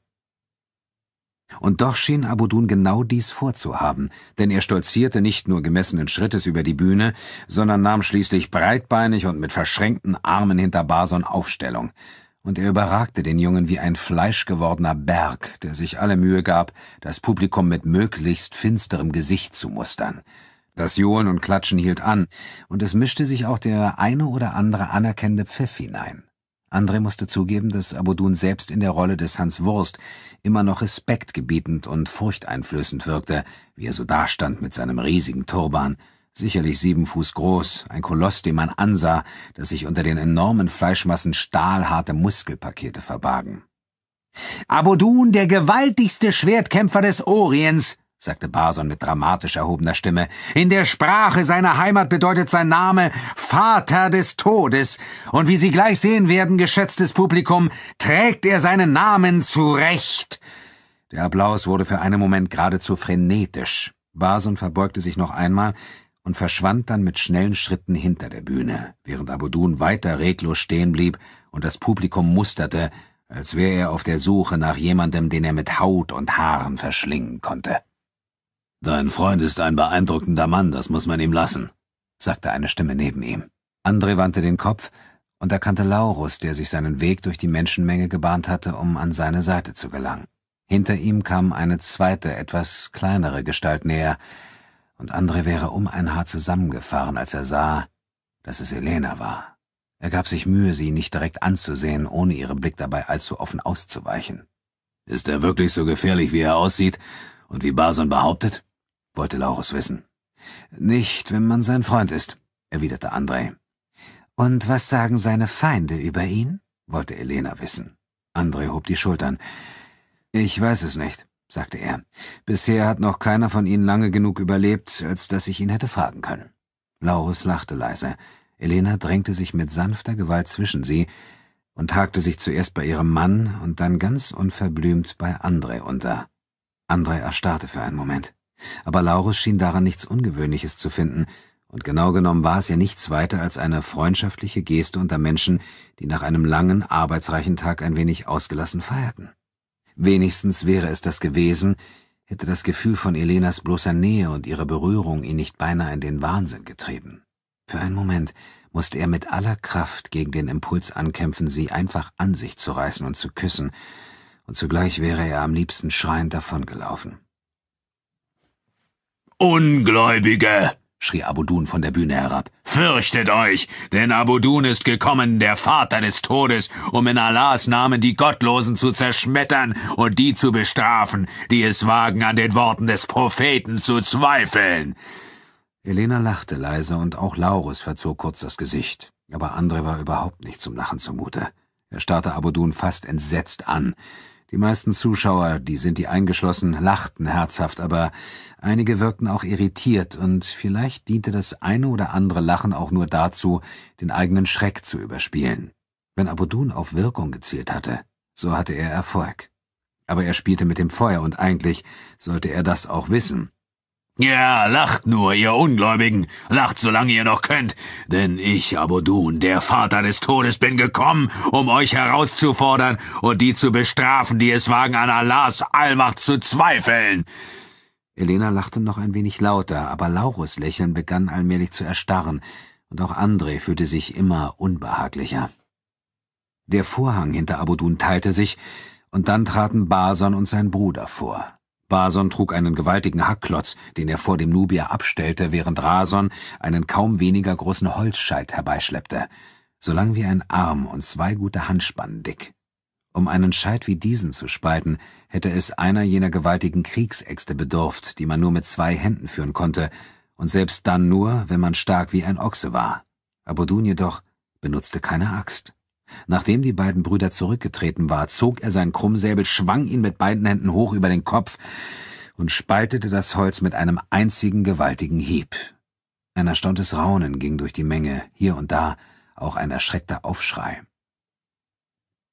S1: Und doch schien Abudun genau dies vorzuhaben, denn er stolzierte nicht nur gemessenen Schrittes über die Bühne, sondern nahm schließlich breitbeinig und mit verschränkten Armen hinter Bason Aufstellung und er überragte den Jungen wie ein fleischgewordener Berg, der sich alle Mühe gab, das Publikum mit möglichst finsterem Gesicht zu mustern. Das Johlen und Klatschen hielt an, und es mischte sich auch der eine oder andere anerkennende Pfiff hinein. André musste zugeben, dass Abudun selbst in der Rolle des Hans Wurst immer noch respektgebietend und furchteinflößend wirkte, wie er so dastand mit seinem riesigen Turban sicherlich sieben Fuß groß, ein Koloss, den man ansah, dass sich unter den enormen Fleischmassen stahlharte Muskelpakete verbargen. Abodun, der gewaltigste Schwertkämpfer des Orients, sagte Barson mit dramatisch erhobener Stimme. In der Sprache seiner Heimat bedeutet sein Name Vater des Todes. Und wie Sie gleich sehen werden, geschätztes Publikum, trägt er seinen Namen zurecht. Der Applaus wurde für einen Moment geradezu frenetisch. Barson verbeugte sich noch einmal, und verschwand dann mit schnellen Schritten hinter der Bühne, während Abudun weiter reglos stehen blieb und das Publikum musterte, als wäre er auf der Suche nach jemandem, den er mit Haut und Haaren verschlingen konnte. Dein Freund ist ein beeindruckender Mann, das muss man ihm lassen, sagte eine Stimme neben ihm. Andre wandte den Kopf und erkannte Laurus, der sich seinen Weg durch die Menschenmenge gebahnt hatte, um an seine Seite zu gelangen. Hinter ihm kam eine zweite, etwas kleinere Gestalt näher, und André wäre um ein Haar zusammengefahren, als er sah, dass es Elena war. Er gab sich Mühe, sie nicht direkt anzusehen, ohne ihrem Blick dabei allzu offen auszuweichen. Ist er wirklich so gefährlich, wie er aussieht und wie Barson behauptet? wollte Laurus wissen. Nicht, wenn man sein Freund ist, erwiderte André. Und was sagen seine Feinde über ihn? wollte Elena wissen. André hob die Schultern. Ich weiß es nicht sagte er. Bisher hat noch keiner von Ihnen lange genug überlebt, als dass ich ihn hätte fragen können. Laurus lachte leise. Elena drängte sich mit sanfter Gewalt zwischen sie und hakte sich zuerst bei ihrem Mann und dann ganz unverblümt bei Andrei unter. Andrei erstarrte für einen Moment. Aber Laurus schien daran nichts Ungewöhnliches zu finden, und genau genommen war es ja nichts weiter als eine freundschaftliche Geste unter Menschen, die nach einem langen, arbeitsreichen Tag ein wenig ausgelassen feierten. Wenigstens wäre es das gewesen, hätte das Gefühl von Elenas bloßer Nähe und ihrer Berührung ihn nicht beinahe in den Wahnsinn getrieben. Für einen Moment musste er mit aller Kraft gegen den Impuls ankämpfen, sie einfach an sich zu reißen und zu küssen, und zugleich wäre er am liebsten schreiend davongelaufen. Ungläubige! schrie Abudun von der Bühne herab. Fürchtet euch, denn Abudun ist gekommen, der Vater des Todes, um in Allahs Namen die Gottlosen zu zerschmettern und die zu bestrafen, die es wagen, an den Worten des Propheten zu
S2: zweifeln.
S1: Elena lachte leise und auch Laurus verzog kurz das Gesicht, aber Andre war überhaupt nicht zum Lachen zumute. Er starrte Abudun fast entsetzt an. Die meisten Zuschauer, die sind die eingeschlossen, lachten herzhaft, aber einige wirkten auch irritiert und vielleicht diente das eine oder andere Lachen auch nur dazu, den eigenen Schreck zu überspielen. Wenn Abudun auf Wirkung gezielt hatte, so hatte er Erfolg. Aber er spielte mit dem Feuer und eigentlich sollte er das auch wissen. Ja, lacht nur, ihr Ungläubigen, lacht, solange ihr noch könnt, denn ich, Abodun, der Vater des Todes, bin gekommen, um euch herauszufordern und die zu bestrafen, die es wagen, an Allahs Allmacht zu zweifeln. Elena lachte noch ein wenig lauter, aber Laurus Lächeln begann allmählich zu erstarren, und auch André fühlte sich immer unbehaglicher. Der Vorhang hinter Abodun teilte sich, und dann traten Bason und sein Bruder vor. Bason trug einen gewaltigen Hackklotz, den er vor dem Nubier abstellte, während Rason einen kaum weniger großen Holzscheit herbeischleppte, so lang wie ein Arm und zwei gute Handspannen dick. Um einen Scheit wie diesen zu spalten, hätte es einer jener gewaltigen Kriegsäxte bedurft, die man nur mit zwei Händen führen konnte, und selbst dann nur, wenn man stark wie ein Ochse war. Abodun jedoch benutzte keine Axt. Nachdem die beiden Brüder zurückgetreten war, zog er seinen Krummsäbel, schwang ihn mit beiden Händen hoch über den Kopf und spaltete das Holz mit einem einzigen gewaltigen Hieb. Ein erstauntes Raunen ging durch die Menge, hier und da auch ein erschreckter Aufschrei.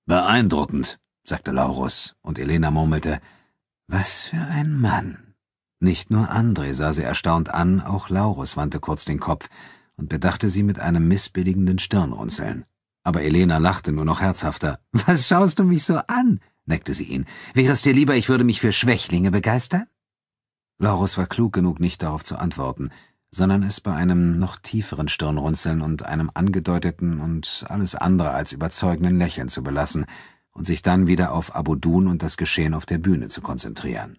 S1: Beeindruckend, sagte Laurus, und Elena murmelte, was für ein Mann. Nicht nur Andre sah sie erstaunt an, auch Laurus wandte kurz den Kopf und bedachte sie mit einem missbilligenden Stirnrunzeln aber Elena lachte nur noch herzhafter. <laughs> Was schaust du mich so an? neckte sie ihn. Wäre es dir lieber, ich würde mich für Schwächlinge begeistern? Laurus war klug genug, nicht darauf zu antworten, sondern es bei einem noch tieferen Stirnrunzeln und einem angedeuteten und alles andere als überzeugenden Lächeln zu belassen und sich dann wieder auf Abudun und das Geschehen auf der Bühne zu konzentrieren.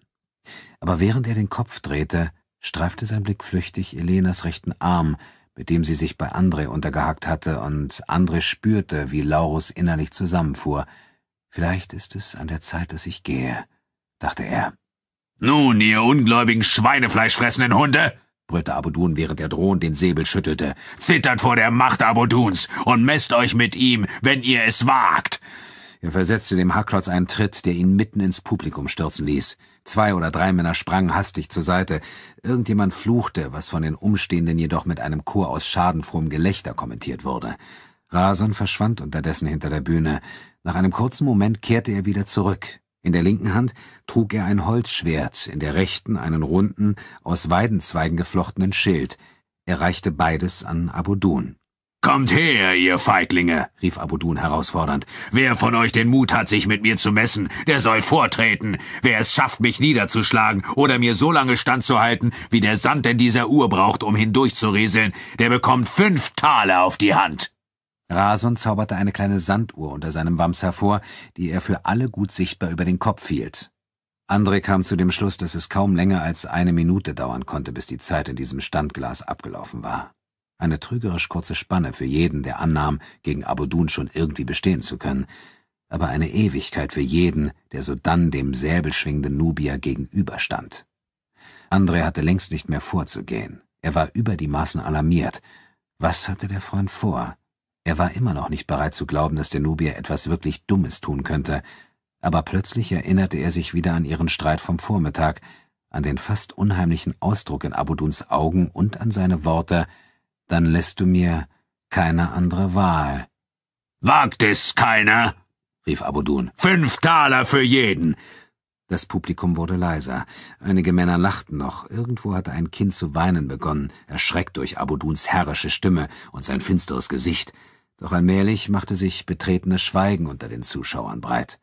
S1: Aber während er den Kopf drehte, streifte sein Blick flüchtig Elenas rechten Arm, mit dem sie sich bei André untergehackt hatte, und André spürte, wie Laurus innerlich zusammenfuhr. Vielleicht ist es an der Zeit, dass ich gehe, dachte er. Nun, ihr ungläubigen Schweinefleischfressenden Hunde! brüllte Abudun, während er drohend den Säbel schüttelte. Zittert vor der Macht Abuduns und messt euch mit ihm, wenn ihr es wagt! Er versetzte dem Hacklotz einen Tritt, der ihn mitten ins Publikum stürzen ließ. Zwei oder drei Männer sprangen hastig zur Seite. Irgendjemand fluchte, was von den Umstehenden jedoch mit einem Chor aus schadenfrohem Gelächter kommentiert wurde. Rason verschwand unterdessen hinter der Bühne. Nach einem kurzen Moment kehrte er wieder zurück. In der linken Hand trug er ein Holzschwert, in der rechten einen runden, aus Weidenzweigen geflochtenen Schild. Er reichte beides an Abudun. Kommt her, ihr Feiglinge, rief Abudun herausfordernd. Wer von euch den Mut hat, sich mit mir zu messen, der soll vortreten. Wer es schafft, mich niederzuschlagen oder mir so lange standzuhalten, wie der Sand in dieser Uhr braucht, um hindurchzurieseln, der bekommt fünf Taler auf die Hand. Rason zauberte eine kleine Sanduhr unter seinem Wams hervor, die er für alle gut sichtbar über den Kopf hielt. Andre kam zu dem Schluss, dass es kaum länger als eine Minute dauern konnte, bis die Zeit in diesem Standglas abgelaufen war. Eine trügerisch kurze Spanne für jeden, der annahm, gegen Abudun schon irgendwie bestehen zu können, aber eine Ewigkeit für jeden, der sodann dem säbelschwingenden Nubier gegenüberstand. Andre hatte längst nicht mehr vorzugehen. Er war über die Maßen alarmiert. Was hatte der Freund vor? Er war immer noch nicht bereit zu glauben, dass der Nubier etwas wirklich Dummes tun könnte, aber plötzlich erinnerte er sich wieder an ihren Streit vom Vormittag, an den fast unheimlichen Ausdruck in Abuduns Augen und an seine Worte, dann lässt du mir keine andere Wahl. Wagt es keiner, rief Abudun. Fünf Taler für jeden. Das Publikum wurde leiser. Einige Männer lachten noch. Irgendwo hatte ein Kind zu weinen begonnen, erschreckt durch Abuduns herrische Stimme und sein finsteres Gesicht. Doch allmählich machte sich betretenes Schweigen unter den Zuschauern breit.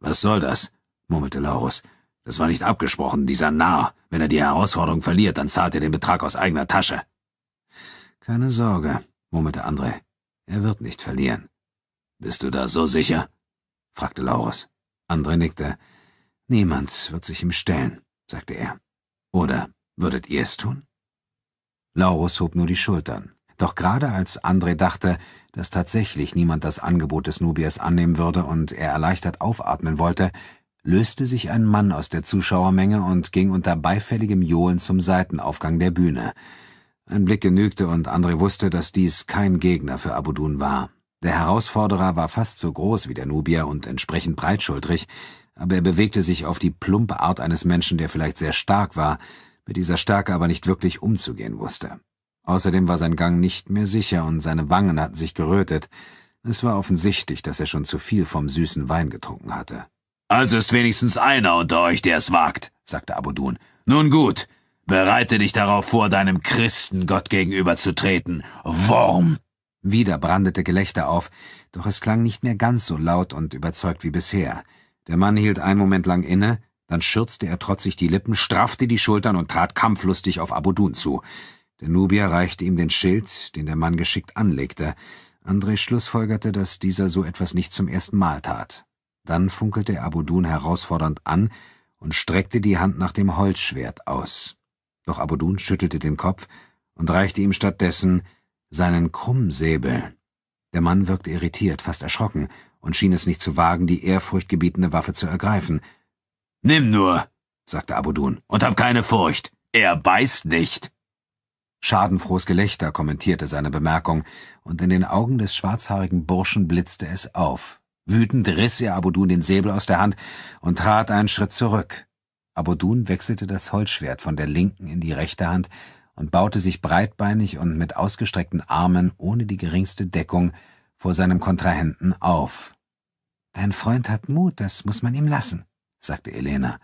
S1: Was soll das? murmelte Laurus. Das war nicht abgesprochen, dieser Narr. Wenn er die Herausforderung verliert, dann zahlt er den Betrag aus eigener Tasche. Keine Sorge, murmelte André. Er wird nicht verlieren. Bist du da so sicher? fragte Laurus. André nickte. Niemand wird sich ihm stellen, sagte er. Oder würdet ihr es tun? Laurus hob nur die Schultern. Doch gerade als André dachte, dass tatsächlich niemand das Angebot des Nubiers annehmen würde und er erleichtert aufatmen wollte, löste sich ein Mann aus der Zuschauermenge und ging unter beifälligem Johlen zum Seitenaufgang der Bühne. Ein Blick genügte und André wusste, dass dies kein Gegner für Abudun war. Der Herausforderer war fast so groß wie der Nubier und entsprechend breitschultrig, aber er bewegte sich auf die plumpe Art eines Menschen, der vielleicht sehr stark war, mit dieser Stärke aber nicht wirklich umzugehen wusste. Außerdem war sein Gang nicht mehr sicher und seine Wangen hatten sich gerötet. Es war offensichtlich, dass er schon zu viel vom süßen Wein getrunken hatte. Also ist wenigstens einer unter euch, der es wagt, sagte Abudun. Nun gut, Bereite dich darauf vor, deinem Christengott gegenüberzutreten. Wurm! Wieder brandete Gelächter auf, doch es klang nicht mehr ganz so laut und überzeugt wie bisher. Der Mann hielt einen Moment lang inne, dann schürzte er trotzig die Lippen, straffte die Schultern und trat kampflustig auf Abudun zu. Der Nubier reichte ihm den Schild, den der Mann geschickt anlegte. André schlussfolgerte, dass dieser so etwas nicht zum ersten Mal tat. Dann funkelte Abudun herausfordernd an und streckte die Hand nach dem Holzschwert aus. Doch Abudun schüttelte den Kopf und reichte ihm stattdessen seinen Krummsäbel. Der Mann wirkte irritiert, fast erschrocken und schien es nicht zu wagen, die ehrfurchtgebietende Waffe zu ergreifen. Nimm nur, sagte Abudun, und hab keine Furcht. Er beißt nicht. Schadenfrohes Gelächter kommentierte seine Bemerkung, und in den Augen des schwarzhaarigen Burschen blitzte es auf. Wütend riss er Abudun den Säbel aus der Hand und trat einen Schritt zurück. Abodun wechselte das Holzschwert von der linken in die rechte Hand und baute sich breitbeinig und mit ausgestreckten Armen ohne die geringste Deckung vor seinem Kontrahenten auf. Dein Freund hat Mut, das muss man ihm lassen, sagte Elena.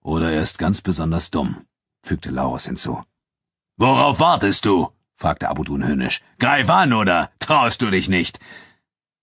S1: Oder er ist ganz besonders dumm, fügte Laurus hinzu. Worauf wartest du? fragte Abudun höhnisch. Greif an, oder traust du dich nicht?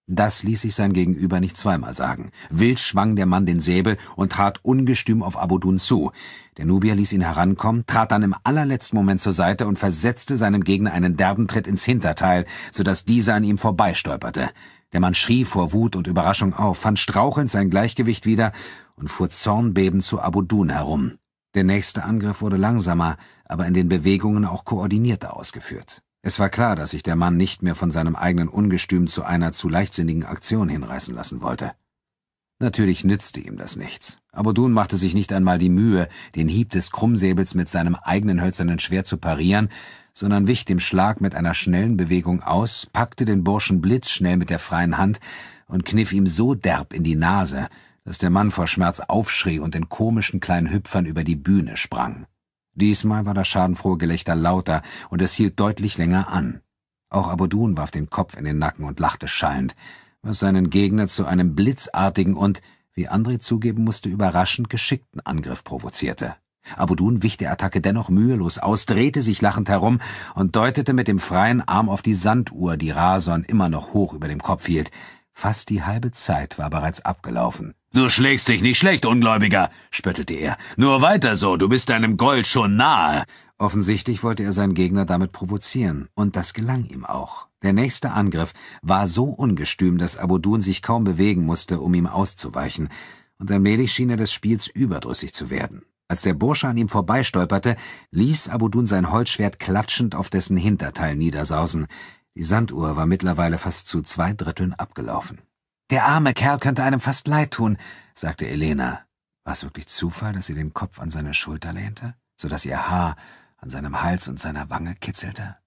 S1: Das ließ sich sein Gegenüber nicht zweimal sagen. Wild schwang der Mann den Säbel und trat ungestüm auf Abudun zu. Der Nubier ließ ihn herankommen, trat dann im allerletzten Moment zur Seite und versetzte seinem Gegner einen derben Tritt ins Hinterteil, so dass dieser an ihm vorbeistolperte. Der Mann schrie vor Wut und Überraschung auf, fand strauchelnd sein Gleichgewicht wieder und fuhr zornbebend zu Abudun herum. Der nächste Angriff wurde langsamer, aber in den Bewegungen auch koordinierter ausgeführt. Es war klar, dass sich der Mann nicht mehr von seinem eigenen Ungestüm zu einer zu leichtsinnigen Aktion hinreißen lassen wollte. Natürlich nützte ihm das nichts, aber Dun machte sich nicht einmal die Mühe, den Hieb des Krummsäbels mit seinem eigenen hölzernen Schwert zu parieren, sondern wich dem Schlag mit einer schnellen Bewegung aus, packte den Burschen blitzschnell mit der freien Hand und kniff ihm so derb in die Nase, dass der Mann vor Schmerz aufschrie und in komischen kleinen Hüpfern über die Bühne sprang. Diesmal war das schadenfrohe Gelächter lauter, und es hielt deutlich länger an. Auch Abudun warf den Kopf in den Nacken und lachte schallend, was seinen Gegner zu einem blitzartigen und, wie André zugeben musste, überraschend geschickten Angriff provozierte. Abudun wich der Attacke dennoch mühelos aus, drehte sich lachend herum und deutete mit dem freien Arm auf die Sanduhr, die Rason immer noch hoch über dem Kopf hielt. Fast die halbe Zeit war bereits abgelaufen. Du schlägst dich nicht schlecht, Ungläubiger, spöttelte er. Nur weiter so, du bist deinem Gold schon nahe. Offensichtlich wollte er seinen Gegner damit provozieren, und das gelang ihm auch. Der nächste Angriff war so ungestüm, dass Abudun sich kaum bewegen musste, um ihm auszuweichen, und allmählich schien er des Spiels überdrüssig zu werden. Als der Bursche an ihm vorbeistolperte, ließ Abudun sein Holzschwert klatschend auf dessen Hinterteil niedersausen. Die Sanduhr war mittlerweile fast zu zwei Dritteln abgelaufen. Der arme Kerl könnte einem fast leid tun, sagte Elena. War es wirklich Zufall, dass sie den Kopf an seine Schulter lehnte, so dass ihr Haar an seinem Hals und seiner Wange kitzelte?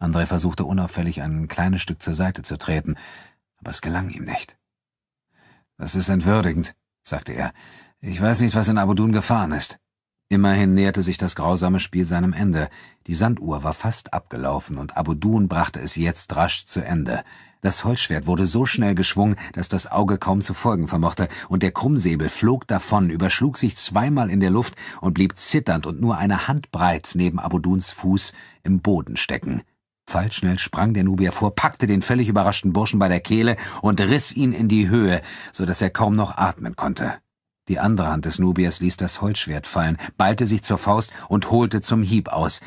S1: André versuchte unauffällig ein kleines Stück zur Seite zu treten, aber es gelang ihm nicht. Das ist entwürdigend, sagte er. Ich weiß nicht, was in Abudun gefahren ist. Immerhin näherte sich das grausame Spiel seinem Ende. Die Sanduhr war fast abgelaufen und Abudun brachte es jetzt rasch zu Ende. Das Holzschwert wurde so schnell geschwungen, dass das Auge kaum zu folgen vermochte, und der Krummsäbel flog davon, überschlug sich zweimal in der Luft und blieb zitternd und nur eine Handbreit neben Abuduns Fuß im Boden stecken. Fallschnell sprang der Nubier vor, packte den völlig überraschten Burschen bei der Kehle und riss ihn in die Höhe, so dass er kaum noch atmen konnte. Die andere Hand des Nubiers ließ das Holzschwert fallen, ballte sich zur Faust und holte zum Hieb aus.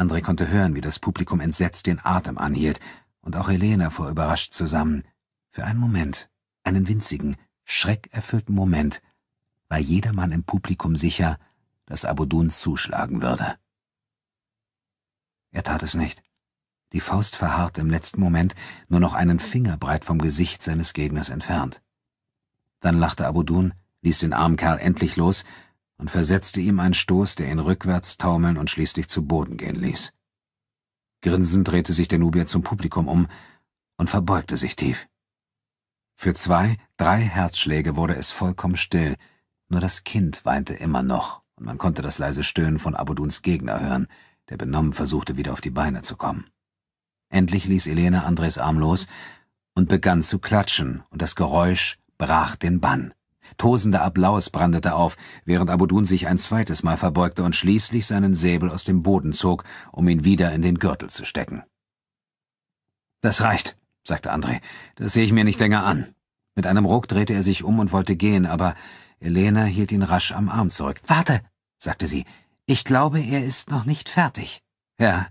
S1: André konnte hören, wie das Publikum entsetzt den Atem anhielt und auch Helena fuhr überrascht zusammen. Für einen Moment, einen winzigen, schreckerfüllten Moment, war jedermann im Publikum sicher, dass Abudun zuschlagen würde. Er tat es nicht. Die Faust verharrte im letzten Moment, nur noch einen Fingerbreit vom Gesicht seines Gegners entfernt. Dann lachte Abudun, ließ den armen Kerl endlich los und versetzte ihm einen Stoß, der ihn rückwärts taumeln und schließlich zu Boden gehen ließ. Grinsend drehte sich der Nubier zum Publikum um und verbeugte sich tief. Für zwei, drei Herzschläge wurde es vollkommen still, nur das Kind weinte immer noch, und man konnte das leise Stöhnen von Abuduns Gegner hören, der benommen versuchte, wieder auf die Beine zu kommen. Endlich ließ Elena Andres Arm los und begann zu klatschen, und das Geräusch brach den Bann. Tosender Applaus brandete auf, während Abudun sich ein zweites Mal verbeugte und schließlich seinen Säbel aus dem Boden zog, um ihn wieder in den Gürtel zu stecken. Das reicht, sagte André. Das sehe ich mir nicht länger an. Mit einem Ruck drehte er sich um und wollte gehen, aber Elena hielt ihn rasch am Arm zurück. Warte, sagte sie. Ich glaube, er ist noch nicht fertig. Ja,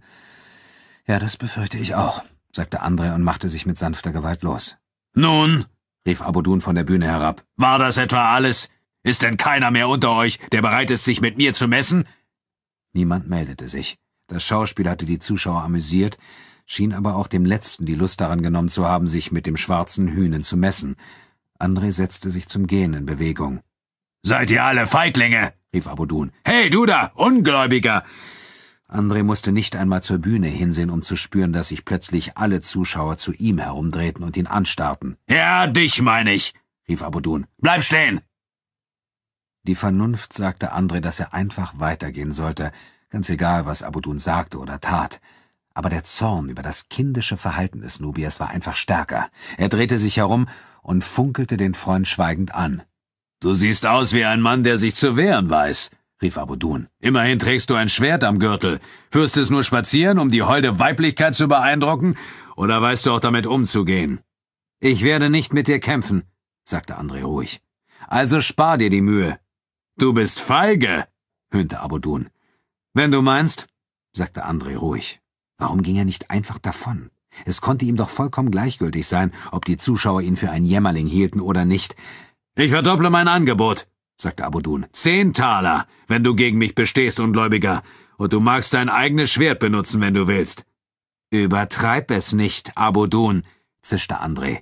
S1: ja, das befürchte ich auch, sagte André und machte sich mit sanfter Gewalt los. Nun, rief Abudun von der Bühne herab. War das etwa alles? Ist denn keiner mehr unter euch, der bereit ist, sich mit mir zu messen? Niemand meldete sich. Das Schauspiel hatte die Zuschauer amüsiert, schien aber auch dem Letzten die Lust daran genommen zu haben, sich mit dem schwarzen Hühnen zu messen. André setzte sich zum Gehen in Bewegung. Seid ihr alle Feiglinge? rief Abudun. Hey, du da, Ungläubiger! André musste nicht einmal zur Bühne hinsehen, um zu spüren, dass sich plötzlich alle Zuschauer zu ihm herumdrehten und ihn anstarrten. Ja, dich meine ich, rief Abudun. Bleib stehen! Die Vernunft sagte André, dass er einfach weitergehen sollte, ganz egal, was Abudun sagte oder tat. Aber der Zorn über das kindische Verhalten des Nubias war einfach stärker. Er drehte sich herum und funkelte den Freund schweigend an. Du siehst aus wie ein Mann, der sich zu wehren weiß rief Abudun. Immerhin trägst du ein Schwert am Gürtel. Führst es nur spazieren, um die holde Weiblichkeit zu beeindrucken, oder weißt du auch damit umzugehen? Ich werde nicht mit dir kämpfen, sagte André ruhig. Also spar dir die Mühe. Du bist feige, höhnte Abudun. Wenn du meinst, sagte André ruhig. Warum ging er nicht einfach davon? Es konnte ihm doch vollkommen gleichgültig sein, ob die Zuschauer ihn für einen Jämmerling hielten oder nicht. Ich verdopple mein Angebot, sagte Abudun. Zehn Taler, wenn du gegen mich bestehst, Ungläubiger, und du magst dein eigenes Schwert benutzen, wenn du willst. Übertreib es nicht, Abudun, zischte André.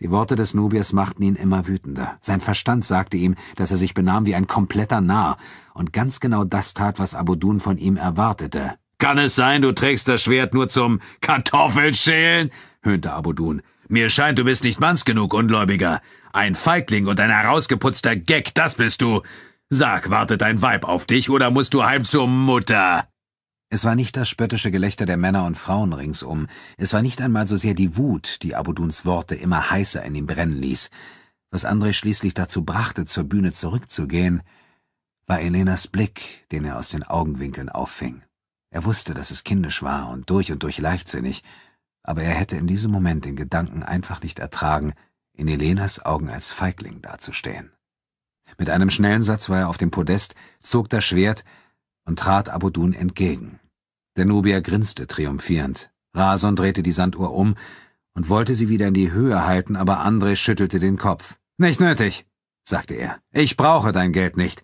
S1: Die Worte des Nubiers machten ihn immer wütender. Sein Verstand sagte ihm, dass er sich benahm wie ein kompletter Narr und ganz genau das tat, was Abudun von ihm erwartete. Kann es sein, du trägst das Schwert nur zum Kartoffelschälen? höhnte Abudun. Mir scheint, du bist nicht manns genug, Ungläubiger, ein Feigling und ein herausgeputzter Gag, das bist du. Sag, wartet ein Weib auf dich oder musst du heim zur Mutter? Es war nicht das spöttische Gelächter der Männer und Frauen ringsum, es war nicht einmal so sehr die Wut, die Abuduns Worte immer heißer in ihm brennen ließ. Was André schließlich dazu brachte, zur Bühne zurückzugehen, war Elenas Blick, den er aus den Augenwinkeln auffing. Er wusste, dass es kindisch war und durch und durch leichtsinnig, aber er hätte in diesem Moment den Gedanken einfach nicht ertragen, in Elenas Augen als Feigling dazustehen. Mit einem schnellen Satz war er auf dem Podest, zog das Schwert und trat Abudun entgegen. Der Nubier grinste triumphierend. Rason drehte die Sanduhr um und wollte sie wieder in die Höhe halten, aber André schüttelte den Kopf. Nicht nötig, sagte er. Ich brauche dein Geld nicht.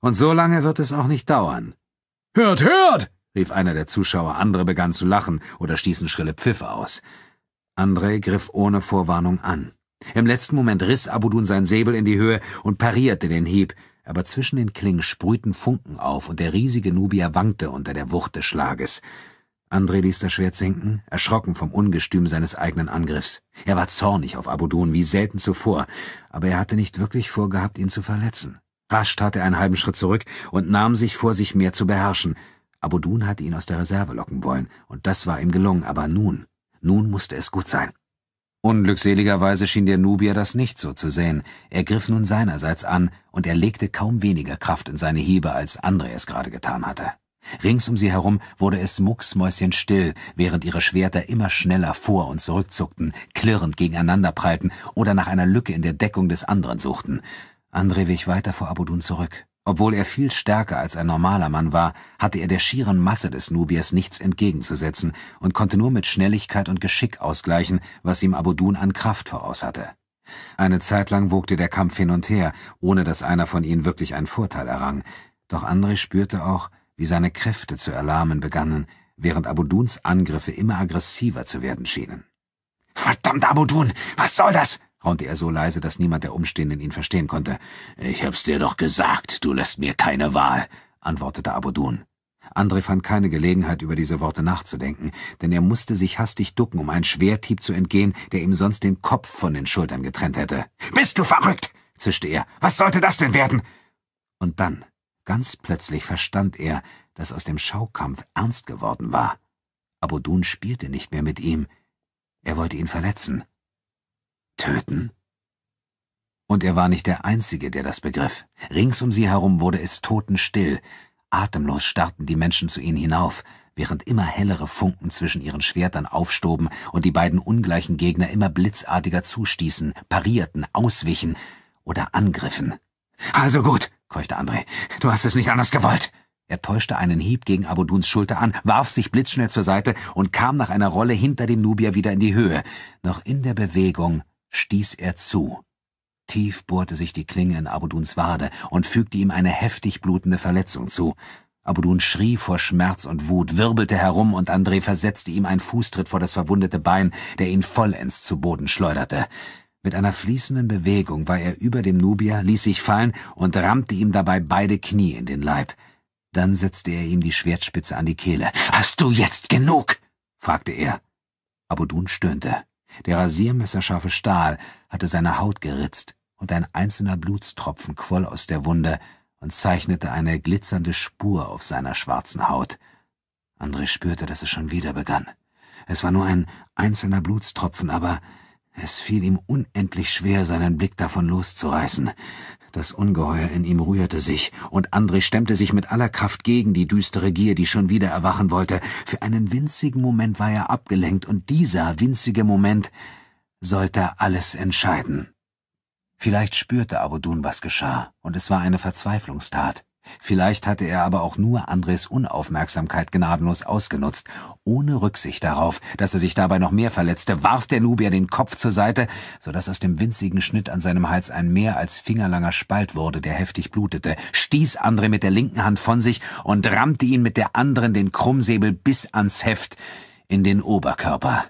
S1: Und so lange wird es auch nicht dauern. Hört, hört! rief einer der Zuschauer, andere begann zu lachen oder stießen schrille Pfiffe aus. André griff ohne Vorwarnung an. Im letzten Moment riss Abudun sein Säbel in die Höhe und parierte den Hieb, aber zwischen den Klingen sprühten Funken auf und der riesige Nubier wankte unter der Wucht des Schlages. André ließ das Schwert sinken, erschrocken vom Ungestüm seines eigenen Angriffs. Er war zornig auf Abudun wie selten zuvor, aber er hatte nicht wirklich vorgehabt, ihn zu verletzen. Rasch tat er einen halben Schritt zurück und nahm sich vor, sich mehr zu beherrschen. Abudun hatte ihn aus der Reserve locken wollen, und das war ihm gelungen, aber nun, nun musste es gut sein. Unglückseligerweise schien der Nubier das nicht so zu sehen. Er griff nun seinerseits an, und er legte kaum weniger Kraft in seine Hiebe, als Andre es gerade getan hatte. Rings um sie herum wurde es mucksmäuschenstill, während ihre Schwerter immer schneller vor und zurückzuckten, klirrend gegeneinander prallten oder nach einer Lücke in der Deckung des anderen suchten. Andre wich weiter vor Abudun zurück. Obwohl er viel stärker als ein normaler Mann war, hatte er der schieren Masse des Nubiers nichts entgegenzusetzen und konnte nur mit Schnelligkeit und Geschick ausgleichen, was ihm Abudun an Kraft voraus hatte. Eine Zeit lang wogte der Kampf hin und her, ohne dass einer von ihnen wirklich einen Vorteil errang. Doch André spürte auch, wie seine Kräfte zu erlahmen begannen, während Abuduns Angriffe immer aggressiver zu werden schienen. Verdammt, Abudun, was soll das? raunte er so leise, dass niemand der Umstehenden ihn verstehen konnte. Ich hab's dir doch gesagt, du lässt mir keine Wahl, antwortete Abudun. André fand keine Gelegenheit, über diese Worte nachzudenken, denn er musste sich hastig ducken, um einen Schwerthieb zu entgehen, der ihm sonst den Kopf von den Schultern getrennt hätte. Bist du verrückt? zischte er. Was sollte das denn werden? Und dann, ganz plötzlich, verstand er, dass aus dem Schaukampf ernst geworden war. Abudun spielte nicht mehr mit ihm. Er wollte ihn verletzen. Töten? Und er war nicht der Einzige, der das begriff. Rings um sie herum wurde es totenstill. Atemlos starrten die Menschen zu ihnen hinauf, während immer hellere Funken zwischen ihren Schwertern aufstoben und die beiden ungleichen Gegner immer blitzartiger zustießen, parierten, auswichen oder angriffen. Also gut, keuchte André. Du hast es nicht anders gewollt. Er täuschte einen Hieb gegen Abuduns Schulter an, warf sich blitzschnell zur Seite und kam nach einer Rolle hinter dem Nubier wieder in die Höhe. Noch in der Bewegung stieß er zu. Tief bohrte sich die Klinge in Abuduns Wade und fügte ihm eine heftig blutende Verletzung zu. Abudun schrie vor Schmerz und Wut, wirbelte herum und André versetzte ihm einen Fußtritt vor das verwundete Bein, der ihn vollends zu Boden schleuderte. Mit einer fließenden Bewegung war er über dem Nubier, ließ sich fallen und rammte ihm dabei beide Knie in den Leib. Dann setzte er ihm die Schwertspitze an die Kehle. »Hast du jetzt genug?« fragte er. Abudun stöhnte. Der rasiermesserscharfe Stahl hatte seine Haut geritzt, und ein einzelner Blutstropfen quoll aus der Wunde und zeichnete eine glitzernde Spur auf seiner schwarzen Haut. André spürte, dass es schon wieder begann. Es war nur ein einzelner Blutstropfen, aber es fiel ihm unendlich schwer, seinen Blick davon loszureißen. Das Ungeheuer in ihm rührte sich, und André stemmte sich mit aller Kraft gegen die düstere Gier, die schon wieder erwachen wollte. Für einen winzigen Moment war er abgelenkt, und dieser winzige Moment sollte alles entscheiden. Vielleicht spürte Abudun, was geschah, und es war eine Verzweiflungstat. Vielleicht hatte er aber auch nur Andres Unaufmerksamkeit gnadenlos ausgenutzt. Ohne Rücksicht darauf, dass er sich dabei noch mehr verletzte, warf der Nubier den Kopf zur Seite, so dass aus dem winzigen Schnitt an seinem Hals ein mehr als fingerlanger Spalt wurde, der heftig blutete, stieß Andre mit der linken Hand von sich und rammte ihn mit der anderen den Krummsäbel bis ans Heft in den Oberkörper.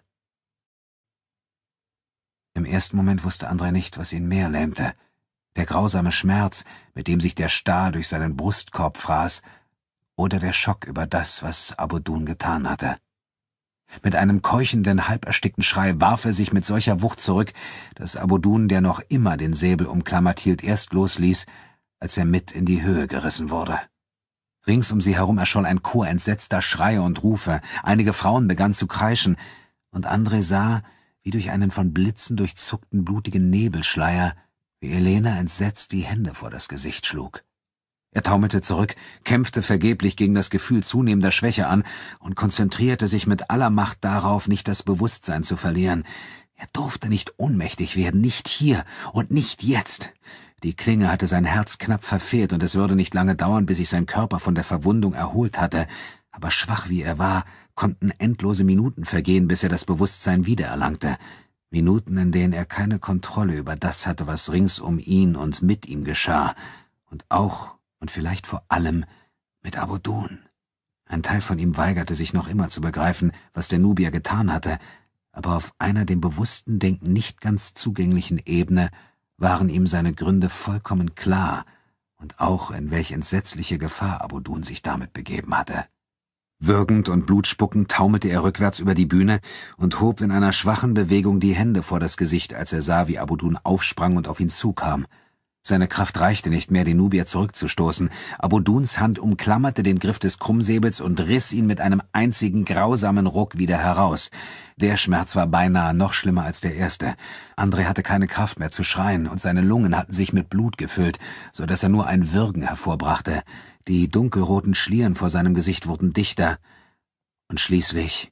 S1: Im ersten Moment wusste Andre nicht, was ihn mehr lähmte – der grausame Schmerz, mit dem sich der Stahl durch seinen Brustkorb fraß, oder der Schock über das, was Abudun getan hatte. Mit einem keuchenden, halberstickten Schrei warf er sich mit solcher Wucht zurück, dass Abudun, der noch immer den Säbel umklammert hielt, erst losließ, als er mit in die Höhe gerissen wurde. Rings um sie herum erscholl ein Chor entsetzter Schreie und Rufe, einige Frauen begannen zu kreischen, und André sah, wie durch einen von Blitzen durchzuckten blutigen Nebelschleier wie Elena entsetzt die Hände vor das Gesicht schlug. Er taumelte zurück, kämpfte vergeblich gegen das Gefühl zunehmender Schwäche an und konzentrierte sich mit aller Macht darauf, nicht das Bewusstsein zu verlieren. Er durfte nicht ohnmächtig werden, nicht hier und nicht jetzt. Die Klinge hatte sein Herz knapp verfehlt und es würde nicht lange dauern, bis sich sein Körper von der Verwundung erholt hatte, aber schwach wie er war, konnten endlose Minuten vergehen, bis er das Bewusstsein wiedererlangte. Minuten, in denen er keine Kontrolle über das hatte, was rings um ihn und mit ihm geschah, und auch und vielleicht vor allem mit Abudun. Ein Teil von ihm weigerte sich noch immer zu begreifen, was der Nubier getan hatte, aber auf einer dem bewussten Denken nicht ganz zugänglichen Ebene waren ihm seine Gründe vollkommen klar und auch in welch entsetzliche Gefahr Abudun sich damit begeben hatte. Würgend und blutspuckend taumelte er rückwärts über die Bühne und hob in einer schwachen Bewegung die Hände vor das Gesicht, als er sah, wie Abudun aufsprang und auf ihn zukam. Seine Kraft reichte nicht mehr, den Nubier zurückzustoßen. Abuduns Hand umklammerte den Griff des Krummsäbels und riss ihn mit einem einzigen grausamen Ruck wieder heraus. Der Schmerz war beinahe noch schlimmer als der erste. André hatte keine Kraft mehr zu schreien und seine Lungen hatten sich mit Blut gefüllt, so dass er nur ein Würgen hervorbrachte. Die dunkelroten Schlieren vor seinem Gesicht wurden dichter, und schließlich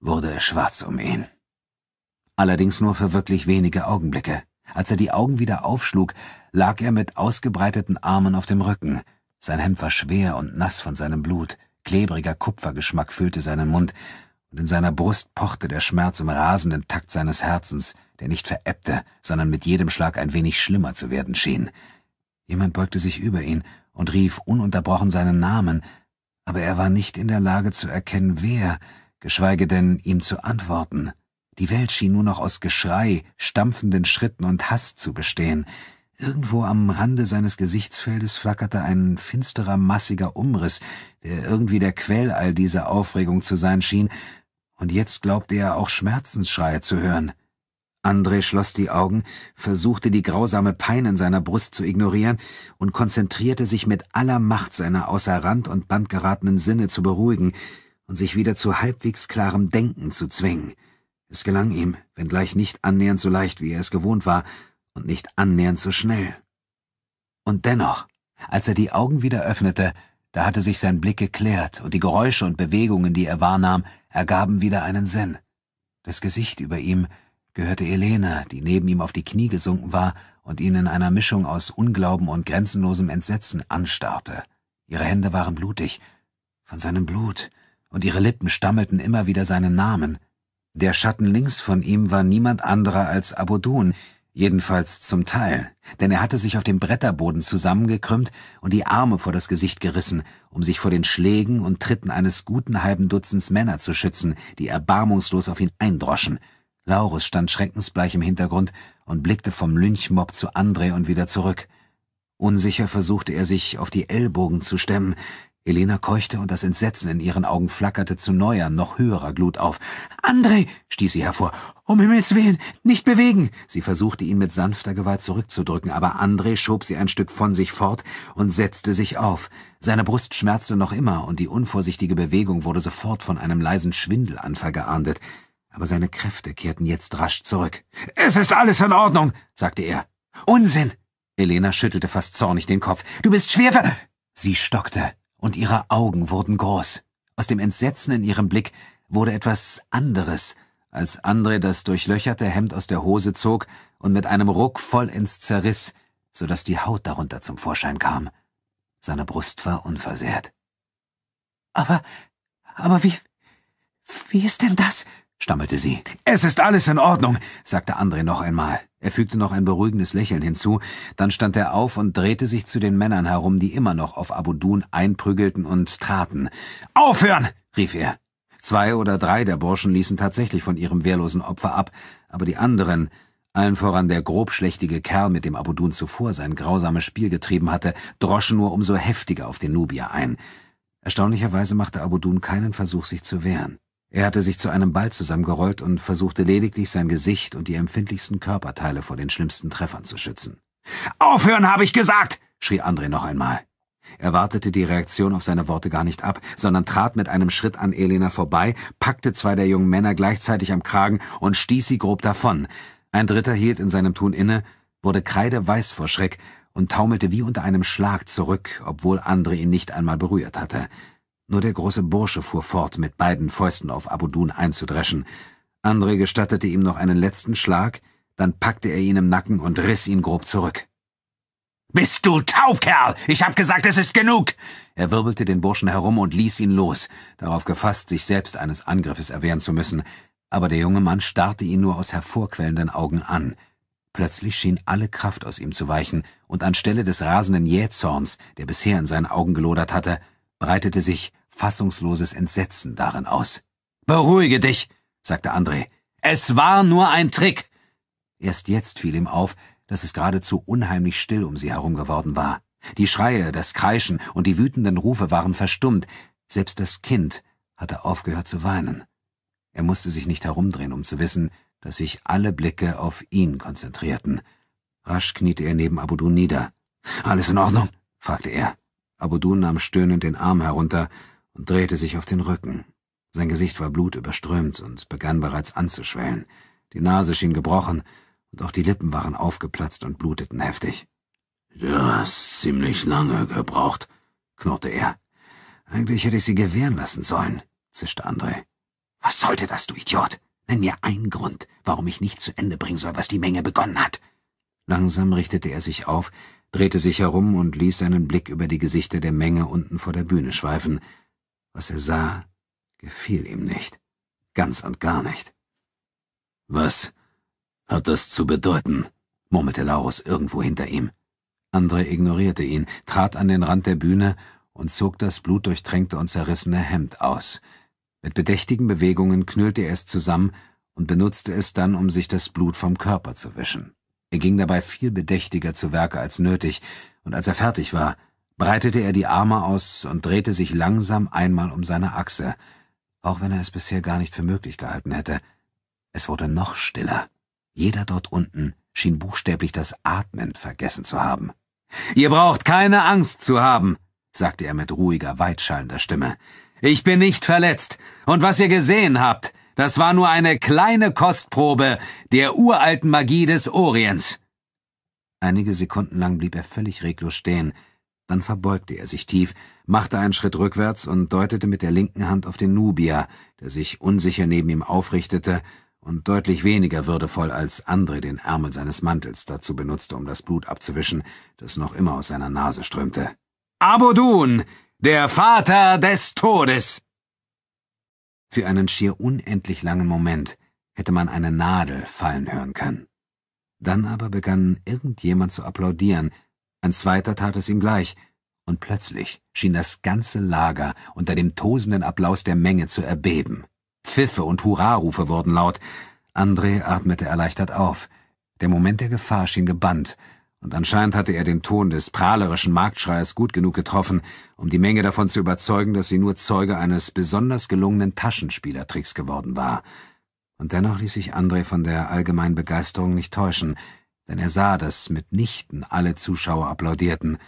S1: wurde es schwarz um ihn. Allerdings nur für wirklich wenige Augenblicke. Als er die Augen wieder aufschlug, lag er mit ausgebreiteten Armen auf dem Rücken. Sein Hemd war schwer und nass von seinem Blut, klebriger Kupfergeschmack füllte seinen Mund, und in seiner Brust pochte der Schmerz im rasenden Takt seines Herzens, der nicht verebbte, sondern mit jedem Schlag ein wenig schlimmer zu werden schien. Jemand beugte sich über ihn und rief ununterbrochen seinen Namen, aber er war nicht in der Lage zu erkennen, wer, geschweige denn ihm zu antworten. Die Welt schien nur noch aus Geschrei, stampfenden Schritten und Hass zu bestehen. Irgendwo am Rande seines Gesichtsfeldes flackerte ein finsterer, massiger Umriss, der irgendwie der Quell all dieser Aufregung zu sein schien, und jetzt glaubte er auch Schmerzensschreie zu hören. André schloss die Augen, versuchte die grausame Pein in seiner Brust zu ignorieren und konzentrierte sich mit aller Macht seiner außer Rand und Band geratenen Sinne zu beruhigen und sich wieder zu halbwegs klarem Denken zu zwingen. Es gelang ihm, wenngleich nicht annähernd so leicht, wie er es gewohnt war, und nicht annähernd so schnell. Und dennoch, als er die Augen wieder öffnete, da hatte sich sein Blick geklärt und die Geräusche und Bewegungen, die er wahrnahm, ergaben wieder einen Sinn. Das Gesicht über ihm gehörte Elena, die neben ihm auf die Knie gesunken war und ihn in einer Mischung aus Unglauben und grenzenlosem Entsetzen anstarrte. Ihre Hände waren blutig von seinem Blut, und ihre Lippen stammelten immer wieder seinen Namen. Der Schatten links von ihm war niemand anderer als Abodun, jedenfalls zum Teil, denn er hatte sich auf dem Bretterboden zusammengekrümmt und die Arme vor das Gesicht gerissen, um sich vor den Schlägen und Tritten eines guten halben Dutzends Männer zu schützen, die erbarmungslos auf ihn eindroschen – Laurus stand schreckensbleich im Hintergrund und blickte vom Lynchmob zu André und wieder zurück. Unsicher versuchte er sich auf die Ellbogen zu stemmen. Elena keuchte und das Entsetzen in ihren Augen flackerte zu neuer, noch höherer Glut auf. André! stieß sie hervor. Um Himmels willen, nicht bewegen! Sie versuchte ihn mit sanfter Gewalt zurückzudrücken, aber André schob sie ein Stück von sich fort und setzte sich auf. Seine Brust schmerzte noch immer und die unvorsichtige Bewegung wurde sofort von einem leisen Schwindelanfall geahndet aber seine Kräfte kehrten jetzt rasch zurück. Es ist alles in Ordnung, sagte er. Unsinn! Elena schüttelte fast zornig den Kopf. Du bist schwer ver... Sie stockte, und ihre Augen wurden groß. Aus dem Entsetzen in ihrem Blick wurde etwas anderes, als André das durchlöcherte Hemd aus der Hose zog und mit einem Ruck vollends zerriss, so dass die Haut darunter zum Vorschein kam. Seine Brust war unversehrt. Aber, aber wie, wie ist denn das? stammelte sie. Es ist alles in Ordnung, sagte André noch einmal. Er fügte noch ein beruhigendes Lächeln hinzu, dann stand er auf und drehte sich zu den Männern herum, die immer noch auf Abudun einprügelten und traten. Aufhören! rief er. Zwei oder drei der Burschen ließen tatsächlich von ihrem wehrlosen Opfer ab, aber die anderen, allen voran der grobschlächtige Kerl, mit dem Abudun zuvor sein grausames Spiel getrieben hatte, droschen nur umso heftiger auf den Nubier ein. Erstaunlicherweise machte Abudun keinen Versuch, sich zu wehren. Er hatte sich zu einem Ball zusammengerollt und versuchte lediglich sein Gesicht und die empfindlichsten Körperteile vor den schlimmsten Treffern zu schützen. Aufhören, habe ich gesagt! schrie André noch einmal. Er wartete die Reaktion auf seine Worte gar nicht ab, sondern trat mit einem Schritt an Elena vorbei, packte zwei der jungen Männer gleichzeitig am Kragen und stieß sie grob davon. Ein dritter hielt in seinem Tun inne, wurde kreideweiß vor Schreck und taumelte wie unter einem Schlag zurück, obwohl André ihn nicht einmal berührt hatte. Nur der große Bursche fuhr fort, mit beiden Fäusten auf Abudun einzudreschen. André gestattete ihm noch einen letzten Schlag, dann packte er ihn im Nacken und riss ihn grob zurück. Bist du taub, Kerl? Ich hab gesagt, es ist genug! Er wirbelte den Burschen herum und ließ ihn los, darauf gefasst, sich selbst eines Angriffes erwehren zu müssen. Aber der junge Mann starrte ihn nur aus hervorquellenden Augen an. Plötzlich schien alle Kraft aus ihm zu weichen, und anstelle des rasenden Jähzorns, der bisher in seinen Augen gelodert hatte, breitete sich fassungsloses Entsetzen darin aus. Beruhige dich, sagte André. Es war nur ein Trick. Erst jetzt fiel ihm auf, dass es geradezu unheimlich still um sie herum geworden war. Die Schreie, das Kreischen und die wütenden Rufe waren verstummt. Selbst das Kind hatte aufgehört zu weinen. Er musste sich nicht herumdrehen, um zu wissen, dass sich alle Blicke auf ihn konzentrierten. Rasch kniete er neben Abudun nieder. Alles in Ordnung? fragte er. Abudun nahm stöhnend den Arm herunter und drehte sich auf den Rücken. Sein Gesicht war blutüberströmt und begann bereits anzuschwellen. Die Nase schien gebrochen und auch die Lippen waren aufgeplatzt und bluteten heftig. Du hast ziemlich lange gebraucht, knurrte er. Eigentlich hätte ich sie gewähren lassen sollen, zischte André. Was sollte das, du Idiot? Nenn mir einen Grund, warum ich nicht zu Ende bringen soll, was die Menge begonnen hat. Langsam richtete er sich auf, drehte sich herum und ließ seinen Blick über die Gesichter der Menge unten vor der Bühne schweifen. Was er sah, gefiel ihm nicht. Ganz und gar nicht. Was hat das zu bedeuten? murmelte Laurus irgendwo hinter ihm. Andre ignorierte ihn, trat an den Rand der Bühne und zog das blutdurchtränkte und zerrissene Hemd aus. Mit bedächtigen Bewegungen knüllte er es zusammen und benutzte es dann, um sich das Blut vom Körper zu wischen. Er ging dabei viel bedächtiger zu Werke als nötig, und als er fertig war, breitete er die Arme aus und drehte sich langsam einmal um seine Achse, auch wenn er es bisher gar nicht für möglich gehalten hätte. Es wurde noch stiller. Jeder dort unten schien buchstäblich das Atmen vergessen zu haben. Ihr braucht keine Angst zu haben, sagte er mit ruhiger, weitschallender Stimme. Ich bin nicht verletzt, und was ihr gesehen habt, das war nur eine kleine Kostprobe der uralten Magie des Orients. Einige Sekunden lang blieb er völlig reglos stehen, dann verbeugte er sich tief, machte einen Schritt rückwärts und deutete mit der linken Hand auf den Nubier, der sich unsicher neben ihm aufrichtete und deutlich weniger würdevoll als André den Ärmel seines Mantels dazu benutzte, um das Blut abzuwischen, das noch immer aus seiner Nase strömte. Abodun, der Vater des Todes! Für einen schier unendlich langen Moment hätte man eine Nadel fallen hören können. Dann aber begann irgendjemand zu applaudieren, ein zweiter tat es ihm gleich, und plötzlich schien das ganze Lager unter dem tosenden Applaus der Menge zu erbeben. Pfiffe und Hurrarufe wurden laut. André atmete erleichtert auf. Der Moment der Gefahr schien gebannt, und anscheinend hatte er den Ton des prahlerischen Marktschreiers gut genug getroffen, um die Menge davon zu überzeugen, dass sie nur Zeuge eines besonders gelungenen Taschenspielertricks geworden war. Und dennoch ließ sich André von der allgemeinen Begeisterung nicht täuschen, denn er sah, dass mitnichten alle Zuschauer applaudierten,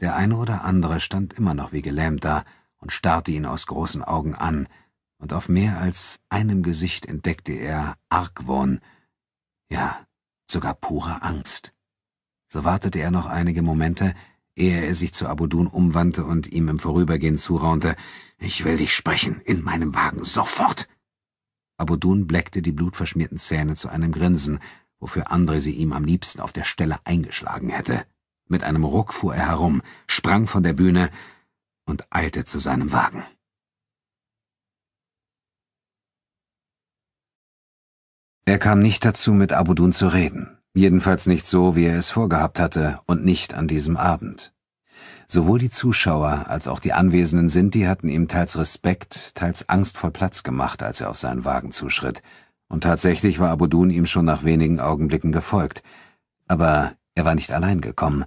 S1: der eine oder andere stand immer noch wie gelähmt da und starrte ihn aus großen Augen an, und auf mehr als einem Gesicht entdeckte er Argwohn, ja, sogar pure Angst. So wartete er noch einige Momente, ehe er sich zu Abudun umwandte und ihm im Vorübergehen zuraunte, »Ich will dich sprechen, in meinem Wagen, sofort!« Abudun bleckte die blutverschmierten Zähne zu einem Grinsen, wofür Andre sie ihm am liebsten auf der Stelle eingeschlagen hätte. Mit einem Ruck fuhr er herum, sprang von der Bühne und eilte zu seinem Wagen. Er kam nicht dazu, mit Abudun zu reden. Jedenfalls nicht so, wie er es vorgehabt hatte und nicht an diesem Abend. Sowohl die Zuschauer als auch die anwesenden Sinti hatten ihm teils Respekt, teils angstvoll Platz gemacht, als er auf seinen Wagen zuschritt. Und tatsächlich war Abudun ihm schon nach wenigen Augenblicken gefolgt. Aber er war nicht allein gekommen,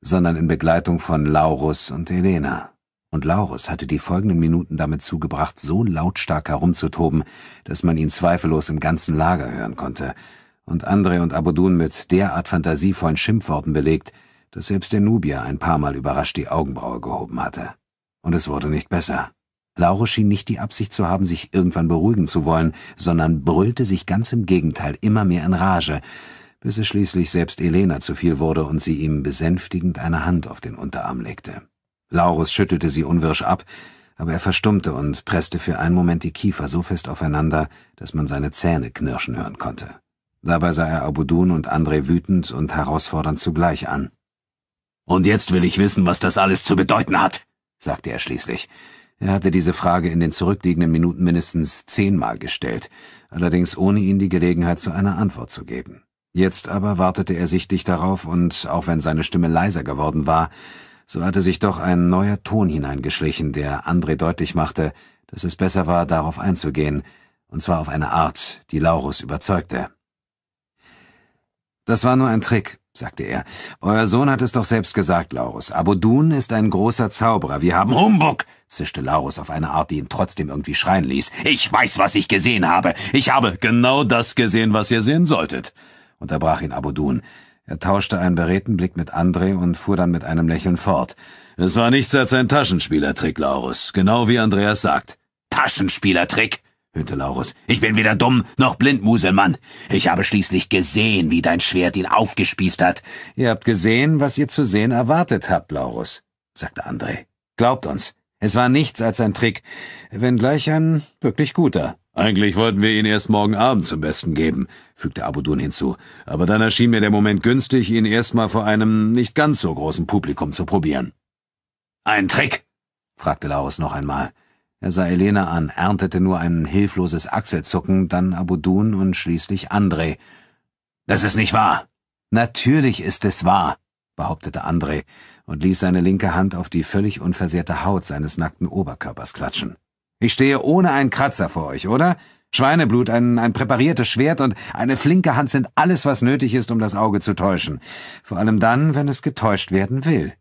S1: sondern in Begleitung von Laurus und Elena. Und Laurus hatte die folgenden Minuten damit zugebracht, so lautstark herumzutoben, dass man ihn zweifellos im ganzen Lager hören konnte – und Andre und Abudun mit derart fantasievollen Schimpfworten belegt, dass selbst der Nubier ein paar Mal überrascht die Augenbraue gehoben hatte. Und es wurde nicht besser. Lauro schien nicht die Absicht zu haben, sich irgendwann beruhigen zu wollen, sondern brüllte sich ganz im Gegenteil immer mehr in Rage, bis es schließlich selbst Elena zu viel wurde und sie ihm besänftigend eine Hand auf den Unterarm legte. Laurus schüttelte sie unwirsch ab, aber er verstummte und presste für einen Moment die Kiefer so fest aufeinander, dass man seine Zähne knirschen hören konnte. Dabei sah er Abudun und André wütend und herausfordernd zugleich an. Und jetzt will ich wissen, was das alles zu bedeuten hat, sagte er schließlich. Er hatte diese Frage in den zurückliegenden Minuten mindestens zehnmal gestellt, allerdings ohne ihn die Gelegenheit zu einer Antwort zu geben. Jetzt aber wartete er sichtlich darauf, und auch wenn seine Stimme leiser geworden war, so hatte sich doch ein neuer Ton hineingeschlichen, der André deutlich machte, dass es besser war, darauf einzugehen, und zwar auf eine Art, die Laurus überzeugte. Das war nur ein Trick, sagte er. Euer Sohn hat es doch selbst gesagt, Laurus. Abodun ist ein großer Zauberer. Wir haben Humbug, zischte Laurus auf eine Art, die ihn trotzdem irgendwie schreien ließ. Ich weiß, was ich gesehen habe. Ich habe genau das gesehen, was ihr sehen solltet, unterbrach ihn Abodun. Er tauschte einen beredten Blick mit André und fuhr dann mit einem Lächeln fort. Es war nichts als ein Taschenspielertrick, Laurus, genau wie Andreas sagt. Taschenspielertrick, höhnte Laurus. Ich bin weder dumm noch blind, Muselmann. Ich habe schließlich gesehen, wie dein Schwert ihn aufgespießt hat. Ihr habt gesehen, was ihr zu sehen erwartet habt, Laurus, sagte André. Glaubt uns, es war nichts als ein Trick, wenngleich ein wirklich guter. Eigentlich wollten wir ihn erst morgen Abend zum Besten geben, fügte Abudun hinzu, aber dann erschien mir der Moment günstig, ihn erstmal vor einem nicht ganz so großen Publikum zu probieren. Ein Trick? fragte Laurus noch einmal. Er sah Elena an, erntete nur ein hilfloses Achselzucken, dann Abudun und schließlich André. Das ist nicht wahr! Natürlich ist es wahr, behauptete André und ließ seine linke Hand auf die völlig unversehrte Haut seines nackten Oberkörpers klatschen. Ich stehe ohne einen Kratzer vor euch, oder? Schweineblut, ein, ein präpariertes Schwert und eine flinke Hand sind alles, was nötig ist, um das Auge zu täuschen. Vor allem dann, wenn es getäuscht werden will.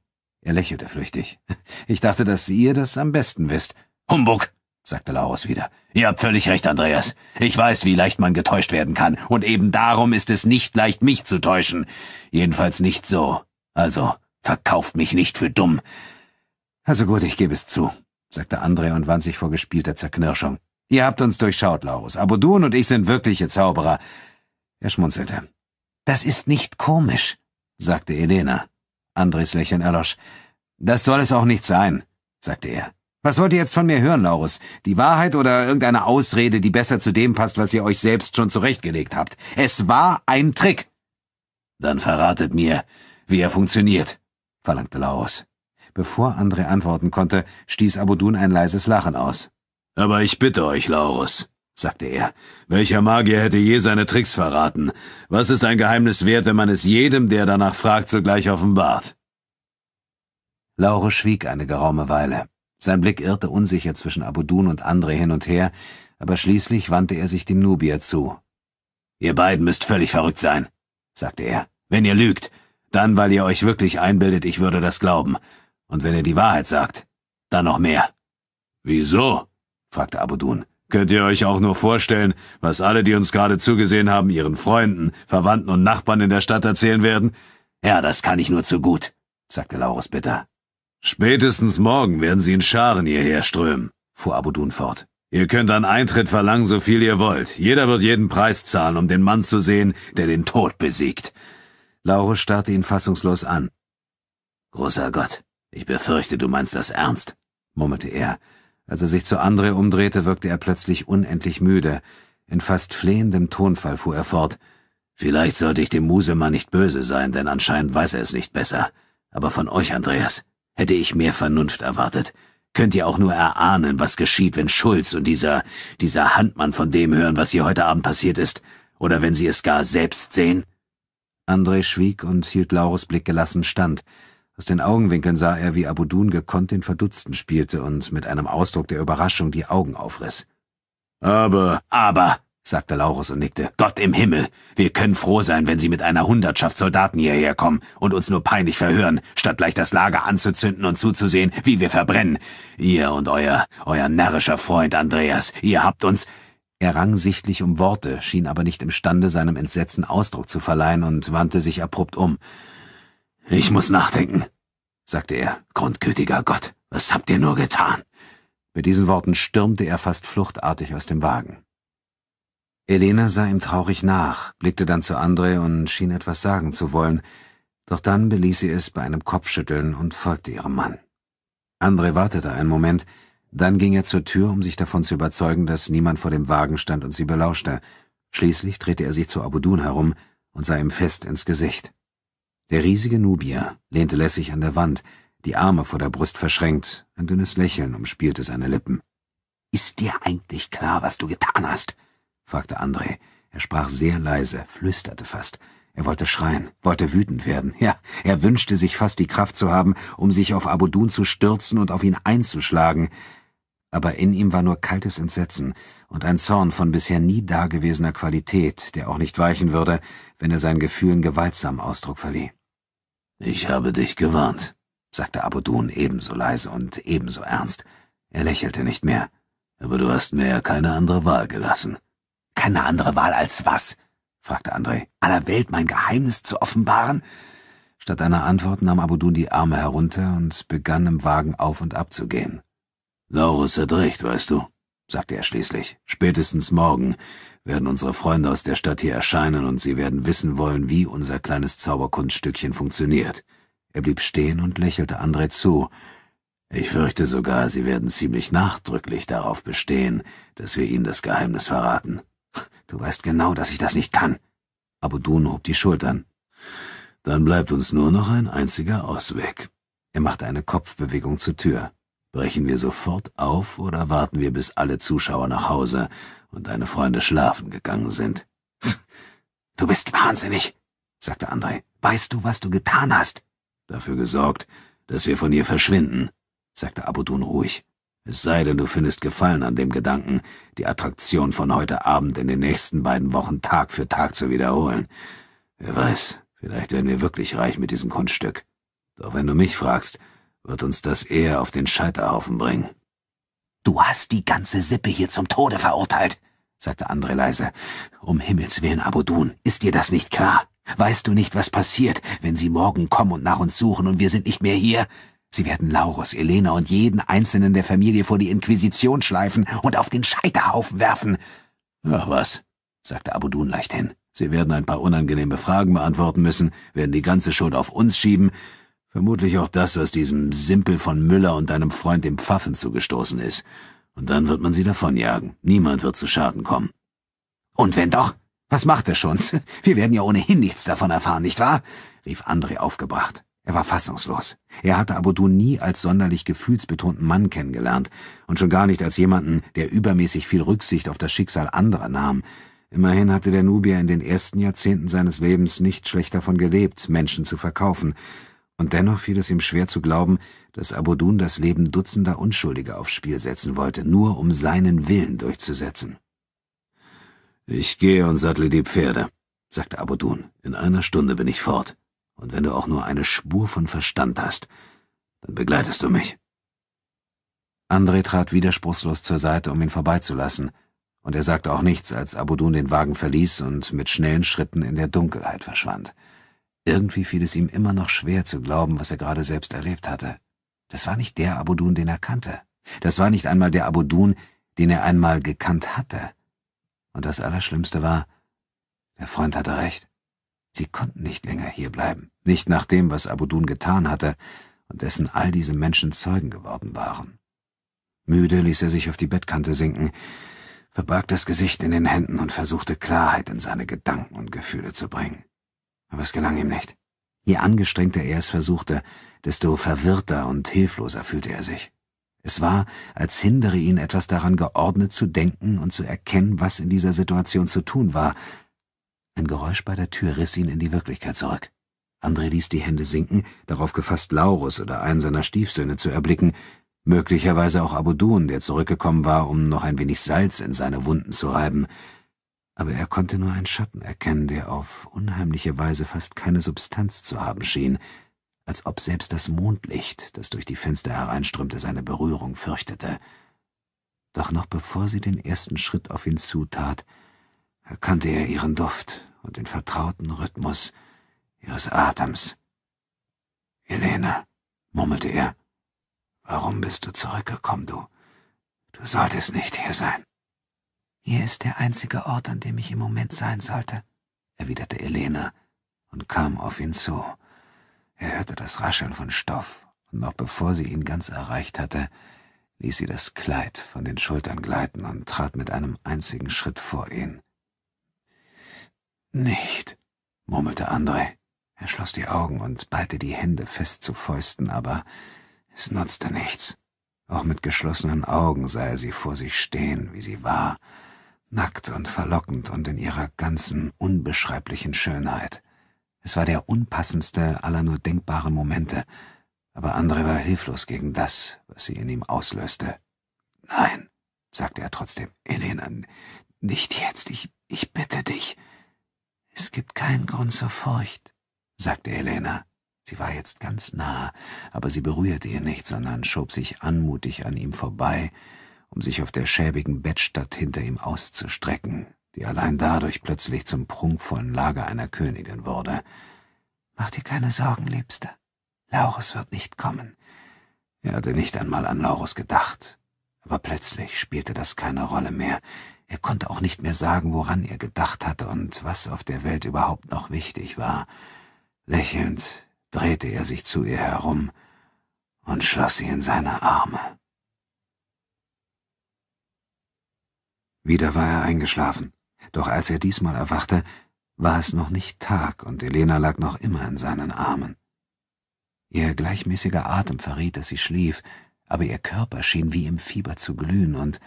S1: Er lächelte flüchtig. Ich dachte, dass ihr das am besten wisst. Humbug, sagte Laurus wieder. Ihr habt völlig recht, Andreas. Ich weiß, wie leicht man getäuscht werden kann, und eben darum ist es nicht leicht, mich zu täuschen. Jedenfalls nicht so. Also, verkauft mich nicht für dumm. Also gut, ich gebe es zu, sagte André und wand sich vor gespielter Zerknirschung. Ihr habt uns durchschaut, Laurus, aber du und ich sind wirkliche Zauberer. Er schmunzelte. Das ist nicht komisch, sagte Elena. Andres Lächeln erlosch. Das soll es auch nicht sein, sagte er. Was wollt ihr jetzt von mir hören, Laurus? Die Wahrheit oder irgendeine Ausrede, die besser zu dem passt, was ihr euch selbst schon zurechtgelegt habt? Es war ein Trick. Dann verratet mir, wie er funktioniert, verlangte Laurus. Bevor André antworten konnte, stieß Abudun ein leises Lachen aus. Aber ich bitte euch, Laurus, sagte er, welcher Magier hätte je seine Tricks verraten? Was ist ein Geheimnis wert, wenn man es jedem, der danach fragt, sogleich offenbart? Laurus schwieg eine geraume Weile. Sein Blick irrte unsicher zwischen Abudun und Andre hin und her, aber schließlich wandte er sich dem Nubier zu. Ihr beiden müsst völlig verrückt sein, sagte er. Wenn ihr lügt, dann weil ihr euch wirklich einbildet, ich würde das glauben. Und wenn ihr die Wahrheit sagt, dann noch mehr. Wieso? fragte Abudun. Könnt ihr euch auch nur vorstellen, was alle, die uns gerade zugesehen haben, ihren Freunden, Verwandten und Nachbarn in der Stadt erzählen werden? Ja, das kann ich nur zu gut, sagte Laurus bitter. Spätestens morgen werden sie in Scharen hierher strömen, fuhr Abudun fort. Ihr könnt an Eintritt verlangen, so viel ihr wollt. Jeder wird jeden Preis zahlen, um den Mann zu sehen, der den Tod besiegt. Laure starrte ihn fassungslos an. Großer Gott, ich befürchte, du meinst das ernst, murmelte er. Als er sich zu Andre umdrehte, wirkte er plötzlich unendlich müde. In fast flehendem Tonfall fuhr er fort. Vielleicht sollte ich dem Musemann nicht böse sein, denn anscheinend weiß er es nicht besser. Aber von euch, Andreas, Hätte ich mehr Vernunft erwartet, könnt ihr auch nur erahnen, was geschieht, wenn Schulz und dieser, dieser Handmann von dem hören, was hier heute Abend passiert ist, oder wenn sie es gar selbst sehen? André schwieg und hielt Laures Blick gelassen stand. Aus den Augenwinkeln sah er, wie Abudun gekonnt den Verdutzten spielte und mit einem Ausdruck der Überraschung die Augen aufriss. Aber, aber, sagte Laurus und nickte. Gott im Himmel! Wir können froh sein, wenn Sie mit einer Hundertschaft Soldaten hierher kommen und uns nur peinlich verhören, statt gleich das Lager anzuzünden und zuzusehen, wie wir verbrennen. Ihr und euer, euer närrischer Freund Andreas, ihr habt uns... Er rang sichtlich um Worte, schien aber nicht imstande, seinem Entsetzen Ausdruck zu verleihen und wandte sich abrupt um. Ich muss nachdenken, sagte er. Grundgütiger Gott, was habt ihr nur getan? Mit diesen Worten stürmte er fast fluchtartig aus dem Wagen. Elena sah ihm traurig nach, blickte dann zu André und schien etwas sagen zu wollen, doch dann beließ sie es bei einem Kopfschütteln und folgte ihrem Mann. André wartete einen Moment, dann ging er zur Tür, um sich davon zu überzeugen, dass niemand vor dem Wagen stand und sie belauschte. Schließlich drehte er sich zu Abudun herum und sah ihm fest ins Gesicht. Der riesige Nubier lehnte lässig an der Wand, die Arme vor der Brust verschränkt, ein dünnes Lächeln umspielte seine Lippen. Ist dir eigentlich klar, was du getan hast? fragte André. Er sprach sehr leise, flüsterte fast. Er wollte schreien, wollte wütend werden. Ja, er wünschte sich fast die Kraft zu haben, um sich auf Abudun zu stürzen und auf ihn einzuschlagen. Aber in ihm war nur kaltes Entsetzen und ein Zorn von bisher nie dagewesener Qualität, der auch nicht weichen würde, wenn er seinen Gefühlen gewaltsam Ausdruck verlieh. Ich habe dich gewarnt, sagte Abudun ebenso leise und ebenso ernst. Er lächelte nicht mehr. Aber du hast mir ja keine andere Wahl gelassen keine andere Wahl als was? fragte André. Aller Welt mein Geheimnis zu offenbaren? Statt einer Antwort nahm Abudun die Arme herunter und begann im Wagen auf und ab zu gehen. Saurus hat recht, weißt du, sagte er schließlich. Spätestens morgen werden unsere Freunde aus der Stadt hier erscheinen und sie werden wissen wollen, wie unser kleines Zauberkunststückchen funktioniert. Er blieb stehen und lächelte André zu. Ich fürchte sogar, sie werden ziemlich nachdrücklich darauf bestehen, dass wir ihnen das Geheimnis verraten. Du weißt genau, dass ich das nicht kann. Abudun hob die Schultern. Dann bleibt uns nur noch ein einziger Ausweg. Er machte eine Kopfbewegung zur Tür. Brechen wir sofort auf oder warten wir, bis alle Zuschauer nach Hause und deine Freunde schlafen gegangen sind? <laughs> Du bist wahnsinnig, sagte André. Weißt du, was du getan hast? Dafür gesorgt, dass wir von hier verschwinden, sagte Abudun ruhig. Es sei denn, du findest Gefallen an dem Gedanken, die Attraktion von heute Abend in den nächsten beiden Wochen Tag für Tag zu wiederholen. Wer weiß, vielleicht werden wir wirklich reich mit diesem Kunststück. Doch wenn du mich fragst, wird uns das eher auf den Scheiterhaufen bringen. Du hast die ganze Sippe hier zum Tode verurteilt, sagte Andre leise. Um Himmels willen, Abudun, ist dir das nicht klar? Weißt du nicht, was passiert, wenn sie morgen kommen und nach uns suchen und wir sind nicht mehr hier? Sie werden Laurus, Elena und jeden einzelnen der Familie vor die Inquisition schleifen und auf den Scheiterhaufen werfen. Ach was, sagte Abudun leichthin. Sie werden ein paar unangenehme Fragen beantworten müssen, werden die ganze Schuld auf uns schieben, vermutlich auch das, was diesem Simpel von Müller und deinem Freund dem Pfaffen zugestoßen ist. Und dann wird man sie davonjagen. Niemand wird zu Schaden kommen. Und wenn doch? Was macht er schon? Wir werden ja ohnehin nichts davon erfahren, nicht wahr? rief André aufgebracht. Er war fassungslos. Er hatte Abudun nie als sonderlich gefühlsbetonten Mann kennengelernt und schon gar nicht als jemanden, der übermäßig viel Rücksicht auf das Schicksal anderer nahm. Immerhin hatte der Nubier in den ersten Jahrzehnten seines Lebens nicht schlecht davon gelebt, Menschen zu verkaufen. Und dennoch fiel es ihm schwer zu glauben, dass Abudun das Leben dutzender Unschuldiger aufs Spiel setzen wollte, nur um seinen Willen durchzusetzen. Ich gehe und sattle die Pferde, sagte Abudun. In einer Stunde bin ich fort. Und wenn du auch nur eine Spur von Verstand hast, dann begleitest du mich. André trat widerspruchslos zur Seite, um ihn vorbeizulassen, und er sagte auch nichts, als Abudun den Wagen verließ und mit schnellen Schritten in der Dunkelheit verschwand. Irgendwie fiel es ihm immer noch schwer zu glauben, was er gerade selbst erlebt hatte. Das war nicht der Abudun, den er kannte. Das war nicht einmal der Abudun, den er einmal gekannt hatte. Und das Allerschlimmste war, der Freund hatte recht. Sie konnten nicht länger hierbleiben nicht nach dem, was Abudun getan hatte und dessen all diese Menschen Zeugen geworden waren. Müde ließ er sich auf die Bettkante sinken, verbarg das Gesicht in den Händen und versuchte Klarheit in seine Gedanken und Gefühle zu bringen. Aber es gelang ihm nicht. Je angestrengter er es versuchte, desto verwirrter und hilfloser fühlte er sich. Es war, als hindere ihn etwas daran geordnet zu denken und zu erkennen, was in dieser Situation zu tun war. Ein Geräusch bei der Tür riss ihn in die Wirklichkeit zurück. André ließ die Hände sinken, darauf gefasst Laurus oder einen seiner Stiefsöhne zu erblicken, möglicherweise auch Abudun, der zurückgekommen war, um noch ein wenig Salz in seine Wunden zu reiben. Aber er konnte nur einen Schatten erkennen, der auf unheimliche Weise fast keine Substanz zu haben schien, als ob selbst das Mondlicht, das durch die Fenster hereinströmte, seine Berührung fürchtete. Doch noch bevor sie den ersten Schritt auf ihn zutat, erkannte er ihren Duft und den vertrauten Rhythmus, ihres Atems. Elena, murmelte er, warum bist du zurückgekommen, du? Du solltest nicht hier sein. Hier ist der einzige Ort, an dem ich im Moment sein sollte, erwiderte Elena und kam auf ihn zu. Er hörte das Rascheln von Stoff, und noch bevor sie ihn ganz erreicht hatte, ließ sie das Kleid von den Schultern gleiten und trat mit einem einzigen Schritt vor ihn. Nicht, murmelte André. Er schloss die Augen und ballte die Hände fest zu Fäusten, aber es nutzte nichts. Auch mit geschlossenen Augen sah er sie vor sich stehen, wie sie war, nackt und verlockend und in ihrer ganzen unbeschreiblichen Schönheit. Es war der unpassendste aller nur denkbaren Momente, aber Andre war hilflos gegen das, was sie in ihm auslöste. Nein, sagte er trotzdem, Elena, nicht jetzt, ich, ich bitte dich. Es gibt keinen Grund zur Furcht, sagte Elena. Sie war jetzt ganz nah, aber sie berührte ihn nicht, sondern schob sich anmutig an ihm vorbei, um sich auf der schäbigen Bettstatt hinter ihm auszustrecken, die allein dadurch plötzlich zum prunkvollen Lager einer Königin wurde. Mach dir keine Sorgen, Liebste. Laurus wird nicht kommen. Er hatte nicht einmal an Laurus gedacht. Aber plötzlich spielte das keine Rolle mehr. Er konnte auch nicht mehr sagen, woran er gedacht hatte und was auf der Welt überhaupt noch wichtig war. Lächelnd drehte er sich zu ihr herum und schloss sie in seine Arme. Wieder war er eingeschlafen, doch als er diesmal erwachte, war es noch nicht Tag und Elena lag noch immer in seinen Armen. Ihr gleichmäßiger Atem verriet, dass sie schlief, aber ihr Körper schien wie im Fieber zu glühen und,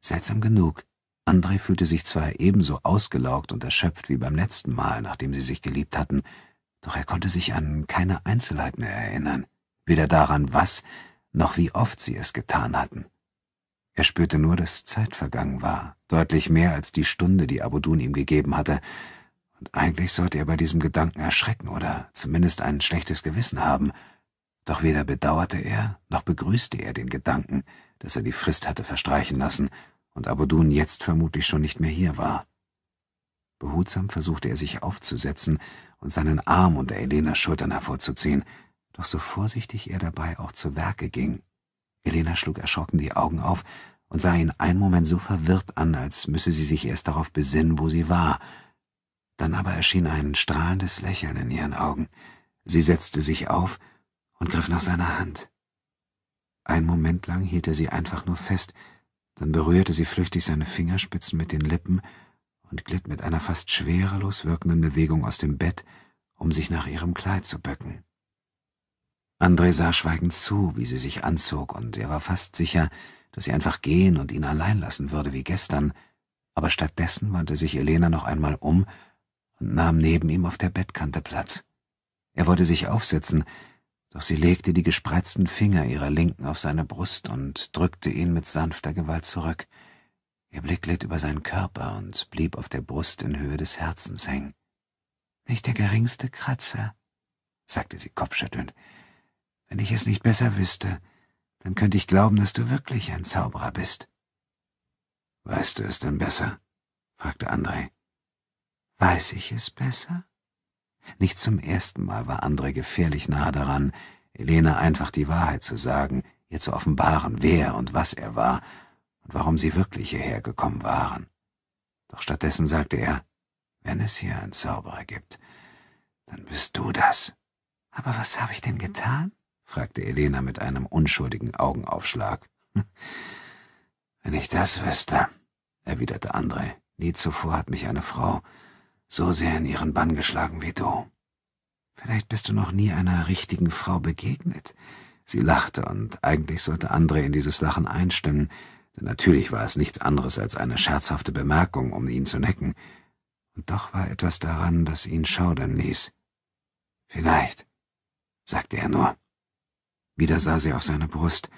S1: seltsam genug, André fühlte sich zwar ebenso ausgelaugt und erschöpft wie beim letzten Mal, nachdem sie sich geliebt hatten, doch er konnte sich an keine Einzelheiten mehr erinnern, weder daran, was noch wie oft sie es getan hatten. Er spürte nur, dass Zeit vergangen war, deutlich mehr als die Stunde, die Abudun ihm gegeben hatte, und eigentlich sollte er bei diesem Gedanken erschrecken oder zumindest ein schlechtes Gewissen haben, doch weder bedauerte er, noch begrüßte er den Gedanken, dass er die Frist hatte verstreichen lassen und Abudun jetzt vermutlich schon nicht mehr hier war. Behutsam versuchte er sich aufzusetzen, und seinen Arm unter Elenas Schultern hervorzuziehen, doch so vorsichtig er dabei auch zu Werke ging. Elena schlug erschrocken die Augen auf und sah ihn einen Moment so verwirrt an, als müsse sie sich erst darauf besinnen, wo sie war. Dann aber erschien ein strahlendes Lächeln in ihren Augen. Sie setzte sich auf und griff nach seiner Hand. Einen Moment lang hielt er sie einfach nur fest, dann berührte sie flüchtig seine Fingerspitzen mit den Lippen und glitt mit einer fast schwerelos wirkenden Bewegung aus dem Bett um sich nach ihrem Kleid zu bücken. Andre sah schweigend zu, wie sie sich anzog, und er war fast sicher, dass sie einfach gehen und ihn allein lassen würde wie gestern, aber stattdessen wandte sich Elena noch einmal um und nahm neben ihm auf der Bettkante Platz. Er wollte sich aufsetzen, doch sie legte die gespreizten Finger ihrer Linken auf seine Brust und drückte ihn mit sanfter Gewalt zurück. Ihr Blick glitt über seinen Körper und blieb auf der Brust in Höhe des Herzens hängen. Nicht der geringste Kratzer, sagte sie kopfschüttelnd. Wenn ich es nicht besser wüsste, dann könnte ich glauben, dass du wirklich ein Zauberer bist. Weißt du es denn besser? fragte André. Weiß ich es besser? Nicht zum ersten Mal war André gefährlich nahe daran, Elena einfach die Wahrheit zu sagen, ihr zu offenbaren, wer und was er war und warum sie wirklich hierher gekommen waren. Doch stattdessen sagte er, wenn es hier einen Zauberer gibt, dann bist du das. Aber was habe ich denn getan? fragte Elena mit einem unschuldigen Augenaufschlag. <laughs> Wenn ich das wüsste, erwiderte André, nie zuvor hat mich eine Frau so sehr in ihren Bann geschlagen wie du. Vielleicht bist du noch nie einer richtigen Frau begegnet. Sie lachte, und eigentlich sollte André in dieses Lachen einstimmen, denn natürlich war es nichts anderes als eine scherzhafte Bemerkung, um ihn zu necken und doch war etwas daran, das ihn schaudern ließ. Vielleicht, sagte er nur. Wieder sah sie auf seine Brust.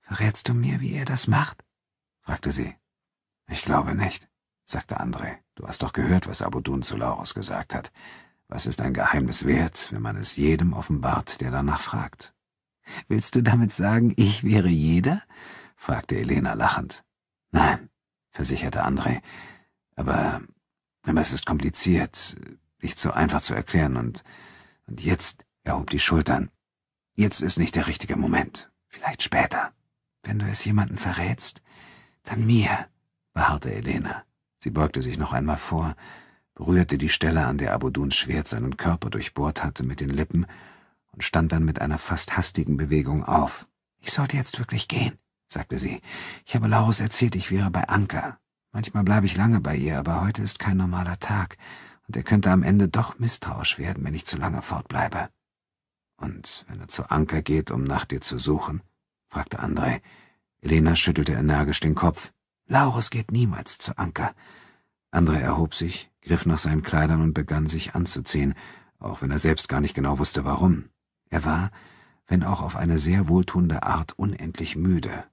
S1: Verrätst du mir, wie er das macht? fragte sie. Ich glaube nicht, sagte André. Du hast doch gehört, was Abudun zu Laurus gesagt hat. Was ist ein Geheimnis wert, wenn man es jedem offenbart, der danach fragt? Willst du damit sagen, ich wäre jeder? fragte Elena lachend. Nein, versicherte André. Aber aber es ist kompliziert, nicht so einfach zu erklären und, und jetzt, er hob die Schultern, jetzt ist nicht der richtige Moment. Vielleicht später. Wenn du es jemanden verrätst, dann mir, beharrte Elena. Sie beugte sich noch einmal vor, berührte die Stelle, an der Abuduns Schwert seinen Körper durchbohrt hatte, mit den Lippen und stand dann mit einer fast hastigen Bewegung auf. Ich sollte jetzt wirklich gehen, sagte sie. Ich habe Laurus erzählt, ich wäre bei Anker. Manchmal bleibe ich lange bei ihr, aber heute ist kein normaler Tag, und er könnte am Ende doch misstrauisch werden, wenn ich zu lange fortbleibe. Und wenn er zu Anker geht, um nach dir zu suchen? fragte Andrei. Elena schüttelte energisch den Kopf. Laurus geht niemals zu Anker. Andrei erhob sich, griff nach seinen Kleidern und begann sich anzuziehen, auch wenn er selbst gar nicht genau wusste, warum. Er war, wenn auch auf eine sehr wohltuende Art, unendlich müde.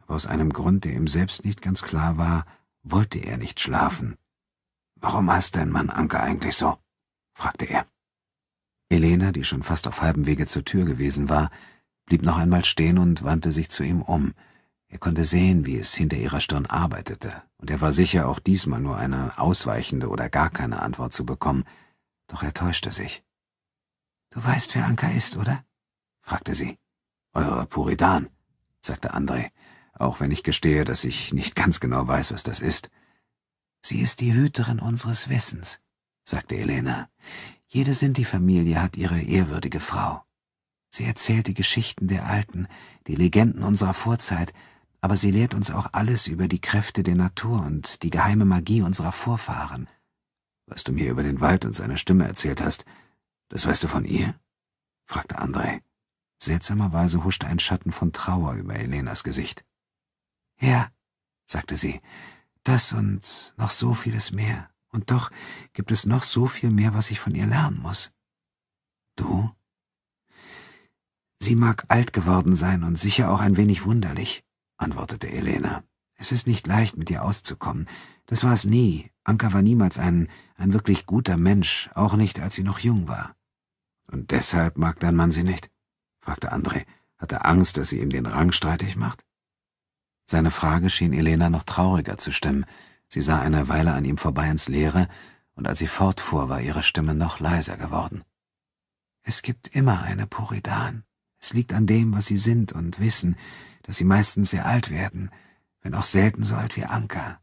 S1: Aber aus einem Grund, der ihm selbst nicht ganz klar war, wollte er nicht schlafen. Warum heißt dein Mann Anker eigentlich so? fragte er. Elena, die schon fast auf halbem Wege zur Tür gewesen war, blieb noch einmal stehen und wandte sich zu ihm um. Er konnte sehen, wie es hinter ihrer Stirn arbeitete, und er war sicher, auch diesmal nur eine ausweichende oder gar keine Antwort zu bekommen, doch er täuschte sich. Du weißt, wer Anka ist, oder? fragte sie. Euer Puridan«, sagte André auch wenn ich gestehe, dass ich nicht ganz genau weiß, was das ist. Sie ist die Hüterin unseres Wissens, sagte Elena. Jede Sinti-Familie hat ihre ehrwürdige Frau. Sie erzählt die Geschichten der Alten, die Legenden unserer Vorzeit, aber sie lehrt uns auch alles über die Kräfte der Natur und die geheime Magie unserer Vorfahren. Was du mir über den Wald und seine Stimme erzählt hast, das weißt du von ihr? fragte Andrei. Seltsamerweise huschte ein Schatten von Trauer über Elenas Gesicht. Ja, sagte sie, das und noch so vieles mehr. Und doch gibt es noch so viel mehr, was ich von ihr lernen muss. Du? Sie mag alt geworden sein und sicher auch ein wenig wunderlich, antwortete Elena. Es ist nicht leicht, mit ihr auszukommen. Das war es nie. Anka war niemals ein, ein wirklich guter Mensch, auch nicht, als sie noch jung war. Und deshalb mag dein Mann sie nicht? fragte André. Hat er Angst, dass sie ihm den Rang streitig macht? Seine Frage schien Elena noch trauriger zu stimmen. Sie sah eine Weile an ihm vorbei ins Leere, und als sie fortfuhr, war ihre Stimme noch leiser geworden. Es gibt immer eine Puridan. Es liegt an dem, was sie sind und wissen, dass sie meistens sehr alt werden, wenn auch selten so alt wie Anker.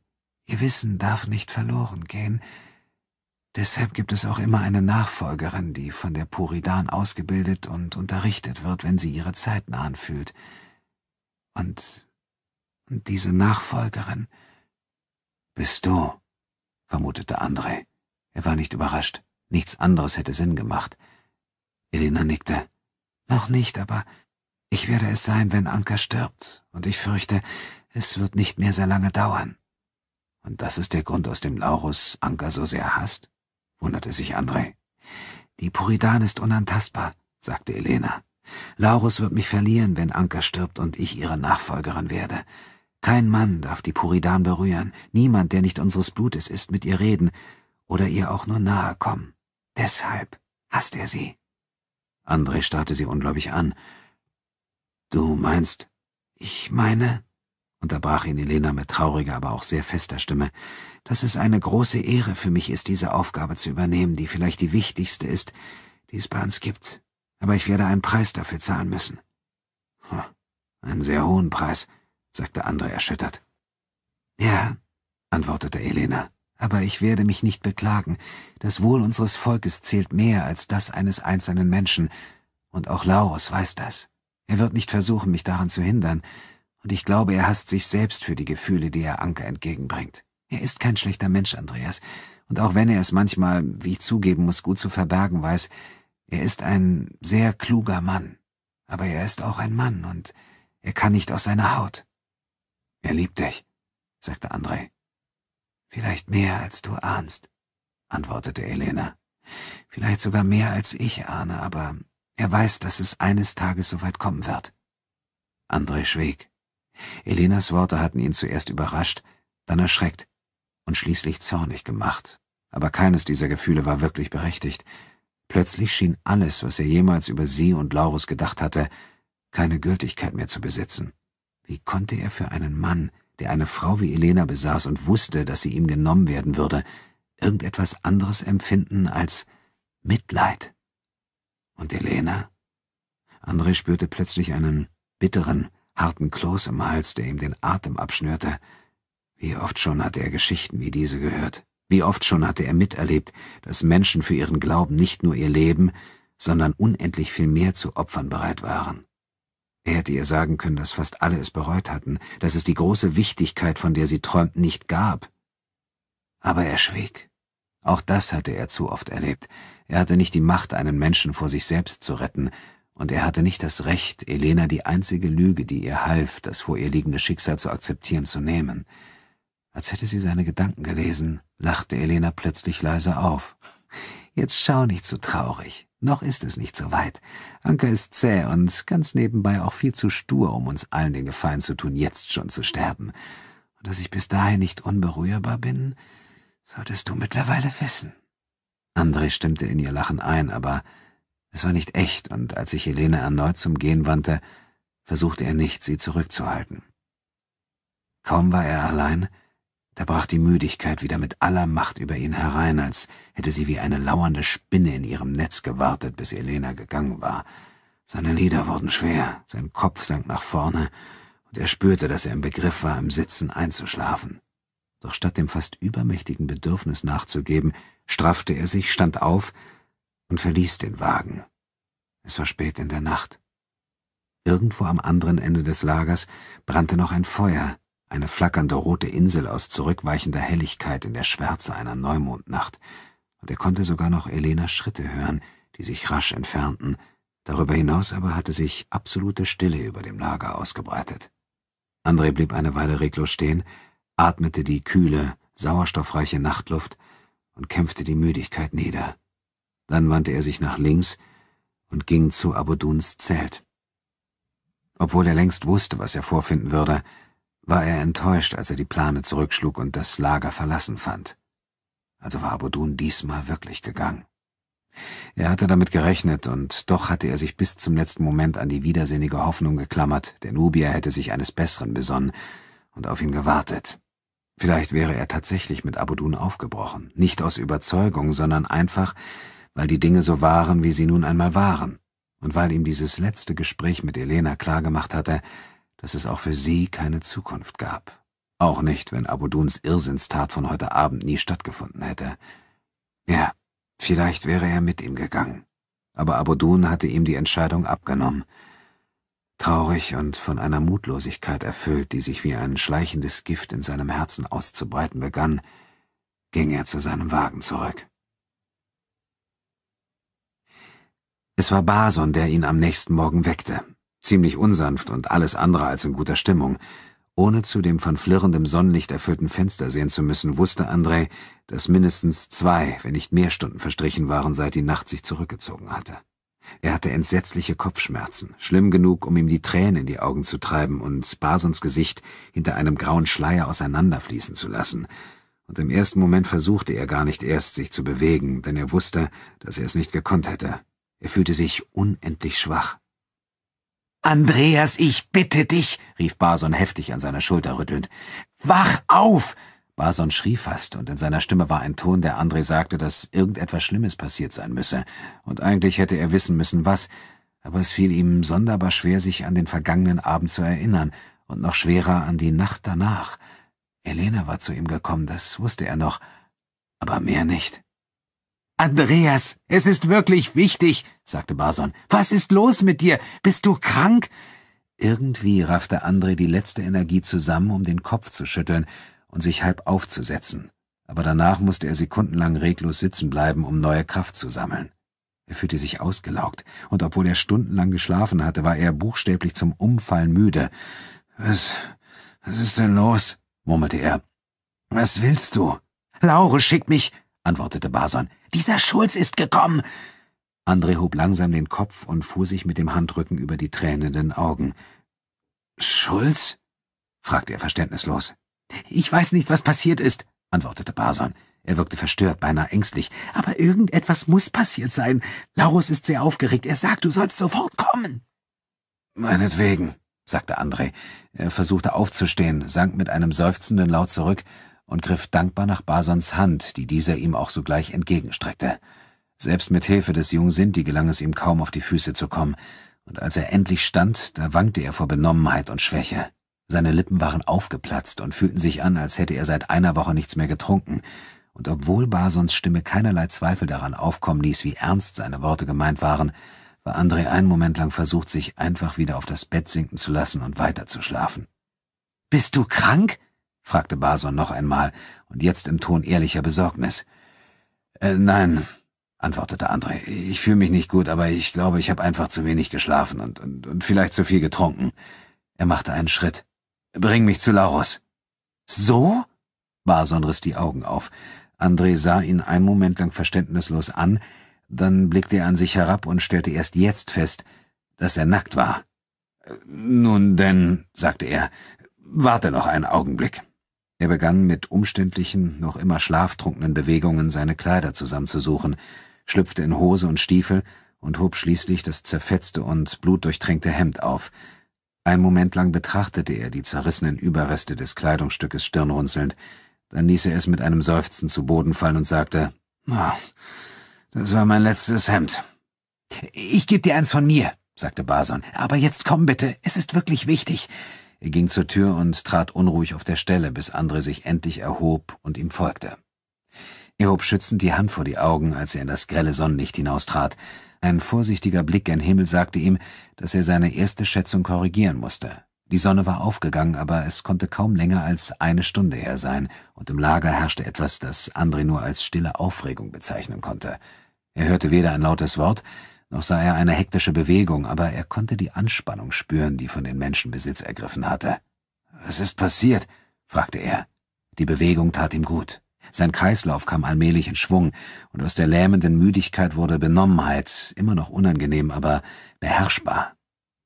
S1: Ihr Wissen darf nicht verloren gehen. Deshalb gibt es auch immer eine Nachfolgerin, die von der Puridan ausgebildet und unterrichtet wird, wenn sie ihre Zeit nahen fühlt. Und und diese Nachfolgerin bist du, vermutete Andrei. Er war nicht überrascht. Nichts anderes hätte Sinn gemacht. Elena nickte. Noch nicht, aber ich werde es sein, wenn Anka stirbt, und ich fürchte, es wird nicht mehr sehr lange dauern. Und das ist der Grund, aus dem Laurus Anka so sehr hasst? wunderte sich Andrei. Die Puridan ist unantastbar, sagte Elena. Laurus wird mich verlieren, wenn Anka stirbt und ich ihre Nachfolgerin werde. Kein Mann darf die Puritan berühren, niemand, der nicht unseres Blutes ist, mit ihr reden oder ihr auch nur nahe kommen. Deshalb hasst er sie. André starrte sie ungläubig an. Du meinst? Ich meine, unterbrach ihn Elena mit trauriger, aber auch sehr fester Stimme, dass es eine große Ehre für mich ist, diese Aufgabe zu übernehmen, die vielleicht die wichtigste ist, die es bei uns gibt. Aber ich werde einen Preis dafür zahlen müssen. Hm, einen sehr hohen Preis, sagte Andre erschüttert. Ja, antwortete Elena, aber ich werde mich nicht beklagen. Das Wohl unseres Volkes zählt mehr als das eines einzelnen Menschen, und auch Laurus weiß das. Er wird nicht versuchen, mich daran zu hindern, und ich glaube, er hasst sich selbst für die Gefühle, die er Anke entgegenbringt. Er ist kein schlechter Mensch, Andreas, und auch wenn er es manchmal, wie ich zugeben muss, gut zu verbergen weiß, er ist ein sehr kluger Mann. Aber er ist auch ein Mann, und er kann nicht aus seiner Haut. Er liebt dich, sagte Andrei. Vielleicht mehr, als du ahnst, antwortete Elena. Vielleicht sogar mehr, als ich ahne, aber er weiß, dass es eines Tages soweit kommen wird. Andrei schwieg. Elenas Worte hatten ihn zuerst überrascht, dann erschreckt und schließlich zornig gemacht. Aber keines dieser Gefühle war wirklich berechtigt. Plötzlich schien alles, was er jemals über sie und Laurus gedacht hatte, keine Gültigkeit mehr zu besitzen. Wie konnte er für einen Mann, der eine Frau wie Elena besaß und wusste, dass sie ihm genommen werden würde, irgendetwas anderes empfinden als Mitleid? Und Elena? André spürte plötzlich einen bitteren, harten Kloß im Hals, der ihm den Atem abschnürte. Wie oft schon hatte er Geschichten wie diese gehört. Wie oft schon hatte er miterlebt, dass Menschen für ihren Glauben nicht nur ihr Leben, sondern unendlich viel mehr zu Opfern bereit waren. Er hätte ihr sagen können, dass fast alle es bereut hatten, dass es die große Wichtigkeit, von der sie träumt, nicht gab. Aber er schwieg. Auch das hatte er zu oft erlebt. Er hatte nicht die Macht, einen Menschen vor sich selbst zu retten, und er hatte nicht das Recht, Elena die einzige Lüge, die ihr half, das vor ihr liegende Schicksal zu akzeptieren, zu nehmen. Als hätte sie seine Gedanken gelesen, lachte Elena plötzlich leise auf. Jetzt schau nicht so traurig. Noch ist es nicht so weit. Anker ist zäh und ganz nebenbei auch viel zu stur, um uns allen den Gefallen zu tun, jetzt schon zu sterben. Und dass ich bis dahin nicht unberührbar bin, solltest du mittlerweile wissen. André stimmte in ihr Lachen ein, aber es war nicht echt, und als sich Helene erneut zum Gehen wandte, versuchte er nicht, sie zurückzuhalten. Kaum war er allein, da brach die Müdigkeit wieder mit aller Macht über ihn herein, als hätte sie wie eine lauernde Spinne in ihrem Netz gewartet, bis Elena gegangen war. Seine Lieder wurden schwer, sein Kopf sank nach vorne, und er spürte, dass er im Begriff war, im Sitzen einzuschlafen. Doch statt dem fast übermächtigen Bedürfnis nachzugeben, straffte er sich, stand auf und verließ den Wagen. Es war spät in der Nacht. Irgendwo am anderen Ende des Lagers brannte noch ein Feuer, eine flackernde rote Insel aus zurückweichender Helligkeit in der Schwärze einer Neumondnacht, und er konnte sogar noch Elenas Schritte hören, die sich rasch entfernten, darüber hinaus aber hatte sich absolute Stille über dem Lager ausgebreitet. André blieb eine Weile reglos stehen, atmete die kühle, sauerstoffreiche Nachtluft und kämpfte die Müdigkeit nieder. Dann wandte er sich nach links und ging zu Abuduns Zelt. Obwohl er längst wusste, was er vorfinden würde, war er enttäuscht, als er die Plane zurückschlug und das Lager verlassen fand. Also war Abudun diesmal wirklich gegangen. Er hatte damit gerechnet, und doch hatte er sich bis zum letzten Moment an die widersinnige Hoffnung geklammert, der Nubier hätte sich eines Besseren besonnen und auf ihn gewartet. Vielleicht wäre er tatsächlich mit Abudun aufgebrochen, nicht aus Überzeugung, sondern einfach, weil die Dinge so waren, wie sie nun einmal waren, und weil ihm dieses letzte Gespräch mit Elena klargemacht hatte, dass es auch für sie keine Zukunft gab. Auch nicht, wenn Abuduns Irrsinnstat von heute Abend nie stattgefunden hätte. Ja, vielleicht wäre er mit ihm gegangen. Aber Abudun hatte ihm die Entscheidung abgenommen. Traurig und von einer Mutlosigkeit erfüllt, die sich wie ein schleichendes Gift in seinem Herzen auszubreiten begann, ging er zu seinem Wagen zurück. Es war Bason, der ihn am nächsten Morgen weckte ziemlich unsanft und alles andere als in guter Stimmung. Ohne zu dem von flirrendem Sonnenlicht erfüllten Fenster sehen zu müssen, wusste André, dass mindestens zwei, wenn nicht mehr Stunden verstrichen waren, seit die Nacht sich zurückgezogen hatte. Er hatte entsetzliche Kopfschmerzen, schlimm genug, um ihm die Tränen in die Augen zu treiben und Basons Gesicht hinter einem grauen Schleier auseinanderfließen zu lassen. Und im ersten Moment versuchte er gar nicht erst, sich zu bewegen, denn er wusste, dass er es nicht gekonnt hätte. Er fühlte sich unendlich schwach, Andreas, ich bitte dich, rief Bason heftig an seiner Schulter rüttelnd. Wach auf! Bason schrie fast, und in seiner Stimme war ein Ton, der André sagte, dass irgendetwas Schlimmes passiert sein müsse, und eigentlich hätte er wissen müssen, was, aber es fiel ihm sonderbar schwer, sich an den vergangenen Abend zu erinnern, und noch schwerer an die Nacht danach. Elena war zu ihm gekommen, das wusste er noch, aber mehr nicht. Andreas, es ist wirklich wichtig, sagte Bason. Was ist los mit dir? Bist du krank? Irgendwie raffte Andre die letzte Energie zusammen, um den Kopf zu schütteln und sich halb aufzusetzen. Aber danach musste er sekundenlang reglos sitzen bleiben, um neue Kraft zu sammeln. Er fühlte sich ausgelaugt, und obwohl er stundenlang geschlafen hatte, war er buchstäblich zum Umfallen müde. Was, was ist denn los? murmelte er. Was willst du? Laure schickt mich, antwortete Bason. Dieser Schulz ist gekommen! André hob langsam den Kopf und fuhr sich mit dem Handrücken über die tränenden Augen. Schulz? fragte er verständnislos. Ich weiß nicht, was passiert ist, antwortete Basan. Er wirkte verstört, beinahe ängstlich. Aber irgendetwas muss passiert sein. Laurus ist sehr aufgeregt. Er sagt, du sollst sofort kommen. Meinetwegen, sagte André. Er versuchte aufzustehen, sank mit einem seufzenden Laut zurück und griff dankbar nach Basons Hand, die dieser ihm auch sogleich entgegenstreckte. Selbst mit Hilfe des jungen Sinti gelang es ihm kaum, auf die Füße zu kommen, und als er endlich stand, da wankte er vor Benommenheit und Schwäche. Seine Lippen waren aufgeplatzt und fühlten sich an, als hätte er seit einer Woche nichts mehr getrunken, und obwohl Basons Stimme keinerlei Zweifel daran aufkommen ließ, wie ernst seine Worte gemeint waren, war André einen Moment lang versucht, sich einfach wieder auf das Bett sinken zu lassen und weiterzuschlafen. Bist du krank? fragte Bason noch einmal und jetzt im Ton ehrlicher Besorgnis. Äh, nein, antwortete André. Ich fühle mich nicht gut, aber ich glaube, ich habe einfach zu wenig geschlafen und, und, und vielleicht zu viel getrunken. Er machte einen Schritt. Bring mich zu Laurus. So? Bason riss die Augen auf. André sah ihn einen Moment lang verständnislos an, dann blickte er an sich herab und stellte erst jetzt fest, dass er nackt war. Äh, nun denn, sagte er, warte noch einen Augenblick. Er begann mit umständlichen, noch immer schlaftrunkenen Bewegungen seine Kleider zusammenzusuchen, schlüpfte in Hose und Stiefel und hob schließlich das zerfetzte und blutdurchtränkte Hemd auf. Ein Moment lang betrachtete er die zerrissenen Überreste des Kleidungsstückes stirnrunzelnd, dann ließ er es mit einem Seufzen zu Boden fallen und sagte, »Ah, das war mein letztes Hemd. Ich geb dir eins von mir, sagte Bason, aber jetzt komm bitte, es ist wirklich wichtig. Er ging zur Tür und trat unruhig auf der Stelle, bis André sich endlich erhob und ihm folgte. Er hob schützend die Hand vor die Augen, als er in das grelle Sonnenlicht hinaustrat. Ein vorsichtiger Blick gen Himmel sagte ihm, dass er seine erste Schätzung korrigieren musste. Die Sonne war aufgegangen, aber es konnte kaum länger als eine Stunde her sein, und im Lager herrschte etwas, das André nur als stille Aufregung bezeichnen konnte. Er hörte weder ein lautes Wort, noch sah er eine hektische Bewegung, aber er konnte die Anspannung spüren, die von den Menschen Besitz ergriffen hatte. Was ist passiert? fragte er. Die Bewegung tat ihm gut. Sein Kreislauf kam allmählich in Schwung, und aus der lähmenden Müdigkeit wurde Benommenheit, immer noch unangenehm, aber beherrschbar.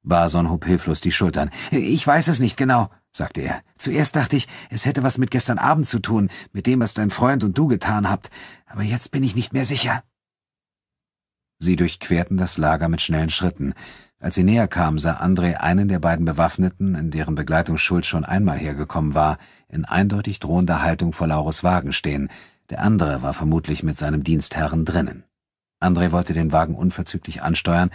S1: Bason hob hilflos die Schultern. Ich weiß es nicht genau, sagte er. Zuerst dachte ich, es hätte was mit gestern Abend zu tun, mit dem, was dein Freund und du getan habt, aber jetzt bin ich nicht mehr sicher. Sie durchquerten das Lager mit schnellen Schritten. Als sie näher kamen, sah André einen der beiden Bewaffneten, in deren Begleitung Schulz schon einmal hergekommen war, in eindeutig drohender Haltung vor Laures Wagen stehen. Der andere war vermutlich mit seinem Dienstherren drinnen. André wollte den Wagen unverzüglich ansteuern,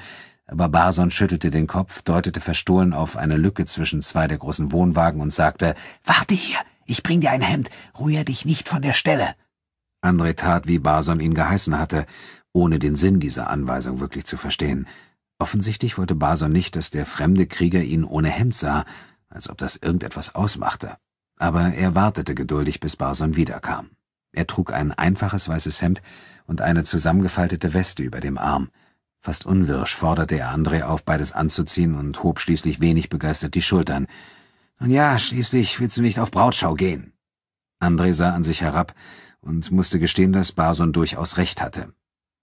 S1: aber Barson schüttelte den Kopf, deutete verstohlen auf eine Lücke zwischen zwei der großen Wohnwagen und sagte, »Warte hier, ich bring dir ein Hemd, rühr dich nicht von der Stelle.« André tat, wie Barson ihn geheißen hatte, ohne den Sinn dieser Anweisung wirklich zu verstehen. Offensichtlich wollte Bason nicht, dass der fremde Krieger ihn ohne Hemd sah, als ob das irgendetwas ausmachte. Aber er wartete geduldig, bis Bason wiederkam. Er trug ein einfaches weißes Hemd und eine zusammengefaltete Weste über dem Arm. Fast unwirsch forderte er André auf, beides anzuziehen und hob schließlich wenig begeistert die Schultern. Nun ja, schließlich willst du nicht auf Brautschau gehen. André sah an sich herab und musste gestehen, dass Bason durchaus recht hatte.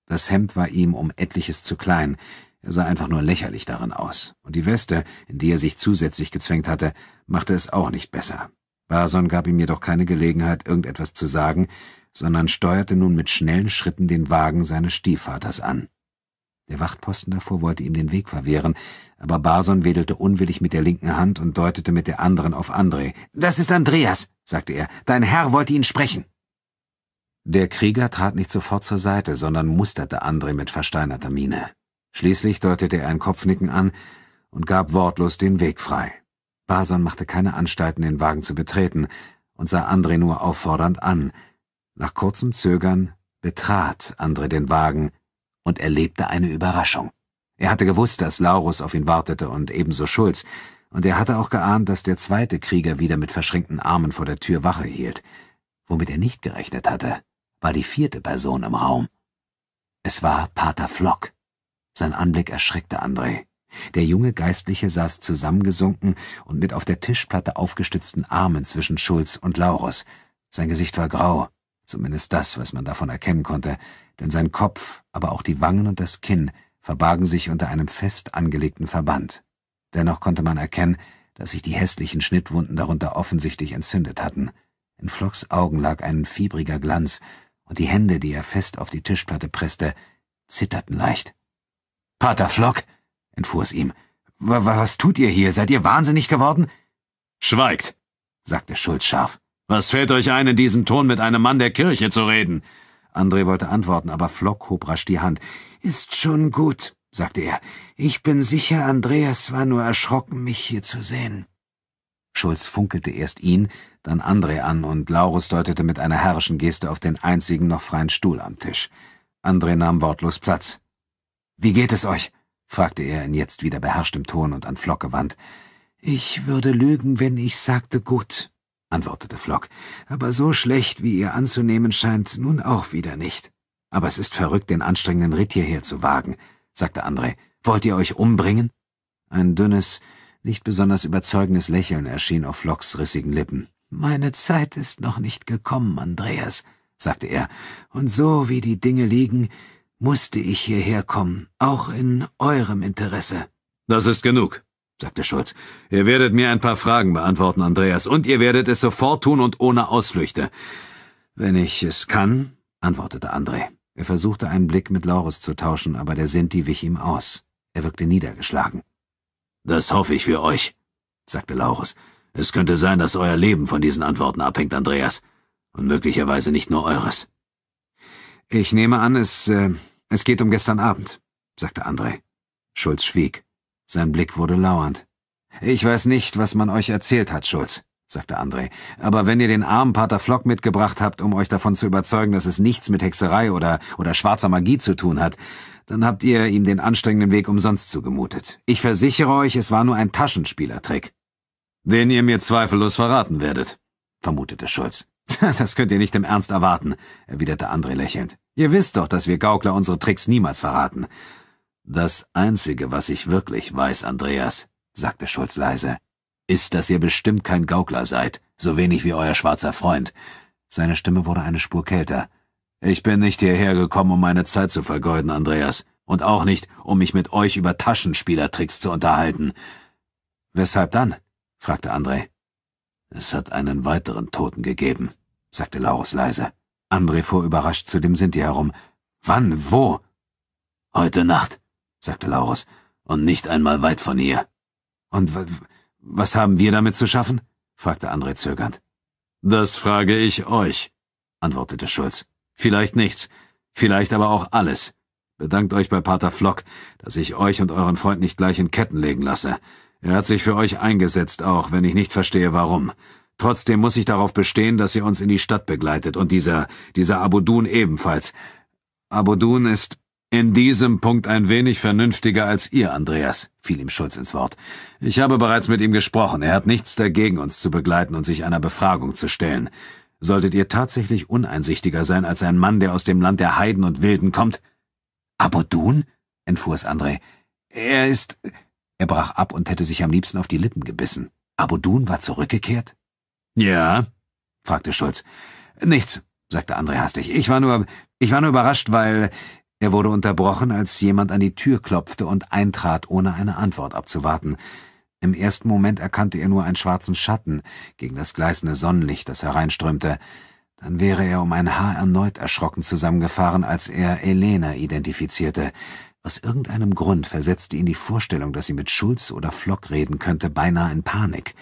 S1: Das Hemd war ihm um etliches zu klein, er sah einfach nur lächerlich darin aus, und die Weste, in die er sich zusätzlich gezwängt hatte, machte es auch nicht besser. Barson gab ihm jedoch keine Gelegenheit, irgendetwas zu sagen, sondern steuerte nun mit schnellen Schritten den Wagen seines Stiefvaters an. Der Wachtposten davor wollte ihm den Weg verwehren, aber Barson wedelte unwillig mit der linken Hand und deutete mit der anderen auf André. »Das ist Andreas«, sagte er. »Dein Herr wollte ihn sprechen.« der Krieger trat nicht sofort zur Seite, sondern musterte André mit versteinerter Miene. Schließlich deutete er ein Kopfnicken an und gab wortlos den Weg frei. Bason machte keine Anstalten, den Wagen zu betreten, und sah André nur auffordernd an. Nach kurzem Zögern betrat André den Wagen und erlebte eine Überraschung. Er hatte gewusst, dass Laurus auf ihn wartete und ebenso Schulz, und er hatte auch geahnt, dass der zweite Krieger wieder mit verschränkten Armen vor der Tür Wache hielt, womit er nicht gerechnet hatte war die vierte Person im Raum. Es war Pater Flock. Sein Anblick erschreckte André. Der junge Geistliche saß zusammengesunken und mit auf der Tischplatte aufgestützten Armen zwischen Schulz und Laurus. Sein Gesicht war grau, zumindest das, was man davon erkennen konnte, denn sein Kopf, aber auch die Wangen und das Kinn verbargen sich unter einem fest angelegten Verband. Dennoch konnte man erkennen, dass sich die hässlichen Schnittwunden darunter offensichtlich entzündet hatten. In Flocks Augen lag ein fiebriger Glanz, und die Hände, die er fest auf die Tischplatte presste, zitterten leicht. Pater Flock, entfuhr es ihm, was tut ihr hier? Seid ihr wahnsinnig geworden? Schweigt, sagte Schulz scharf. Was fällt euch ein, in diesem Ton mit einem Mann der Kirche zu reden? André wollte antworten, aber Flock hob rasch die Hand. Ist schon gut, sagte er. Ich bin sicher, Andreas war nur erschrocken, mich hier zu sehen. Schulz funkelte erst ihn, dann André an und Laurus deutete mit einer herrischen Geste auf den einzigen noch freien Stuhl am Tisch. André nahm wortlos Platz. Wie geht es euch? fragte er in jetzt wieder beherrschtem Ton und an Flock gewandt. Ich würde lügen, wenn ich sagte gut, antwortete Flock, aber so schlecht, wie ihr anzunehmen scheint, nun auch wieder nicht. Aber es ist verrückt, den anstrengenden Ritt hierher zu wagen, sagte André. Wollt ihr euch umbringen? Ein dünnes, nicht besonders überzeugendes Lächeln erschien auf Flocks rissigen Lippen. Meine Zeit ist noch nicht gekommen, Andreas, sagte er, und so wie die Dinge liegen, musste ich hierher kommen, auch in eurem Interesse. Das ist genug, sagte Schulz. Ihr werdet mir ein paar Fragen beantworten, Andreas, und ihr werdet es sofort tun und ohne Ausflüchte. Wenn ich es kann, antwortete André. Er versuchte einen Blick mit Laurus zu tauschen, aber der Sinti wich ihm aus. Er wirkte niedergeschlagen. Das hoffe ich für euch, sagte Laurus. Es könnte sein, dass euer Leben von diesen Antworten abhängt, Andreas. Und möglicherweise nicht nur eures. Ich nehme an, es, äh, es geht um gestern Abend, sagte André. Schulz schwieg. Sein Blick wurde lauernd. Ich weiß nicht, was man euch erzählt hat, Schulz, sagte André. Aber wenn ihr den armen Pater Flock mitgebracht habt, um euch davon zu überzeugen, dass es nichts mit Hexerei oder, oder schwarzer Magie zu tun hat, dann habt ihr ihm den anstrengenden Weg umsonst zugemutet. Ich versichere euch, es war nur ein Taschenspielertrick den ihr mir zweifellos verraten werdet, vermutete Schulz. <laughs> Das könnt ihr nicht im Ernst erwarten, erwiderte André lächelnd. Ihr wisst doch, dass wir Gaukler unsere Tricks niemals verraten. Das Einzige, was ich wirklich weiß, Andreas, sagte Schulz leise, ist, dass ihr bestimmt kein Gaukler seid, so wenig wie euer schwarzer Freund. Seine Stimme wurde eine Spur kälter. Ich bin nicht hierher gekommen, um meine Zeit zu vergeuden, Andreas, und auch nicht, um mich mit euch über Taschenspielertricks zu unterhalten. Weshalb dann? fragte André. Es hat einen weiteren Toten gegeben, sagte Laurus leise. André fuhr überrascht zu dem Sinti herum. Wann? Wo? Heute Nacht, sagte Laurus, und nicht einmal weit von hier. Und was haben wir damit zu schaffen? fragte André zögernd. Das frage ich euch, antwortete Schulz. Vielleicht nichts, vielleicht aber auch alles. Bedankt euch bei Pater Flock, dass ich euch und euren Freund nicht gleich in Ketten legen lasse. Er hat sich für euch eingesetzt, auch wenn ich nicht verstehe, warum. Trotzdem muss ich darauf bestehen, dass ihr uns in die Stadt begleitet und dieser, dieser Abudun ebenfalls. Abudun ist in diesem Punkt ein wenig vernünftiger als ihr, Andreas, fiel ihm Schulz ins Wort. Ich habe bereits mit ihm gesprochen. Er hat nichts dagegen, uns zu begleiten und sich einer Befragung zu stellen. Solltet ihr tatsächlich uneinsichtiger sein als ein Mann, der aus dem Land der Heiden und Wilden kommt? Abudun? entfuhr es André. Er ist, er brach ab und hätte sich am liebsten auf die Lippen gebissen. Abudun war zurückgekehrt? Ja, fragte Schulz. Nichts, sagte André hastig. Ich war nur, ich war nur überrascht, weil er wurde unterbrochen, als jemand an die Tür klopfte und eintrat, ohne eine Antwort abzuwarten. Im ersten Moment erkannte er nur einen schwarzen Schatten gegen das gleißende Sonnenlicht, das hereinströmte. Dann wäre er um ein Haar erneut erschrocken zusammengefahren, als er Elena identifizierte. Aus irgendeinem Grund versetzte ihn die Vorstellung, dass sie mit Schulz oder Flock reden könnte, beinahe in Panik.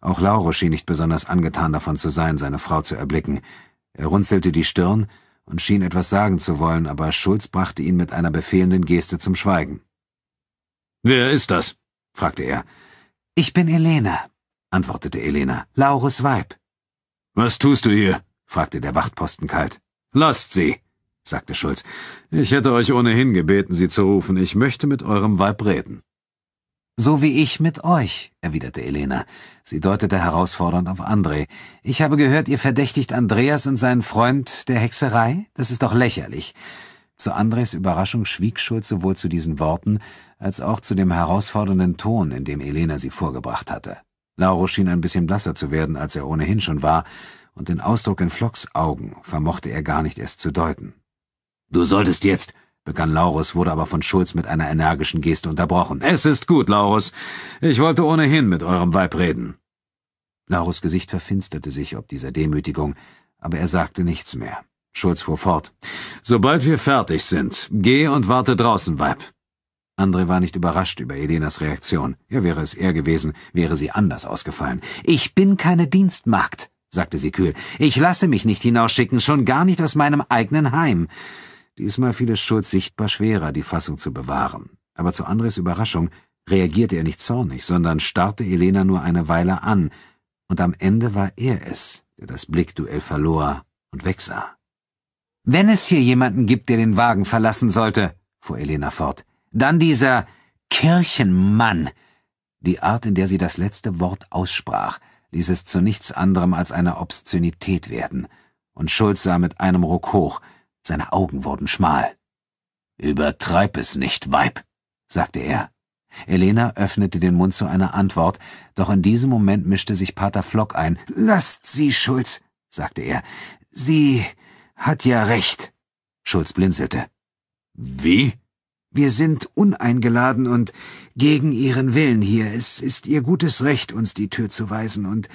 S1: Auch Lauro schien nicht besonders angetan davon zu sein, seine Frau zu erblicken. Er runzelte die Stirn und schien etwas sagen zu wollen, aber Schulz brachte ihn mit einer befehlenden Geste zum Schweigen. »Wer ist das?« fragte er. »Ich bin Elena«, antwortete Elena, »Laures Weib.« »Was tust du hier?« fragte der Wachtposten kalt. »Lasst sie!« sagte Schulz. Ich hätte euch ohnehin gebeten, sie zu rufen. Ich möchte mit eurem Weib reden. So wie ich mit euch, erwiderte Elena. Sie deutete herausfordernd auf André. Ich habe gehört, ihr verdächtigt Andreas und seinen Freund der Hexerei? Das ist doch lächerlich. Zu Andres Überraschung schwieg Schulz sowohl zu diesen Worten als auch zu dem herausfordernden Ton, in dem Elena sie vorgebracht hatte. Lauro schien ein bisschen blasser zu werden, als er ohnehin schon war, und den Ausdruck in Flocks Augen vermochte er gar nicht erst zu deuten. Du solltest jetzt, begann Laurus, wurde aber von Schulz mit einer energischen Geste unterbrochen. Es ist gut, Laurus. Ich wollte ohnehin mit eurem Weib reden. Laurus Gesicht verfinsterte sich ob dieser Demütigung, aber er sagte nichts mehr. Schulz fuhr fort. Sobald wir fertig sind, geh und warte draußen, Weib. Andre war nicht überrascht über Elenas Reaktion. Er wäre es er gewesen, wäre sie anders ausgefallen. Ich bin keine Dienstmagd, sagte sie kühl. Ich lasse mich nicht hinausschicken, schon gar nicht aus meinem eigenen Heim. Diesmal fiel es Schulz sichtbar schwerer, die Fassung zu bewahren. Aber zu Andres Überraschung reagierte er nicht zornig, sondern starrte Elena nur eine Weile an, und am Ende war er es, der das Blickduell verlor und wegsah. Wenn es hier jemanden gibt, der den Wagen verlassen sollte, fuhr Elena fort, dann dieser Kirchenmann. Die Art, in der sie das letzte Wort aussprach, ließ es zu nichts anderem als einer Obszönität werden, und Schulz sah mit einem Ruck hoch, seine Augen wurden schmal. Übertreib es nicht, Weib, sagte er. Elena öffnete den Mund zu einer Antwort, doch in diesem Moment mischte sich Pater Flock ein. Lasst sie, Schulz, sagte er. Sie hat ja recht. Schulz blinzelte. Wie? Wir sind uneingeladen und gegen ihren Willen hier. Es ist ihr gutes Recht, uns die Tür zu weisen und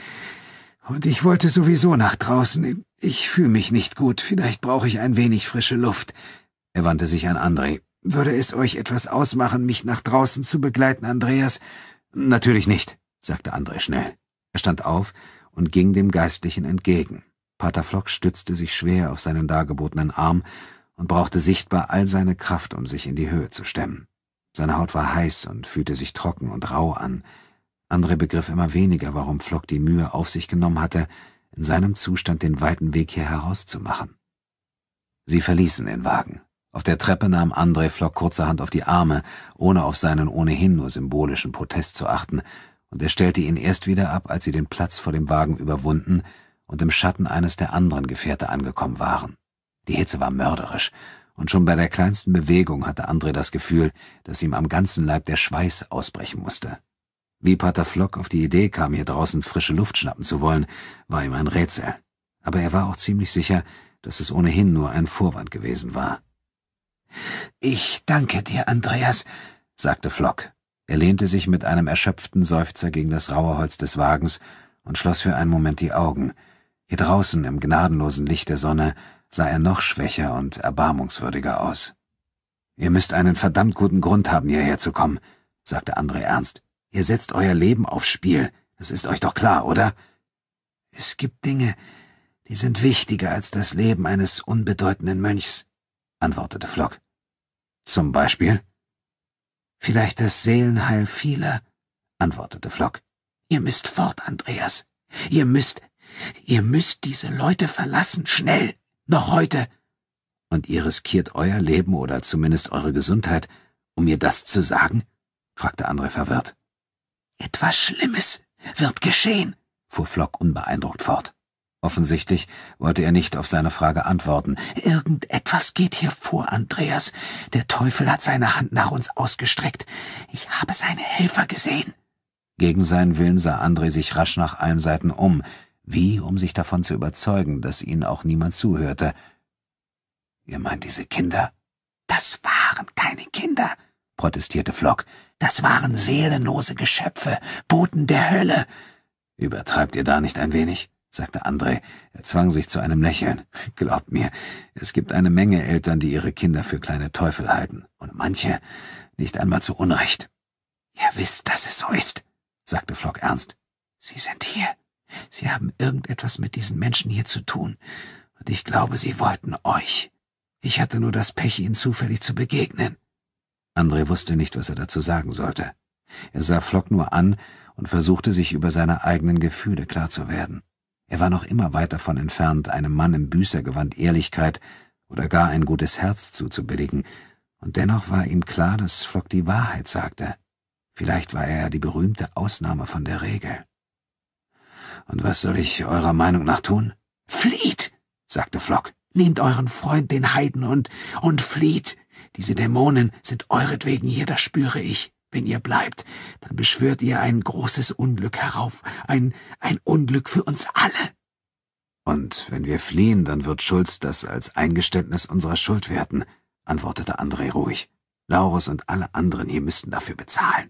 S1: und ich wollte sowieso nach draußen. Ich fühle mich nicht gut, vielleicht brauche ich ein wenig frische Luft. Er wandte sich an André. Würde es euch etwas ausmachen, mich nach draußen zu begleiten, Andreas? Natürlich nicht, sagte André schnell. Er stand auf und ging dem Geistlichen entgegen. Pater Flock stützte sich schwer auf seinen dargebotenen Arm und brauchte sichtbar all seine Kraft, um sich in die Höhe zu stemmen. Seine Haut war heiß und fühlte sich trocken und rau an. André begriff immer weniger, warum Flock die Mühe auf sich genommen hatte, in seinem Zustand den weiten Weg hier herauszumachen. Sie verließen den Wagen. Auf der Treppe nahm Andrei Flock kurzerhand auf die Arme, ohne auf seinen ohnehin nur symbolischen Protest zu achten, und er stellte ihn erst wieder ab, als sie den Platz vor dem Wagen überwunden und im Schatten eines der anderen Gefährte angekommen waren. Die Hitze war mörderisch, und schon bei der kleinsten Bewegung hatte André das Gefühl, dass ihm am ganzen Leib der Schweiß ausbrechen musste. Wie Pater Flock auf die Idee kam, hier draußen frische Luft schnappen zu wollen, war ihm ein Rätsel. Aber er war auch ziemlich sicher, dass es ohnehin nur ein Vorwand gewesen war. Ich danke dir, Andreas, sagte Flock. Er lehnte sich mit einem erschöpften Seufzer gegen das raue Holz des Wagens und schloss für einen Moment die Augen. Hier draußen im gnadenlosen Licht der Sonne sah er noch schwächer und erbarmungswürdiger aus. Ihr müsst einen verdammt guten Grund haben, hierher zu kommen, sagte Andre ernst. Ihr setzt euer Leben aufs Spiel, das ist euch doch klar, oder? Es gibt Dinge, die sind wichtiger als das Leben eines unbedeutenden Mönchs, antwortete Flock. Zum Beispiel? Vielleicht das Seelenheil vieler, antwortete Flock. Ihr müsst fort, Andreas. Ihr müsst, ihr müsst diese Leute verlassen, schnell, noch heute. Und ihr riskiert euer Leben oder zumindest eure Gesundheit, um mir das zu sagen? fragte André verwirrt. Etwas Schlimmes wird geschehen, fuhr Flock unbeeindruckt fort. Offensichtlich wollte er nicht auf seine Frage antworten. Irgendetwas geht hier vor, Andreas. Der Teufel hat seine Hand nach uns ausgestreckt. Ich habe seine Helfer gesehen. Gegen seinen Willen sah Andre sich rasch nach allen Seiten um, wie um sich davon zu überzeugen, dass ihnen auch niemand zuhörte. Ihr meint diese Kinder? Das waren keine Kinder, protestierte Flock. Das waren seelenlose Geschöpfe, Boten der Hölle. Übertreibt ihr da nicht ein wenig? sagte André. Er zwang sich zu einem Lächeln. <laughs> Glaubt mir, es gibt eine Menge Eltern, die ihre Kinder für kleine Teufel halten. Und manche nicht einmal zu Unrecht. Ihr wisst, dass es so ist, sagte Flock ernst. Sie sind hier. Sie haben irgendetwas mit diesen Menschen hier zu tun. Und ich glaube, sie wollten euch. Ich hatte nur das Pech, ihnen zufällig zu begegnen. André wusste nicht, was er dazu sagen sollte. Er sah Flock nur an und versuchte sich über seine eigenen Gefühle klar zu werden. Er war noch immer weit davon entfernt, einem Mann im Büßergewand Ehrlichkeit oder gar ein gutes Herz zuzubilligen, und dennoch war ihm klar, dass Flock die Wahrheit sagte. Vielleicht war er ja die berühmte Ausnahme von der Regel. Und was soll ich eurer Meinung nach tun? Flieht, sagte Flock. Nehmt euren Freund, den Heiden, und, und flieht. Diese Dämonen sind euretwegen hier, das spüre ich. Wenn ihr bleibt, dann beschwört ihr ein großes Unglück herauf, ein, ein Unglück für uns alle. Und wenn wir fliehen, dann wird Schulz das als Eingeständnis unserer Schuld werten, antwortete André ruhig. Laurus und alle anderen hier müssten dafür bezahlen.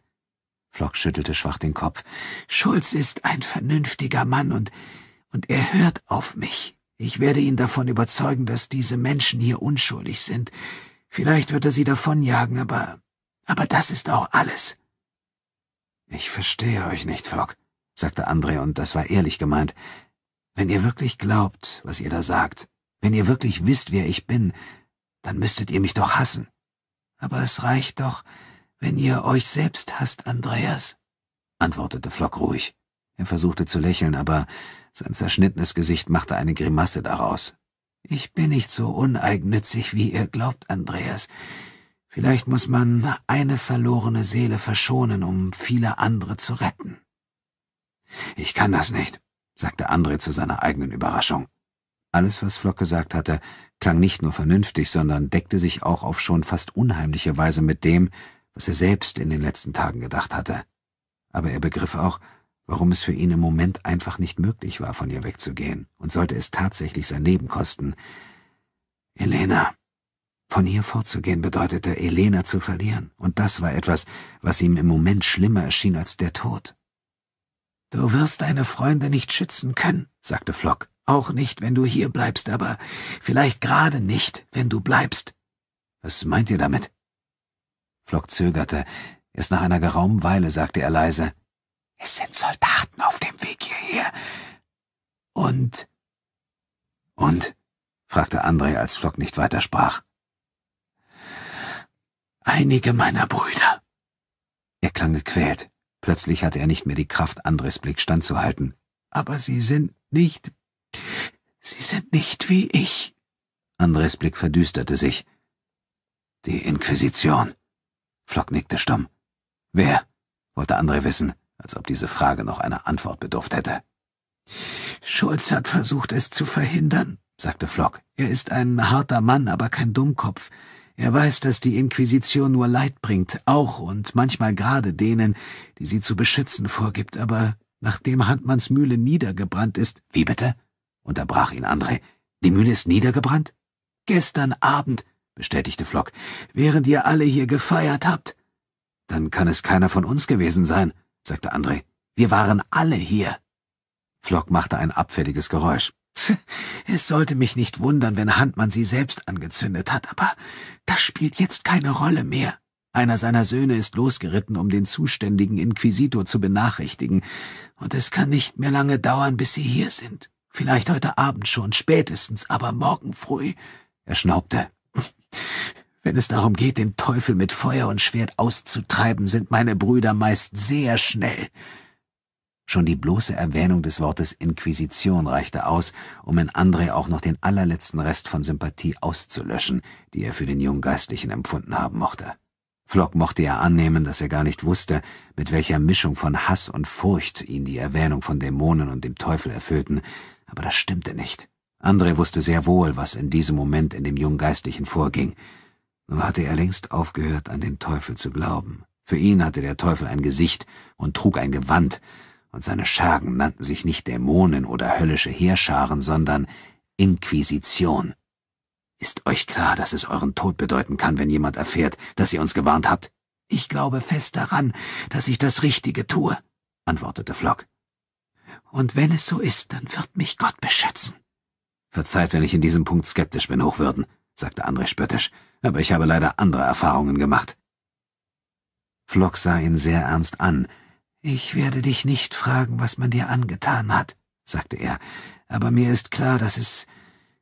S1: Flock schüttelte schwach den Kopf. Schulz ist ein vernünftiger Mann und, und er hört auf mich. Ich werde ihn davon überzeugen, dass diese Menschen hier unschuldig sind. Vielleicht wird er sie davonjagen, aber... Aber das ist auch alles. Ich verstehe euch nicht, Flock, sagte Andre, und das war ehrlich gemeint. Wenn ihr wirklich glaubt, was ihr da sagt, wenn ihr wirklich wisst, wer ich bin, dann müsstet ihr mich doch hassen. Aber es reicht doch, wenn ihr euch selbst hasst, Andreas, antwortete Flock ruhig. Er versuchte zu lächeln, aber sein zerschnittenes Gesicht machte eine Grimasse daraus. Ich bin nicht so uneigennützig, wie ihr glaubt, Andreas. Vielleicht muss man eine verlorene Seele verschonen, um viele andere zu retten. Ich kann das nicht, sagte André zu seiner eigenen Überraschung. Alles, was Flock gesagt hatte, klang nicht nur vernünftig, sondern deckte sich auch auf schon fast unheimliche Weise mit dem, was er selbst in den letzten Tagen gedacht hatte. Aber er begriff auch, warum es für ihn im Moment einfach nicht möglich war, von ihr wegzugehen, und sollte es tatsächlich sein Leben kosten. Elena. Von ihr vorzugehen bedeutete, Elena zu verlieren, und das war etwas, was ihm im Moment schlimmer erschien als der Tod. Du wirst deine Freunde nicht schützen können, sagte Flock. Auch nicht, wenn du hier bleibst, aber vielleicht gerade nicht, wenn du bleibst. Was meint ihr damit? Flock zögerte. Erst nach einer geraumen Weile sagte er leise,
S2: es sind Soldaten auf dem Weg hierher.
S1: Und. Und? fragte André, als Flock nicht weitersprach. Einige meiner Brüder. Er klang gequält. Plötzlich hatte er nicht mehr die Kraft, Andres Blick standzuhalten. Aber sie sind nicht. Sie sind nicht wie ich. Andres Blick verdüsterte sich. Die Inquisition. Flock nickte stumm. Wer? wollte André wissen als ob diese Frage noch einer Antwort bedurft hätte. Schulz hat versucht, es zu verhindern, sagte Flock. Er ist ein harter Mann, aber kein Dummkopf. Er weiß, dass die Inquisition nur Leid bringt, auch und manchmal gerade denen, die sie zu beschützen vorgibt, aber nachdem Handmanns Mühle niedergebrannt ist. Wie bitte? unterbrach ihn André. Die Mühle ist niedergebrannt? Gestern Abend, bestätigte Flock, während ihr alle hier gefeiert habt. Dann kann es keiner von uns gewesen sein, sagte André. Wir waren alle hier. Flock machte ein abfälliges Geräusch. Es sollte mich nicht wundern, wenn Handmann sie selbst angezündet hat, aber das spielt jetzt keine Rolle mehr. Einer seiner Söhne ist losgeritten, um den zuständigen Inquisitor zu benachrichtigen, und es kann nicht mehr lange dauern, bis sie hier sind. Vielleicht heute Abend schon, spätestens, aber morgen früh. Er schnaubte. Wenn es darum geht, den Teufel mit Feuer und Schwert auszutreiben, sind meine Brüder meist sehr schnell. Schon die bloße Erwähnung des Wortes Inquisition reichte aus, um in André auch noch den allerletzten Rest von Sympathie auszulöschen, die er für den jungen Geistlichen empfunden haben mochte. Flock mochte ja annehmen, dass er gar nicht wusste, mit welcher Mischung von Hass und Furcht ihn die Erwähnung von Dämonen und dem Teufel erfüllten, aber das stimmte nicht. André wusste sehr wohl, was in diesem Moment in dem jungen Geistlichen vorging – nur hatte er längst aufgehört, an den Teufel zu glauben. Für ihn hatte der Teufel ein Gesicht und trug ein Gewand, und seine Schergen nannten sich nicht Dämonen oder höllische Heerscharen, sondern Inquisition. Ist euch klar, dass es euren Tod bedeuten kann, wenn jemand erfährt, dass ihr uns gewarnt habt? Ich glaube fest daran, dass ich das Richtige tue, antwortete Flock. Und wenn es so ist, dann wird mich Gott beschützen. Verzeiht, wenn ich in diesem Punkt skeptisch bin, Hochwürden, sagte André spöttisch aber ich habe leider andere Erfahrungen gemacht. Flock sah ihn sehr ernst an. Ich werde dich nicht fragen, was man dir angetan hat, sagte er, aber mir ist klar, dass es,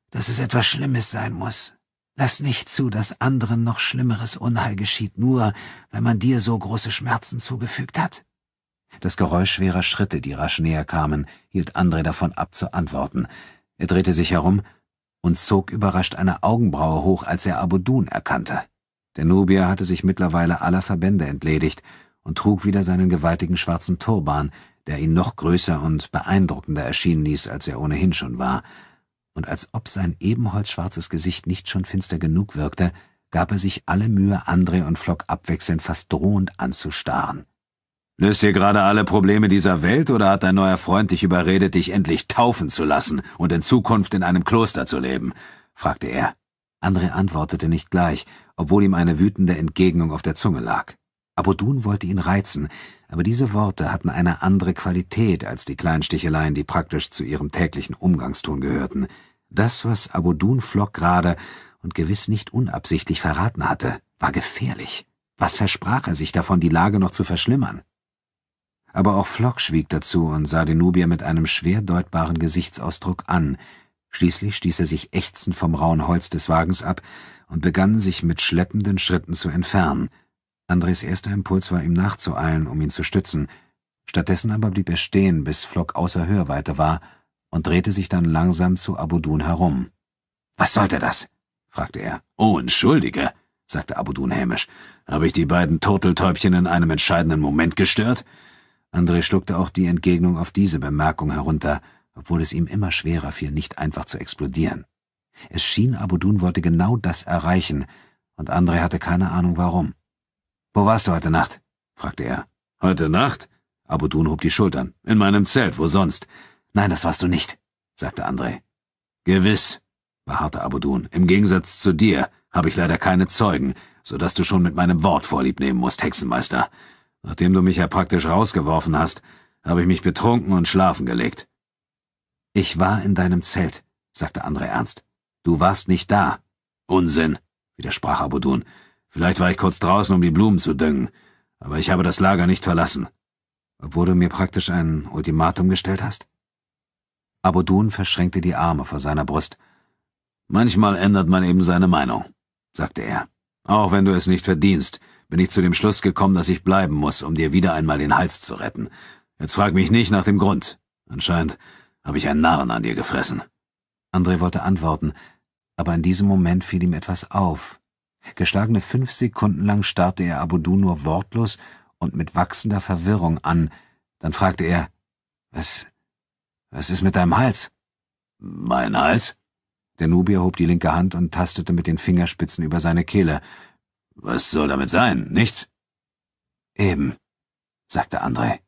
S1: dass es etwas Schlimmes sein muss. Lass nicht zu, dass anderen noch schlimmeres Unheil geschieht, nur weil man dir so große Schmerzen zugefügt hat. Das Geräusch schwerer Schritte, die rasch näher kamen, hielt André davon ab zu antworten. Er drehte sich herum und zog überrascht eine Augenbraue hoch, als er Abudun erkannte. Der Nubier hatte sich mittlerweile aller Verbände entledigt und trug wieder seinen gewaltigen schwarzen Turban, der ihn noch größer und beeindruckender erschienen ließ, als er ohnehin schon war. Und als ob sein ebenholzschwarzes Gesicht nicht schon finster genug wirkte, gab er sich alle Mühe, Andre und Flock abwechselnd fast drohend anzustarren. Löst dir gerade alle Probleme dieser Welt oder hat dein neuer Freund dich überredet, dich endlich taufen zu lassen und in Zukunft in einem Kloster zu leben? fragte er. Andre antwortete nicht gleich, obwohl ihm eine wütende Entgegnung auf der Zunge lag. Abodun wollte ihn reizen, aber diese Worte hatten eine andere Qualität als die Kleinsticheleien, die praktisch zu ihrem täglichen Umgangston gehörten. Das, was Abodun Flock gerade und gewiss nicht unabsichtlich verraten hatte, war gefährlich. Was versprach er sich davon, die Lage noch zu verschlimmern? Aber auch Flock schwieg dazu und sah den Nubier mit einem schwer deutbaren Gesichtsausdruck an. Schließlich stieß er sich ächzend vom rauen Holz des Wagens ab und begann, sich mit schleppenden Schritten zu entfernen. Andres erster Impuls war, ihm nachzueilen, um ihn zu stützen. Stattdessen aber blieb er stehen, bis Flock außer Hörweite war, und drehte sich dann langsam zu Abudun herum. »Was sollte das?« fragte er. »Oh, entschuldige«, sagte Abudun hämisch. »Habe ich die beiden Turteltäubchen in einem entscheidenden Moment gestört?« André schluckte auch die Entgegnung auf diese Bemerkung herunter, obwohl es ihm immer schwerer fiel, nicht einfach zu explodieren. Es schien, Abudun wollte genau das erreichen, und André hatte keine Ahnung warum. Wo warst du heute Nacht? fragte er. Heute Nacht? Abudun hob die Schultern. In meinem Zelt, wo sonst? Nein, das warst du nicht, sagte André. Gewiss, beharrte Abudun. Im Gegensatz zu dir habe ich leider keine Zeugen, so dass du schon mit meinem Wort vorlieb nehmen musst, Hexenmeister. Nachdem du mich ja praktisch rausgeworfen hast, habe ich mich betrunken und schlafen gelegt. Ich war in deinem Zelt, sagte André ernst. Du warst nicht da. Unsinn, widersprach Abudun. Vielleicht war ich kurz draußen, um die Blumen zu düngen, aber ich habe das Lager nicht verlassen. Obwohl du mir praktisch ein Ultimatum gestellt hast? Abudun verschränkte die Arme vor seiner Brust. Manchmal ändert man eben seine Meinung, sagte er. Auch wenn du es nicht verdienst, bin ich zu dem Schluss gekommen, dass ich bleiben muss, um dir wieder einmal den Hals zu retten. Jetzt frag mich nicht nach dem Grund. Anscheinend habe ich einen Narren an dir gefressen. André wollte antworten, aber in diesem Moment fiel ihm etwas auf. Geschlagene fünf Sekunden lang starrte er Abudu nur wortlos und mit wachsender Verwirrung an. Dann fragte er, was, was ist mit deinem Hals? Mein Hals? Der Nubier hob die linke Hand und tastete mit den Fingerspitzen über seine Kehle. Was soll damit sein? Nichts? Eben, sagte André.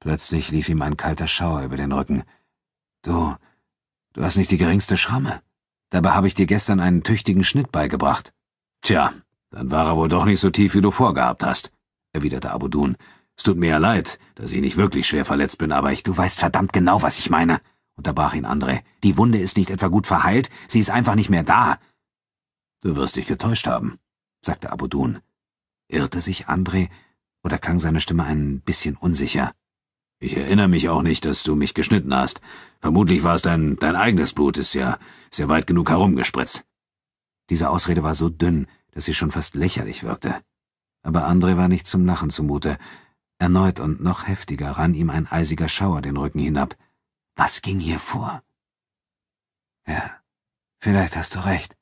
S1: Plötzlich lief ihm ein kalter Schauer über den Rücken. Du, du hast nicht die geringste Schramme. Dabei habe ich dir gestern einen tüchtigen Schnitt beigebracht. Tja, dann war er wohl doch nicht so tief, wie du vorgehabt hast, erwiderte Abu Abudun. Es tut mir ja leid, dass ich nicht wirklich schwer verletzt bin, aber ich... Du weißt verdammt genau, was ich meine, unterbrach ihn André. Die Wunde ist nicht etwa gut verheilt, sie ist einfach nicht mehr da. Du wirst dich getäuscht haben sagte Abudun. Irrte sich André oder klang seine Stimme ein bisschen unsicher? Ich erinnere mich auch nicht, dass du mich geschnitten hast. Vermutlich war es dein, dein eigenes Blut, ist ja sehr ja weit genug herumgespritzt. Diese Ausrede war so dünn, dass sie schon fast lächerlich wirkte. Aber André war nicht zum Lachen zumute. Erneut und noch heftiger rann ihm ein eisiger Schauer den Rücken hinab. Was ging hier vor? Ja, vielleicht hast du recht,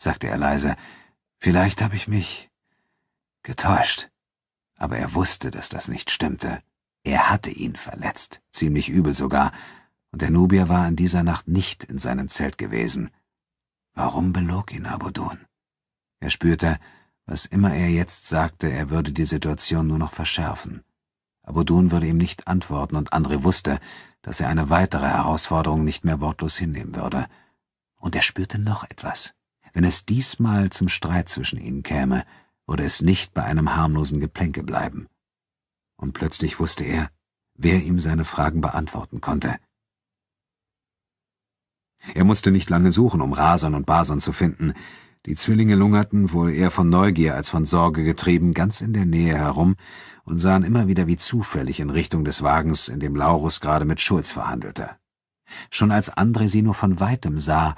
S1: sagte er leise, Vielleicht habe ich mich getäuscht. Aber er wusste, dass das nicht stimmte. Er hatte ihn verletzt, ziemlich übel sogar, und der Nubier war in dieser Nacht nicht in seinem Zelt gewesen. Warum belog ihn Abudun? Er spürte, was immer er jetzt sagte, er würde die Situation nur noch verschärfen. Abudun würde ihm nicht antworten, und André wusste, dass er eine weitere Herausforderung nicht mehr wortlos hinnehmen würde. Und er spürte noch etwas. Wenn es diesmal zum Streit zwischen ihnen käme, würde es nicht bei einem harmlosen Geplänke bleiben. Und plötzlich wusste er, wer ihm seine Fragen beantworten konnte. Er musste nicht lange suchen, um Rason und Bason zu finden. Die Zwillinge lungerten, wohl eher von Neugier als von Sorge getrieben, ganz in der Nähe herum und sahen immer wieder wie zufällig in Richtung des Wagens, in dem Laurus gerade mit Schulz verhandelte. Schon als Andre sie nur von weitem sah,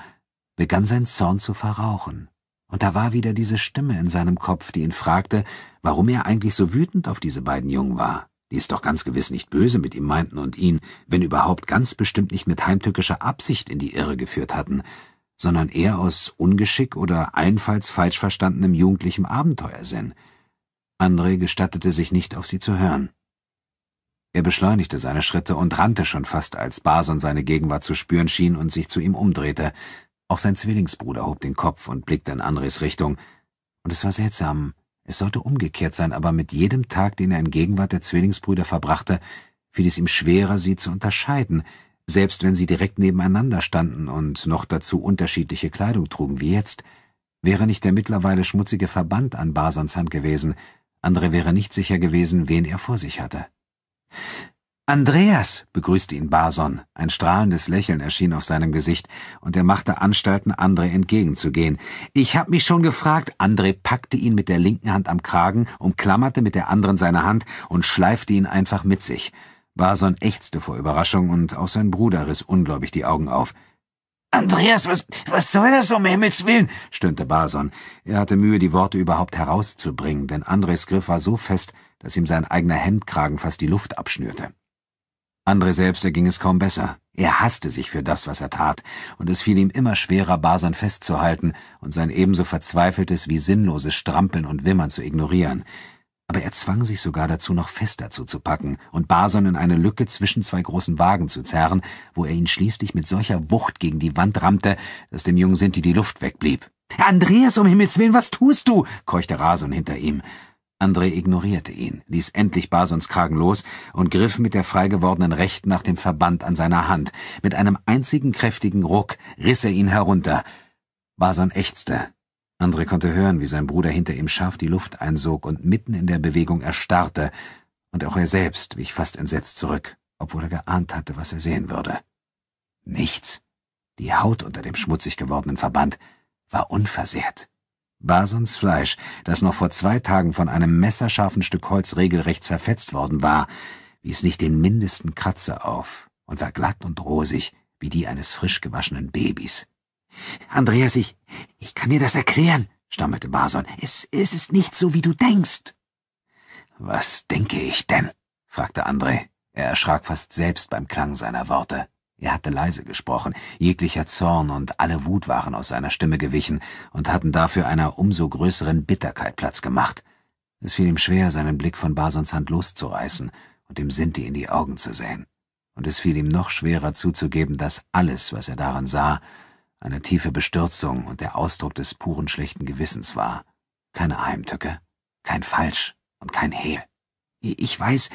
S1: begann sein Zorn zu verrauchen. Und da war wieder diese Stimme in seinem Kopf, die ihn fragte, warum er eigentlich so wütend auf diese beiden Jungen war, die es doch ganz gewiss nicht böse mit ihm meinten und ihn, wenn überhaupt ganz bestimmt nicht mit heimtückischer Absicht in die Irre geführt hatten, sondern eher aus Ungeschick oder allenfalls falsch verstandenem jugendlichem Abenteuersinn. André gestattete sich nicht, auf sie zu hören. Er beschleunigte seine Schritte und rannte schon fast, als Barson seine Gegenwart zu spüren schien und sich zu ihm umdrehte. Auch sein Zwillingsbruder hob den Kopf und blickte in Andres Richtung, und es war seltsam. Es sollte umgekehrt sein, aber mit jedem Tag, den er in Gegenwart der Zwillingsbrüder verbrachte, fiel es ihm schwerer, sie zu unterscheiden, selbst wenn sie direkt nebeneinander standen und noch dazu unterschiedliche Kleidung trugen wie jetzt, wäre nicht der mittlerweile schmutzige Verband an Basons Hand gewesen, Andre wäre nicht sicher gewesen, wen er vor sich hatte. Andreas, begrüßte ihn Bason. Ein strahlendes Lächeln erschien auf seinem Gesicht, und er machte Anstalten, Andre entgegenzugehen. Ich hab mich schon gefragt. Andre packte ihn mit der linken Hand am Kragen, umklammerte mit der anderen seine Hand und schleifte ihn einfach mit sich. Bason ächzte vor Überraschung, und auch sein Bruder riss ungläubig die Augen auf. Andreas, was, was soll das um Himmels Willen? stöhnte Bason. Er hatte Mühe, die Worte überhaupt herauszubringen, denn Andres Griff war so fest, dass ihm sein eigener Hemdkragen fast die Luft abschnürte. Andre selbst erging es kaum besser. Er hasste sich für das, was er tat, und es fiel ihm immer schwerer, Basan festzuhalten und sein ebenso verzweifeltes wie sinnloses Strampeln und Wimmern zu ignorieren. Aber er zwang sich sogar dazu, noch fest dazu zu packen und Bason in eine Lücke zwischen zwei großen Wagen zu zerren, wo er ihn schließlich mit solcher Wucht gegen die Wand rammte, dass dem jungen Sinti die Luft wegblieb. Andreas, um Himmels Willen, was tust du? keuchte Rason hinter ihm. André ignorierte ihn, ließ endlich Basons Kragen los und griff mit der freigewordenen Rechten nach dem Verband an seiner Hand. Mit einem einzigen kräftigen Ruck riss er ihn herunter. Bason ächzte. André konnte hören, wie sein Bruder hinter ihm scharf die Luft einsog und mitten in der Bewegung erstarrte. Und auch er selbst wich fast entsetzt zurück, obwohl er geahnt hatte, was er sehen würde. Nichts. Die Haut unter dem schmutzig gewordenen Verband war unversehrt. Basons Fleisch, das noch vor zwei Tagen von einem messerscharfen Stück Holz regelrecht zerfetzt worden war, wies nicht den mindesten Kratzer auf und war glatt und rosig wie die eines frisch gewaschenen Babys. Andreas, ich, ich kann dir das erklären, stammelte Bason. Es, es ist nicht so, wie du denkst. Was denke ich denn? fragte André. Er erschrak fast selbst beim Klang seiner Worte. Er hatte leise gesprochen, jeglicher Zorn und alle Wut waren aus seiner Stimme gewichen und hatten dafür einer umso größeren Bitterkeit Platz gemacht. Es fiel ihm schwer, seinen Blick von Basons Hand loszureißen und dem Sinti in die Augen zu sehen. Und es fiel ihm noch schwerer zuzugeben, dass alles, was er daran sah, eine tiefe Bestürzung und der Ausdruck des puren schlechten Gewissens war. Keine Heimtücke, kein Falsch und kein Hehl. Ich weiß,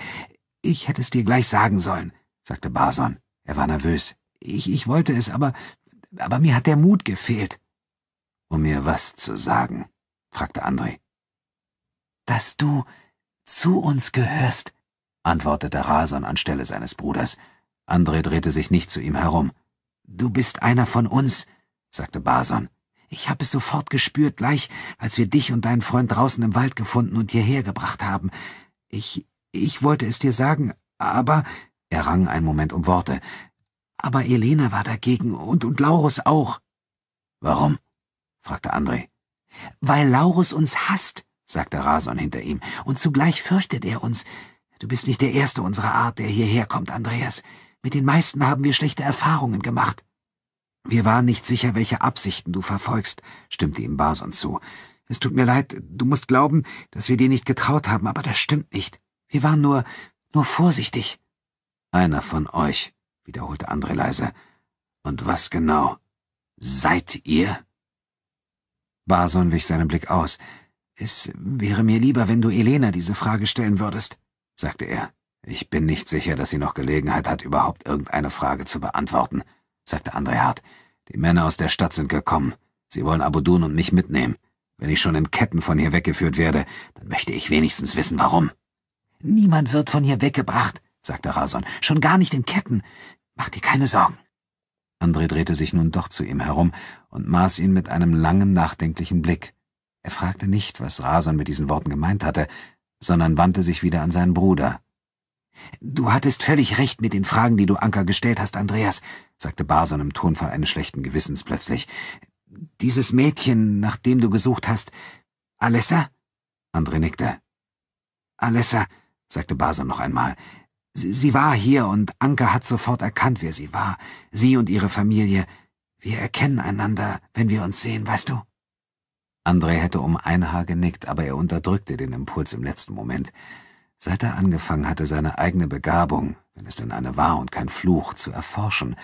S1: ich hätte es dir gleich sagen sollen, sagte Bason. Er war nervös. Ich, ich wollte es, aber, aber mir hat der Mut gefehlt. Um mir was zu sagen? fragte André. Dass du zu uns gehörst, antwortete Rason anstelle seines Bruders. André drehte sich nicht zu ihm herum. Du bist einer von uns, sagte Bason. Ich habe es sofort gespürt, gleich als wir dich und deinen Freund draußen im Wald gefunden und hierher gebracht haben. Ich, ich wollte es dir sagen, aber er rang einen Moment um Worte. Aber Elena war dagegen und, und Laurus auch. Warum? fragte André. Weil Laurus uns hasst, sagte Rason hinter ihm, und zugleich fürchtet er uns. Du bist nicht der Erste unserer Art, der hierher kommt, Andreas. Mit den meisten haben wir schlechte Erfahrungen gemacht. Wir waren nicht sicher, welche Absichten du verfolgst, stimmte ihm Bason zu. Es tut mir leid, du musst glauben, dass wir dir nicht getraut haben, aber das stimmt nicht. Wir waren nur, nur vorsichtig. Einer von euch, wiederholte André leise. Und was genau? Seid ihr? Barson wich seinen Blick aus. Es wäre mir lieber, wenn du Elena diese Frage stellen würdest, sagte er. Ich bin nicht sicher, dass sie noch Gelegenheit hat, überhaupt irgendeine Frage zu beantworten, sagte André hart. Die Männer aus der Stadt sind gekommen. Sie wollen Abudun und mich mitnehmen. Wenn ich schon in Ketten von hier weggeführt werde, dann möchte ich wenigstens wissen, warum. Niemand wird von hier weggebracht, sagte Rason. Schon gar nicht in Ketten. Mach dir keine Sorgen. André drehte sich nun doch zu ihm herum und maß ihn mit einem langen, nachdenklichen Blick. Er fragte nicht, was Rason mit diesen Worten gemeint hatte, sondern wandte sich wieder an seinen Bruder. Du hattest völlig recht mit den Fragen, die du Anker gestellt hast, Andreas, sagte Barson im Tonfall eines schlechten Gewissens plötzlich. Dieses Mädchen, nach dem du gesucht hast, Alessa? André nickte. Alessa, sagte Barson noch einmal, Sie war hier und Anke hat sofort erkannt, wer sie war. Sie und ihre Familie. Wir erkennen einander, wenn wir uns sehen, weißt du? André hätte um ein Haar genickt, aber er unterdrückte den Impuls im letzten Moment. Seit er angefangen hatte, seine eigene Begabung, wenn es denn eine war und kein Fluch, zu erforschen,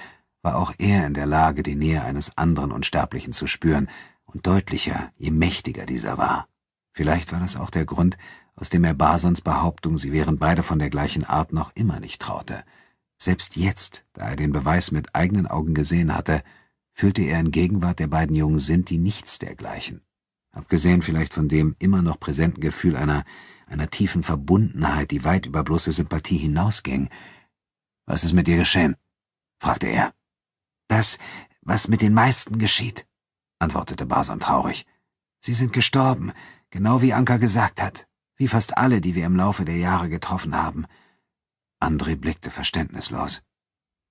S1: war auch er in der Lage, die Nähe eines anderen Unsterblichen zu spüren, und deutlicher, je mächtiger dieser war. Vielleicht war das auch der Grund, aus dem er Basans Behauptung, sie wären beide von der gleichen Art, noch immer nicht traute. Selbst jetzt, da er den Beweis mit eigenen Augen gesehen hatte, fühlte er in Gegenwart der beiden jungen sind die nichts dergleichen. Abgesehen vielleicht von dem immer noch präsenten Gefühl einer, einer tiefen Verbundenheit, die weit über bloße Sympathie hinausging. Was ist mit dir geschehen? fragte er. Das, was mit den meisten geschieht, antwortete Basan traurig. Sie sind gestorben, genau wie Anka gesagt hat wie fast alle, die wir im Laufe der Jahre getroffen haben. André blickte verständnislos.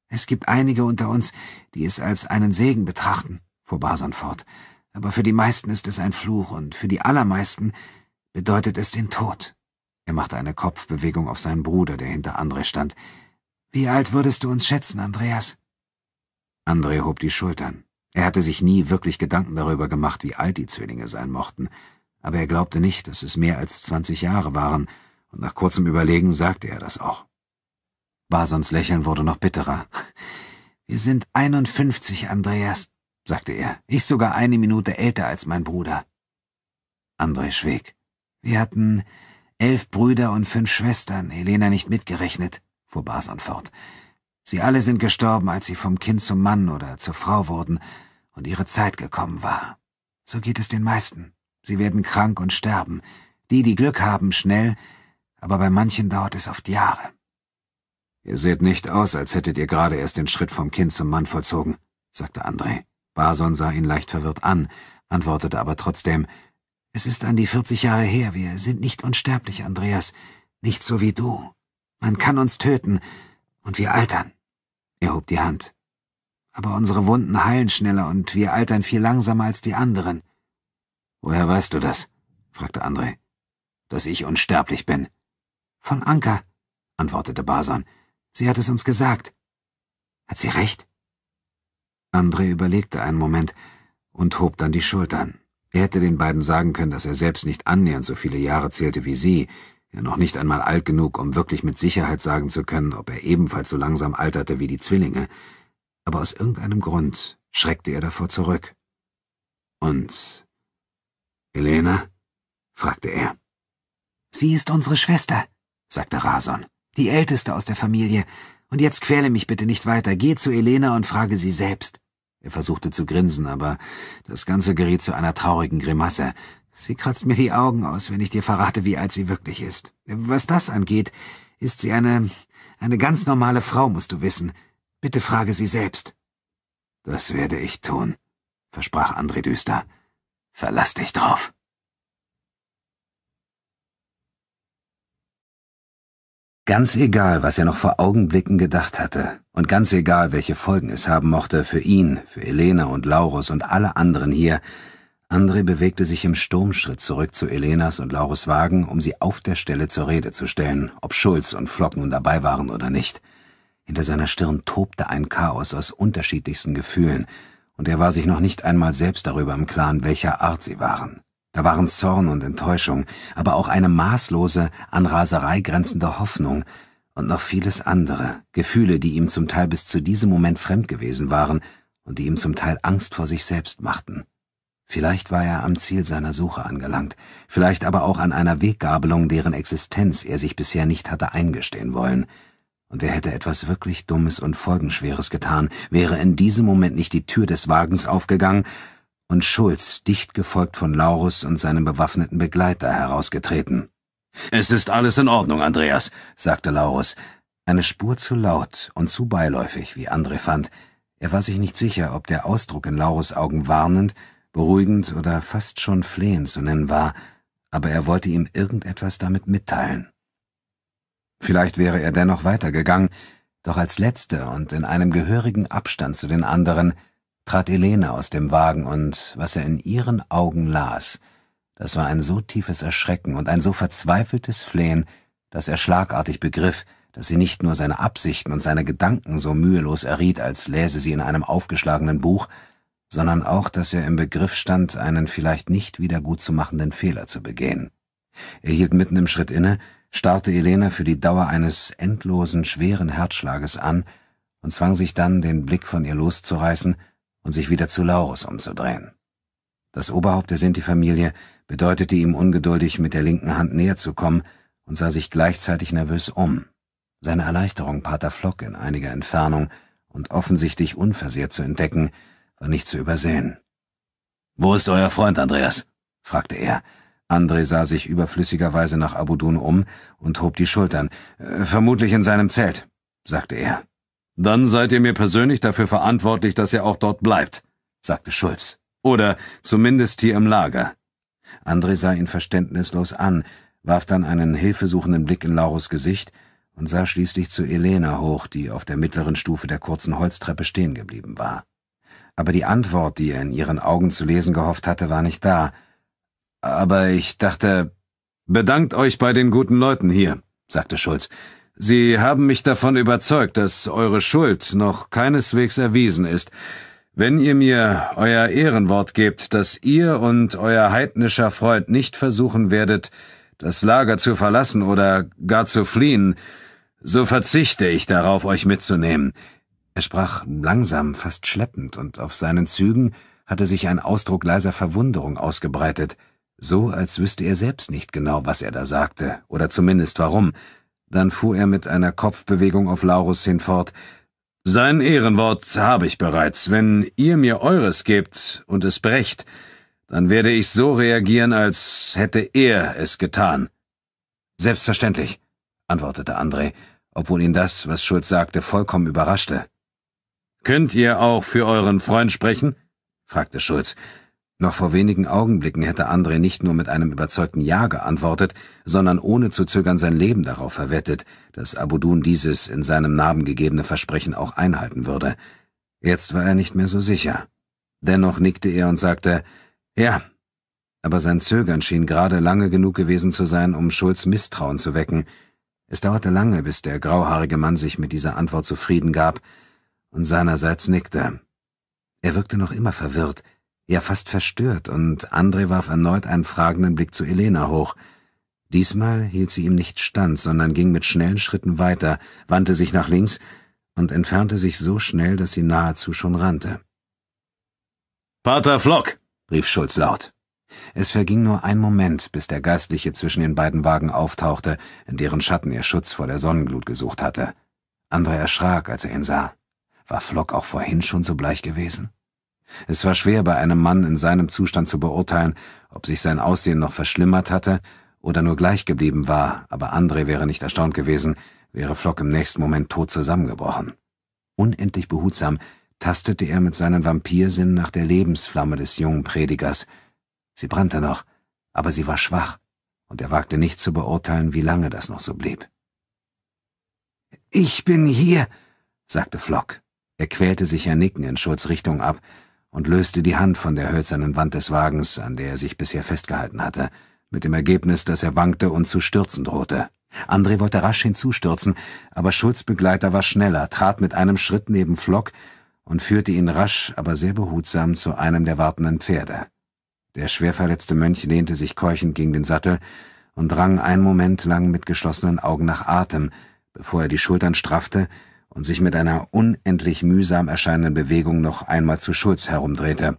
S1: Es gibt einige unter uns, die es als einen Segen betrachten, fuhr Basan fort, aber für die meisten ist es ein Fluch und für die allermeisten bedeutet es den Tod. Er machte eine Kopfbewegung auf seinen Bruder, der hinter André stand. Wie alt würdest du uns schätzen, Andreas? André hob die Schultern. Er hatte sich nie wirklich Gedanken darüber gemacht, wie alt die Zwillinge sein mochten aber er glaubte nicht, dass es mehr als 20 Jahre waren, und nach kurzem Überlegen sagte er das auch. Basons Lächeln wurde noch bitterer. Wir sind 51, Andreas, sagte er. Ich sogar eine Minute älter als mein Bruder. André schwieg. Wir hatten elf Brüder und fünf Schwestern, Helena nicht mitgerechnet, fuhr Bason fort. Sie alle sind gestorben, als sie vom Kind zum Mann oder zur Frau wurden und ihre Zeit gekommen war. So geht es den meisten. Sie werden krank und sterben. Die, die Glück haben, schnell, aber bei manchen dauert es oft Jahre. Ihr seht nicht aus, als hättet ihr gerade erst den Schritt vom Kind zum Mann vollzogen, sagte André. Barson sah ihn leicht verwirrt an, antwortete aber trotzdem, es ist an die vierzig Jahre her, wir sind nicht unsterblich, Andreas, nicht so wie du. Man kann uns töten, und wir altern. Er hob die Hand. Aber unsere Wunden heilen schneller und wir altern viel langsamer als die anderen. Woher weißt du das? fragte André. Dass ich unsterblich bin. Von Anka, antwortete Basan. Sie hat es uns gesagt. Hat sie recht? André überlegte einen Moment und hob dann die Schultern. Er hätte den beiden sagen können, dass er selbst nicht annähernd so viele Jahre zählte wie sie, ja noch nicht einmal alt genug, um wirklich mit Sicherheit sagen zu können, ob er ebenfalls so langsam alterte wie die Zwillinge. Aber aus irgendeinem Grund schreckte er davor zurück. Und Elena? fragte er. Sie ist unsere Schwester, sagte Rason, die älteste aus der Familie, und jetzt quäle mich bitte nicht weiter, geh zu Elena und frage sie selbst. Er versuchte zu grinsen, aber das Ganze geriet zu einer traurigen Grimasse. Sie kratzt mir die Augen aus, wenn ich dir verrate, wie alt sie wirklich ist. Was das angeht, ist sie eine, eine ganz normale Frau, musst du wissen. Bitte frage sie selbst. Das werde ich tun, versprach André düster. Verlass dich drauf. Ganz egal, was er noch vor Augenblicken gedacht hatte, und ganz egal, welche Folgen es haben mochte für ihn, für Elena und Laurus und alle anderen hier, André bewegte sich im Sturmschritt zurück zu Elenas und Laurus Wagen, um sie auf der Stelle zur Rede zu stellen, ob Schulz und Flock nun dabei waren oder nicht. Hinter seiner Stirn tobte ein Chaos aus unterschiedlichsten Gefühlen, und er war sich noch nicht einmal selbst darüber im Klaren, welcher Art sie waren. Da waren Zorn und Enttäuschung, aber auch eine maßlose, an Raserei grenzende Hoffnung und noch vieles andere, Gefühle, die ihm zum Teil bis zu diesem Moment fremd gewesen waren und die ihm zum Teil Angst vor sich selbst machten. Vielleicht war er am Ziel seiner Suche angelangt, vielleicht aber auch an einer Weggabelung, deren Existenz er sich bisher nicht hatte eingestehen wollen, und er hätte etwas wirklich Dummes und Folgenschweres getan, wäre in diesem Moment nicht die Tür des Wagens aufgegangen und Schulz, dicht gefolgt von Laurus und seinem bewaffneten Begleiter, herausgetreten. Es ist alles in Ordnung, Andreas, sagte Laurus, eine Spur zu laut und zu beiläufig, wie Andre fand. Er war sich nicht sicher, ob der Ausdruck in Laurus Augen warnend, beruhigend oder fast schon flehend zu nennen war, aber er wollte ihm irgendetwas damit mitteilen. Vielleicht wäre er dennoch weitergegangen, doch als Letzte und in einem gehörigen Abstand zu den anderen trat Elene aus dem Wagen und was er in ihren Augen las, das war ein so tiefes Erschrecken und ein so verzweifeltes Flehen, dass er schlagartig begriff, dass sie nicht nur seine Absichten und seine Gedanken so mühelos erriet, als läse sie in einem aufgeschlagenen Buch, sondern auch, dass er im Begriff stand, einen vielleicht nicht wiedergutzumachenden Fehler zu begehen. Er hielt mitten im Schritt inne, starrte Elena für die Dauer eines endlosen, schweren Herzschlages an und zwang sich dann, den Blick von ihr loszureißen und sich wieder zu Laurus umzudrehen. Das Oberhaupt der Sinti-Familie bedeutete ihm ungeduldig, mit der linken Hand näher zu kommen und sah sich gleichzeitig nervös um. Seine Erleichterung, Pater Flock in einiger Entfernung und offensichtlich unversehrt zu entdecken, war nicht zu übersehen. Wo ist euer Freund, Andreas? fragte er, André sah sich überflüssigerweise nach Abudun um und hob die Schultern. Äh, vermutlich in seinem Zelt, sagte er. Dann seid ihr mir persönlich dafür verantwortlich, dass ihr auch dort bleibt, sagte Schulz. Oder zumindest hier im Lager. André sah ihn verständnislos an, warf dann einen hilfesuchenden Blick in Lauros Gesicht und sah schließlich zu Elena hoch, die auf der mittleren Stufe der kurzen Holztreppe stehen geblieben war. Aber die Antwort, die er in ihren Augen zu lesen gehofft hatte, war nicht da, aber ich dachte, bedankt euch bei den guten Leuten hier, sagte Schulz. Sie haben mich davon überzeugt, dass eure Schuld noch keineswegs erwiesen ist. Wenn ihr mir euer Ehrenwort gebt, dass ihr und euer heidnischer Freund nicht versuchen werdet, das Lager zu verlassen oder gar zu fliehen, so verzichte ich darauf, euch mitzunehmen. Er sprach langsam, fast schleppend, und auf seinen Zügen hatte sich ein Ausdruck leiser Verwunderung ausgebreitet so als wüsste er selbst nicht genau, was er da sagte, oder zumindest warum. Dann fuhr er mit einer Kopfbewegung auf Laurus hin fort. Sein Ehrenwort habe ich bereits. Wenn ihr mir eures gebt und es brecht, dann werde ich so reagieren, als hätte er es getan. Selbstverständlich, antwortete André, obwohl ihn das, was Schulz sagte, vollkommen überraschte. Könnt ihr auch für euren Freund sprechen? fragte Schulz. Noch vor wenigen Augenblicken hätte André nicht nur mit einem überzeugten Ja geantwortet, sondern ohne zu zögern sein Leben darauf verwettet, dass Abudun dieses in seinem Namen gegebene Versprechen auch einhalten würde. Jetzt war er nicht mehr so sicher. Dennoch nickte er und sagte, ja, aber sein Zögern schien gerade lange genug gewesen zu sein, um Schulz Misstrauen zu wecken. Es dauerte lange, bis der grauhaarige Mann sich mit dieser Antwort zufrieden gab und seinerseits nickte. Er wirkte noch immer verwirrt, ja fast verstört, und Andre warf erneut einen fragenden Blick zu Elena hoch. Diesmal hielt sie ihm nicht stand, sondern ging mit schnellen Schritten weiter, wandte sich nach links und entfernte sich so schnell, dass sie nahezu schon rannte. Pater Flock! rief Schulz laut. Es verging nur ein Moment, bis der Geistliche zwischen den beiden Wagen auftauchte, in deren Schatten er Schutz vor der Sonnenglut gesucht hatte. Andre erschrak, als er ihn sah. War Flock auch vorhin schon so bleich gewesen? Es war schwer bei einem Mann in seinem Zustand zu beurteilen, ob sich sein Aussehen noch verschlimmert hatte oder nur gleich geblieben war, aber André wäre nicht erstaunt gewesen, wäre Flock im nächsten Moment tot zusammengebrochen. Unendlich behutsam tastete er mit seinen Vampirsinn nach der Lebensflamme des jungen Predigers. Sie brannte noch, aber sie war schwach, und er wagte nicht zu beurteilen, wie lange das noch so blieb. Ich bin hier, sagte Flock. Er quälte sich ein Nicken in Schulz Richtung ab, und löste die Hand von der hölzernen Wand des Wagens, an der er sich bisher festgehalten hatte, mit dem Ergebnis, dass er wankte und zu stürzen drohte. André wollte rasch hinzustürzen, aber Schulz Begleiter war schneller, trat mit einem Schritt neben Flock und führte ihn rasch, aber sehr behutsam zu einem der wartenden Pferde. Der schwerverletzte Mönch lehnte sich keuchend gegen den Sattel und rang einen Moment lang mit geschlossenen Augen nach Atem, bevor er die Schultern straffte und sich mit einer unendlich mühsam erscheinenden Bewegung noch einmal zu Schulz herumdrehte.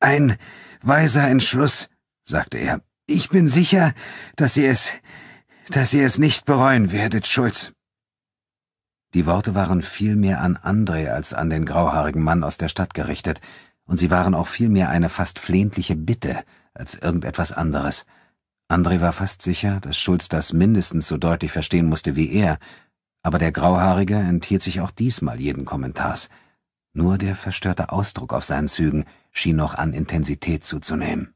S1: Ein weiser Entschluss, sagte er. Ich bin sicher, dass ihr es, dass ihr es nicht bereuen werdet, Schulz. Die Worte waren viel mehr an André als an den grauhaarigen Mann aus der Stadt gerichtet, und sie waren auch viel mehr eine fast flehentliche Bitte als irgendetwas anderes. André war fast sicher, dass Schulz das mindestens so deutlich verstehen musste wie er, aber der Grauhaarige enthielt sich auch diesmal jeden Kommentars. Nur der verstörte Ausdruck auf seinen Zügen schien noch an Intensität zuzunehmen.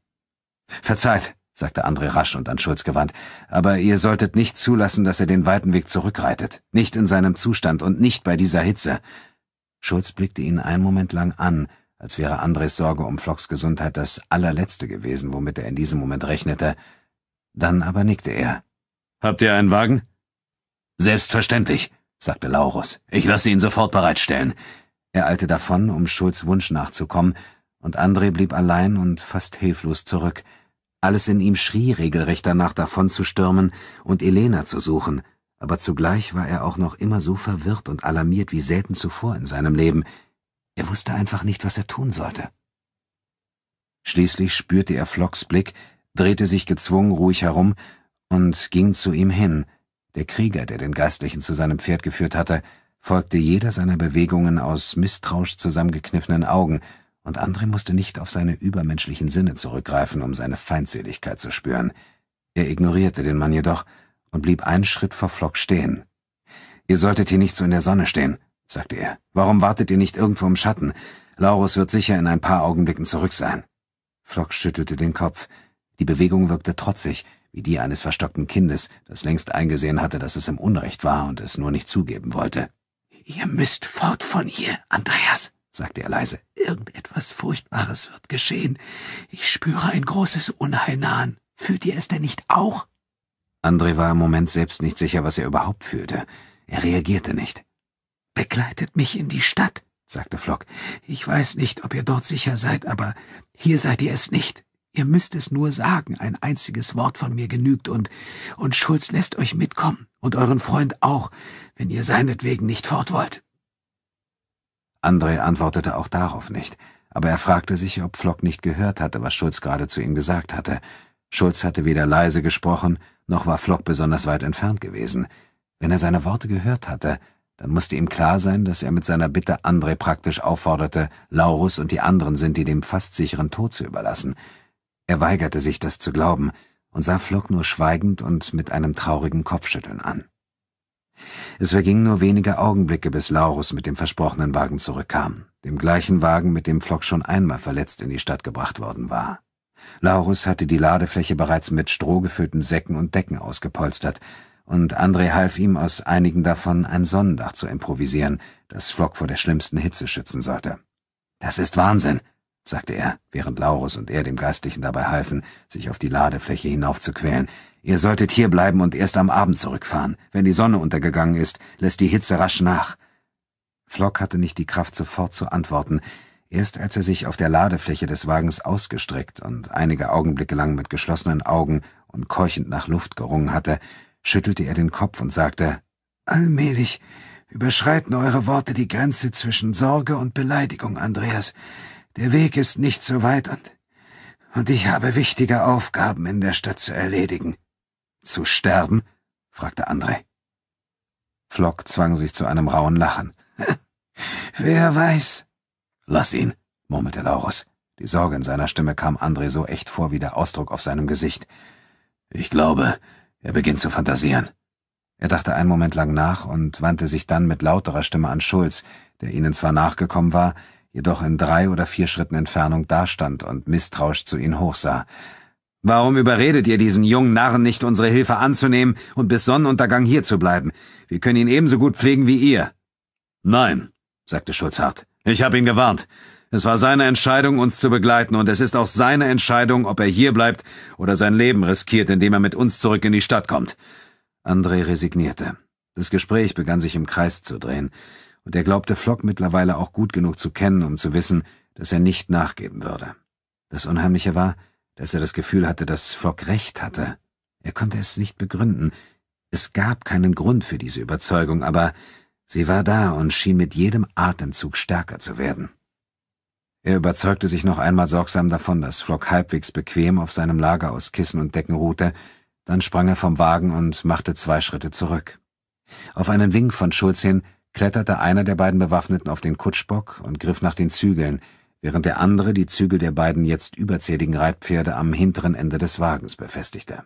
S1: Verzeiht, sagte André rasch und an Schulz gewandt, aber ihr solltet nicht zulassen, dass er den weiten Weg zurückreitet. Nicht in seinem Zustand und nicht bei dieser Hitze. Schulz blickte ihn einen Moment lang an, als wäre Andres Sorge um Flocks Gesundheit das allerletzte gewesen, womit er in diesem Moment rechnete. Dann aber nickte er. Habt ihr einen Wagen? Selbstverständlich, sagte Laurus. Ich lasse ihn sofort bereitstellen. Er eilte davon, um Schulz Wunsch nachzukommen, und André blieb allein und fast hilflos zurück. Alles in ihm schrie regelrecht danach davonzustürmen und Elena zu suchen, aber zugleich war er auch noch immer so verwirrt und alarmiert wie selten zuvor in seinem Leben. Er wusste einfach nicht, was er tun sollte. Schließlich spürte er Flocks Blick, drehte sich gezwungen ruhig herum und ging zu ihm hin – der Krieger, der den Geistlichen zu seinem Pferd geführt hatte, folgte jeder seiner Bewegungen aus misstrauisch zusammengekniffenen Augen, und André musste nicht auf seine übermenschlichen Sinne zurückgreifen, um seine Feindseligkeit zu spüren. Er ignorierte den Mann jedoch und blieb einen Schritt vor Flock stehen. Ihr solltet hier nicht so in der Sonne stehen, sagte er. Warum wartet ihr nicht irgendwo im Schatten? Laurus wird sicher in ein paar Augenblicken zurück sein. Flock schüttelte den Kopf. Die Bewegung wirkte trotzig, wie die eines verstockten Kindes, das längst eingesehen hatte, dass es im Unrecht war und es nur nicht zugeben wollte. Ihr müsst fort von hier, Andreas, sagte er leise. Irgendetwas Furchtbares wird geschehen. Ich spüre ein großes Unheil nahen. Fühlt ihr es denn nicht auch? Andre war im Moment selbst nicht sicher, was er überhaupt fühlte. Er reagierte nicht. Begleitet mich in die Stadt, sagte Flock. Ich weiß nicht, ob ihr dort sicher seid, aber hier seid ihr es nicht. Ihr müsst es nur sagen, ein einziges Wort von mir genügt, und, und Schulz lässt euch mitkommen, und euren Freund auch, wenn ihr seinetwegen nicht fort wollt. André antwortete auch darauf nicht, aber er fragte sich, ob Flock nicht gehört hatte, was Schulz gerade zu ihm gesagt hatte. Schulz hatte weder leise gesprochen, noch war Flock besonders weit entfernt gewesen. Wenn er seine Worte gehört hatte, dann musste ihm klar sein, dass er mit seiner Bitte André praktisch aufforderte, Laurus und die anderen sind, die dem fast sicheren Tod zu überlassen – er weigerte sich, das zu glauben, und sah Flock nur schweigend und mit einem traurigen Kopfschütteln an. Es vergingen nur wenige Augenblicke, bis Laurus mit dem versprochenen Wagen zurückkam, dem gleichen Wagen, mit dem Flock schon einmal verletzt in die Stadt gebracht worden war. Laurus hatte die Ladefläche bereits mit strohgefüllten Säcken und Decken ausgepolstert, und André half ihm, aus einigen davon ein Sonnendach zu improvisieren, das Flock vor der schlimmsten Hitze schützen sollte. »Das ist Wahnsinn«, sagte er, während Laurus und er dem Geistlichen dabei halfen, sich auf die Ladefläche hinaufzuquälen. Ihr solltet hier bleiben und erst am Abend zurückfahren. Wenn die Sonne untergegangen ist, lässt die Hitze rasch nach. Flock hatte nicht die Kraft, sofort zu antworten. Erst als er sich auf der Ladefläche des Wagens ausgestreckt und einige Augenblicke lang mit geschlossenen Augen und keuchend nach Luft gerungen hatte, schüttelte er den Kopf und sagte, Allmählich überschreiten eure Worte die Grenze zwischen Sorge und Beleidigung, Andreas. Der Weg ist nicht so weit und, und ich habe wichtige Aufgaben in der Stadt zu erledigen. Zu sterben? fragte André. Flock zwang sich zu einem rauen Lachen. <laughs> Wer weiß? Lass ihn, murmelte Laurus. Die Sorge in seiner Stimme kam André so echt vor wie der Ausdruck auf seinem Gesicht. Ich glaube, er beginnt zu fantasieren. Er dachte einen Moment lang nach und wandte sich dann mit lauterer Stimme an Schulz, der ihnen zwar nachgekommen war, jedoch in drei oder vier Schritten Entfernung dastand und misstrauisch zu ihnen hochsah. Warum überredet ihr diesen jungen Narren nicht, unsere Hilfe anzunehmen und bis Sonnenuntergang hier zu bleiben? Wir können ihn ebenso gut pflegen wie ihr. Nein, sagte Schulzhart. Ich habe ihn gewarnt. Es war seine Entscheidung, uns zu begleiten, und es ist auch seine Entscheidung, ob er hier bleibt oder sein Leben riskiert, indem er mit uns zurück in die Stadt kommt. André resignierte. Das Gespräch begann sich im Kreis zu drehen und er glaubte Flock mittlerweile auch gut genug zu kennen, um zu wissen, dass er nicht nachgeben würde. Das Unheimliche war, dass er das Gefühl hatte, dass Flock recht hatte. Er konnte es nicht begründen. Es gab keinen Grund für diese Überzeugung, aber sie war da und schien mit jedem Atemzug stärker zu werden. Er überzeugte sich noch einmal sorgsam davon, dass Flock halbwegs bequem auf seinem Lager aus Kissen und Decken ruhte, dann sprang er vom Wagen und machte zwei Schritte zurück. Auf einen Wink von Schulz hin kletterte einer der beiden Bewaffneten auf den Kutschbock und griff nach den Zügeln, während der andere die Zügel der beiden jetzt überzähligen Reitpferde am hinteren Ende des Wagens befestigte.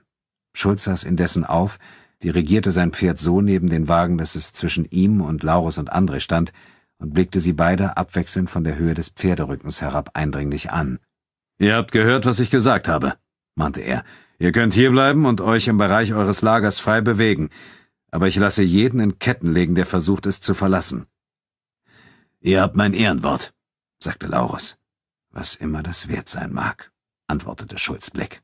S1: Schulz saß indessen auf, dirigierte sein Pferd so neben den Wagen, dass es zwischen ihm und Laurus und André stand, und blickte sie beide abwechselnd von der Höhe des Pferderückens herab eindringlich an. »Ihr habt gehört, was ich gesagt habe«, mahnte er. »Ihr könnt hierbleiben und euch im Bereich eures Lagers frei bewegen aber ich lasse jeden in Ketten legen, der versucht, es zu verlassen. Ihr habt mein Ehrenwort, sagte Laurus. Was immer das wert sein mag, antwortete Schulz Blick.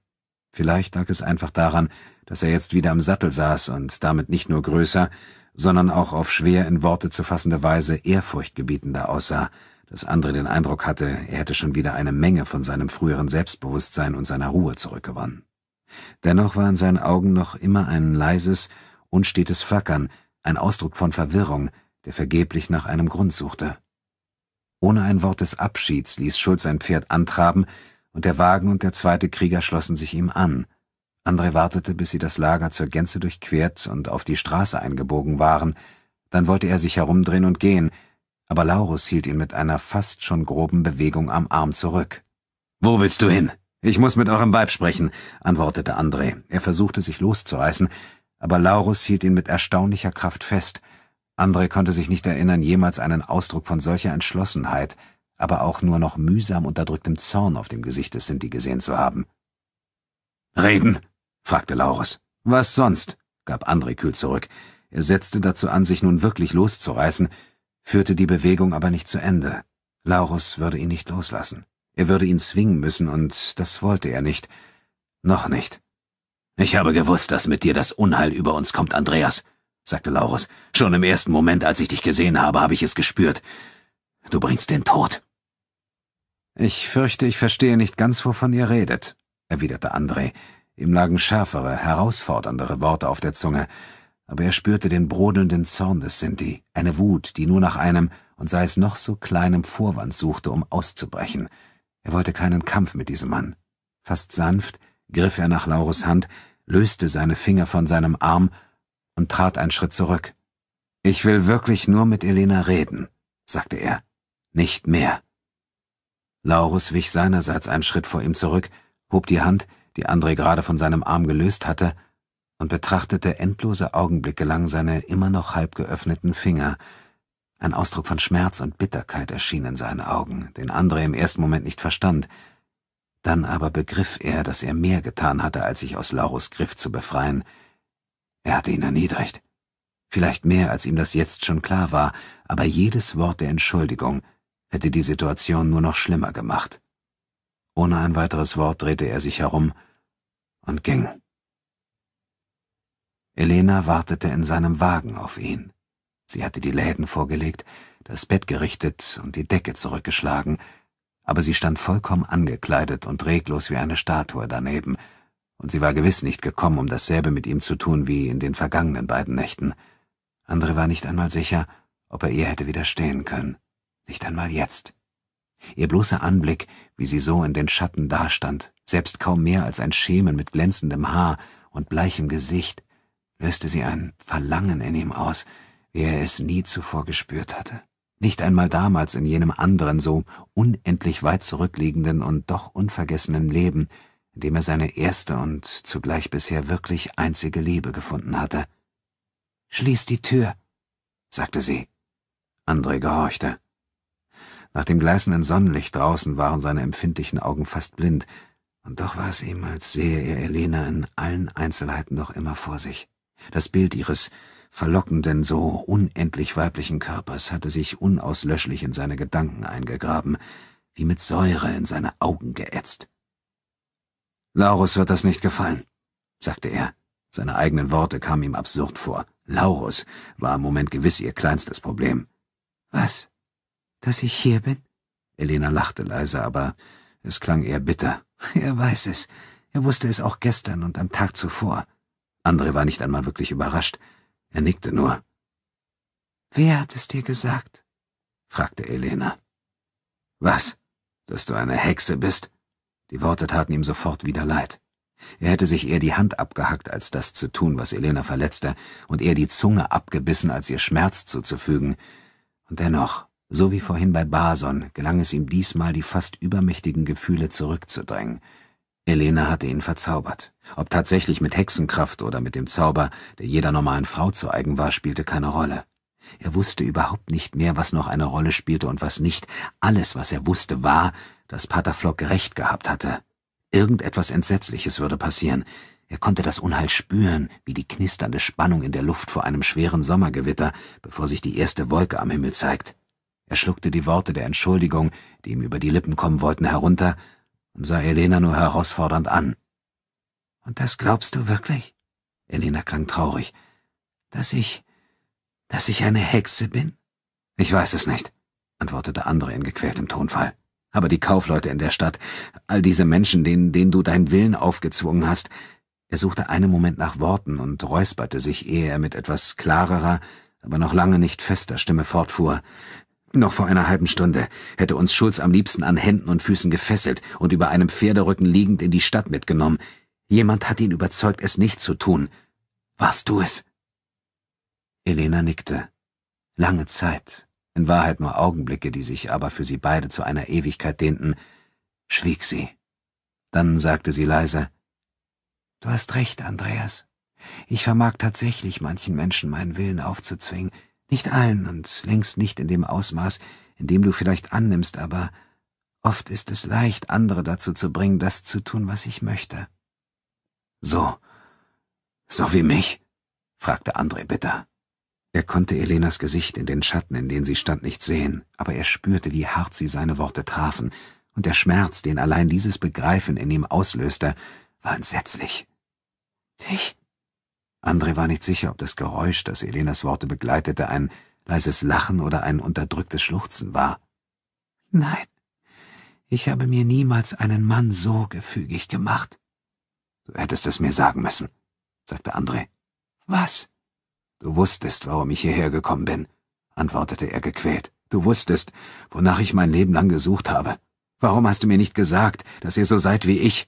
S1: Vielleicht lag es einfach daran, dass er jetzt wieder am Sattel saß und damit nicht nur größer, sondern auch auf schwer in Worte zu fassende Weise ehrfurchtgebietender aussah, dass André den Eindruck hatte, er hätte schon wieder eine Menge von seinem früheren Selbstbewusstsein und seiner Ruhe zurückgewonnen. Dennoch war in seinen Augen noch immer ein leises, unstetes Flackern, ein Ausdruck von Verwirrung, der vergeblich nach einem Grund suchte. Ohne ein Wort des Abschieds ließ Schulz sein Pferd antraben, und der Wagen und der zweite Krieger schlossen sich ihm an. André wartete, bis sie das Lager zur Gänze durchquert und auf die Straße eingebogen waren, dann wollte er sich herumdrehen und gehen, aber Laurus hielt ihn mit einer fast schon groben Bewegung am Arm zurück. Wo willst du hin? Ich muss mit eurem Weib sprechen, antwortete André. Er versuchte sich loszureißen, aber Laurus hielt ihn mit erstaunlicher Kraft fest. André konnte sich nicht erinnern, jemals einen Ausdruck von solcher Entschlossenheit, aber auch nur noch mühsam unterdrücktem Zorn auf dem Gesicht des Sinti gesehen zu haben. Reden? fragte Laurus. Was sonst? gab André kühl zurück. Er setzte dazu an, sich nun wirklich loszureißen, führte die Bewegung aber nicht zu Ende. Laurus würde ihn nicht loslassen. Er würde ihn zwingen müssen, und das wollte er nicht. Noch nicht. Ich habe gewusst, dass mit dir das Unheil über uns kommt, Andreas, sagte Laurus. Schon im ersten Moment, als ich dich gesehen habe, habe ich es gespürt. Du bringst den Tod. Ich fürchte, ich verstehe nicht ganz, wovon ihr redet, erwiderte André. Ihm lagen schärfere, herausforderndere Worte auf der Zunge, aber er spürte den brodelnden Zorn des Sinti, eine Wut, die nur nach einem, und sei es noch so kleinem Vorwand suchte, um auszubrechen. Er wollte keinen Kampf mit diesem Mann. Fast sanft griff er nach Laurus Hand, löste seine Finger von seinem Arm und trat einen Schritt zurück. Ich will wirklich nur mit Elena reden, sagte er. Nicht mehr. Laurus wich seinerseits einen Schritt vor ihm zurück, hob die Hand, die André gerade von seinem Arm gelöst hatte, und betrachtete endlose Augenblicke lang seine immer noch halb geöffneten Finger. Ein Ausdruck von Schmerz und Bitterkeit erschien in seinen Augen, den André im ersten Moment nicht verstand – dann aber begriff er, dass er mehr getan hatte, als sich aus Laurus Griff zu befreien. Er hatte ihn erniedrigt. Vielleicht mehr, als ihm das jetzt schon klar war, aber jedes Wort der Entschuldigung hätte die Situation nur noch schlimmer gemacht. Ohne ein weiteres Wort drehte er sich herum und ging. Elena wartete in seinem Wagen auf ihn. Sie hatte die Läden vorgelegt, das Bett gerichtet und die Decke zurückgeschlagen, aber sie stand vollkommen angekleidet und reglos wie eine Statue daneben, und sie war gewiss nicht gekommen, um dasselbe mit ihm zu tun wie in den vergangenen beiden Nächten. Andre war nicht einmal sicher, ob er ihr hätte widerstehen können. Nicht einmal jetzt. Ihr bloßer Anblick, wie sie so in den Schatten dastand, selbst kaum mehr als ein Schemen mit glänzendem Haar und bleichem Gesicht, löste sie ein Verlangen in ihm aus, wie er es nie zuvor gespürt hatte. Nicht einmal damals in jenem anderen, so unendlich weit zurückliegenden und doch unvergessenen Leben, in dem er seine erste und zugleich bisher wirklich einzige Liebe gefunden hatte. Schließ die Tür, sagte sie. André gehorchte. Nach dem gleißenden Sonnenlicht draußen waren seine empfindlichen Augen fast blind, und doch war es ihm, als sehe er Elena in allen Einzelheiten noch immer vor sich. Das Bild ihres verlockenden, so unendlich weiblichen Körpers hatte sich unauslöschlich in seine Gedanken eingegraben, wie mit Säure in seine Augen geätzt. Laurus wird das nicht gefallen, sagte er. Seine eigenen Worte kamen ihm absurd vor. Laurus war im Moment gewiss ihr kleinstes Problem. Was? Dass ich hier bin? Elena lachte leise, aber es klang eher bitter. <laughs> Er weiß es. Er wusste es auch gestern und am Tag zuvor. Andre war nicht einmal wirklich überrascht. Er nickte nur. Wer hat es dir gesagt? fragte Elena. Was? Dass du eine Hexe bist? Die Worte taten ihm sofort wieder leid. Er hätte sich eher die Hand abgehackt, als das zu tun, was Elena verletzte, und eher die Zunge abgebissen, als ihr Schmerz zuzufügen. Und dennoch, so wie vorhin bei Bason, gelang es ihm diesmal, die fast übermächtigen Gefühle zurückzudrängen – Elena hatte ihn verzaubert. Ob tatsächlich mit Hexenkraft oder mit dem Zauber, der jeder normalen Frau zu eigen war, spielte keine Rolle. Er wusste überhaupt nicht mehr, was noch eine Rolle spielte und was nicht. Alles, was er wusste, war, dass Flock recht gehabt hatte. Irgendetwas Entsetzliches würde passieren. Er konnte das Unheil spüren, wie die knisternde Spannung in der Luft vor einem schweren Sommergewitter, bevor sich die erste Wolke am Himmel zeigt. Er schluckte die Worte der Entschuldigung, die ihm über die Lippen kommen wollten, herunter und sah Elena nur herausfordernd an. Und das glaubst du wirklich? Elena klang traurig. Dass ich, dass ich eine Hexe bin? Ich weiß es nicht, antwortete Andre in gequältem Tonfall. Aber die Kaufleute in der Stadt, all diese Menschen, denen, denen du deinen Willen aufgezwungen hast, er suchte einen Moment nach Worten und räusperte sich, ehe er mit etwas klarerer, aber noch lange nicht fester Stimme fortfuhr. Noch vor einer halben Stunde hätte uns Schulz am liebsten an Händen und Füßen gefesselt und über einem Pferderücken liegend in die Stadt mitgenommen. Jemand hat ihn überzeugt, es nicht zu tun. Warst du es? Elena nickte. Lange Zeit, in Wahrheit nur Augenblicke, die sich aber für sie beide zu einer Ewigkeit dehnten, schwieg sie. Dann sagte sie leise, Du hast recht, Andreas. Ich vermag tatsächlich manchen Menschen meinen Willen aufzuzwingen, nicht allen und längst nicht in dem Ausmaß, in dem du vielleicht annimmst, aber oft ist es leicht, andere dazu zu bringen, das zu tun, was ich möchte. So. So wie mich? fragte André bitter. Er konnte Elenas Gesicht in den Schatten, in denen sie stand, nicht sehen, aber er spürte, wie hart sie seine Worte trafen, und der Schmerz, den allein dieses Begreifen in ihm auslöste, war entsetzlich. Dich? André war nicht sicher, ob das Geräusch, das Elenas Worte begleitete, ein leises Lachen oder ein unterdrücktes Schluchzen war. Nein, ich habe mir niemals einen Mann so gefügig gemacht. Du hättest es mir sagen müssen, sagte André. Was? Du wusstest, warum ich hierher gekommen bin, antwortete er gequält. Du wusstest, wonach ich mein Leben lang gesucht habe. Warum hast du mir nicht gesagt, dass ihr so seid wie ich?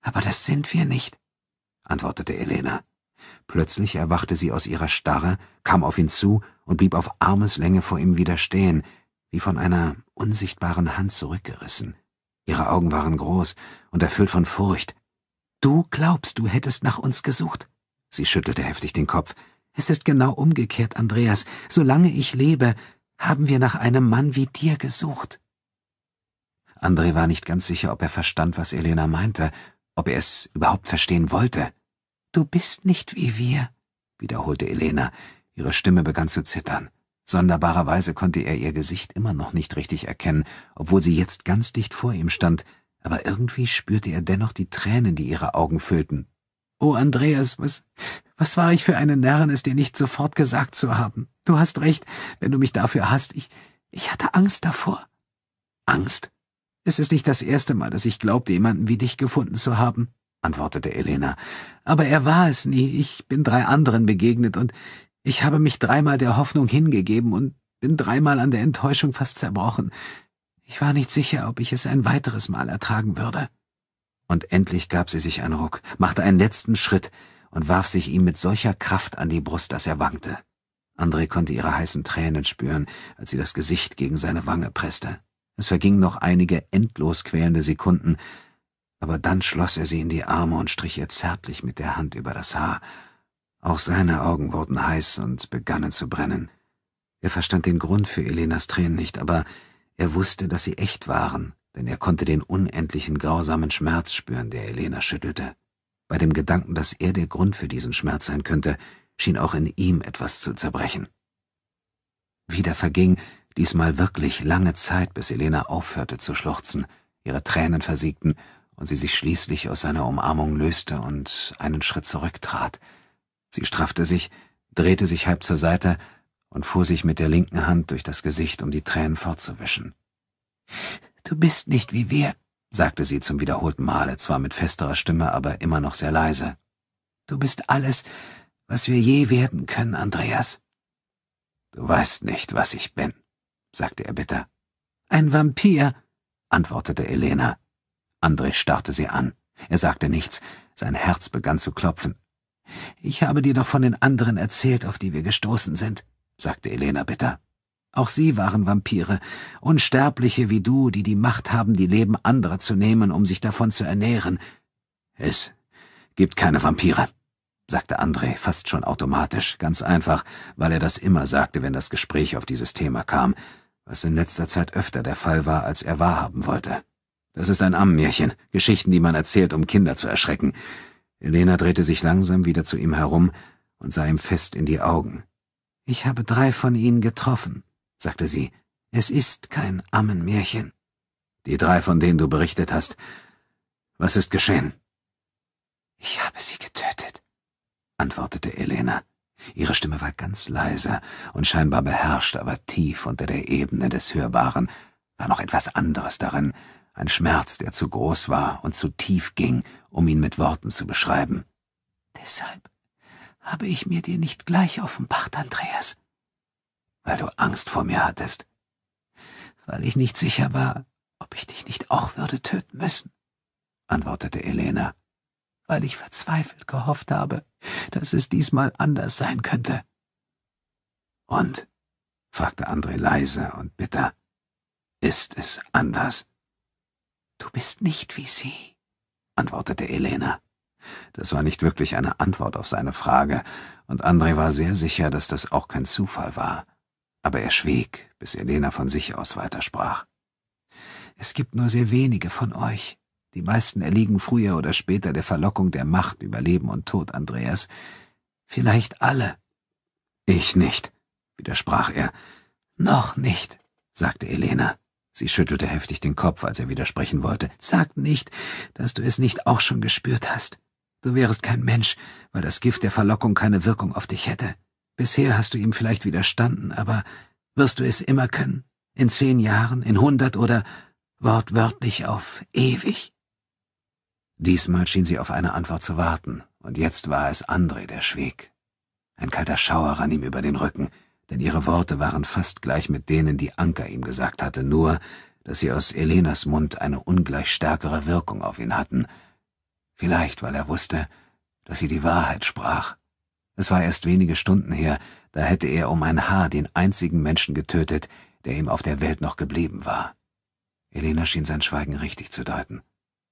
S1: Aber das sind wir nicht, antwortete Elena. Plötzlich erwachte sie aus ihrer Starre, kam auf ihn zu und blieb auf Armeslänge vor ihm wieder stehen, wie von einer unsichtbaren Hand zurückgerissen. Ihre Augen waren groß und erfüllt von Furcht. Du glaubst, du hättest nach uns gesucht? Sie schüttelte heftig den Kopf. Es ist genau umgekehrt, Andreas. Solange ich lebe, haben wir nach einem Mann wie dir gesucht. André war nicht ganz sicher, ob er verstand, was Elena meinte, ob er es überhaupt verstehen wollte. Du bist nicht wie wir, wiederholte Elena. Ihre Stimme begann zu zittern. Sonderbarerweise konnte er ihr Gesicht immer noch nicht richtig erkennen, obwohl sie jetzt ganz dicht vor ihm stand, aber irgendwie spürte er dennoch die Tränen, die ihre Augen füllten. Oh, Andreas, was, was war ich für eine Närrin, es dir nicht sofort gesagt zu haben? Du hast recht, wenn du mich dafür hast. Ich, ich hatte Angst davor. Angst? Es ist nicht das erste Mal, dass ich glaubte, jemanden wie dich gefunden zu haben antwortete Elena. Aber er war es nie, ich bin drei anderen begegnet und ich habe mich dreimal der Hoffnung hingegeben und bin dreimal an der Enttäuschung fast zerbrochen. Ich war nicht sicher, ob ich es ein weiteres Mal ertragen würde. Und endlich gab sie sich einen Ruck, machte einen letzten Schritt und warf sich ihm mit solcher Kraft an die Brust, dass er wankte. André konnte ihre heißen Tränen spüren, als sie das Gesicht gegen seine Wange presste. Es vergingen noch einige endlos quälende Sekunden, aber dann schloss er sie in die Arme und strich ihr zärtlich mit der Hand über das Haar. Auch seine Augen wurden heiß und begannen zu brennen. Er verstand den Grund für Elenas Tränen nicht, aber er wusste, dass sie echt waren, denn er konnte den unendlichen grausamen Schmerz spüren, der Elena schüttelte. Bei dem Gedanken, dass er der Grund für diesen Schmerz sein könnte, schien auch in ihm etwas zu zerbrechen. Wieder verging, diesmal wirklich lange Zeit, bis Elena aufhörte zu schluchzen, ihre Tränen versiegten und sie sich schließlich aus seiner Umarmung löste und einen Schritt zurücktrat. Sie straffte sich, drehte sich halb zur Seite und fuhr sich mit der linken Hand durch das Gesicht, um die Tränen fortzuwischen. Du bist nicht wie wir, sagte sie zum wiederholten Male, zwar mit festerer Stimme, aber immer noch sehr leise. Du bist alles, was wir je werden können, Andreas. Du weißt nicht, was ich bin, sagte er bitter. Ein Vampir, antwortete Elena. André starrte sie an. Er sagte nichts. Sein Herz begann zu klopfen. Ich habe dir doch von den anderen erzählt, auf die wir gestoßen sind, sagte Elena bitter. Auch sie waren Vampire, Unsterbliche wie du, die die Macht haben, die Leben anderer zu nehmen, um sich davon zu ernähren. Es gibt keine Vampire, sagte André fast schon automatisch, ganz einfach, weil er das immer sagte, wenn das Gespräch auf dieses Thema kam, was in letzter Zeit öfter der Fall war, als er wahrhaben wollte. Das ist ein Ammenmärchen, Geschichten, die man erzählt, um Kinder zu erschrecken. Elena drehte sich langsam wieder zu ihm herum und sah ihm fest in die Augen. Ich habe drei von ihnen getroffen, sagte sie. Es ist kein Ammenmärchen. Die drei, von denen du berichtet hast. Was ist geschehen? Ich habe sie getötet, antwortete Elena. Ihre Stimme war ganz leise und scheinbar beherrscht, aber tief unter der Ebene des Hörbaren war noch etwas anderes darin, ein Schmerz, der zu groß war und zu tief ging, um ihn mit Worten zu beschreiben. Deshalb habe ich mir dir nicht gleich offenbart, Andreas. Weil du Angst vor mir hattest. Weil ich nicht sicher war, ob ich dich nicht auch würde töten müssen, antwortete Elena. Weil ich verzweifelt gehofft habe, dass es diesmal anders sein könnte. Und? fragte André leise und bitter. Ist es anders? Du bist nicht wie sie, antwortete Elena. Das war nicht wirklich eine Antwort auf seine Frage, und André war sehr sicher, dass das auch kein Zufall war. Aber er schwieg, bis Elena von sich aus weitersprach. Es gibt nur sehr wenige von euch. Die meisten erliegen früher oder später der Verlockung der Macht über Leben und Tod, Andreas. Vielleicht alle. Ich nicht, widersprach er. Noch nicht, sagte Elena. Sie schüttelte heftig den Kopf, als er widersprechen wollte. Sag nicht, dass du es nicht auch schon gespürt hast. Du wärest kein Mensch, weil das Gift der Verlockung keine Wirkung auf dich hätte. Bisher hast du ihm vielleicht widerstanden, aber wirst du es immer können? In zehn Jahren, in hundert oder wortwörtlich auf ewig? Diesmal schien sie auf eine Antwort zu warten, und jetzt war es André, der schwieg. Ein kalter Schauer rann ihm über den Rücken denn ihre Worte waren fast gleich mit denen, die Anka ihm gesagt hatte, nur dass sie aus Elenas Mund eine ungleich stärkere Wirkung auf ihn hatten. Vielleicht, weil er wusste, dass sie die Wahrheit sprach. Es war erst wenige Stunden her, da hätte er um ein Haar den einzigen Menschen getötet, der ihm auf der Welt noch geblieben war. Elena schien sein Schweigen richtig zu deuten.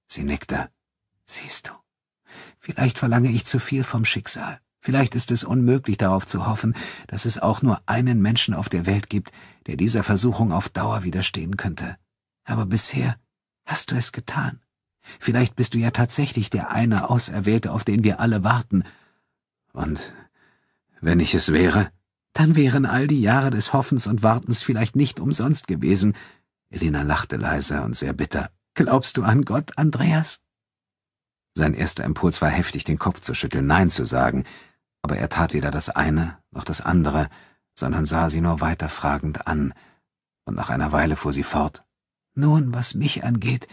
S1: Sie nickte. Siehst du, vielleicht verlange ich zu viel vom Schicksal. Vielleicht ist es unmöglich darauf zu hoffen, dass es auch nur einen Menschen auf der Welt gibt, der dieser Versuchung auf Dauer widerstehen könnte. Aber bisher hast du es getan. Vielleicht bist du ja tatsächlich der eine Auserwählte, auf den wir alle warten. Und wenn ich es wäre, dann wären all die Jahre des Hoffens und Wartens vielleicht nicht umsonst gewesen. Elena lachte leise und sehr bitter. Glaubst du an Gott, Andreas? Sein erster Impuls war heftig, den Kopf zu schütteln, Nein zu sagen, aber er tat weder das eine noch das andere, sondern sah sie nur weiter fragend an, und nach einer Weile fuhr sie fort. Nun, was mich angeht,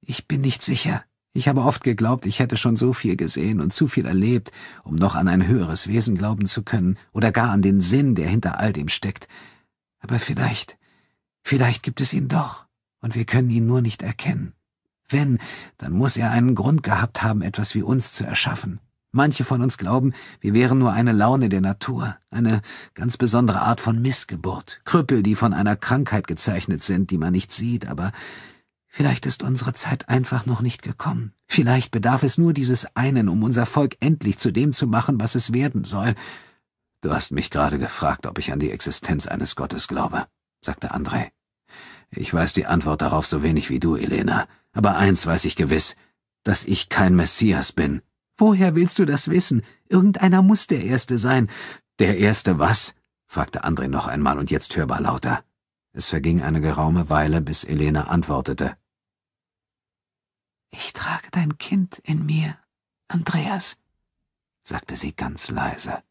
S1: ich bin nicht sicher. Ich habe oft geglaubt, ich hätte schon so viel gesehen und zu viel erlebt, um noch an ein höheres Wesen glauben zu können oder gar an den Sinn, der hinter all dem steckt. Aber vielleicht, vielleicht gibt es ihn doch, und wir können ihn nur nicht erkennen. Wenn, dann muss er einen Grund gehabt haben, etwas wie uns zu erschaffen. Manche von uns glauben, wir wären nur eine Laune der Natur, eine ganz besondere Art von Missgeburt, Krüppel, die von einer Krankheit gezeichnet sind, die man nicht sieht, aber vielleicht ist unsere Zeit einfach noch nicht gekommen. Vielleicht bedarf es nur dieses einen, um unser Volk endlich zu dem zu machen, was es werden soll. Du hast mich gerade gefragt, ob ich an die Existenz eines Gottes glaube, sagte André. Ich weiß die Antwort darauf so wenig wie du, Elena, aber eins weiß ich gewiss, dass ich kein Messias bin. Woher willst du das wissen? Irgendeiner muss der Erste sein. Der Erste was? fragte André noch einmal und jetzt hörbar lauter. Es verging eine geraume Weile, bis Elena antwortete. Ich trage dein Kind in mir, Andreas, sagte sie ganz leise.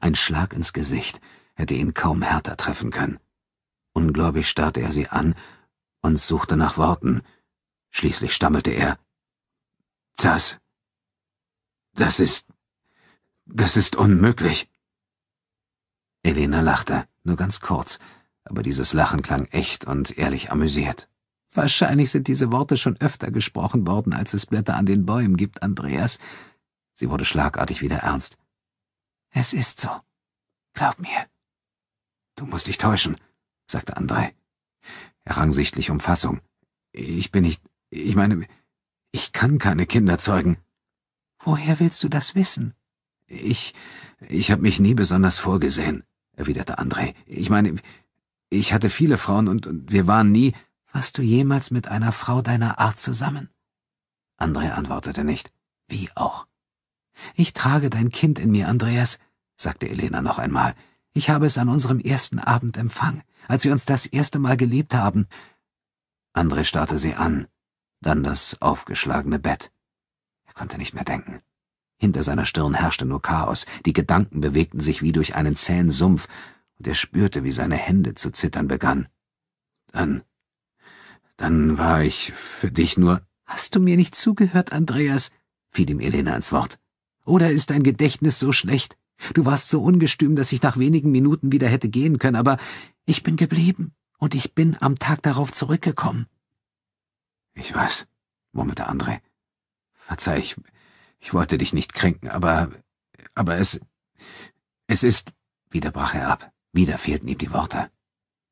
S1: Ein Schlag ins Gesicht hätte ihn kaum härter treffen können. Ungläubig starrte er sie an und suchte nach Worten. Schließlich stammelte er. Das das ist... das ist unmöglich. Elena lachte, nur ganz kurz, aber dieses Lachen klang echt und ehrlich amüsiert. Wahrscheinlich sind diese Worte schon öfter gesprochen worden, als es Blätter an den Bäumen gibt, Andreas. Sie wurde schlagartig wieder ernst. Es ist so. Glaub mir. Du musst dich täuschen, sagte Andrei. Er rang sichtlich um Fassung. Ich bin nicht. Ich meine, ich kann keine Kinder zeugen. Woher willst du das wissen? Ich. ich habe mich nie besonders vorgesehen, erwiderte André. Ich meine, ich hatte viele Frauen und, und wir waren nie. Warst du jemals mit einer Frau deiner Art zusammen? André antwortete nicht. Wie auch. Ich trage dein Kind in mir, Andreas, sagte Elena noch einmal. Ich habe es an unserem ersten Abend empfangen, als wir uns das erste Mal geliebt haben. André starrte sie an, dann das aufgeschlagene Bett. Er konnte nicht mehr denken. Hinter seiner Stirn herrschte nur Chaos, die Gedanken bewegten sich wie durch einen zähen Sumpf, und er spürte, wie seine Hände zu zittern begannen. Dann, dann war ich für dich nur. Hast du mir nicht zugehört, Andreas? fiel ihm Elena ins Wort. Oder ist dein Gedächtnis so schlecht? Du warst so ungestüm, dass ich nach wenigen Minuten wieder hätte gehen können, aber ich bin geblieben und ich bin am Tag darauf zurückgekommen. Ich weiß, murmelte André. Verzeih, ich, ich wollte dich nicht kränken, aber, aber es, es ist, wieder brach er ab, wieder fehlten ihm die Worte.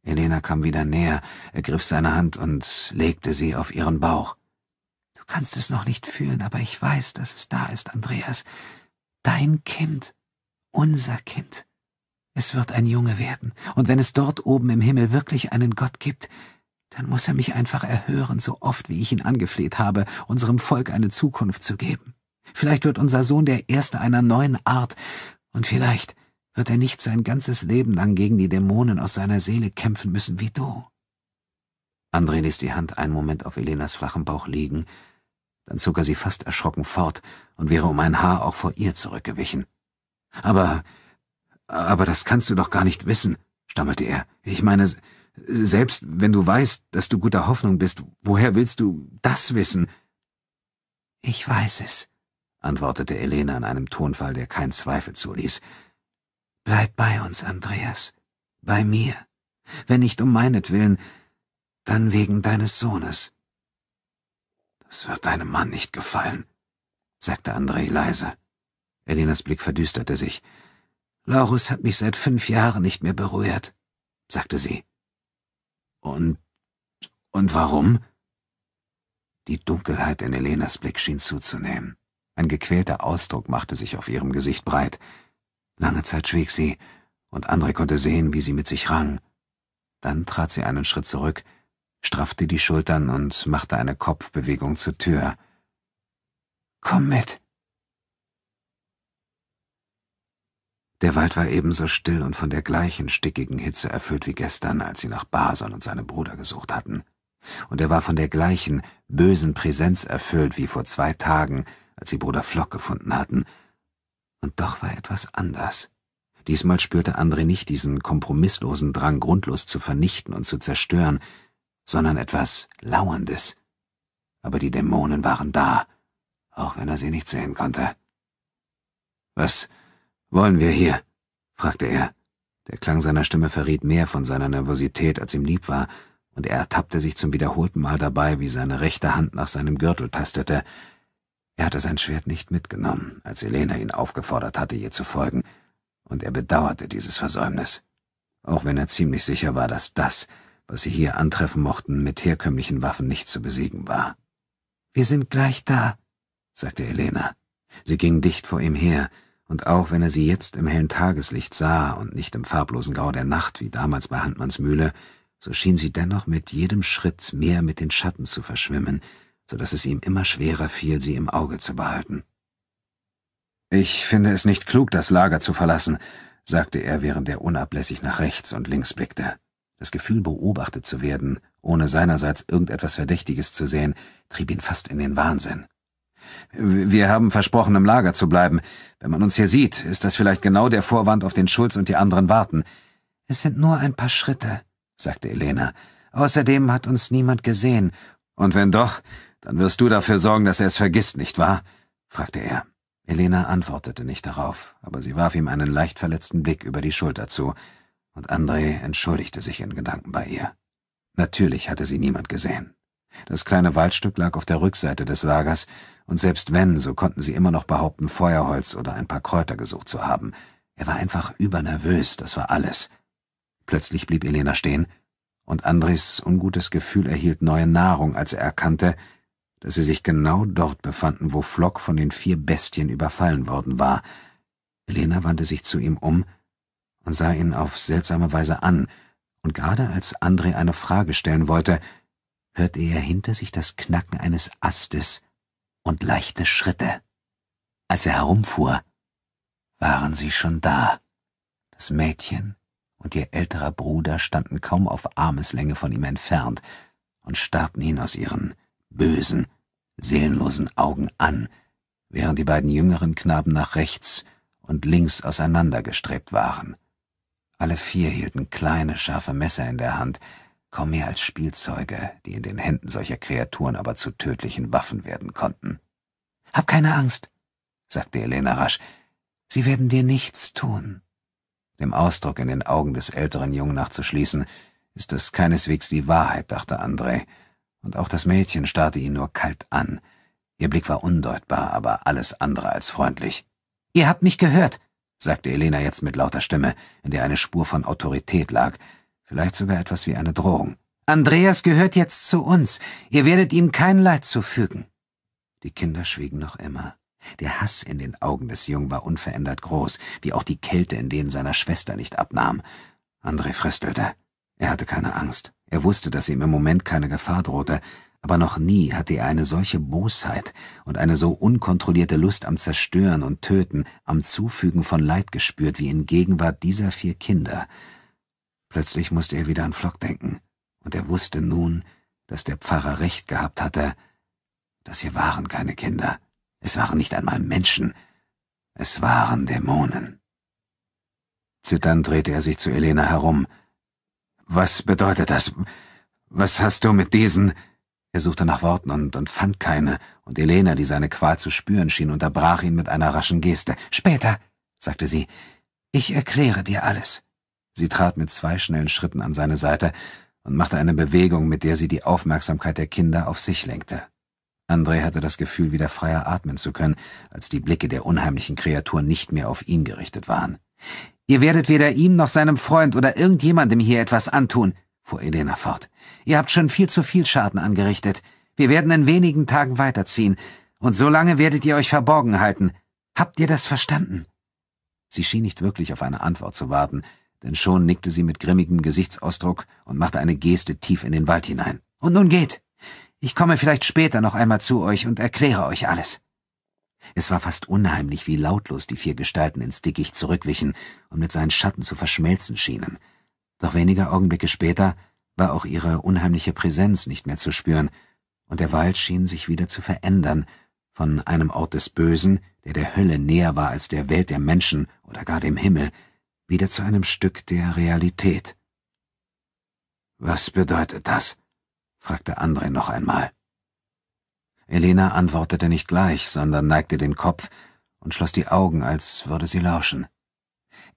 S1: Elena kam wieder näher, ergriff seine Hand und legte sie auf ihren Bauch. Du kannst es noch nicht fühlen, aber ich weiß, dass es da ist, Andreas. Dein Kind, unser Kind. Es wird ein Junge werden, und wenn es dort oben im Himmel wirklich einen Gott gibt, dann muss er mich einfach erhören, so oft wie ich ihn angefleht habe, unserem Volk eine Zukunft zu geben. Vielleicht wird unser Sohn der Erste einer neuen Art, und vielleicht wird er nicht sein ganzes Leben lang gegen die Dämonen aus seiner Seele kämpfen müssen wie du. André ließ die Hand einen Moment auf Elenas flachem Bauch liegen, dann zog er sie fast erschrocken fort und wäre um ein Haar auch vor ihr zurückgewichen. Aber, aber das kannst du doch gar nicht wissen, stammelte er. Ich meine, selbst wenn du weißt, dass du guter Hoffnung bist, woher willst du das wissen? Ich weiß es, antwortete Elena in einem Tonfall, der keinen Zweifel zuließ. Bleib bei uns, Andreas, bei mir, wenn nicht um meinetwillen, dann wegen deines Sohnes. Das wird deinem Mann nicht gefallen, sagte Andrei leise. Elenas Blick verdüsterte sich. Laurus hat mich seit fünf Jahren nicht mehr berührt, sagte sie. Und. und warum? Die Dunkelheit in Elenas Blick schien zuzunehmen. Ein gequälter Ausdruck machte sich auf ihrem Gesicht breit. Lange Zeit schwieg sie, und André konnte sehen, wie sie mit sich rang. Dann trat sie einen Schritt zurück, straffte die Schultern und machte eine Kopfbewegung zur Tür. Komm mit, Der Wald war ebenso still und von der gleichen stickigen Hitze erfüllt wie gestern, als sie nach Basel und seinem Bruder gesucht hatten. Und er war von der gleichen bösen Präsenz erfüllt wie vor zwei Tagen, als sie Bruder Flock gefunden hatten. Und doch war etwas anders. Diesmal spürte André nicht diesen kompromisslosen Drang, grundlos zu vernichten und zu zerstören, sondern etwas Lauerndes. Aber die Dämonen waren da, auch wenn er sie nicht sehen konnte. Was wollen wir hier? fragte er. Der Klang seiner Stimme verriet mehr von seiner Nervosität, als ihm lieb war, und er ertappte sich zum wiederholten Mal dabei, wie seine rechte Hand nach seinem Gürtel tastete. Er hatte sein Schwert nicht mitgenommen, als Elena ihn aufgefordert hatte, ihr zu folgen, und er bedauerte dieses Versäumnis. Auch wenn er ziemlich sicher war, dass das, was sie hier antreffen mochten, mit herkömmlichen Waffen nicht zu besiegen war. Wir sind gleich da, sagte Elena. Sie ging dicht vor ihm her, und auch wenn er sie jetzt im hellen Tageslicht sah und nicht im farblosen Grau der Nacht wie damals bei Handmanns Mühle, so schien sie dennoch mit jedem Schritt mehr mit den Schatten zu verschwimmen, so dass es ihm immer schwerer fiel, sie im Auge zu behalten. Ich finde es nicht klug, das Lager zu verlassen, sagte er, während er unablässig nach rechts und links blickte. Das Gefühl, beobachtet zu werden, ohne seinerseits irgendetwas Verdächtiges zu sehen, trieb ihn fast in den Wahnsinn. Wir haben versprochen, im Lager zu bleiben. Wenn man uns hier sieht, ist das vielleicht genau der Vorwand, auf den Schulz und die anderen warten. Es sind nur ein paar Schritte, sagte Elena. Außerdem hat uns niemand gesehen. Und wenn doch, dann wirst du dafür sorgen, dass er es vergisst, nicht wahr? fragte er. Elena antwortete nicht darauf, aber sie warf ihm einen leicht verletzten Blick über die Schulter zu, und André entschuldigte sich in Gedanken bei ihr. Natürlich hatte sie niemand gesehen. Das kleine Waldstück lag auf der Rückseite des Lagers, und selbst wenn, so konnten sie immer noch behaupten, Feuerholz oder ein paar Kräuter gesucht zu haben. Er war einfach übernervös, das war alles. Plötzlich blieb Elena stehen, und Andres ungutes Gefühl erhielt neue Nahrung, als er erkannte, dass sie sich genau dort befanden, wo Flock von den vier Bestien überfallen worden war. Elena wandte sich zu ihm um und sah ihn auf seltsame Weise an, und gerade als Andre eine Frage stellen wollte, hörte er hinter sich das Knacken eines Astes und leichte Schritte. Als er herumfuhr, waren sie schon da. Das Mädchen und ihr älterer Bruder standen kaum auf Armeslänge von ihm entfernt und starrten ihn aus ihren bösen, seelenlosen Augen an, während die beiden jüngeren Knaben nach rechts und links auseinandergestrebt waren. Alle vier hielten kleine, scharfe Messer in der Hand, kaum mehr als Spielzeuge, die in den Händen solcher Kreaturen aber zu tödlichen Waffen werden konnten. Hab keine Angst, sagte Elena rasch, sie werden dir nichts tun. Dem Ausdruck in den Augen des älteren Jungen nachzuschließen, ist es keineswegs die Wahrheit, dachte André, und auch das Mädchen starrte ihn nur kalt an. Ihr Blick war undeutbar, aber alles andere als freundlich. Ihr habt mich gehört, sagte Elena jetzt mit lauter Stimme, in der eine Spur von Autorität lag, vielleicht sogar etwas wie eine Drohung. Andreas gehört jetzt zu uns. Ihr werdet ihm kein Leid zufügen. Die Kinder schwiegen noch immer. Der Hass in den Augen des Jungen war unverändert groß, wie auch die Kälte in denen seiner Schwester nicht abnahm. Andre fröstelte. Er hatte keine Angst. Er wusste, dass ihm im Moment keine Gefahr drohte, aber noch nie hatte er eine solche Bosheit und eine so unkontrollierte Lust am Zerstören und Töten, am Zufügen von Leid gespürt wie in Gegenwart dieser vier Kinder – Plötzlich musste er wieder an Flock denken, und er wusste nun, dass der Pfarrer recht gehabt hatte. Das hier waren keine Kinder, es waren nicht einmal Menschen, es waren Dämonen. Zitternd drehte er sich zu Elena herum. Was bedeutet das? Was hast du mit diesen? Er suchte nach Worten und, und fand keine, und Elena, die seine Qual zu spüren schien, unterbrach ihn mit einer raschen Geste. Später, sagte sie, ich erkläre dir alles. Sie trat mit zwei schnellen Schritten an seine Seite und machte eine Bewegung, mit der sie die Aufmerksamkeit der Kinder auf sich lenkte. André hatte das Gefühl, wieder freier atmen zu können, als die Blicke der unheimlichen Kreatur nicht mehr auf ihn gerichtet waren. Ihr werdet weder ihm noch seinem Freund oder irgendjemandem hier etwas antun, fuhr Elena fort. Ihr habt schon viel zu viel Schaden angerichtet. Wir werden in wenigen Tagen weiterziehen, und so lange werdet ihr euch verborgen halten. Habt ihr das verstanden? Sie schien nicht wirklich auf eine Antwort zu warten, denn schon nickte sie mit grimmigem Gesichtsausdruck und machte eine Geste tief in den Wald hinein. Und nun geht. Ich komme vielleicht später noch einmal zu euch und erkläre euch alles. Es war fast unheimlich, wie lautlos die vier Gestalten ins Dickicht zurückwichen und mit seinen Schatten zu verschmelzen schienen. Doch wenige Augenblicke später war auch ihre unheimliche Präsenz nicht mehr zu spüren, und der Wald schien sich wieder zu verändern, von einem Ort des Bösen, der der Hölle näher war als der Welt der Menschen oder gar dem Himmel, wieder zu einem Stück der Realität. Was bedeutet das? fragte Andrei noch einmal. Elena antwortete nicht gleich, sondern neigte den Kopf und schloss die Augen, als würde sie lauschen.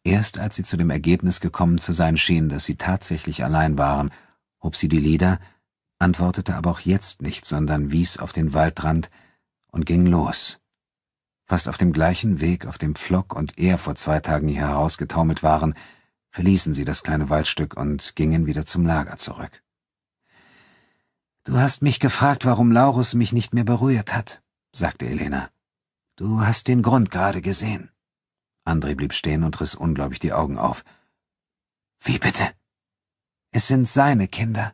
S1: Erst als sie zu dem Ergebnis gekommen zu sein schien, dass sie tatsächlich allein waren, hob sie die Lieder, antwortete aber auch jetzt nicht, sondern wies auf den Waldrand und ging los fast auf dem gleichen Weg, auf dem Flock und er vor zwei Tagen hier herausgetaumelt waren, verließen sie das kleine Waldstück und gingen wieder zum Lager zurück. Du hast mich gefragt, warum Laurus mich nicht mehr berührt hat, sagte Elena. Du hast den Grund gerade gesehen. André blieb stehen und riss unglaublich die Augen auf. Wie bitte? Es sind seine Kinder,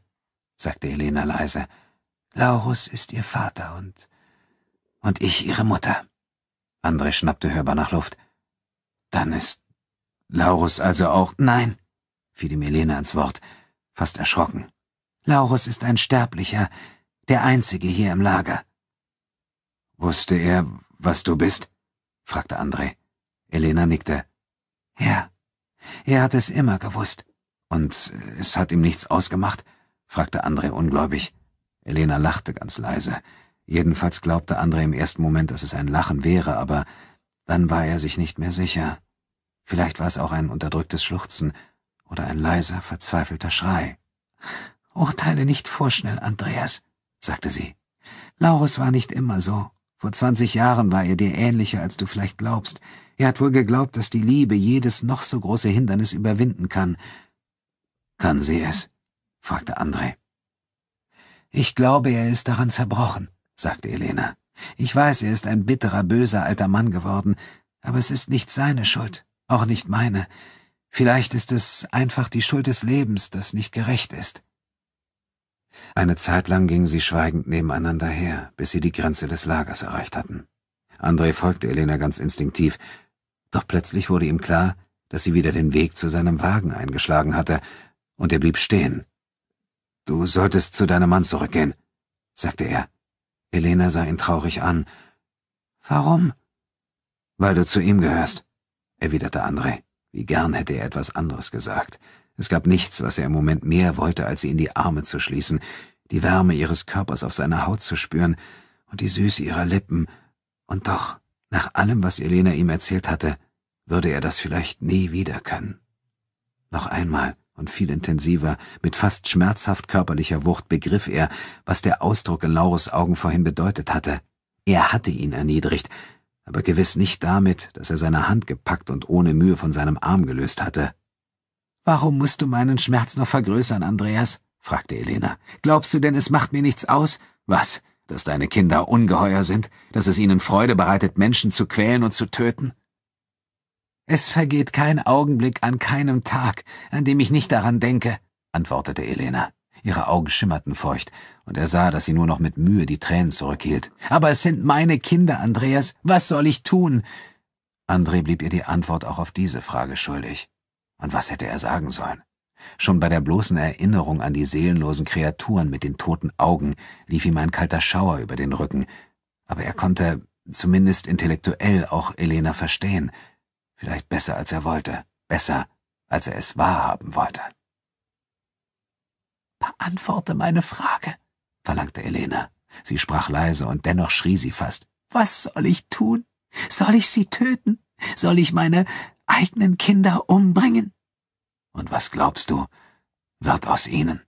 S1: sagte Elena leise. Laurus ist ihr Vater und und ich ihre Mutter. André schnappte hörbar nach Luft. Dann ist Laurus also auch. Nein, fiel ihm Elena ins Wort, fast erschrocken. Laurus ist ein Sterblicher, der einzige hier im Lager. Wusste er, was du bist? fragte André. Elena nickte. Ja, er hat es immer gewusst. Und es hat ihm nichts ausgemacht? fragte André ungläubig. Elena lachte ganz leise. Jedenfalls glaubte André im ersten Moment, dass es ein Lachen wäre, aber dann war er sich nicht mehr sicher. Vielleicht war es auch ein unterdrücktes Schluchzen oder ein leiser, verzweifelter Schrei. Urteile nicht vorschnell, Andreas, sagte sie. Laurus war nicht immer so. Vor zwanzig Jahren war er dir ähnlicher, als du vielleicht glaubst. Er hat wohl geglaubt, dass die Liebe jedes noch so große Hindernis überwinden kann. Kann sie es? fragte André. Ich glaube, er ist daran zerbrochen sagte Elena. Ich weiß, er ist ein bitterer, böser alter Mann geworden, aber es ist nicht seine Schuld, auch nicht meine. Vielleicht ist es einfach die Schuld des Lebens, das nicht gerecht ist. Eine Zeit lang gingen sie schweigend nebeneinander her, bis sie die Grenze des Lagers erreicht hatten. André folgte Elena ganz instinktiv, doch plötzlich wurde ihm klar, dass sie wieder den Weg zu seinem Wagen eingeschlagen hatte, und er blieb stehen. Du solltest zu deinem Mann zurückgehen, sagte er. Elena sah ihn traurig an. Warum? Weil du zu ihm gehörst, erwiderte André. Wie gern hätte er etwas anderes gesagt. Es gab nichts, was er im Moment mehr wollte, als sie in die Arme zu schließen, die Wärme ihres Körpers auf seiner Haut zu spüren und die Süße ihrer Lippen. Und doch, nach allem, was Elena ihm erzählt hatte, würde er das vielleicht nie wieder können. Noch einmal und viel intensiver, mit fast schmerzhaft körperlicher Wucht begriff er, was der Ausdruck in Laures Augen vorhin bedeutet hatte. Er hatte ihn erniedrigt, aber gewiss nicht damit, dass er seine Hand gepackt und ohne Mühe von seinem Arm gelöst hatte. Warum musst du meinen Schmerz noch vergrößern, Andreas? fragte Elena. Glaubst du denn, es macht mir nichts aus? Was? Dass deine Kinder ungeheuer sind? Dass es ihnen Freude bereitet, Menschen zu quälen und zu töten? Es vergeht kein Augenblick an keinem Tag, an dem ich nicht daran denke, antwortete Elena. Ihre Augen schimmerten feucht, und er sah, dass sie nur noch mit Mühe die Tränen zurückhielt. Aber es sind meine Kinder, Andreas. Was soll ich tun? André blieb ihr die Antwort auch auf diese Frage schuldig. Und was hätte er sagen sollen? Schon bei der bloßen Erinnerung an die seelenlosen Kreaturen mit den toten Augen lief ihm ein kalter Schauer über den Rücken. Aber er konnte, zumindest intellektuell, auch Elena verstehen – Vielleicht besser, als er wollte. Besser, als er es wahrhaben wollte. Beantworte meine Frage, verlangte Elena. Sie sprach leise und dennoch schrie sie fast. Was soll ich tun? Soll ich sie töten? Soll ich meine eigenen Kinder umbringen? Und was glaubst du, wird aus ihnen?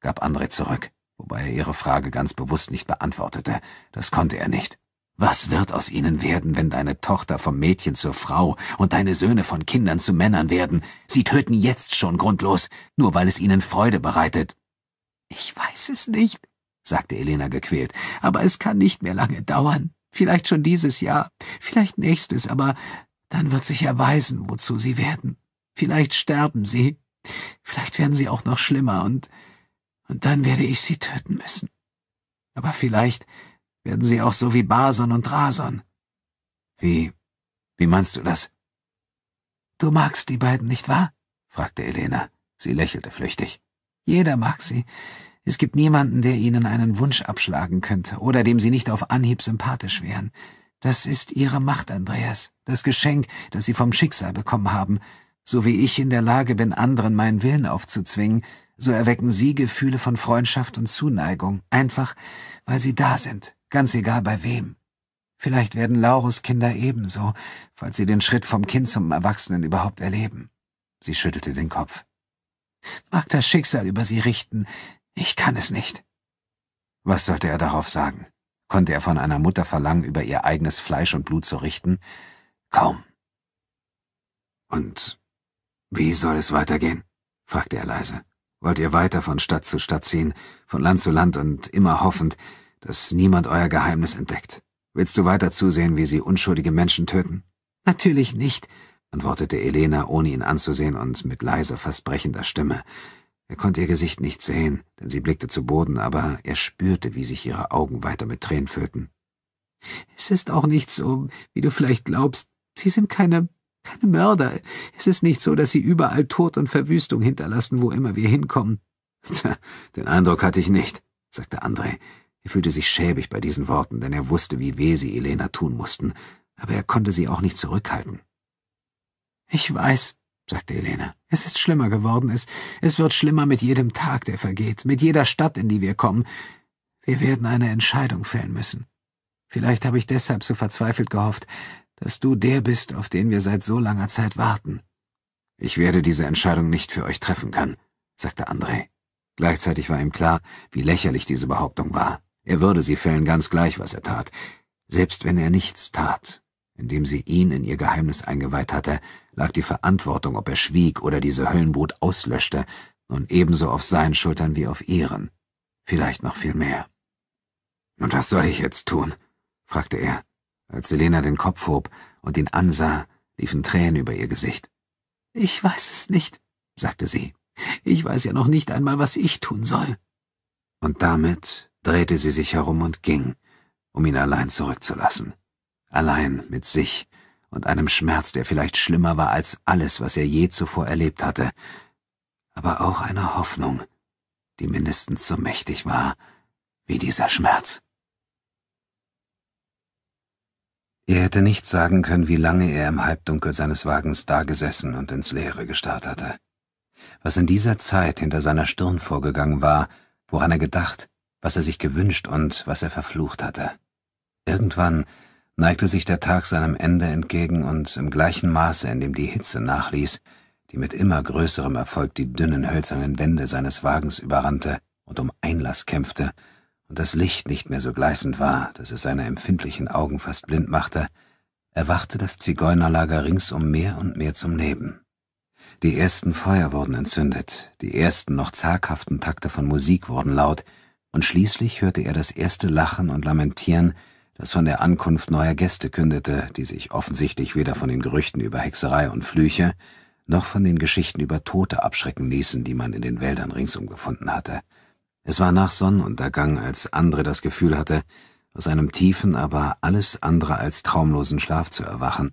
S1: gab André zurück, wobei er ihre Frage ganz bewusst nicht beantwortete. Das konnte er nicht. Was wird aus ihnen werden, wenn deine Tochter vom Mädchen zur Frau und deine Söhne von Kindern zu Männern werden? Sie töten jetzt schon grundlos, nur weil es ihnen Freude bereitet. Ich weiß es nicht, sagte Elena gequält, aber es kann nicht mehr lange dauern. Vielleicht schon dieses Jahr, vielleicht nächstes, aber dann wird sich erweisen, wozu sie werden. Vielleicht sterben sie, vielleicht werden sie auch noch schlimmer und, und dann werde ich sie töten müssen. Aber vielleicht werden sie auch so wie Bason und Drason. Wie, wie meinst du das? Du magst die beiden, nicht wahr? fragte Elena. Sie lächelte flüchtig. Jeder mag sie. Es gibt niemanden, der ihnen einen Wunsch abschlagen könnte oder dem sie nicht auf Anhieb sympathisch wären. Das ist ihre Macht, Andreas, das Geschenk, das sie vom Schicksal bekommen haben. So wie ich in der Lage bin, anderen meinen Willen aufzuzwingen, so erwecken sie Gefühle von Freundschaft und Zuneigung, einfach weil sie da sind, ganz egal bei wem. Vielleicht werden Laurus Kinder ebenso, falls sie den Schritt vom Kind zum Erwachsenen überhaupt erleben. Sie schüttelte den Kopf. Mag das Schicksal über sie richten, ich kann es nicht. Was sollte er darauf sagen? Konnte er von einer Mutter verlangen, über ihr eigenes Fleisch und Blut zu richten? Kaum. Und wie soll es weitergehen? fragte er leise wollt ihr weiter von Stadt zu Stadt ziehen, von Land zu Land und immer hoffend, dass niemand euer Geheimnis entdeckt. Willst du weiter zusehen, wie sie unschuldige Menschen töten? Natürlich nicht, antwortete Elena, ohne ihn anzusehen und mit leiser, fast brechender Stimme. Er konnte ihr Gesicht nicht sehen, denn sie blickte zu Boden, aber er spürte, wie sich ihre Augen weiter mit Tränen füllten. Es ist auch nicht so, wie du vielleicht glaubst. Sie sind keine keine Mörder. Es ist nicht so, dass sie überall Tod und Verwüstung hinterlassen, wo immer wir hinkommen. Tja, den Eindruck hatte ich nicht, sagte André. Er fühlte sich schäbig bei diesen Worten, denn er wusste, wie weh sie Elena tun mussten, aber er konnte sie auch nicht zurückhalten. Ich weiß, sagte Elena. Es ist schlimmer geworden. Es, es wird schlimmer mit jedem Tag, der vergeht, mit jeder Stadt, in die wir kommen. Wir werden eine Entscheidung fällen müssen. Vielleicht habe ich deshalb so verzweifelt gehofft, dass du der bist, auf den wir seit so langer Zeit warten. Ich werde diese Entscheidung nicht für euch treffen können, sagte André. Gleichzeitig war ihm klar, wie lächerlich diese Behauptung war. Er würde sie fällen, ganz gleich, was er tat. Selbst wenn er nichts tat, indem sie ihn in ihr Geheimnis eingeweiht hatte, lag die Verantwortung, ob er schwieg oder diese Höllenbrut auslöschte, nun ebenso auf seinen Schultern wie auf ihren. Vielleicht noch viel mehr. Und was soll ich jetzt tun? fragte er. Als Selena den Kopf hob und ihn ansah, liefen Tränen über ihr Gesicht. Ich weiß es nicht, sagte sie. Ich weiß ja noch nicht einmal, was ich tun soll. Und damit drehte sie sich herum und ging, um ihn allein zurückzulassen. Allein mit sich und einem Schmerz, der vielleicht schlimmer war als alles, was er je zuvor erlebt hatte, aber auch einer Hoffnung, die mindestens so mächtig war wie dieser Schmerz. Er hätte nicht sagen können, wie lange er im Halbdunkel seines Wagens dagesessen und ins Leere gestarrt hatte. Was in dieser Zeit hinter seiner Stirn vorgegangen war, woran er gedacht, was er sich gewünscht und was er verflucht hatte. Irgendwann neigte sich der Tag seinem Ende entgegen und im gleichen Maße, in dem die Hitze nachließ, die mit immer größerem Erfolg die dünnen hölzernen Wände seines Wagens überrannte und um Einlass kämpfte, und das Licht nicht mehr so gleißend war, dass es seine empfindlichen Augen fast blind machte, erwachte das Zigeunerlager ringsum mehr und mehr zum Leben. Die ersten Feuer wurden entzündet, die ersten noch zaghaften Takte von Musik wurden laut, und schließlich hörte er das erste Lachen und Lamentieren, das von der Ankunft neuer Gäste kündete, die sich offensichtlich weder von den Gerüchten über Hexerei und Flüche noch von den Geschichten über Tote abschrecken ließen, die man in den Wäldern ringsum gefunden hatte. Es war nach Sonnenuntergang, als Andre das Gefühl hatte, aus einem tiefen, aber alles andere als traumlosen Schlaf zu erwachen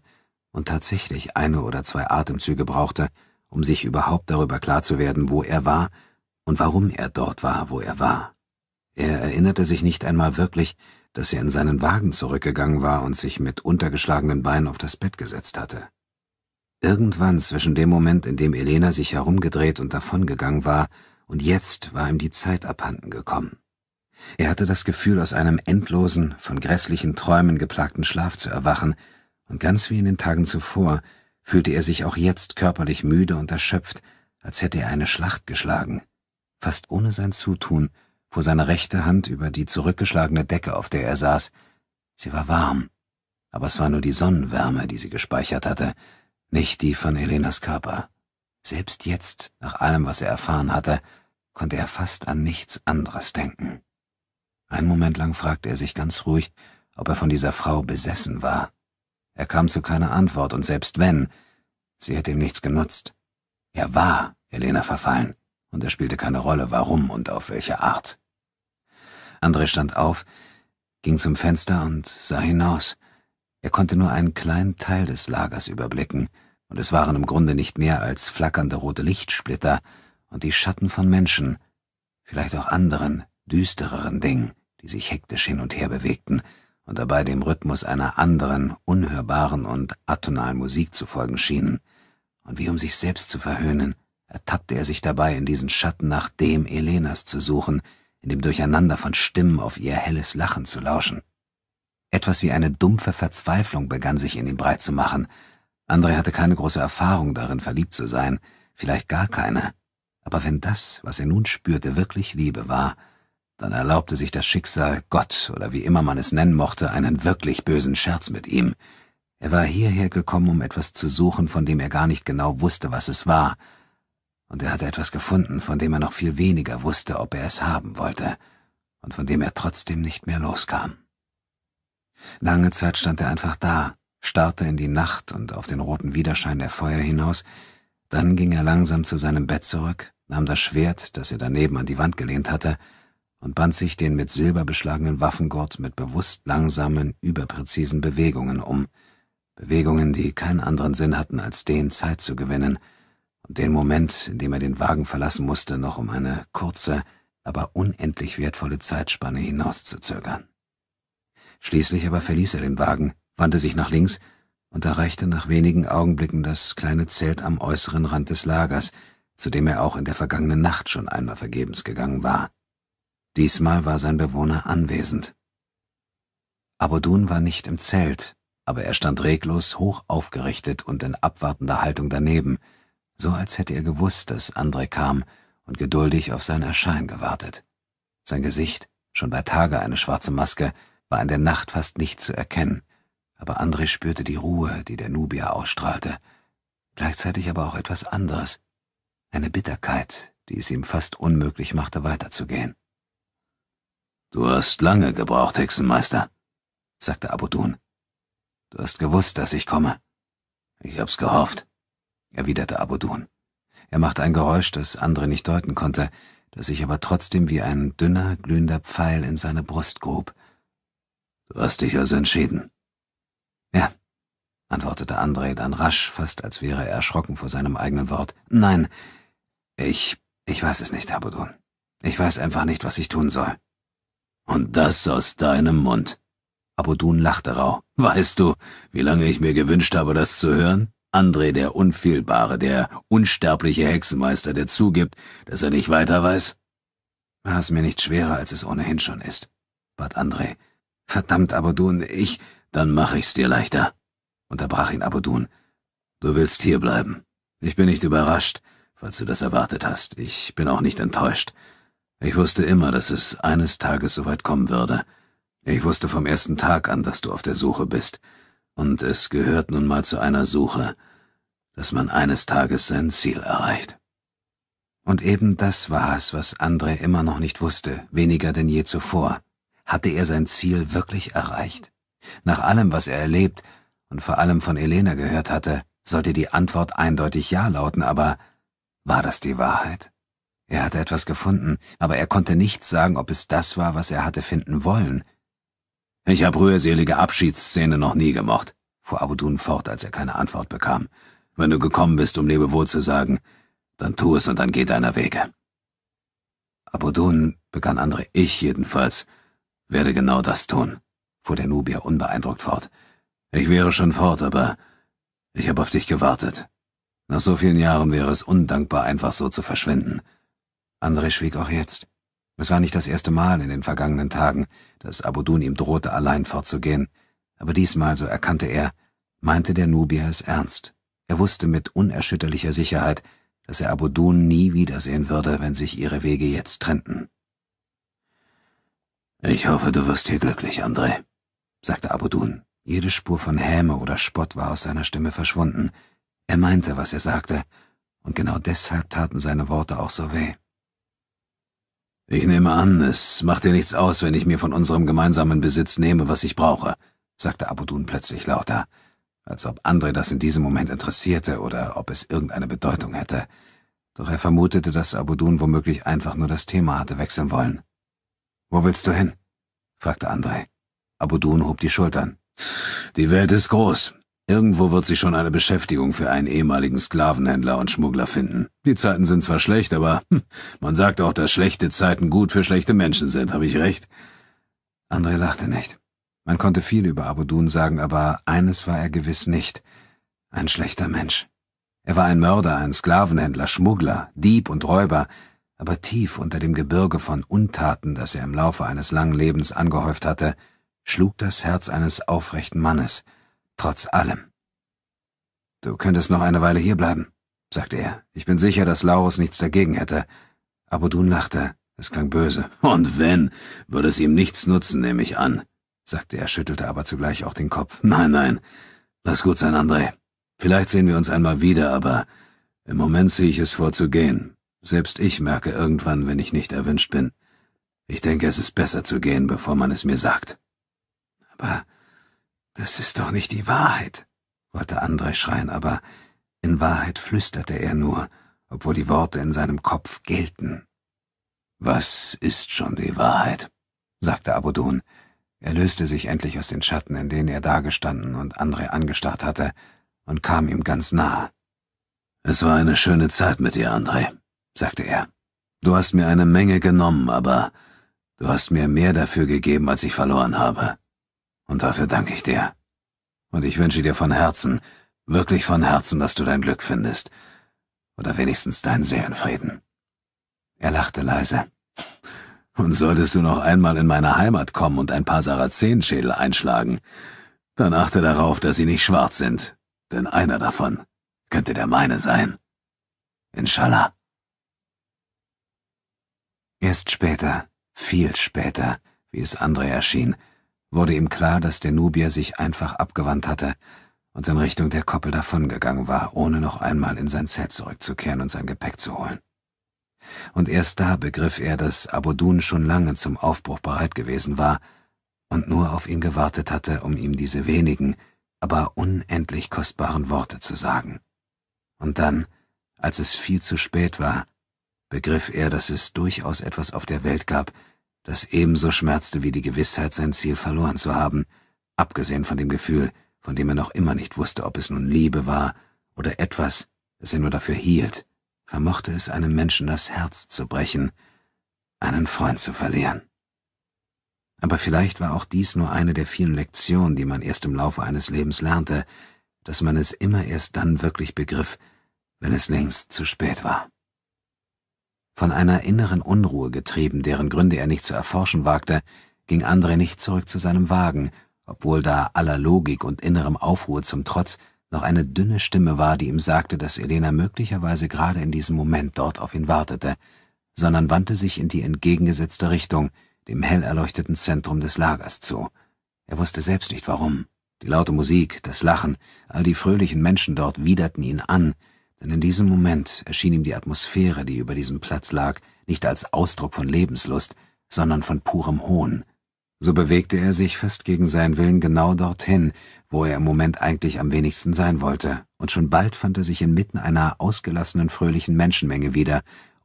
S1: und tatsächlich eine oder zwei Atemzüge brauchte, um sich überhaupt darüber klar zu werden, wo er war und warum er dort war, wo er war. Er erinnerte sich nicht einmal wirklich, dass er in seinen Wagen zurückgegangen war und sich mit untergeschlagenen Beinen auf das Bett gesetzt hatte. Irgendwann zwischen dem Moment, in dem Elena sich herumgedreht und davongegangen war, und jetzt war ihm die Zeit abhanden gekommen. Er hatte das Gefühl, aus einem endlosen, von grässlichen Träumen geplagten Schlaf zu erwachen, und ganz wie in den Tagen zuvor fühlte er sich auch jetzt körperlich müde und erschöpft, als hätte er eine Schlacht geschlagen. Fast ohne sein Zutun fuhr seine rechte Hand über die zurückgeschlagene Decke, auf der er saß. Sie war warm, aber es war nur die Sonnenwärme, die sie gespeichert hatte, nicht die von Elenas Körper. Selbst jetzt, nach allem, was er erfahren hatte, konnte er fast an nichts anderes denken. Einen Moment lang fragte er sich ganz ruhig, ob er von dieser Frau besessen war. Er kam zu keiner Antwort, und selbst wenn, sie hätte ihm nichts genutzt. Er war Elena verfallen, und er spielte keine Rolle, warum und auf welche Art. André stand auf, ging zum Fenster und sah hinaus. Er konnte nur einen kleinen Teil des Lagers überblicken, und es waren im Grunde nicht mehr als flackernde rote Lichtsplitter, und die Schatten von Menschen, vielleicht auch anderen, düstereren Dingen, die sich hektisch hin und her bewegten und dabei dem Rhythmus einer anderen, unhörbaren und atonalen Musik zu folgen schienen. Und wie um sich selbst zu verhöhnen, ertappte er sich dabei, in diesen Schatten nach dem Elenas zu suchen, in dem Durcheinander von Stimmen auf ihr helles Lachen zu lauschen. Etwas wie eine dumpfe Verzweiflung begann sich in ihm breit zu machen. André hatte keine große Erfahrung darin, verliebt zu sein, vielleicht gar keine. Aber wenn das, was er nun spürte, wirklich Liebe war, dann erlaubte sich das Schicksal, Gott oder wie immer man es nennen mochte, einen wirklich bösen Scherz mit ihm. Er war hierher gekommen, um etwas zu suchen, von dem er gar nicht genau wusste, was es war. Und er hatte etwas gefunden, von dem er noch viel weniger wusste, ob er es haben wollte, und von dem er trotzdem nicht mehr loskam. Lange Zeit stand er einfach da, starrte in die Nacht und auf den roten Widerschein der Feuer hinaus, dann ging er langsam zu seinem Bett zurück, nahm das Schwert, das er daneben an die Wand gelehnt hatte, und band sich den mit Silber beschlagenen Waffengurt mit bewusst langsamen, überpräzisen Bewegungen um, Bewegungen, die keinen anderen Sinn hatten, als den Zeit zu gewinnen und den Moment, in dem er den Wagen verlassen musste, noch um eine kurze, aber unendlich wertvolle Zeitspanne hinauszuzögern. Schließlich aber verließ er den Wagen, wandte sich nach links und erreichte nach wenigen Augenblicken das kleine Zelt am äußeren Rand des Lagers, zu dem er auch in der vergangenen Nacht schon einmal vergebens gegangen war. Diesmal war sein Bewohner anwesend. Abodun war nicht im Zelt, aber er stand reglos, hoch aufgerichtet und in abwartender Haltung daneben, so als hätte er gewusst, dass André kam und geduldig auf sein Erscheinen gewartet. Sein Gesicht, schon bei Tage eine schwarze Maske, war in der Nacht fast nicht zu erkennen, aber André spürte die Ruhe, die der Nubier ausstrahlte, gleichzeitig aber auch etwas anderes, eine Bitterkeit, die es ihm fast unmöglich machte, weiterzugehen. Du hast lange gebraucht, Hexenmeister, sagte Abudun. Du hast gewusst, dass ich komme. Ich hab's gehofft, erwiderte Abudun. Er machte ein Geräusch, das andere nicht deuten konnte, das sich aber trotzdem wie ein dünner, glühender Pfeil in seine Brust grub. Du hast dich also entschieden. Ja, antwortete André dann rasch, fast als wäre er erschrocken vor seinem eigenen Wort. Nein, ich, ich weiß es nicht, Abudun. Ich weiß einfach nicht, was ich tun soll. Und das aus deinem Mund. Abudun lachte rau. Weißt du, wie lange ich mir gewünscht habe, das zu hören? André, der Unfehlbare, der unsterbliche Hexenmeister, der zugibt, dass er nicht weiter weiß? War es mir nicht schwerer, als es ohnehin schon ist, bat André. Verdammt, Abudun, ich... Dann mach ich's dir leichter, unterbrach ihn Abudun. Du willst hierbleiben. Ich bin nicht überrascht falls du das erwartet hast. Ich bin auch nicht enttäuscht. Ich wusste immer, dass es eines Tages soweit kommen würde. Ich wusste vom ersten Tag an, dass du auf der Suche bist. Und es gehört nun mal zu einer Suche, dass man eines Tages sein Ziel erreicht. Und eben das war es, was André immer noch nicht wusste, weniger denn je zuvor. Hatte er sein Ziel wirklich erreicht? Nach allem, was er erlebt und vor allem von Elena gehört hatte, sollte die Antwort eindeutig Ja lauten, aber war das die Wahrheit? Er hatte etwas gefunden, aber er konnte nichts sagen, ob es das war, was er hatte finden wollen. Ich habe rührselige Abschiedsszene noch nie gemocht, fuhr Abudun fort, als er keine Antwort bekam. Wenn du gekommen bist, um Lebewohl zu sagen, dann tu es und dann geh deiner Wege. Abudun, begann André, ich jedenfalls, werde genau das tun, fuhr der Nubier unbeeindruckt fort. Ich wäre schon fort, aber ich habe auf dich gewartet. Nach so vielen Jahren wäre es undankbar, einfach so zu verschwinden. André schwieg auch jetzt. Es war nicht das erste Mal in den vergangenen Tagen, dass Abudun ihm drohte, allein fortzugehen. Aber diesmal, so erkannte er, meinte der Nubier es ernst. Er wusste mit unerschütterlicher Sicherheit, dass er Abudun nie wiedersehen würde, wenn sich ihre Wege jetzt trennten. Ich hoffe, du wirst hier glücklich, André, sagte Abudun. Jede Spur von Häme oder Spott war aus seiner Stimme verschwunden, er meinte, was er sagte, und genau deshalb taten seine Worte auch so weh. Ich nehme an, es macht dir nichts aus, wenn ich mir von unserem gemeinsamen Besitz nehme, was ich brauche, sagte Abudun plötzlich lauter, als ob Andre das in diesem Moment interessierte oder ob es irgendeine Bedeutung hätte. Doch er vermutete, dass Abudun womöglich einfach nur das Thema hatte wechseln wollen. Wo willst du hin? fragte Andre. Abudun hob die Schultern. Die Welt ist groß. Irgendwo wird sich schon eine Beschäftigung für einen ehemaligen Sklavenhändler und Schmuggler finden. Die Zeiten sind zwar schlecht, aber hm, man sagt auch, dass schlechte Zeiten gut für schlechte Menschen sind, habe ich recht? André lachte nicht. Man konnte viel über Dun sagen, aber eines war er gewiss nicht. Ein schlechter Mensch. Er war ein Mörder, ein Sklavenhändler, Schmuggler, Dieb und Räuber, aber tief unter dem Gebirge von Untaten, das er im Laufe eines langen Lebens angehäuft hatte, schlug das Herz eines aufrechten Mannes – trotz allem. Du könntest noch eine Weile hierbleiben, sagte er. Ich bin sicher, dass Laurus nichts dagegen hätte. Abudun lachte. Es klang böse. Und wenn, würde es ihm nichts nutzen, nehme ich an, sagte er, schüttelte aber zugleich auch den Kopf. Nein, nein. Lass gut sein, André. Vielleicht sehen wir uns einmal wieder, aber im Moment sehe ich es vor zu gehen. Selbst ich merke irgendwann, wenn ich nicht erwünscht bin. Ich denke, es ist besser zu gehen, bevor man es mir sagt. Aber das ist doch nicht die Wahrheit, wollte Andrei schreien, aber in Wahrheit flüsterte er nur, obwohl die Worte in seinem Kopf gelten. Was ist schon die Wahrheit? sagte Abodun. Er löste sich endlich aus den Schatten, in denen er dagestanden und Andrei angestarrt hatte, und kam ihm ganz nahe. Es war eine schöne Zeit mit dir, Andrei, sagte er. Du hast mir eine Menge genommen, aber du hast mir mehr dafür gegeben, als ich verloren habe. Und dafür danke ich dir. Und ich wünsche dir von Herzen, wirklich von Herzen, dass du dein Glück findest. Oder wenigstens deinen Seelenfrieden. Er lachte leise. Und solltest du noch einmal in meine Heimat kommen und ein paar Sarazenenschädel einschlagen, dann achte darauf, dass sie nicht schwarz sind, denn einer davon könnte der meine sein. Inshallah. Erst später, viel später, wie es André erschien, wurde ihm klar, dass der Nubier sich einfach abgewandt hatte und in Richtung der Koppel davongegangen war, ohne noch einmal in sein Zelt zurückzukehren und sein Gepäck zu holen. Und erst da begriff er, dass Abodun schon lange zum Aufbruch bereit gewesen war und nur auf ihn gewartet hatte, um ihm diese wenigen, aber unendlich kostbaren Worte zu sagen. Und dann, als es viel zu spät war, begriff er, dass es durchaus etwas auf der Welt gab, das ebenso schmerzte wie die Gewissheit, sein Ziel verloren zu haben, abgesehen von dem Gefühl, von dem er noch immer nicht wusste, ob es nun Liebe war oder etwas, das er nur dafür hielt, vermochte es einem Menschen das Herz zu brechen, einen Freund zu verlieren. Aber vielleicht war auch dies nur eine der vielen Lektionen, die man erst im Laufe eines Lebens lernte, dass man es immer erst dann wirklich begriff, wenn es längst zu spät war. Von einer inneren Unruhe getrieben, deren Gründe er nicht zu erforschen wagte, ging André nicht zurück zu seinem Wagen, obwohl da aller Logik und innerem Aufruhr zum Trotz noch eine dünne Stimme war, die ihm sagte, dass Elena möglicherweise gerade in diesem Moment dort auf ihn wartete, sondern wandte sich in die entgegengesetzte Richtung, dem hell erleuchteten Zentrum des Lagers zu. Er wusste selbst nicht warum. Die laute Musik, das Lachen, all die fröhlichen Menschen dort widerten ihn an, denn in diesem Moment erschien ihm die Atmosphäre, die über diesem Platz lag, nicht als Ausdruck von Lebenslust, sondern von purem Hohn. So bewegte er sich fest gegen seinen Willen genau dorthin, wo er im Moment eigentlich am wenigsten sein wollte, und schon bald fand er sich inmitten einer ausgelassenen, fröhlichen Menschenmenge wieder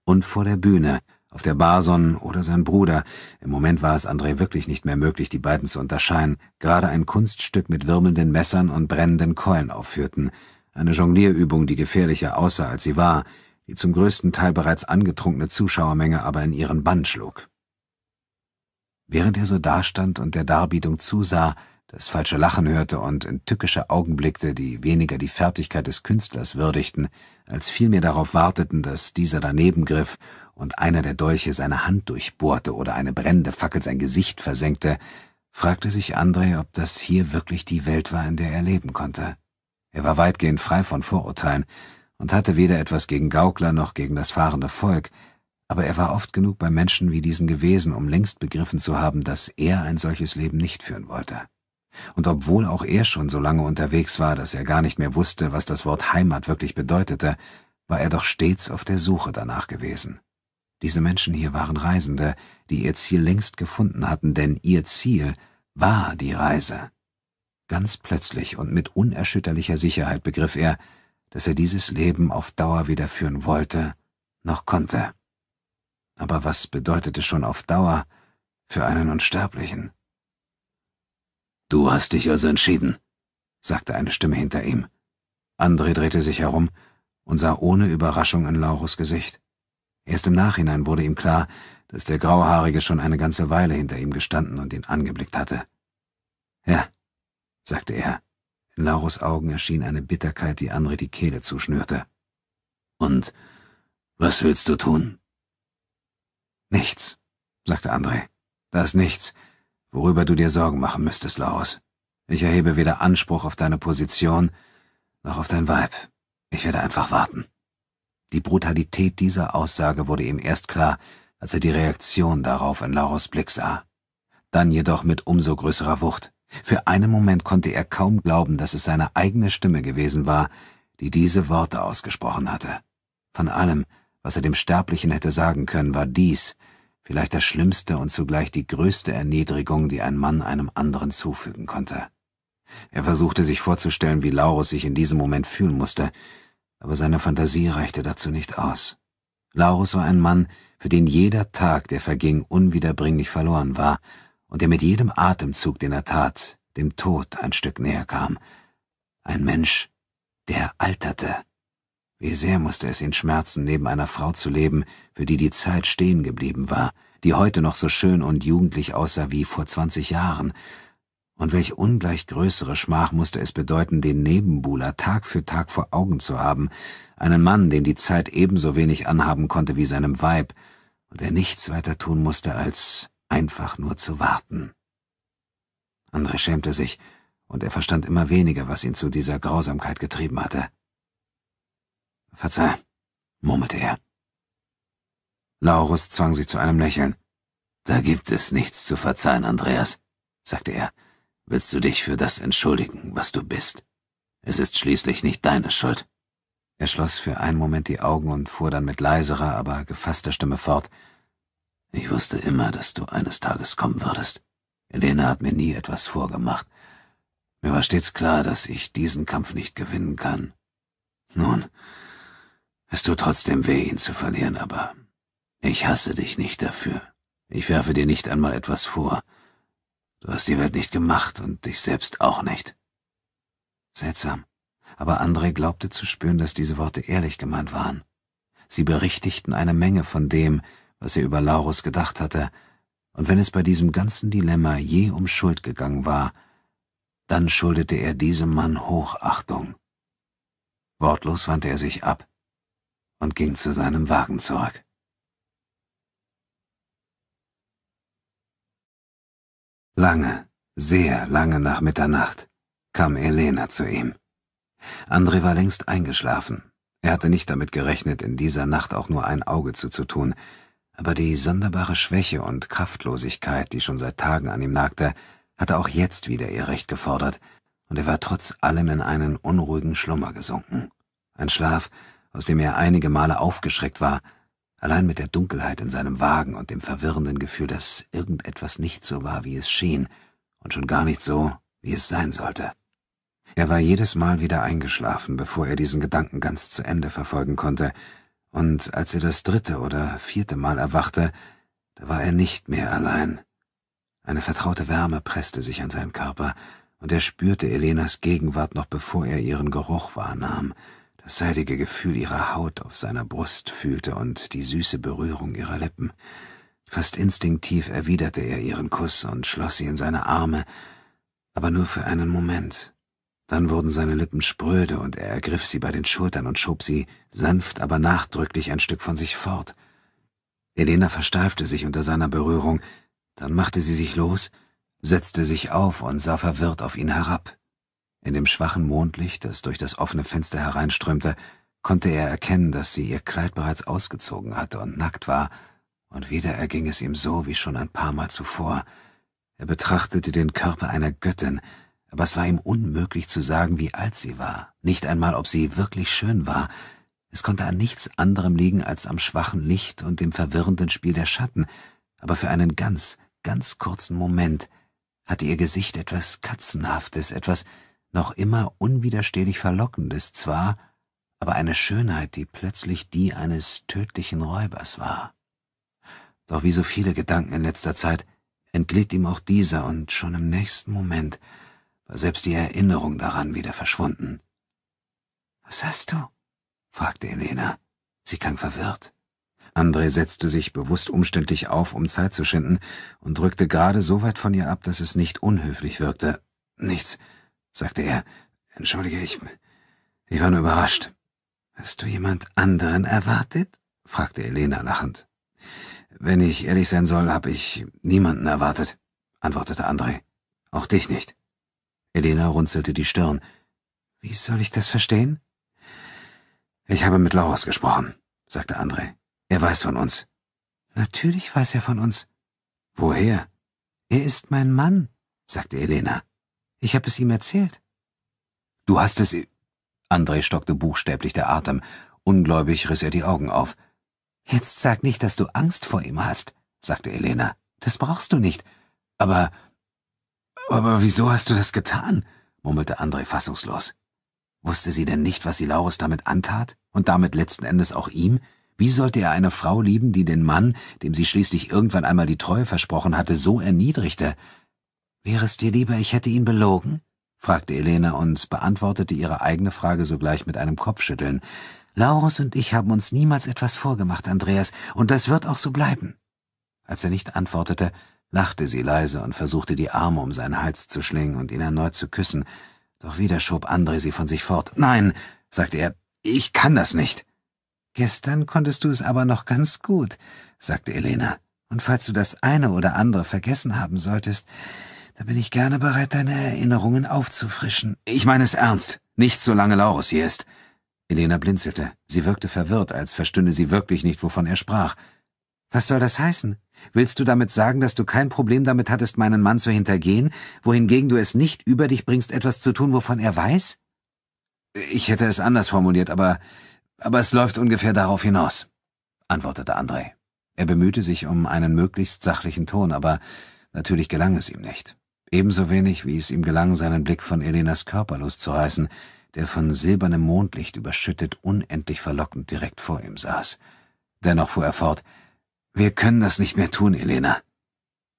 S1: und vor der Bühne, auf der Barson oder sein Bruder. Im Moment war es André wirklich nicht mehr möglich, die beiden zu unterscheiden, gerade ein Kunststück mit wirbelnden Messern und brennenden Keulen aufführten, eine Jonglierübung, die gefährlicher aussah, als sie war, die zum größten Teil bereits angetrunkene Zuschauermenge aber in ihren Bann schlug. Während er so dastand und der Darbietung zusah, das falsche Lachen hörte und in tückische Augen blickte, die weniger die Fertigkeit des Künstlers würdigten, als vielmehr darauf warteten, dass dieser daneben griff und einer der Dolche seine Hand durchbohrte oder eine brennende Fackel sein Gesicht versenkte, fragte sich André, ob das hier wirklich die Welt war, in der er leben konnte. Er war weitgehend frei von Vorurteilen und hatte weder etwas gegen Gaukler noch gegen das fahrende Volk, aber er war oft genug bei Menschen wie diesen gewesen, um längst begriffen zu haben, dass er ein solches Leben nicht führen wollte. Und obwohl auch er schon so lange unterwegs war, dass er gar nicht mehr wusste, was das Wort Heimat wirklich bedeutete, war er doch stets auf der Suche danach gewesen. Diese Menschen hier waren Reisende, die ihr Ziel längst gefunden hatten, denn ihr Ziel war die Reise. Ganz plötzlich und mit unerschütterlicher Sicherheit begriff er, dass er dieses Leben auf Dauer weder führen wollte noch konnte. Aber was bedeutete schon auf Dauer für einen Unsterblichen? Du hast dich also entschieden, sagte eine Stimme hinter ihm. André drehte sich herum und sah ohne Überraschung in Laurus Gesicht. Erst im Nachhinein wurde ihm klar, dass der Grauhaarige schon eine ganze Weile hinter ihm gestanden und ihn angeblickt hatte. Ja, sagte er. In Lauros Augen erschien eine Bitterkeit, die André die Kehle zuschnürte. Und was willst du tun? Nichts, sagte André. ist nichts, worüber du dir Sorgen machen müsstest, Laurus. Ich erhebe weder Anspruch auf deine Position noch auf dein Weib. Ich werde einfach warten. Die Brutalität dieser Aussage wurde ihm erst klar, als er die Reaktion darauf in Lauros Blick sah. Dann jedoch mit umso größerer Wucht. Für einen Moment konnte er kaum glauben, dass es seine eigene Stimme gewesen war, die diese Worte ausgesprochen hatte. Von allem, was er dem Sterblichen hätte sagen können, war dies vielleicht das schlimmste und zugleich die größte Erniedrigung, die ein Mann einem anderen zufügen konnte. Er versuchte sich vorzustellen, wie Laurus sich in diesem Moment fühlen musste, aber seine Fantasie reichte dazu nicht aus. Laurus war ein Mann, für den jeder Tag, der verging, unwiederbringlich verloren war, und der mit jedem Atemzug, den er tat, dem Tod ein Stück näher kam. Ein Mensch, der alterte. Wie sehr musste es ihn schmerzen, neben einer Frau zu leben, für die die Zeit stehen geblieben war, die heute noch so schön und jugendlich aussah wie vor zwanzig Jahren. Und welch ungleich größere Schmach musste es bedeuten, den Nebenbuhler Tag für Tag vor Augen zu haben, einen Mann, dem die Zeit ebenso wenig anhaben konnte wie seinem Weib, und der nichts weiter tun musste, als einfach nur zu warten. André schämte sich, und er verstand immer weniger, was ihn zu dieser Grausamkeit getrieben hatte. Verzeih, murmelte er. Laurus zwang sie zu einem Lächeln. Da gibt es nichts zu verzeihen, Andreas, sagte er. Willst du dich für das entschuldigen, was du bist? Es ist schließlich nicht deine Schuld. Er schloss für einen Moment die Augen und fuhr dann mit leiserer, aber gefasster Stimme fort. Ich wusste immer, dass du eines Tages kommen würdest. Elena hat mir nie etwas vorgemacht. Mir war stets klar, dass ich diesen Kampf nicht gewinnen kann. Nun, es tut trotzdem weh, ihn zu verlieren, aber ich hasse dich nicht dafür. Ich werfe dir nicht einmal etwas vor. Du hast die Welt nicht gemacht und dich selbst auch nicht. Seltsam, aber André glaubte zu spüren, dass diese Worte ehrlich gemeint waren. Sie berichtigten eine Menge von dem, was er über Laurus gedacht hatte, und wenn es bei diesem ganzen Dilemma je um Schuld gegangen war, dann schuldete er diesem Mann Hochachtung. Wortlos wandte er sich ab und ging zu seinem Wagen zurück. Lange, sehr lange nach Mitternacht kam Elena zu ihm. André war längst eingeschlafen. Er hatte nicht damit gerechnet, in dieser Nacht auch nur ein Auge zuzutun, aber die sonderbare Schwäche und Kraftlosigkeit, die schon seit Tagen an ihm nagte, hatte auch jetzt wieder ihr Recht gefordert, und er war trotz allem in einen unruhigen Schlummer gesunken. Ein Schlaf, aus dem er einige Male aufgeschreckt war, allein mit der Dunkelheit in seinem Wagen und dem verwirrenden Gefühl, dass irgendetwas nicht so war, wie es schien, und schon gar nicht so, wie es sein sollte. Er war jedes Mal wieder eingeschlafen, bevor er diesen Gedanken ganz zu Ende verfolgen konnte, und als er das dritte oder vierte Mal erwachte, da war er nicht mehr allein. Eine vertraute Wärme presste sich an seinen Körper, und er spürte Elenas Gegenwart noch bevor er ihren Geruch wahrnahm, das seidige Gefühl ihrer Haut auf seiner Brust fühlte und die süße Berührung ihrer Lippen. Fast instinktiv erwiderte er ihren Kuss und schloss sie in seine Arme, aber nur für einen Moment. Dann wurden seine Lippen spröde und er ergriff sie bei den Schultern und schob sie sanft, aber nachdrücklich ein Stück von sich fort. Elena versteifte sich unter seiner Berührung, dann machte sie sich los, setzte sich auf und sah verwirrt auf ihn herab. In dem schwachen Mondlicht, das durch das offene Fenster hereinströmte, konnte er erkennen, dass sie ihr Kleid bereits ausgezogen hatte und nackt war, und wieder erging es ihm so wie schon ein paar Mal zuvor. Er betrachtete den Körper einer Göttin, aber es war ihm unmöglich zu sagen, wie alt sie war, nicht einmal, ob sie wirklich schön war. Es konnte an nichts anderem liegen als am schwachen Licht und dem verwirrenden Spiel der Schatten, aber für einen ganz, ganz kurzen Moment hatte ihr Gesicht etwas Katzenhaftes, etwas noch immer unwiderstehlich Verlockendes zwar, aber eine Schönheit, die plötzlich die eines tödlichen Räubers war. Doch wie so viele Gedanken in letzter Zeit entglitt ihm auch dieser, und schon im nächsten Moment war selbst die Erinnerung daran wieder verschwunden. Was hast du? fragte Elena. Sie klang verwirrt. André setzte sich bewusst umständlich auf, um Zeit zu schinden, und drückte gerade so weit von ihr ab, dass es nicht unhöflich wirkte. Nichts, sagte er. Entschuldige, ich, ich war nur überrascht. Hast du jemand anderen erwartet? fragte Elena lachend. Wenn ich ehrlich sein soll, habe ich niemanden erwartet, antwortete André. Auch dich nicht. Elena runzelte die Stirn. Wie soll ich das verstehen? Ich habe mit Laurus gesprochen, sagte André. Er weiß von uns. Natürlich weiß er von uns. Woher? Er ist mein Mann, sagte Elena. Ich habe es ihm erzählt. Du hast es. André stockte buchstäblich der Atem. Ungläubig riss er die Augen auf. Jetzt sag nicht, dass du Angst vor ihm hast, sagte Elena. Das brauchst du nicht. Aber aber wieso hast du das getan? murmelte André fassungslos. Wusste sie denn nicht, was sie Laurus damit antat? Und damit letzten Endes auch ihm? Wie sollte er eine Frau lieben, die den Mann, dem sie schließlich irgendwann einmal die Treue versprochen hatte, so erniedrigte? Wäre es dir lieber, ich hätte ihn belogen? fragte Elena und beantwortete ihre eigene Frage sogleich mit einem Kopfschütteln. Laurus und ich haben uns niemals etwas vorgemacht, Andreas, und das wird auch so bleiben. Als er nicht antwortete, lachte sie leise und versuchte die Arme um seinen Hals zu schlingen und ihn erneut zu küssen, doch wieder schob André sie von sich fort. Nein, sagte er, ich kann das nicht. Gestern konntest du es aber noch ganz gut, sagte Elena, und falls du das eine oder andere vergessen haben solltest, da bin ich gerne bereit, deine Erinnerungen aufzufrischen. Ich meine es ernst, nicht solange Laurus hier ist. Elena blinzelte. Sie wirkte verwirrt, als verstünde sie wirklich nicht, wovon er sprach. Was soll das heißen? Willst du damit sagen, dass du kein Problem damit hattest, meinen Mann zu hintergehen, wohingegen du es nicht über dich bringst, etwas zu tun, wovon er weiß? Ich hätte es anders formuliert, aber, aber es läuft ungefähr darauf hinaus, antwortete André. Er bemühte sich um einen möglichst sachlichen Ton, aber natürlich gelang es ihm nicht. Ebenso wenig, wie es ihm gelang, seinen Blick von Elenas Körper loszureißen, der von silbernem Mondlicht überschüttet unendlich verlockend direkt vor ihm saß. Dennoch fuhr er fort, wir können das nicht mehr tun, Elena.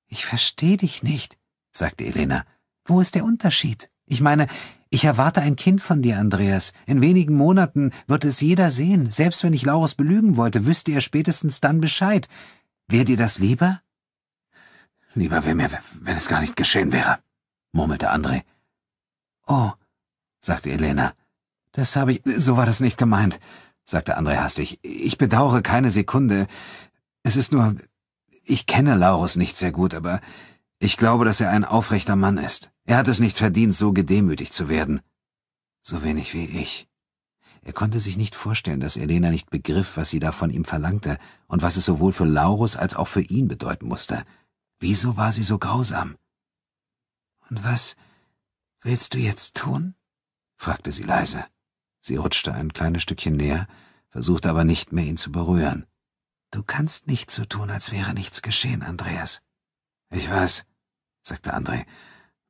S1: Ich verstehe dich nicht, sagte Elena. Wo ist der Unterschied? Ich meine, ich erwarte ein Kind von dir, Andreas. In wenigen Monaten wird es jeder sehen. Selbst wenn ich Laurus belügen wollte, wüsste er spätestens dann Bescheid. Wär dir das lieber? Lieber wäre mir, wenn es gar nicht geschehen wäre, murmelte André. Oh, sagte Elena. Das habe ich. So war das nicht gemeint, sagte André hastig. Ich bedauere keine Sekunde. Es ist nur, ich kenne Laurus nicht sehr gut, aber ich glaube, dass er ein aufrechter Mann ist. Er hat es nicht verdient, so gedemütigt zu werden. So wenig wie ich. Er konnte sich nicht vorstellen, dass Elena nicht begriff, was sie da von ihm verlangte und was es sowohl für Laurus als auch für ihn bedeuten musste. Wieso war sie so grausam? Und was willst du jetzt tun? fragte sie leise. Sie rutschte ein kleines Stückchen näher, versuchte aber nicht mehr, ihn zu berühren. Du kannst nicht so tun, als wäre nichts geschehen, Andreas. Ich weiß, sagte André.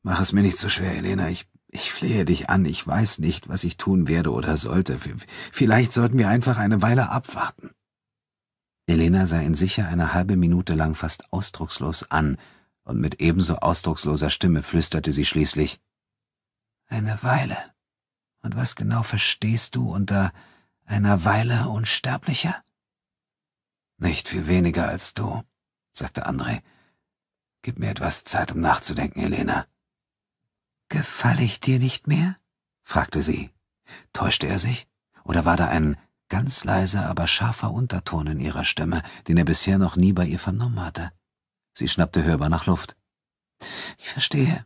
S1: Mach es mir nicht so schwer, Elena. Ich, ich flehe dich an. Ich weiß nicht, was ich tun werde oder sollte. Vielleicht sollten wir einfach eine Weile abwarten. Elena sah ihn sicher eine halbe Minute lang fast ausdruckslos an, und mit ebenso ausdrucksloser Stimme flüsterte sie schließlich Eine Weile. Und was genau verstehst du unter einer Weile Unsterblicher? Nicht viel weniger als du, sagte André. Gib mir etwas Zeit, um nachzudenken, Elena. Gefalle ich dir nicht mehr? fragte sie. Täuschte er sich? Oder war da ein ganz leiser, aber scharfer Unterton in ihrer Stimme, den er bisher noch nie bei ihr vernommen hatte? Sie schnappte hörbar nach Luft. Ich verstehe.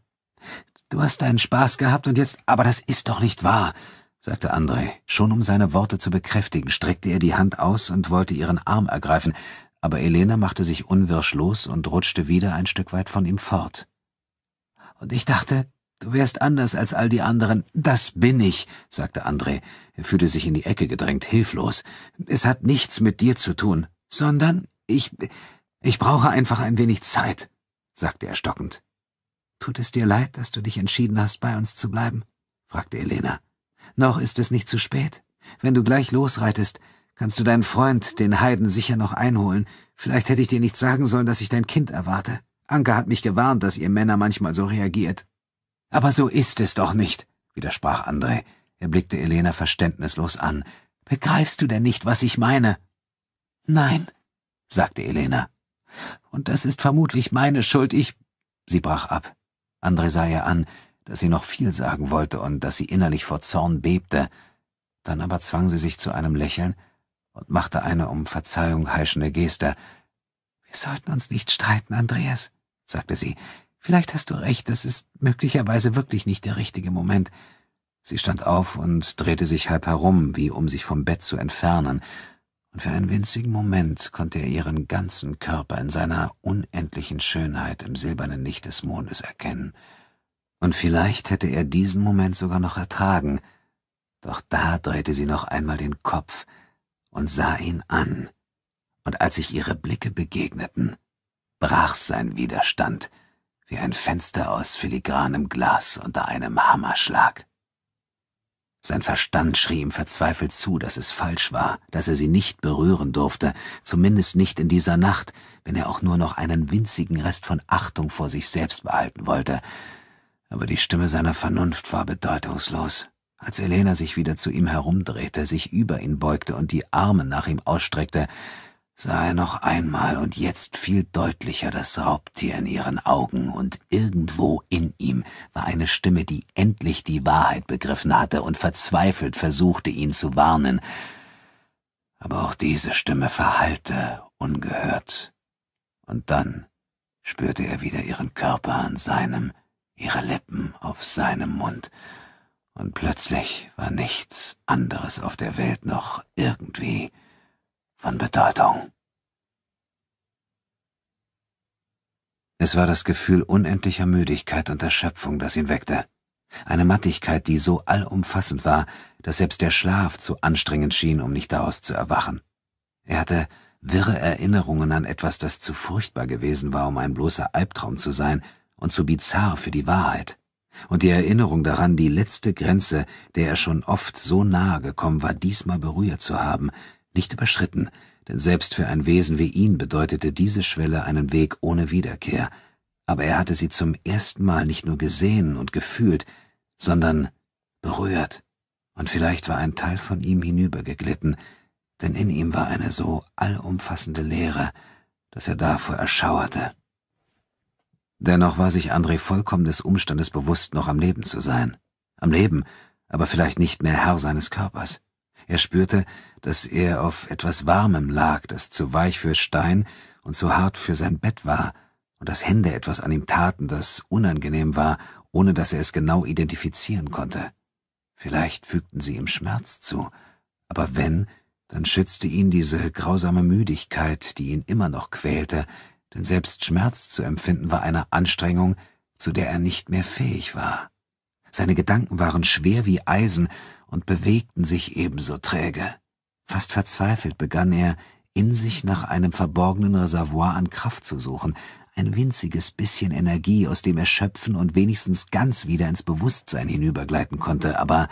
S1: Du hast deinen Spaß gehabt und jetzt. Aber das ist doch nicht wahr sagte André. Schon um seine Worte zu bekräftigen, streckte er die Hand aus und wollte ihren Arm ergreifen, aber Elena machte sich unwirsch los und rutschte wieder ein Stück weit von ihm fort. Und ich dachte, du wärst anders als all die anderen. Das bin ich, sagte André. Er fühlte sich in die Ecke gedrängt, hilflos. Es hat nichts mit dir zu tun, sondern ich, ich brauche einfach ein wenig Zeit, sagte er stockend. Tut es dir leid, dass du dich entschieden hast, bei uns zu bleiben? fragte Elena. Noch ist es nicht zu spät. Wenn du gleich losreitest, kannst du deinen Freund, den Heiden, sicher noch einholen. Vielleicht hätte ich dir nicht sagen sollen, dass ich dein Kind erwarte. Anke hat mich gewarnt, dass ihr Männer manchmal so reagiert. Aber so ist es doch nicht, widersprach André. Er blickte Elena verständnislos an. Begreifst du denn nicht, was ich meine? Nein, sagte Elena. Und das ist vermutlich meine Schuld. Ich. Sie brach ab. André sah ihr an, dass sie noch viel sagen wollte und dass sie innerlich vor Zorn bebte, dann aber zwang sie sich zu einem Lächeln und machte eine um Verzeihung heischende Geste. Wir sollten uns nicht streiten, Andreas, sagte sie. Vielleicht hast du recht, das ist möglicherweise wirklich nicht der richtige Moment. Sie stand auf und drehte sich halb herum, wie um sich vom Bett zu entfernen, und für einen winzigen Moment konnte er ihren ganzen Körper in seiner unendlichen Schönheit im silbernen Licht des Mondes erkennen und vielleicht hätte er diesen Moment sogar noch ertragen, doch da drehte sie noch einmal den Kopf und sah ihn an, und als sich ihre Blicke begegneten, brach sein Widerstand wie ein Fenster aus filigranem Glas unter einem Hammerschlag. Sein Verstand schrie ihm verzweifelt zu, dass es falsch war, dass er sie nicht berühren durfte, zumindest nicht in dieser Nacht, wenn er auch nur noch einen winzigen Rest von Achtung vor sich selbst behalten wollte, aber die Stimme seiner Vernunft war bedeutungslos. Als Elena sich wieder zu ihm herumdrehte, sich über ihn beugte und die Arme nach ihm ausstreckte, sah er noch einmal und jetzt viel deutlicher das Raubtier in ihren Augen, und irgendwo in ihm war eine Stimme, die endlich die Wahrheit begriffen hatte und verzweifelt versuchte, ihn zu warnen. Aber auch diese Stimme verhallte, ungehört. Und dann spürte er wieder ihren Körper an seinem, ihre Lippen auf seinem Mund, und plötzlich war nichts anderes auf der Welt noch irgendwie von Bedeutung. Es war das Gefühl unendlicher Müdigkeit und Erschöpfung, das ihn weckte. Eine Mattigkeit, die so allumfassend war, dass selbst der Schlaf zu anstrengend schien, um nicht daraus zu erwachen. Er hatte wirre Erinnerungen an etwas, das zu furchtbar gewesen war, um ein bloßer Albtraum zu sein, und zu bizarr für die Wahrheit, und die Erinnerung daran, die letzte Grenze, der er schon oft so nahe gekommen war, diesmal berührt zu haben, nicht überschritten, denn selbst für ein Wesen wie ihn bedeutete diese Schwelle einen Weg ohne Wiederkehr, aber er hatte sie zum ersten Mal nicht nur gesehen und gefühlt, sondern berührt, und vielleicht war ein Teil von ihm hinübergeglitten, denn in ihm war eine so allumfassende Leere, dass er davor erschauerte. Dennoch war sich André vollkommen des Umstandes bewusst, noch am Leben zu sein. Am Leben, aber vielleicht nicht mehr Herr seines Körpers. Er spürte, dass er auf etwas Warmem lag, das zu weich für Stein und zu hart für sein Bett war, und dass Hände etwas an ihm taten, das unangenehm war, ohne dass er es genau identifizieren konnte. Vielleicht fügten sie ihm Schmerz zu, aber wenn, dann schützte ihn diese grausame Müdigkeit, die ihn immer noch quälte, denn selbst Schmerz zu empfinden war eine Anstrengung, zu der er nicht mehr fähig war. Seine Gedanken waren schwer wie Eisen und bewegten sich ebenso träge. Fast verzweifelt begann er, in sich nach einem verborgenen Reservoir an Kraft zu suchen, ein winziges bisschen Energie, aus dem er schöpfen und wenigstens ganz wieder ins Bewusstsein hinübergleiten konnte, aber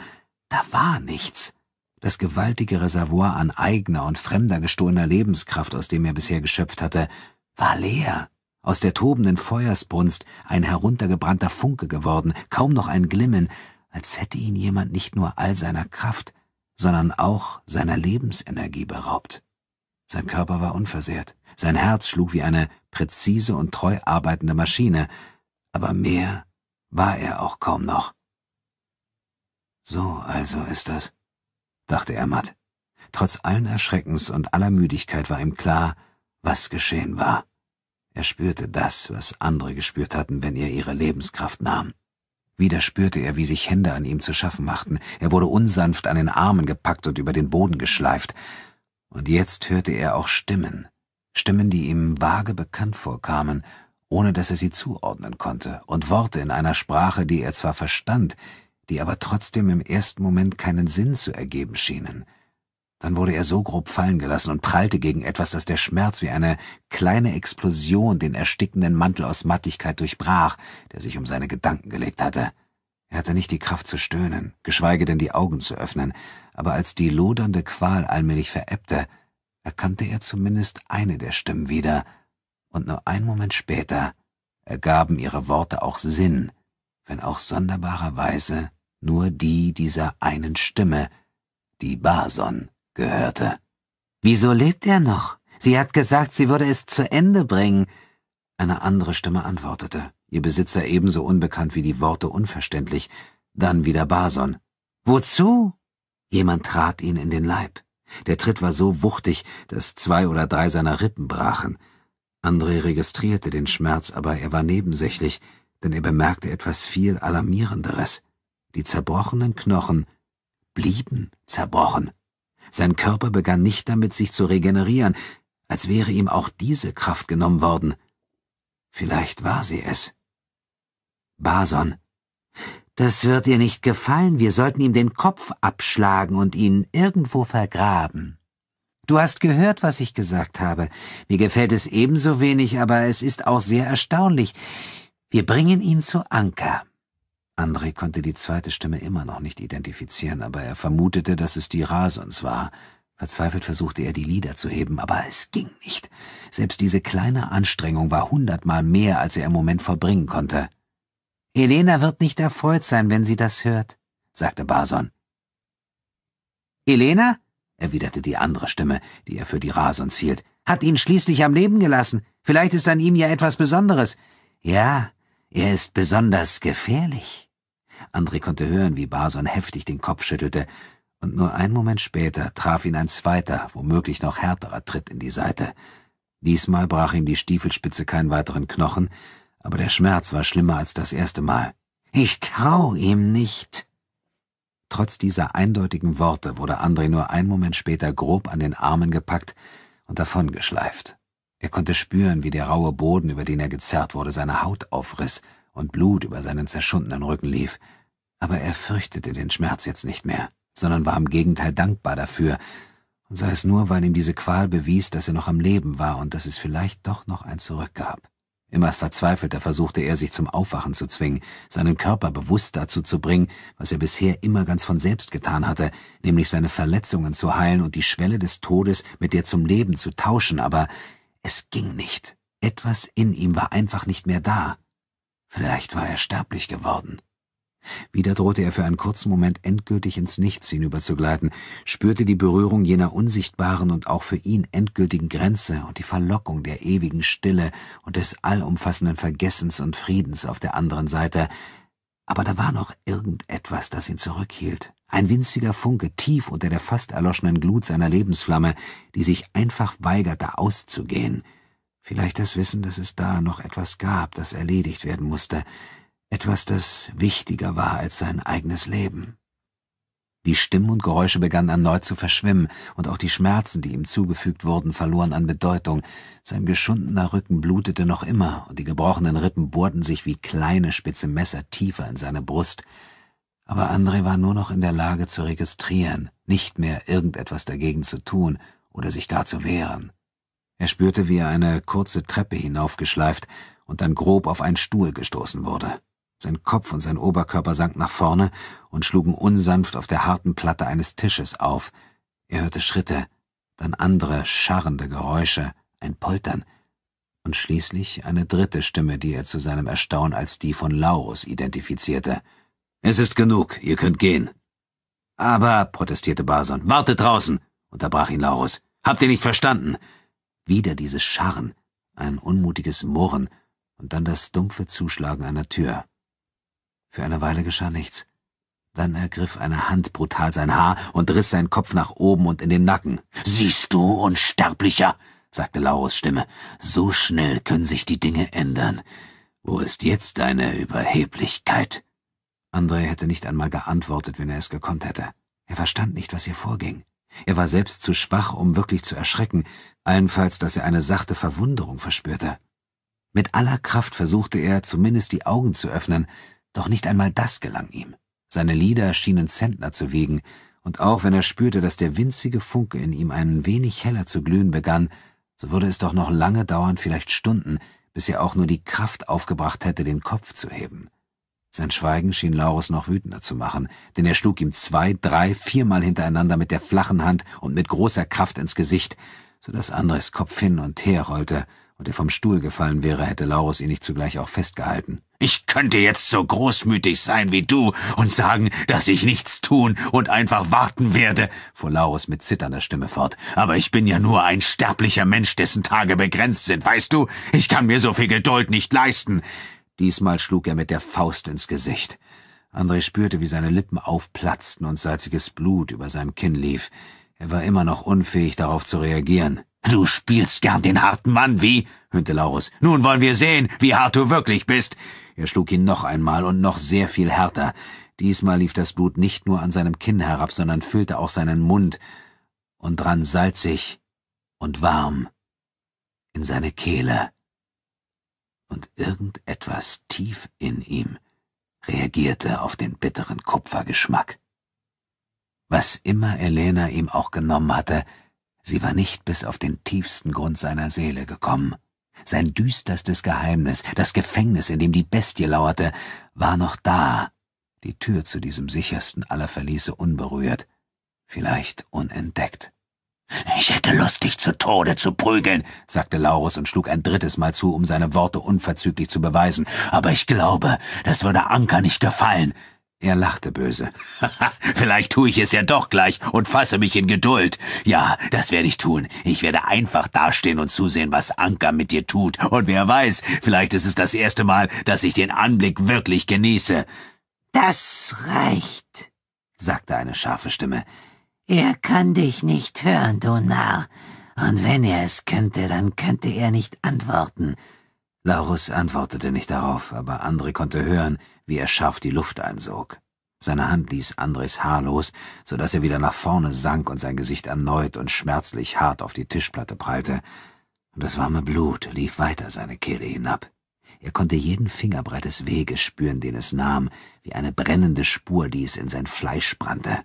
S1: da war nichts. Das gewaltige Reservoir an eigener und fremder gestohlener Lebenskraft, aus dem er bisher geschöpft hatte, war leer, aus der tobenden Feuersbrunst ein heruntergebrannter Funke geworden, kaum noch ein Glimmen, als hätte ihn jemand nicht nur all seiner Kraft, sondern auch seiner Lebensenergie beraubt. Sein Körper war unversehrt, sein Herz schlug wie eine präzise und treu arbeitende Maschine, aber mehr war er auch kaum noch. So also ist das, dachte er matt. Trotz allen Erschreckens und aller Müdigkeit war ihm klar, was geschehen war. Er spürte das, was andere gespürt hatten, wenn er ihre Lebenskraft nahm. Wieder spürte er, wie sich Hände an ihm zu schaffen machten. Er wurde unsanft an den Armen gepackt und über den Boden geschleift. Und jetzt hörte er auch Stimmen. Stimmen, die ihm vage bekannt vorkamen, ohne dass er sie zuordnen konnte, und Worte in einer Sprache, die er zwar verstand, die aber trotzdem im ersten Moment keinen Sinn zu ergeben schienen – dann wurde er so grob fallen gelassen und prallte gegen etwas, dass der Schmerz wie eine kleine Explosion den erstickenden Mantel aus Mattigkeit durchbrach, der sich um seine Gedanken gelegt hatte. Er hatte nicht die Kraft zu stöhnen, geschweige denn die Augen zu öffnen, aber als die lodernde Qual allmählich verebbte, erkannte er zumindest eine der Stimmen wieder, und nur einen Moment später ergaben ihre Worte auch Sinn, wenn auch sonderbarerweise nur die dieser einen Stimme, die Bason gehörte. Wieso lebt er noch? Sie hat gesagt, sie würde es zu Ende bringen. Eine andere Stimme antwortete, ihr Besitzer ebenso unbekannt wie die Worte unverständlich, dann wieder Bason. Wozu? Jemand trat ihn in den Leib. Der Tritt war so wuchtig, dass zwei oder drei seiner Rippen brachen. André registrierte den Schmerz, aber er war nebensächlich, denn er bemerkte etwas viel Alarmierenderes. Die zerbrochenen Knochen blieben zerbrochen. Sein Körper begann nicht damit, sich zu regenerieren, als wäre ihm auch diese Kraft genommen worden.
S2: Vielleicht war sie es. Bason. Das wird dir nicht gefallen. Wir sollten ihm den Kopf abschlagen und ihn irgendwo vergraben. Du hast gehört, was ich gesagt habe. Mir gefällt es ebenso wenig, aber es ist auch sehr
S1: erstaunlich. Wir bringen ihn zu Anker. André konnte die zweite Stimme immer noch nicht identifizieren, aber er vermutete, dass es die Rasons war. Verzweifelt versuchte er, die Lieder zu heben, aber es ging nicht. Selbst diese kleine Anstrengung war hundertmal mehr, als er im Moment verbringen konnte. Elena wird nicht erfreut sein, wenn sie das hört, sagte Bason. Elena? erwiderte die andere Stimme, die er für die Rasons hielt, hat ihn schließlich am Leben gelassen. Vielleicht ist an ihm ja etwas Besonderes. Ja, er ist besonders gefährlich. André konnte hören, wie Barson heftig den Kopf schüttelte, und nur einen Moment später traf ihn ein zweiter, womöglich noch härterer Tritt in die Seite. Diesmal brach ihm die Stiefelspitze keinen weiteren Knochen, aber der Schmerz war schlimmer als das erste Mal. Ich trau ihm nicht. Trotz dieser eindeutigen Worte wurde André nur einen Moment später grob an den Armen gepackt und davongeschleift. Er konnte spüren, wie der raue Boden, über den er gezerrt wurde, seine Haut aufriss und Blut über seinen zerschundenen Rücken lief, aber er fürchtete den Schmerz jetzt nicht mehr, sondern war im Gegenteil dankbar dafür, und sei es nur, weil ihm diese Qual bewies, dass er noch am Leben war und dass es vielleicht doch noch ein Zurück gab. Immer verzweifelter versuchte er, sich zum Aufwachen zu zwingen, seinen Körper bewusst dazu zu bringen, was er bisher immer ganz von selbst getan hatte, nämlich seine Verletzungen zu heilen und die Schwelle des Todes mit der zum Leben zu tauschen, aber es ging nicht. Etwas in ihm war einfach nicht mehr da. Vielleicht war er sterblich geworden. Wieder drohte er für einen kurzen Moment endgültig ins Nichts hinüberzugleiten, spürte die Berührung jener unsichtbaren und auch für ihn endgültigen Grenze und die Verlockung der ewigen Stille und des allumfassenden Vergessens und Friedens auf der anderen Seite. Aber da war noch irgendetwas, das ihn zurückhielt. Ein winziger Funke tief unter der fast erloschenen Glut seiner Lebensflamme, die sich einfach weigerte auszugehen – Vielleicht das Wissen, dass es da noch etwas gab, das erledigt werden musste, etwas, das wichtiger war als sein eigenes Leben. Die Stimmen und Geräusche begannen erneut zu verschwimmen, und auch die Schmerzen, die ihm zugefügt wurden, verloren an Bedeutung. Sein geschundener Rücken blutete noch immer, und die gebrochenen Rippen bohrten sich wie kleine spitze Messer tiefer in seine Brust. Aber André war nur noch in der Lage zu registrieren, nicht mehr irgendetwas dagegen zu tun oder sich gar zu wehren. Er spürte, wie er eine kurze Treppe hinaufgeschleift und dann grob auf einen Stuhl gestoßen wurde. Sein Kopf und sein Oberkörper sank nach vorne und schlugen unsanft auf der harten Platte eines Tisches auf. Er hörte Schritte, dann andere scharrende Geräusche, ein Poltern und schließlich eine dritte Stimme, die er zu seinem Erstaunen als die von Laurus identifizierte. Es ist genug, ihr könnt gehen. Aber, protestierte Barson, wartet draußen, unterbrach ihn Laurus. Habt ihr nicht verstanden? Wieder dieses Scharren, ein unmutiges Murren und dann das dumpfe Zuschlagen einer Tür. Für eine Weile geschah nichts. Dann ergriff eine Hand brutal sein Haar und riss seinen Kopf nach oben und in den Nacken. Siehst du, Unsterblicher, sagte Laurus Stimme, so schnell können sich die Dinge ändern. Wo ist jetzt deine Überheblichkeit? André hätte nicht einmal geantwortet, wenn er es gekonnt hätte. Er verstand nicht, was hier vorging. Er war selbst zu schwach, um wirklich zu erschrecken, allenfalls, dass er eine sachte Verwunderung verspürte. Mit aller Kraft versuchte er, zumindest die Augen zu öffnen, doch nicht einmal das gelang ihm. Seine Lieder schienen Zentner zu wiegen, und auch wenn er spürte, dass der winzige Funke in ihm ein wenig heller zu glühen begann, so würde es doch noch lange dauern, vielleicht Stunden, bis er auch nur die Kraft aufgebracht hätte, den Kopf zu heben. Sein Schweigen schien Laurus noch wütender zu machen, denn er schlug ihm zwei, drei, viermal hintereinander mit der flachen Hand und mit großer Kraft ins Gesicht, so dass Andres Kopf hin und her rollte und er vom Stuhl gefallen wäre, hätte Laurus ihn nicht zugleich auch festgehalten.
S2: Ich könnte jetzt so großmütig sein wie du und sagen,
S1: dass ich nichts tun und einfach warten werde, fuhr Laurus mit zitternder Stimme fort. Aber ich bin ja nur ein sterblicher Mensch, dessen Tage begrenzt sind, weißt du? Ich kann mir so viel Geduld nicht leisten. Diesmal schlug er mit der Faust ins Gesicht. André spürte, wie seine Lippen aufplatzten und salziges Blut über seinem Kinn lief. Er war immer noch unfähig, darauf zu reagieren. Du spielst gern den harten Mann, wie? höhnte Laurus. Nun wollen wir sehen, wie hart du wirklich bist. Er schlug ihn noch einmal und noch sehr viel härter. Diesmal lief das Blut nicht nur an seinem Kinn herab, sondern füllte auch seinen Mund und dran salzig und warm in seine Kehle und irgendetwas tief in ihm reagierte auf den bitteren Kupfergeschmack. Was immer Elena ihm auch genommen hatte, sie war nicht bis auf den tiefsten Grund seiner Seele gekommen. Sein düsterstes Geheimnis, das Gefängnis, in dem die Bestie lauerte, war noch da, die Tür zu diesem sichersten aller Verließe unberührt, vielleicht unentdeckt. Ich hätte Lust, dich zu Tode zu prügeln, sagte Laurus und schlug ein drittes Mal zu, um seine Worte unverzüglich zu beweisen. Aber ich glaube, das würde Anker nicht gefallen. Er lachte böse. <laughs> Vielleicht tue ich es ja doch gleich und fasse mich in Geduld. Ja, das werde ich tun. Ich werde einfach dastehen und zusehen, was Anker mit dir tut. Und wer weiß, vielleicht ist es das erste Mal, dass ich den Anblick wirklich genieße. Das reicht,
S2: sagte eine scharfe Stimme. Er kann dich nicht hören, du Narr. Und wenn er es könnte, dann könnte er nicht antworten.
S1: Laurus antwortete nicht darauf, aber André konnte hören, wie er scharf die Luft einsog. Seine Hand ließ Andres Haar los, so daß er wieder nach vorne sank und sein Gesicht erneut und schmerzlich hart auf die Tischplatte prallte. Und das warme Blut lief weiter seine Kehle hinab. Er konnte jeden Fingerbreit des Weges spüren, den es nahm, wie eine brennende Spur, die es in sein Fleisch brannte.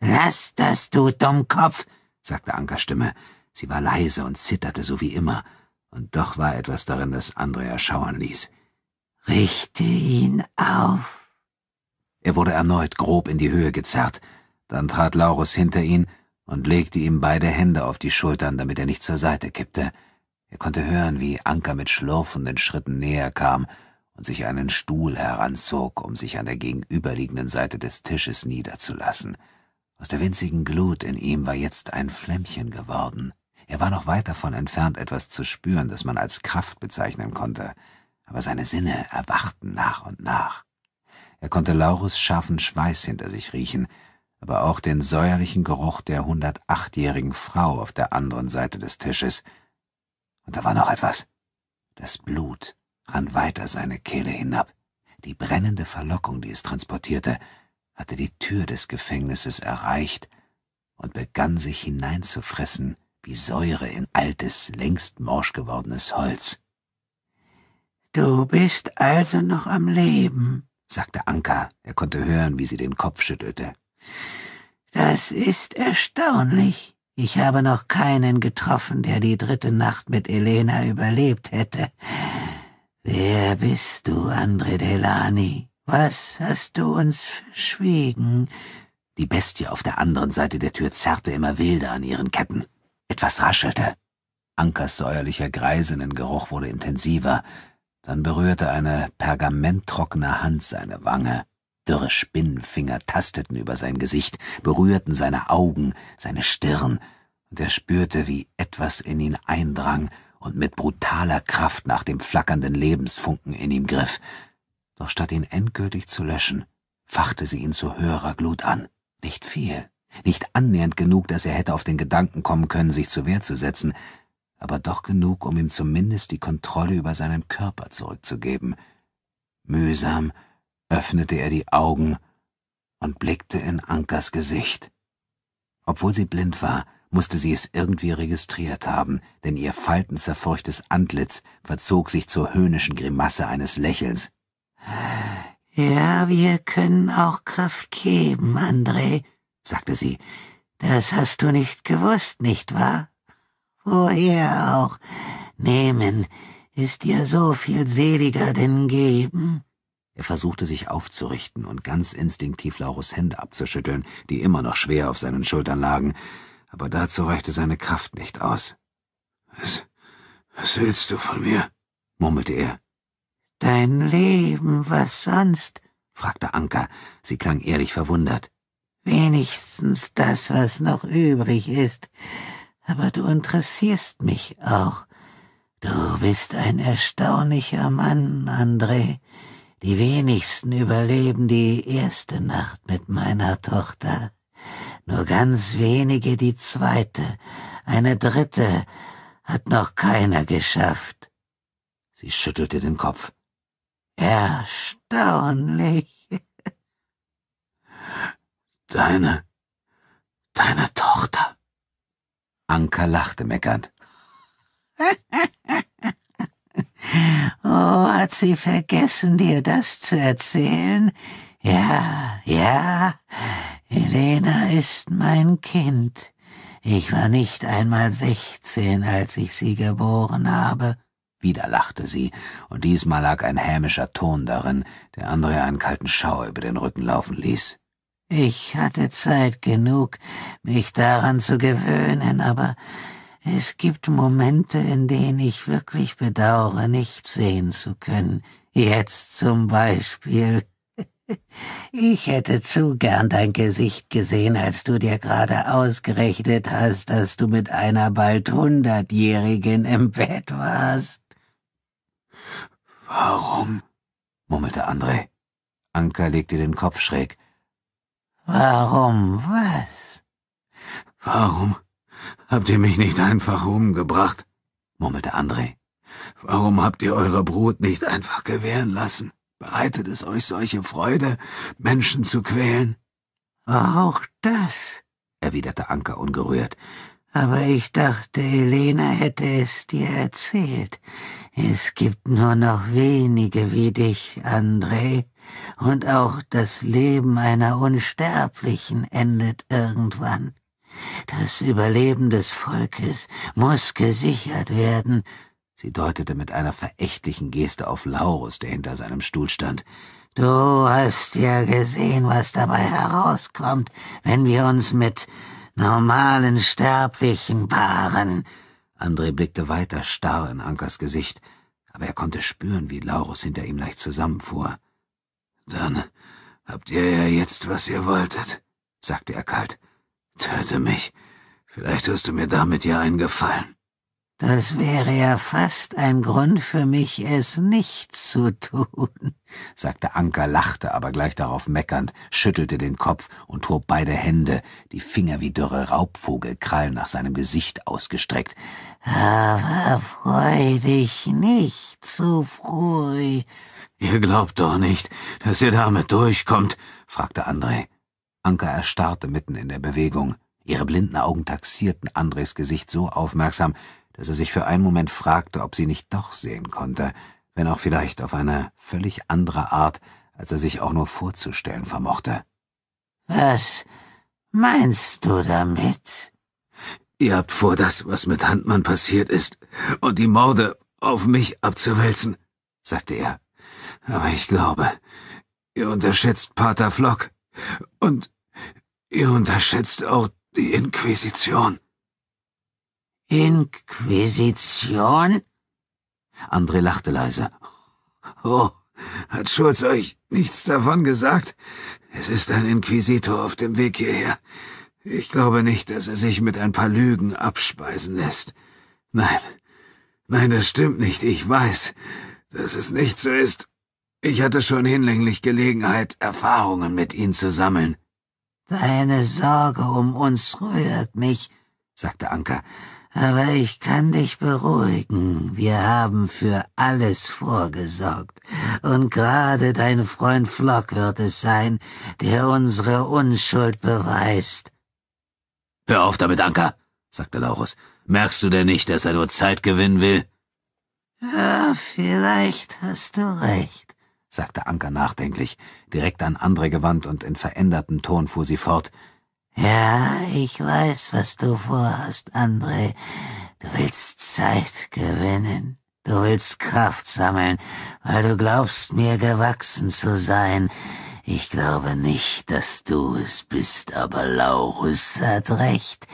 S1: Lass das, du Dummkopf, sagte Ankas Stimme. Sie war leise und zitterte so wie immer, und doch war etwas darin, das Andrea schauern ließ.
S2: Richte ihn
S1: auf. Er wurde erneut grob in die Höhe gezerrt, dann trat Laurus hinter ihn und legte ihm beide Hände auf die Schultern, damit er nicht zur Seite kippte. Er konnte hören, wie Anker mit schlurfenden Schritten näher kam und sich einen Stuhl heranzog, um sich an der gegenüberliegenden Seite des Tisches niederzulassen. Aus der winzigen Glut in ihm war jetzt ein Flämmchen geworden. Er war noch weit davon entfernt, etwas zu spüren, das man als Kraft bezeichnen konnte, aber seine Sinne erwachten nach und nach. Er konnte Laurus scharfen Schweiß hinter sich riechen, aber auch den säuerlichen Geruch der hundertachtjährigen Frau auf der anderen Seite des Tisches. Und da war noch etwas. Das Blut rann weiter seine Kehle hinab. Die brennende Verlockung, die es transportierte, hatte die Tür des Gefängnisses erreicht und begann sich hineinzufressen wie Säure in altes, längst morsch gewordenes Holz. Du
S2: bist also noch am Leben, sagte Anka, er konnte hören, wie sie den Kopf schüttelte. Das ist erstaunlich. Ich habe noch keinen getroffen, der die dritte Nacht mit Elena überlebt hätte. Wer bist du, Andre Delani? Was hast du uns verschwiegen? Die Bestie auf der anderen Seite der Tür zerrte immer wilder an ihren Ketten. Etwas
S1: raschelte. Ankers säuerlicher Greisinnengeruch wurde intensiver. Dann berührte eine pergamenttrockene Hand seine Wange. Dürre Spinnenfinger tasteten über sein Gesicht, berührten seine Augen, seine Stirn, und er spürte, wie etwas in ihn eindrang und mit brutaler Kraft nach dem flackernden Lebensfunken in ihm griff. Doch statt ihn endgültig zu löschen, fachte sie ihn zu höherer Glut an. Nicht viel, nicht annähernd genug, dass er hätte auf den Gedanken kommen können, sich zur Wehr zu setzen, aber doch genug, um ihm zumindest die Kontrolle über seinen Körper zurückzugeben. Mühsam öffnete er die Augen und blickte in Ankas Gesicht. Obwohl sie blind war, musste sie es irgendwie registriert haben, denn ihr faltenzerfurchtes Antlitz verzog sich zur höhnischen Grimasse
S2: eines Lächelns. Ja, wir können auch Kraft geben, André, sagte sie. Das hast du nicht gewusst, nicht wahr? Woher auch? Nehmen ist dir so viel seliger denn geben. Er versuchte sich aufzurichten und ganz instinktiv Laurus Hände
S1: abzuschütteln, die immer noch schwer auf seinen Schultern lagen, aber dazu reichte seine Kraft nicht aus. Was, was willst du von mir? murmelte er.
S2: Dein Leben, was sonst? fragte Anka. Sie klang ehrlich verwundert. Wenigstens das, was noch übrig ist. Aber du interessierst mich auch. Du bist ein erstaunlicher Mann, André. Die wenigsten überleben die erste Nacht mit meiner Tochter. Nur ganz wenige die zweite. Eine dritte hat noch keiner geschafft. Sie schüttelte den Kopf. Erstaunlich. Deine, deine Tochter. Anka lachte meckernd. <laughs> oh, hat sie vergessen, dir das zu erzählen? Ja, ja, Elena ist mein Kind. Ich war nicht einmal sechzehn, als ich sie geboren habe. Wieder lachte sie, und diesmal
S1: lag ein hämischer Ton darin, der Andrea einen kalten Schauer über den Rücken laufen ließ.
S2: Ich hatte Zeit genug, mich daran zu gewöhnen, aber es gibt Momente, in denen ich wirklich bedauere, nicht sehen zu können. Jetzt zum Beispiel. <laughs> Ich hätte zu gern dein Gesicht gesehen, als du dir gerade ausgerechnet hast, dass du mit einer bald hundertjährigen im Bett warst. Warum? murmelte André. Anka legte den Kopf schräg. Warum
S1: was? Warum habt ihr mich nicht einfach umgebracht? murmelte André. Warum habt ihr eure Brut nicht einfach gewähren lassen? Bereitet es euch solche Freude, Menschen zu quälen?
S2: Auch das, erwiderte Anka ungerührt. Aber ich dachte, Elena hätte es dir erzählt. Es gibt nur noch wenige wie dich, André, und auch das Leben einer Unsterblichen endet irgendwann. Das Überleben des Volkes muss gesichert werden. Sie deutete mit einer verächtlichen Geste auf Laurus, der hinter seinem Stuhl stand. Du hast ja gesehen, was dabei herauskommt, wenn wir uns mit normalen Sterblichen paaren. André blickte weiter starr in Ankers Gesicht, aber er konnte spüren, wie Laurus
S1: hinter ihm leicht zusammenfuhr. Dann habt ihr ja jetzt, was ihr wolltet, sagte er kalt. Töte mich. Vielleicht tust du mir damit ja einen
S2: Gefallen. Das wäre ja fast ein Grund für mich, es nicht zu tun, <laughs> sagte Anker, lachte aber gleich darauf meckernd, schüttelte den Kopf und hob beide Hände, die Finger wie dürre Raubvogelkrallen nach seinem Gesicht ausgestreckt. Aber freu dich nicht zu früh. Ihr glaubt doch nicht, dass ihr damit durchkommt, fragte André.
S1: Anker erstarrte mitten in der Bewegung. Ihre blinden Augen taxierten Andres Gesicht so aufmerksam, dass er sich für einen Moment fragte, ob sie nicht doch sehen konnte, wenn auch vielleicht auf eine völlig andere Art, als er sich auch nur vorzustellen vermochte. Was meinst du damit? Ihr habt vor, das, was mit Handmann passiert ist, und die Morde auf mich abzuwälzen, sagte er. Aber ich glaube, ihr unterschätzt Pater Flock und ihr unterschätzt auch die Inquisition. Inquisition? André lachte leise. Oh, hat Schulz euch nichts davon gesagt? Es ist ein Inquisitor auf dem Weg hierher. Ich glaube nicht, dass er sich mit ein paar Lügen abspeisen lässt. Nein, nein, das stimmt nicht. Ich weiß, dass es nicht so ist. Ich hatte schon hinlänglich Gelegenheit, Erfahrungen mit ihm zu sammeln.
S2: Deine Sorge um uns rührt mich, sagte Anker. Aber ich kann dich beruhigen. Wir haben für alles vorgesorgt. Und gerade dein Freund Flock wird es sein, der unsere Unschuld beweist. Hör auf damit, Anker, sagte Laurus. Merkst du denn nicht, dass er nur Zeit gewinnen will? Ja, vielleicht hast du
S1: recht, sagte Anker nachdenklich, direkt an Andre gewandt und in verändertem Ton fuhr
S2: sie fort. Ja, ich weiß, was du vorhast, André. Du willst Zeit gewinnen. Du willst Kraft sammeln, weil du glaubst, mir gewachsen zu sein. Ich glaube nicht, dass du es bist, aber Laurus hat recht.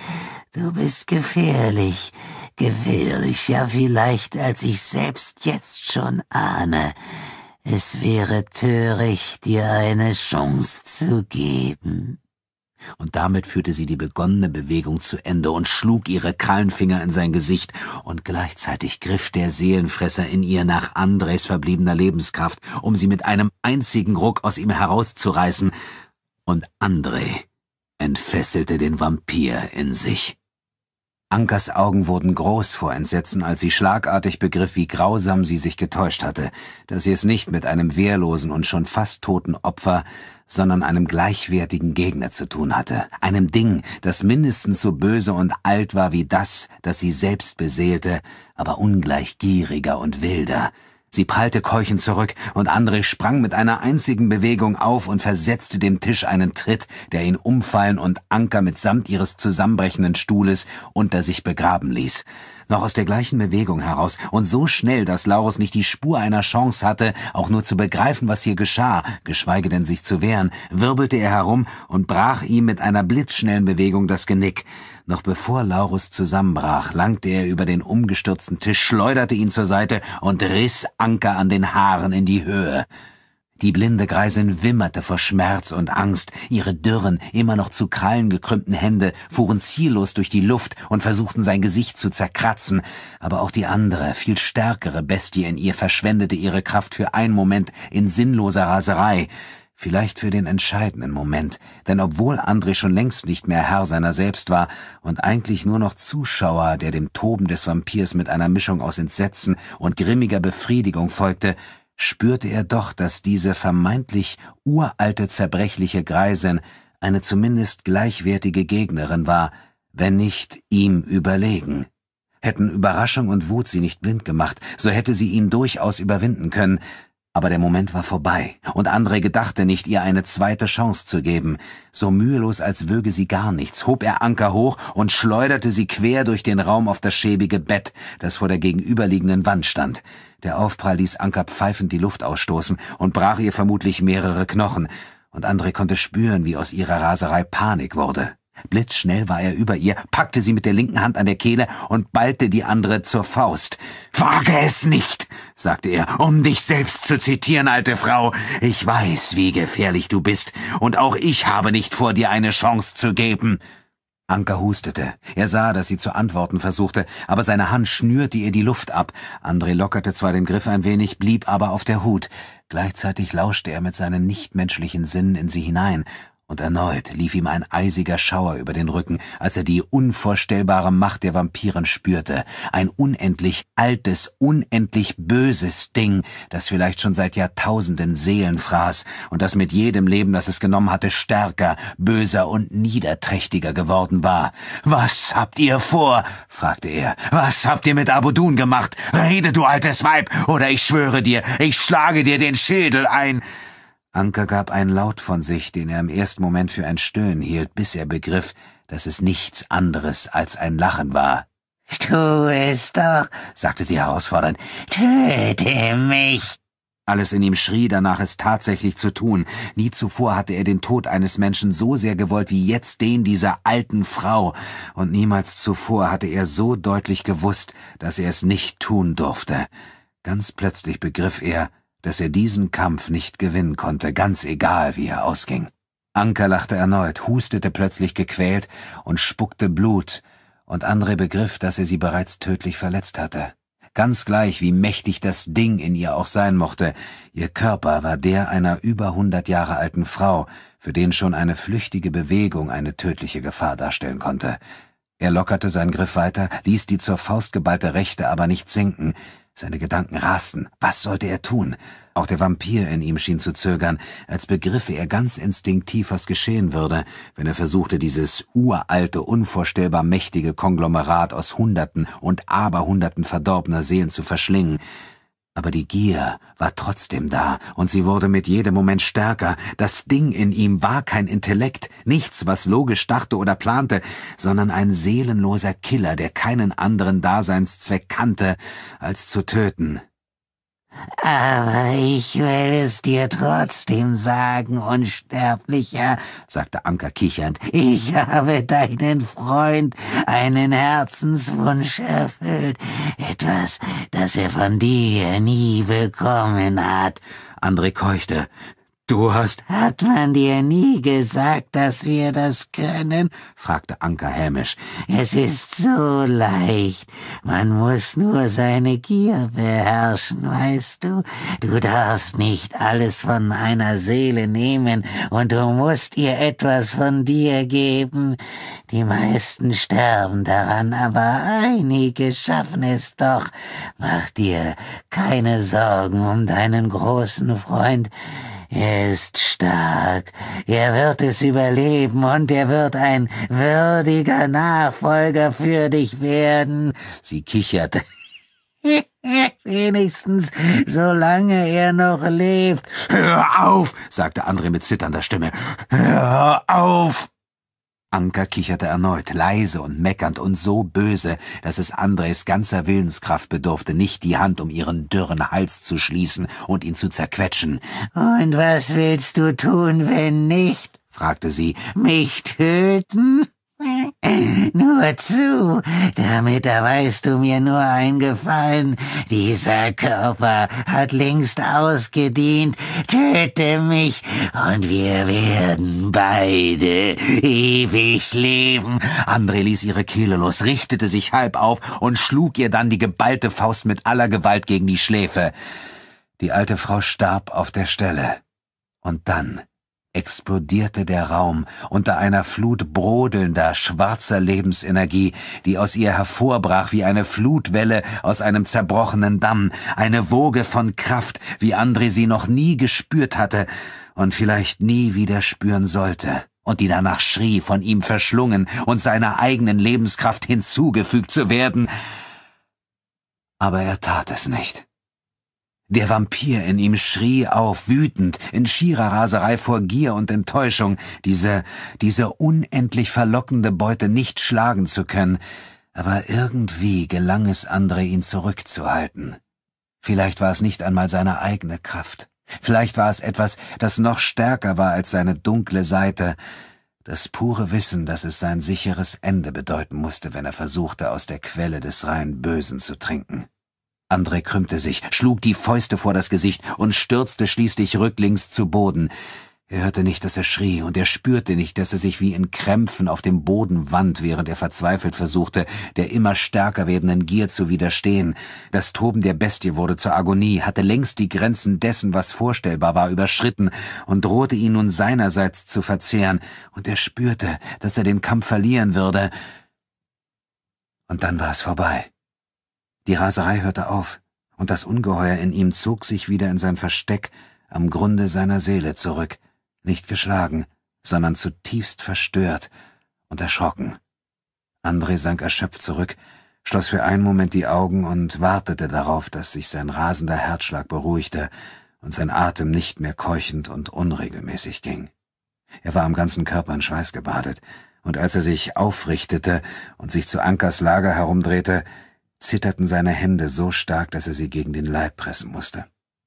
S2: Du bist gefährlich. Gefährlich, ja vielleicht, als ich selbst jetzt schon ahne. Es wäre töricht, dir eine Chance zu geben. Und damit führte sie die begonnene Bewegung zu Ende und schlug ihre Krallenfinger in
S1: sein Gesicht, und gleichzeitig griff der Seelenfresser in ihr nach Andres verbliebener Lebenskraft, um sie mit einem einzigen Ruck aus ihm herauszureißen, und Andre entfesselte den Vampir in sich. Ankas Augen wurden groß vor Entsetzen, als sie schlagartig begriff, wie grausam sie sich getäuscht hatte, dass sie es nicht mit einem wehrlosen und schon fast toten Opfer, sondern einem gleichwertigen Gegner zu tun hatte, einem Ding, das mindestens so böse und alt war wie das, das sie selbst beseelte, aber ungleich gieriger und wilder. Sie prallte keuchend zurück, und André sprang mit einer einzigen Bewegung auf und versetzte dem Tisch einen Tritt, der ihn umfallen und Anker mitsamt ihres zusammenbrechenden Stuhles unter sich begraben ließ noch aus der gleichen Bewegung heraus und so schnell, dass Laurus nicht die Spur einer Chance hatte, auch nur zu begreifen, was hier geschah, geschweige denn sich zu wehren, wirbelte er herum und brach ihm mit einer blitzschnellen Bewegung das Genick. Noch bevor Laurus zusammenbrach, langte er über den umgestürzten Tisch, schleuderte ihn zur Seite und riss Anker an den Haaren in die Höhe. Die blinde Greisin wimmerte vor Schmerz und Angst, ihre dürren, immer noch zu Krallen gekrümmten Hände fuhren ziellos durch die Luft und versuchten sein Gesicht zu zerkratzen, aber auch die andere, viel stärkere Bestie in ihr verschwendete ihre Kraft für einen Moment in sinnloser Raserei, vielleicht für den entscheidenden Moment, denn obwohl André schon längst nicht mehr Herr seiner selbst war und eigentlich nur noch Zuschauer, der dem Toben des Vampirs mit einer Mischung aus Entsetzen und grimmiger Befriedigung folgte, spürte er doch, dass diese vermeintlich uralte zerbrechliche Greisin eine zumindest gleichwertige Gegnerin war, wenn nicht ihm überlegen. Hätten Überraschung und Wut sie nicht blind gemacht, so hätte sie ihn durchaus überwinden können, aber der Moment war vorbei, und André gedachte nicht, ihr eine zweite Chance zu geben. So mühelos, als wöge sie gar nichts, hob er Anker hoch und schleuderte sie quer durch den Raum auf das schäbige Bett, das vor der gegenüberliegenden Wand stand. Der Aufprall ließ Anka pfeifend die Luft ausstoßen und brach ihr vermutlich mehrere Knochen, und André konnte spüren, wie aus ihrer Raserei Panik wurde. Blitzschnell war er über ihr, packte sie mit der linken Hand an der Kehle und ballte die andere zur Faust. Wage es nicht, sagte er, um dich selbst zu zitieren, alte Frau. Ich weiß, wie gefährlich du bist, und auch ich habe nicht vor, dir eine Chance zu geben. Anker hustete. Er sah, dass sie zu antworten versuchte, aber seine Hand schnürte ihr die Luft ab. André lockerte zwar den Griff ein wenig, blieb aber auf der Hut. Gleichzeitig lauschte er mit seinen nichtmenschlichen Sinnen in sie hinein, und erneut lief ihm ein eisiger Schauer über den Rücken, als er die unvorstellbare Macht der Vampiren spürte, ein unendlich altes, unendlich böses Ding, das vielleicht schon seit Jahrtausenden Seelen fraß und das mit jedem Leben, das es genommen hatte, stärker, böser und niederträchtiger geworden war. Was habt ihr vor? fragte er. Was habt ihr mit Abudun gemacht? Rede, du altes Weib, oder ich schwöre dir, ich schlage dir den Schädel ein. Anker gab einen Laut von sich, den er im ersten Moment für ein Stöhnen
S2: hielt, bis er begriff, dass es nichts anderes als ein Lachen war. Tu es doch, sagte sie herausfordernd. Töte mich.
S1: Alles in ihm schrie danach, es tatsächlich zu tun. Nie zuvor hatte er den Tod eines Menschen so sehr gewollt wie jetzt den dieser alten Frau, und niemals zuvor hatte er so deutlich gewusst, dass er es nicht tun durfte. Ganz plötzlich begriff er, dass er diesen Kampf nicht gewinnen konnte, ganz egal, wie er ausging. Anker lachte erneut, hustete plötzlich gequält und spuckte Blut, und André begriff, dass er sie bereits tödlich verletzt hatte. Ganz gleich, wie mächtig das Ding in ihr auch sein mochte, ihr Körper war der einer über hundert Jahre alten Frau, für den schon eine flüchtige Bewegung eine tödliche Gefahr darstellen konnte. Er lockerte seinen Griff weiter, ließ die zur Faust geballte Rechte aber nicht sinken, seine Gedanken rasten. Was sollte er tun? Auch der Vampir in ihm schien zu zögern, als begriffe er ganz instinktiv, was geschehen würde, wenn er versuchte, dieses uralte, unvorstellbar mächtige Konglomerat aus Hunderten und Aberhunderten verdorbener Seelen zu verschlingen. Aber die Gier war trotzdem da, und sie wurde mit jedem Moment stärker. Das Ding in ihm war kein Intellekt, nichts, was logisch dachte oder plante, sondern ein seelenloser Killer, der keinen anderen Daseinszweck kannte, als zu töten,
S2: aber ich will es dir trotzdem sagen, Unsterblicher, sagte Anker kichernd. Ich habe deinen Freund einen Herzenswunsch erfüllt. Etwas, das er von dir nie bekommen hat. André keuchte. Du hast... Hat man dir nie gesagt, dass wir das können? fragte Anker hämisch. Es ist so leicht. Man muss nur seine Gier beherrschen, weißt du? Du darfst nicht alles von einer Seele nehmen, und du musst ihr etwas von dir geben. Die meisten sterben daran, aber einige schaffen es doch. Mach dir keine Sorgen um deinen großen Freund. Er ist stark, er wird es überleben und er wird ein würdiger Nachfolger für dich werden. Sie kicherte. <laughs> Wenigstens, solange er noch lebt.
S1: Hör auf, sagte André mit zitternder Stimme. Hör auf. Anker kicherte erneut, leise und meckernd und so böse, dass es Andres ganzer Willenskraft bedurfte, nicht die Hand um ihren dürren Hals zu schließen und ihn zu
S2: zerquetschen. Und was willst du tun, wenn nicht? fragte sie. Mich töten? Nur zu, damit erweist du mir nur ein Gefallen. Dieser Körper hat längst ausgedient. Töte mich und wir werden beide ewig leben. Andre ließ ihre Kehle los, richtete sich halb auf und
S1: schlug ihr dann die geballte Faust mit aller Gewalt gegen die Schläfe. Die alte Frau starb auf der Stelle. Und dann explodierte der Raum unter einer Flut brodelnder, schwarzer Lebensenergie, die aus ihr hervorbrach wie eine Flutwelle aus einem zerbrochenen Damm, eine Woge von Kraft, wie André sie noch nie gespürt hatte und vielleicht nie wieder spüren sollte, und die danach schrie, von ihm verschlungen und seiner eigenen Lebenskraft hinzugefügt zu werden. Aber er tat es nicht. Der Vampir in ihm schrie auf, wütend, in schierer Raserei vor Gier und Enttäuschung, diese, diese unendlich verlockende Beute nicht schlagen zu können, aber irgendwie gelang es Andre, ihn zurückzuhalten. Vielleicht war es nicht einmal seine eigene Kraft. Vielleicht war es etwas, das noch stärker war als seine dunkle Seite, das pure Wissen, dass es sein sicheres Ende bedeuten musste, wenn er versuchte, aus der Quelle des rein Bösen zu trinken. André krümmte sich, schlug die Fäuste vor das Gesicht und stürzte schließlich rücklings zu Boden. Er hörte nicht, dass er schrie, und er spürte nicht, dass er sich wie in Krämpfen auf dem Boden wand, während er verzweifelt versuchte, der immer stärker werdenden Gier zu widerstehen. Das Toben der Bestie wurde zur Agonie, hatte längst die Grenzen dessen, was vorstellbar war, überschritten und drohte ihn nun seinerseits zu verzehren, und er spürte, dass er den Kampf verlieren würde. Und dann war es vorbei. Die Raserei hörte auf, und das Ungeheuer in ihm zog sich wieder in sein Versteck am Grunde seiner Seele zurück, nicht geschlagen, sondern zutiefst verstört und erschrocken. André sank erschöpft zurück, schloss für einen Moment die Augen und wartete darauf, dass sich sein rasender Herzschlag beruhigte und sein Atem nicht mehr keuchend und unregelmäßig ging. Er war am ganzen Körper in Schweiß gebadet, und als er sich aufrichtete und sich zu Ankers Lager herumdrehte, zitterten seine Hände so stark, dass er sie gegen den Leib pressen musste.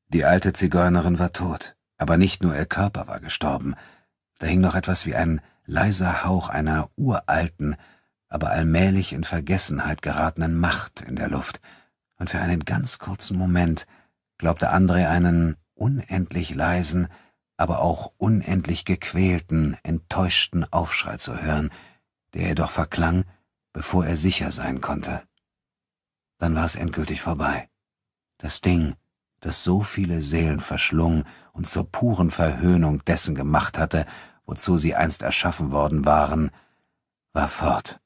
S1: Die alte Zigeunerin war tot, aber nicht nur ihr Körper war gestorben. Da hing noch etwas wie ein leiser Hauch einer uralten, aber allmählich in Vergessenheit geratenen Macht in der Luft, und für einen ganz kurzen Moment glaubte André einen unendlich leisen, aber auch unendlich gequälten, enttäuschten Aufschrei zu hören, der jedoch verklang, bevor er sicher sein konnte, dann war es endgültig vorbei. Das Ding, das so viele Seelen verschlung und zur puren Verhöhnung dessen gemacht hatte, wozu sie einst erschaffen worden waren, war fort.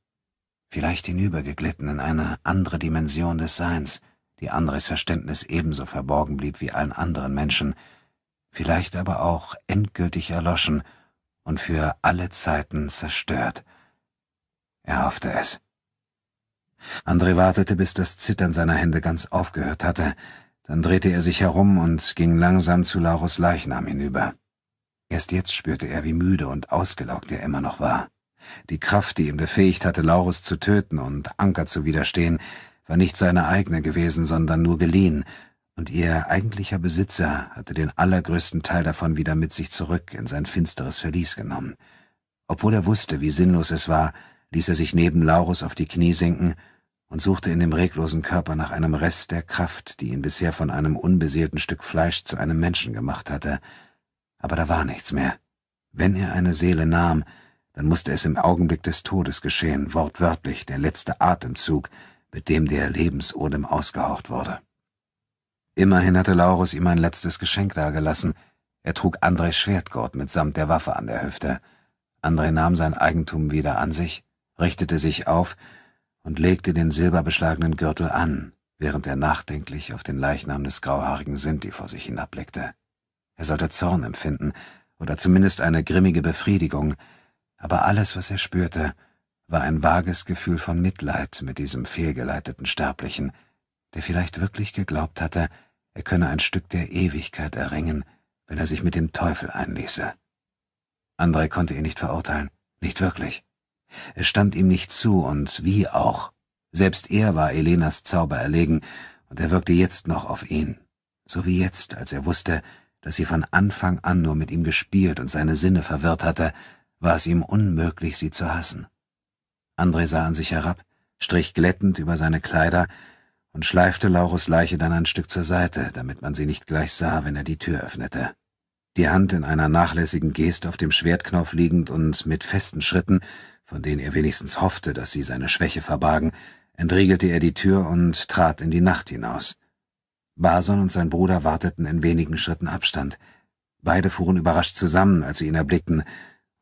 S1: Vielleicht hinübergeglitten in eine andere Dimension des Seins, die Andres Verständnis ebenso verborgen blieb wie allen anderen Menschen, vielleicht aber auch endgültig erloschen und für alle Zeiten zerstört. Er hoffte es. André wartete, bis das Zittern seiner Hände ganz aufgehört hatte. Dann drehte er sich herum und ging langsam zu Laurus Leichnam hinüber. Erst jetzt spürte er, wie müde und ausgelaugt er immer noch war. Die Kraft, die ihn befähigt hatte, Laurus zu töten und Anker zu widerstehen, war nicht seine eigene gewesen, sondern nur geliehen, und ihr eigentlicher Besitzer hatte den allergrößten Teil davon wieder mit sich zurück in sein finsteres Verlies genommen. Obwohl er wusste, wie sinnlos es war, ließ er sich neben Laurus auf die Knie sinken und suchte in dem reglosen Körper nach einem Rest der Kraft, die ihn bisher von einem unbeseelten Stück Fleisch zu einem Menschen gemacht hatte. Aber da war nichts mehr. Wenn er eine Seele nahm, dann musste es im Augenblick des Todes geschehen, wortwörtlich der letzte Atemzug, mit dem der Lebensodem ausgehaucht wurde. Immerhin hatte Laurus ihm ein letztes Geschenk dagelassen. Er trug Andres Schwertgurt mitsamt der Waffe an der Hüfte. André nahm sein Eigentum wieder an sich, richtete sich auf und legte den silberbeschlagenen Gürtel an, während er nachdenklich auf den Leichnam des grauhaarigen Sinti vor sich hinabblickte. Er sollte Zorn empfinden oder zumindest eine grimmige Befriedigung, aber alles, was er spürte, war ein vages Gefühl von Mitleid mit diesem fehlgeleiteten Sterblichen, der vielleicht wirklich geglaubt hatte, er könne ein Stück der Ewigkeit erringen, wenn er sich mit dem Teufel einließe. Andrei konnte ihn nicht verurteilen, nicht wirklich. Es stand ihm nicht zu und wie auch. Selbst er war Elenas Zauber erlegen, und er wirkte jetzt noch auf ihn. So wie jetzt, als er wusste, dass sie von Anfang an nur mit ihm gespielt und seine Sinne verwirrt hatte, war es ihm unmöglich, sie zu hassen. Andre sah an sich herab, strich glättend über seine Kleider und schleifte Laurus Leiche dann ein Stück zur Seite, damit man sie nicht gleich sah, wenn er die Tür öffnete. Die Hand in einer nachlässigen Gest auf dem Schwertknopf liegend und mit festen Schritten von denen er wenigstens hoffte, dass sie seine Schwäche verbargen, entriegelte er die Tür und trat in die Nacht hinaus. Bason und sein Bruder warteten in wenigen Schritten Abstand. Beide fuhren überrascht zusammen, als sie ihn erblickten,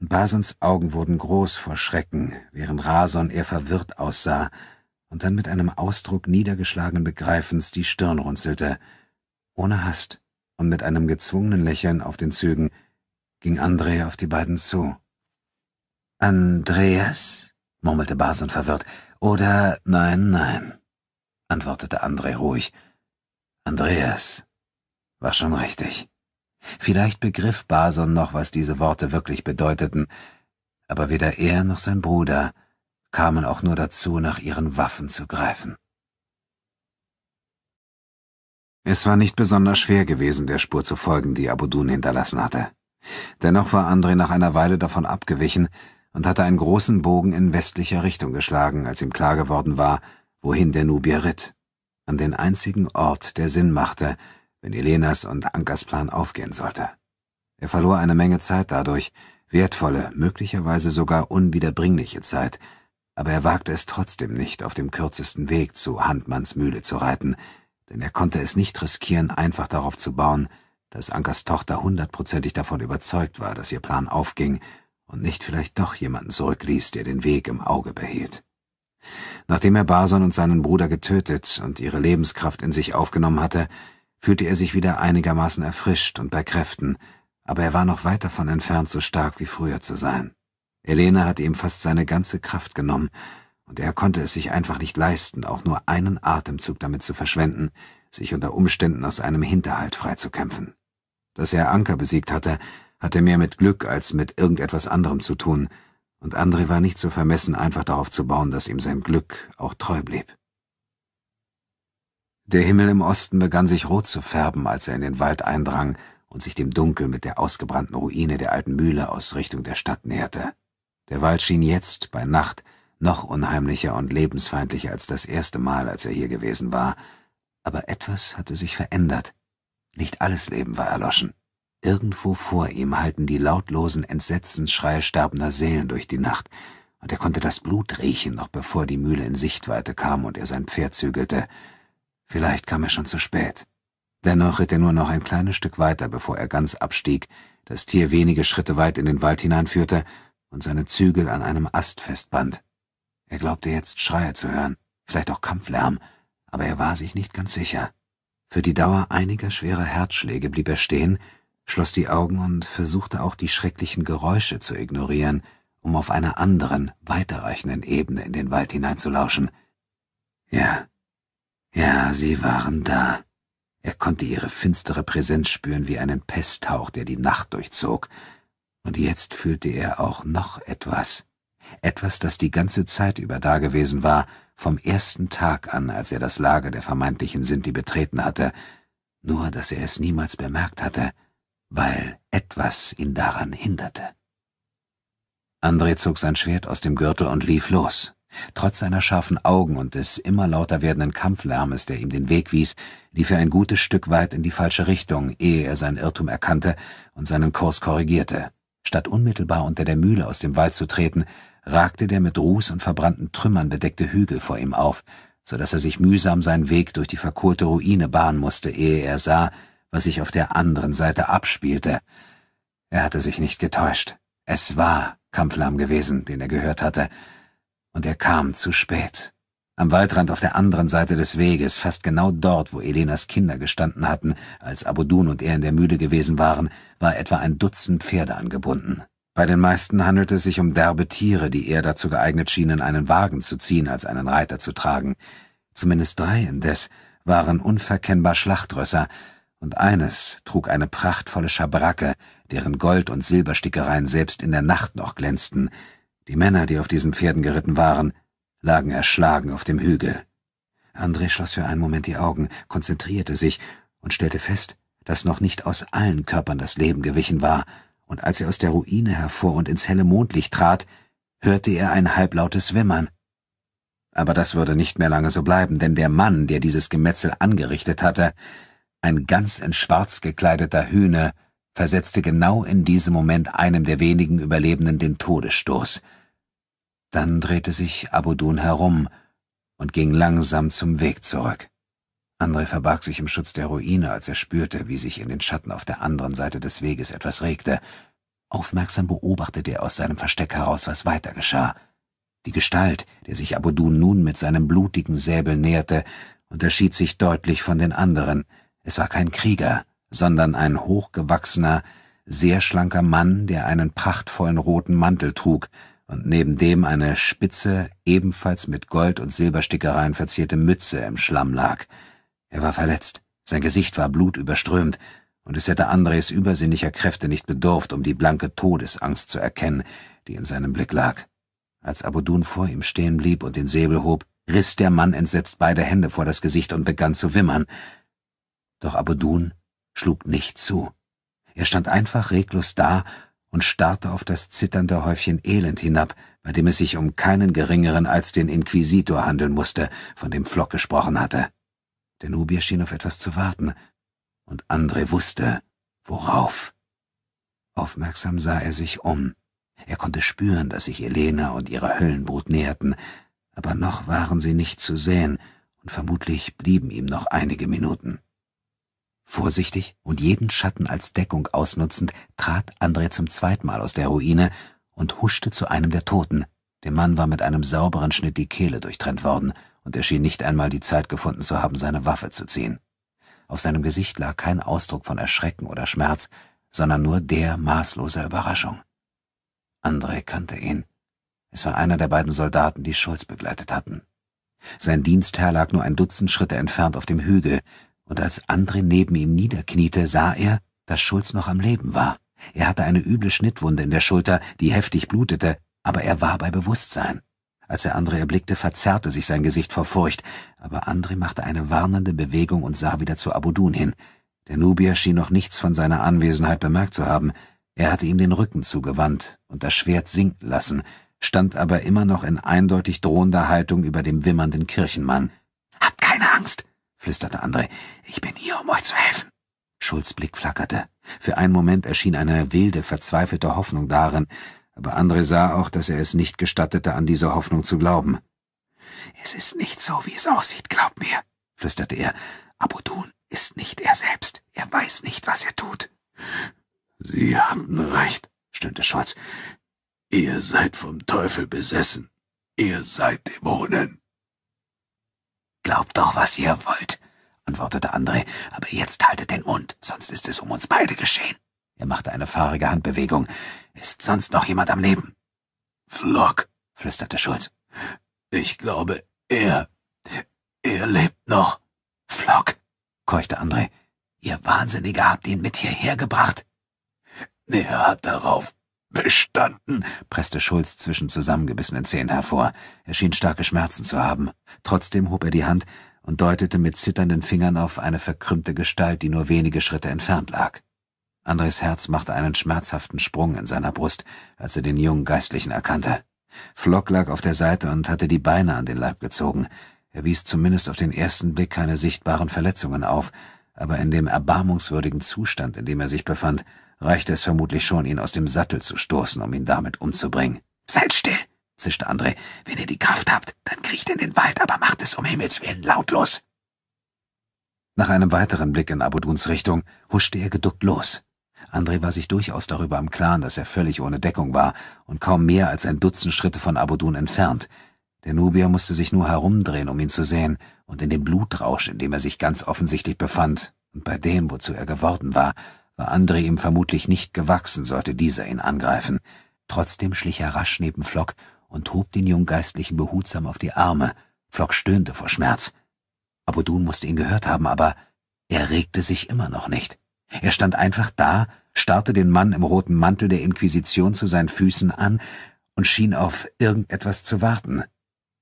S1: und Basons Augen wurden groß vor Schrecken, während Rason eher verwirrt aussah und dann mit einem Ausdruck niedergeschlagenen Begreifens die Stirn runzelte. Ohne Hast und mit einem gezwungenen Lächeln auf den Zügen ging André auf die beiden zu. »Andreas?« murmelte Basun verwirrt. »Oder nein, nein«, antwortete André ruhig. »Andreas. War schon richtig.« Vielleicht begriff Bason noch, was diese Worte wirklich bedeuteten, aber weder er noch sein Bruder kamen auch nur dazu, nach ihren Waffen zu greifen. Es war nicht besonders schwer gewesen, der Spur zu folgen, die Abudun hinterlassen hatte. Dennoch war André nach einer Weile davon abgewichen, und hatte einen großen Bogen in westlicher Richtung geschlagen, als ihm klar geworden war, wohin der Nubier ritt. An den einzigen Ort, der Sinn machte, wenn Elenas und Ankas Plan aufgehen sollte. Er verlor eine Menge Zeit dadurch, wertvolle, möglicherweise sogar unwiederbringliche Zeit, aber er wagte es trotzdem nicht, auf dem kürzesten Weg zu Handmanns Mühle zu reiten, denn er konnte es nicht riskieren, einfach darauf zu bauen, dass Ankas Tochter hundertprozentig davon überzeugt war, dass ihr Plan aufging und nicht vielleicht doch jemanden zurückließ, der den Weg im Auge behielt. Nachdem er Bason und seinen Bruder getötet und ihre Lebenskraft in sich aufgenommen hatte, fühlte er sich wieder einigermaßen erfrischt und bei Kräften, aber er war noch weit davon entfernt, so stark wie früher zu sein. Elena hatte ihm fast seine ganze Kraft genommen, und er konnte es sich einfach nicht leisten, auch nur einen Atemzug damit zu verschwenden, sich unter Umständen aus einem Hinterhalt freizukämpfen. Dass er Anker besiegt hatte, hatte mehr mit Glück als mit irgendetwas anderem zu tun, und André war nicht so vermessen, einfach darauf zu bauen, dass ihm sein Glück auch treu blieb. Der Himmel im Osten begann sich rot zu färben, als er in den Wald eindrang und sich dem Dunkel mit der ausgebrannten Ruine der alten Mühle aus Richtung der Stadt näherte. Der Wald schien jetzt, bei Nacht, noch unheimlicher und lebensfeindlicher als das erste Mal, als er hier gewesen war, aber etwas hatte sich verändert. Nicht alles Leben war erloschen. Irgendwo vor ihm hallten die lautlosen Entsetzensschreie sterbender Seelen durch die Nacht, und er konnte das Blut riechen, noch bevor die Mühle in Sichtweite kam und er sein Pferd zügelte. Vielleicht kam er schon zu spät. Dennoch ritt er nur noch ein kleines Stück weiter, bevor er ganz abstieg, das Tier wenige Schritte weit in den Wald hineinführte und seine Zügel an einem Ast festband. Er glaubte jetzt Schreie zu hören, vielleicht auch Kampflärm, aber er war sich nicht ganz sicher. Für die Dauer einiger schwerer Herzschläge blieb er stehen schloss die Augen und versuchte auch die schrecklichen Geräusche zu ignorieren, um auf einer anderen, weiterreichenden Ebene in den Wald hineinzulauschen. Ja, ja, sie waren da. Er konnte ihre finstere Präsenz spüren wie einen Pesthauch, der die Nacht durchzog. Und jetzt fühlte er auch noch etwas. Etwas, das die ganze Zeit über dagewesen war, vom ersten Tag an, als er das Lager der vermeintlichen Sinti betreten hatte, nur dass er es niemals bemerkt hatte weil etwas ihn daran hinderte. André zog sein Schwert aus dem Gürtel und lief los. Trotz seiner scharfen Augen und des immer lauter werdenden Kampflärmes, der ihm den Weg wies, lief er ein gutes Stück weit in die falsche Richtung, ehe er seinen Irrtum erkannte und seinen Kurs korrigierte. Statt unmittelbar unter der Mühle aus dem Wald zu treten, ragte der mit Ruß und verbrannten Trümmern bedeckte Hügel vor ihm auf, so dass er sich mühsam seinen Weg durch die verkohlte Ruine bahnen musste, ehe er sah, was sich auf der anderen Seite abspielte. Er hatte sich nicht getäuscht. Es war Kampflärm gewesen, den er gehört hatte. Und er kam zu spät. Am Waldrand auf der anderen Seite des Weges, fast genau dort, wo Elenas Kinder gestanden hatten, als Abudun und er in der Mühle gewesen waren, war etwa ein Dutzend Pferde angebunden. Bei den meisten handelte es sich um derbe Tiere, die eher dazu geeignet schienen, einen Wagen zu ziehen, als einen Reiter zu tragen. Zumindest drei indes waren unverkennbar Schlachtrösser, und eines trug eine prachtvolle Schabracke, deren Gold- und Silberstickereien selbst in der Nacht noch glänzten. Die Männer, die auf diesen Pferden geritten waren, lagen erschlagen auf dem Hügel. André schloss für einen Moment die Augen, konzentrierte sich und stellte fest, dass noch nicht aus allen Körpern das Leben gewichen war, und als er aus der Ruine hervor und ins helle Mondlicht trat, hörte er ein halblautes Wimmern. Aber das würde nicht mehr lange so bleiben, denn der Mann, der dieses Gemetzel angerichtet hatte, ein ganz in Schwarz gekleideter Hühne, versetzte genau in diesem Moment einem der wenigen Überlebenden den Todesstoß. Dann drehte sich Abudun herum und ging langsam zum Weg zurück. André verbarg sich im Schutz der Ruine, als er spürte, wie sich in den Schatten auf der anderen Seite des Weges etwas regte. Aufmerksam beobachtete er aus seinem Versteck heraus, was weiter geschah. Die Gestalt, der sich Abudun nun mit seinem blutigen Säbel näherte, unterschied sich deutlich von den anderen – es war kein Krieger, sondern ein hochgewachsener, sehr schlanker Mann, der einen prachtvollen roten Mantel trug und neben dem eine spitze, ebenfalls mit Gold- und Silberstickereien verzierte Mütze im Schlamm lag. Er war verletzt, sein Gesicht war blutüberströmt, und es hätte Andres übersinnlicher Kräfte nicht bedurft, um die blanke Todesangst zu erkennen, die in seinem Blick lag. Als Abudun vor ihm stehen blieb und den Säbel hob, riss der Mann entsetzt beide Hände vor das Gesicht und begann zu wimmern. Doch Abudun schlug nicht zu. Er stand einfach reglos da und starrte auf das zitternde Häufchen Elend hinab, bei dem es sich um keinen geringeren als den Inquisitor handeln musste, von dem Flock gesprochen hatte. Der Nubier schien auf etwas zu warten, und André wusste, worauf. Aufmerksam sah er sich um. Er konnte spüren, dass sich Elena und ihre Höllenbrut näherten, aber noch waren sie nicht zu sehen, und vermutlich blieben ihm noch einige Minuten. Vorsichtig und jeden Schatten als Deckung ausnutzend, trat André zum zweiten Mal aus der Ruine und huschte zu einem der Toten. Dem Mann war mit einem sauberen Schnitt die Kehle durchtrennt worden, und er schien nicht einmal die Zeit gefunden zu haben, seine Waffe zu ziehen. Auf seinem Gesicht lag kein Ausdruck von Erschrecken oder Schmerz, sondern nur der maßloser Überraschung. André kannte ihn. Es war einer der beiden Soldaten, die Schulz begleitet hatten. Sein Dienstherr lag nur ein Dutzend Schritte entfernt auf dem Hügel, und als André neben ihm niederkniete, sah er, dass Schulz noch am Leben war. Er hatte eine üble Schnittwunde in der Schulter, die heftig blutete, aber er war bei Bewusstsein. Als er André erblickte, verzerrte sich sein Gesicht vor Furcht, aber André machte eine warnende Bewegung und sah wieder zu Abudun hin. Der Nubier schien noch nichts von seiner Anwesenheit bemerkt zu haben. Er hatte ihm den Rücken zugewandt und das Schwert sinken lassen, stand aber immer noch in eindeutig drohender Haltung über dem wimmernden Kirchenmann. Habt keine Angst, flüsterte André. Ich bin hier, um euch zu helfen. Schulz Blick flackerte. Für einen Moment erschien eine wilde, verzweifelte Hoffnung darin, aber André sah auch, dass er es nicht gestattete, an diese Hoffnung zu glauben. Es ist nicht so, wie es aussieht, glaubt mir, flüsterte er. Abudun ist nicht er selbst. Er weiß nicht, was er tut. Sie hatten recht, stöhnte Schulz. Ihr seid vom Teufel besessen. Ihr seid Dämonen. Glaubt doch, was ihr wollt, antwortete André, aber jetzt haltet den Mund, sonst ist es um uns beide geschehen. Er machte eine fahrige Handbewegung. Ist sonst noch jemand am Leben? Flock, flüsterte Schulz. Ich glaube, er, er lebt noch. Flock, keuchte André. Ihr Wahnsinniger habt ihn mit hierher gebracht. Er hat darauf bestanden, presste Schulz zwischen zusammengebissenen Zähnen hervor. Er schien starke Schmerzen zu haben. Trotzdem hob er die Hand und deutete mit zitternden Fingern auf eine verkrümmte Gestalt, die nur wenige Schritte entfernt lag. Andres Herz machte einen schmerzhaften Sprung in seiner Brust, als er den jungen Geistlichen erkannte. Flock lag auf der Seite und hatte die Beine an den Leib gezogen. Er wies zumindest auf den ersten Blick keine sichtbaren Verletzungen auf, aber in dem erbarmungswürdigen Zustand, in dem er sich befand, reichte es vermutlich schon, ihn aus dem Sattel zu stoßen, um ihn damit umzubringen. Seid still! zischte André. Wenn ihr die Kraft habt, dann kriecht in den Wald, aber macht es um Himmels willen lautlos. Nach einem weiteren Blick in Abuduns Richtung huschte er geduckt los. André war sich durchaus darüber im Klaren, dass er völlig ohne Deckung war und kaum mehr als ein Dutzend Schritte von Abudun entfernt. Der Nubier musste sich nur herumdrehen, um ihn zu sehen, und in dem Blutrausch, in dem er sich ganz offensichtlich befand, und bei dem, wozu er geworden war, war André ihm vermutlich nicht gewachsen, sollte dieser ihn angreifen. Trotzdem schlich er rasch neben Flock und hob den Junggeistlichen behutsam auf die Arme. Flock stöhnte vor Schmerz. Abudun musste ihn gehört haben, aber er regte sich immer noch nicht. Er stand einfach da, starrte den Mann im roten Mantel der Inquisition zu seinen Füßen an und schien auf irgendetwas zu warten.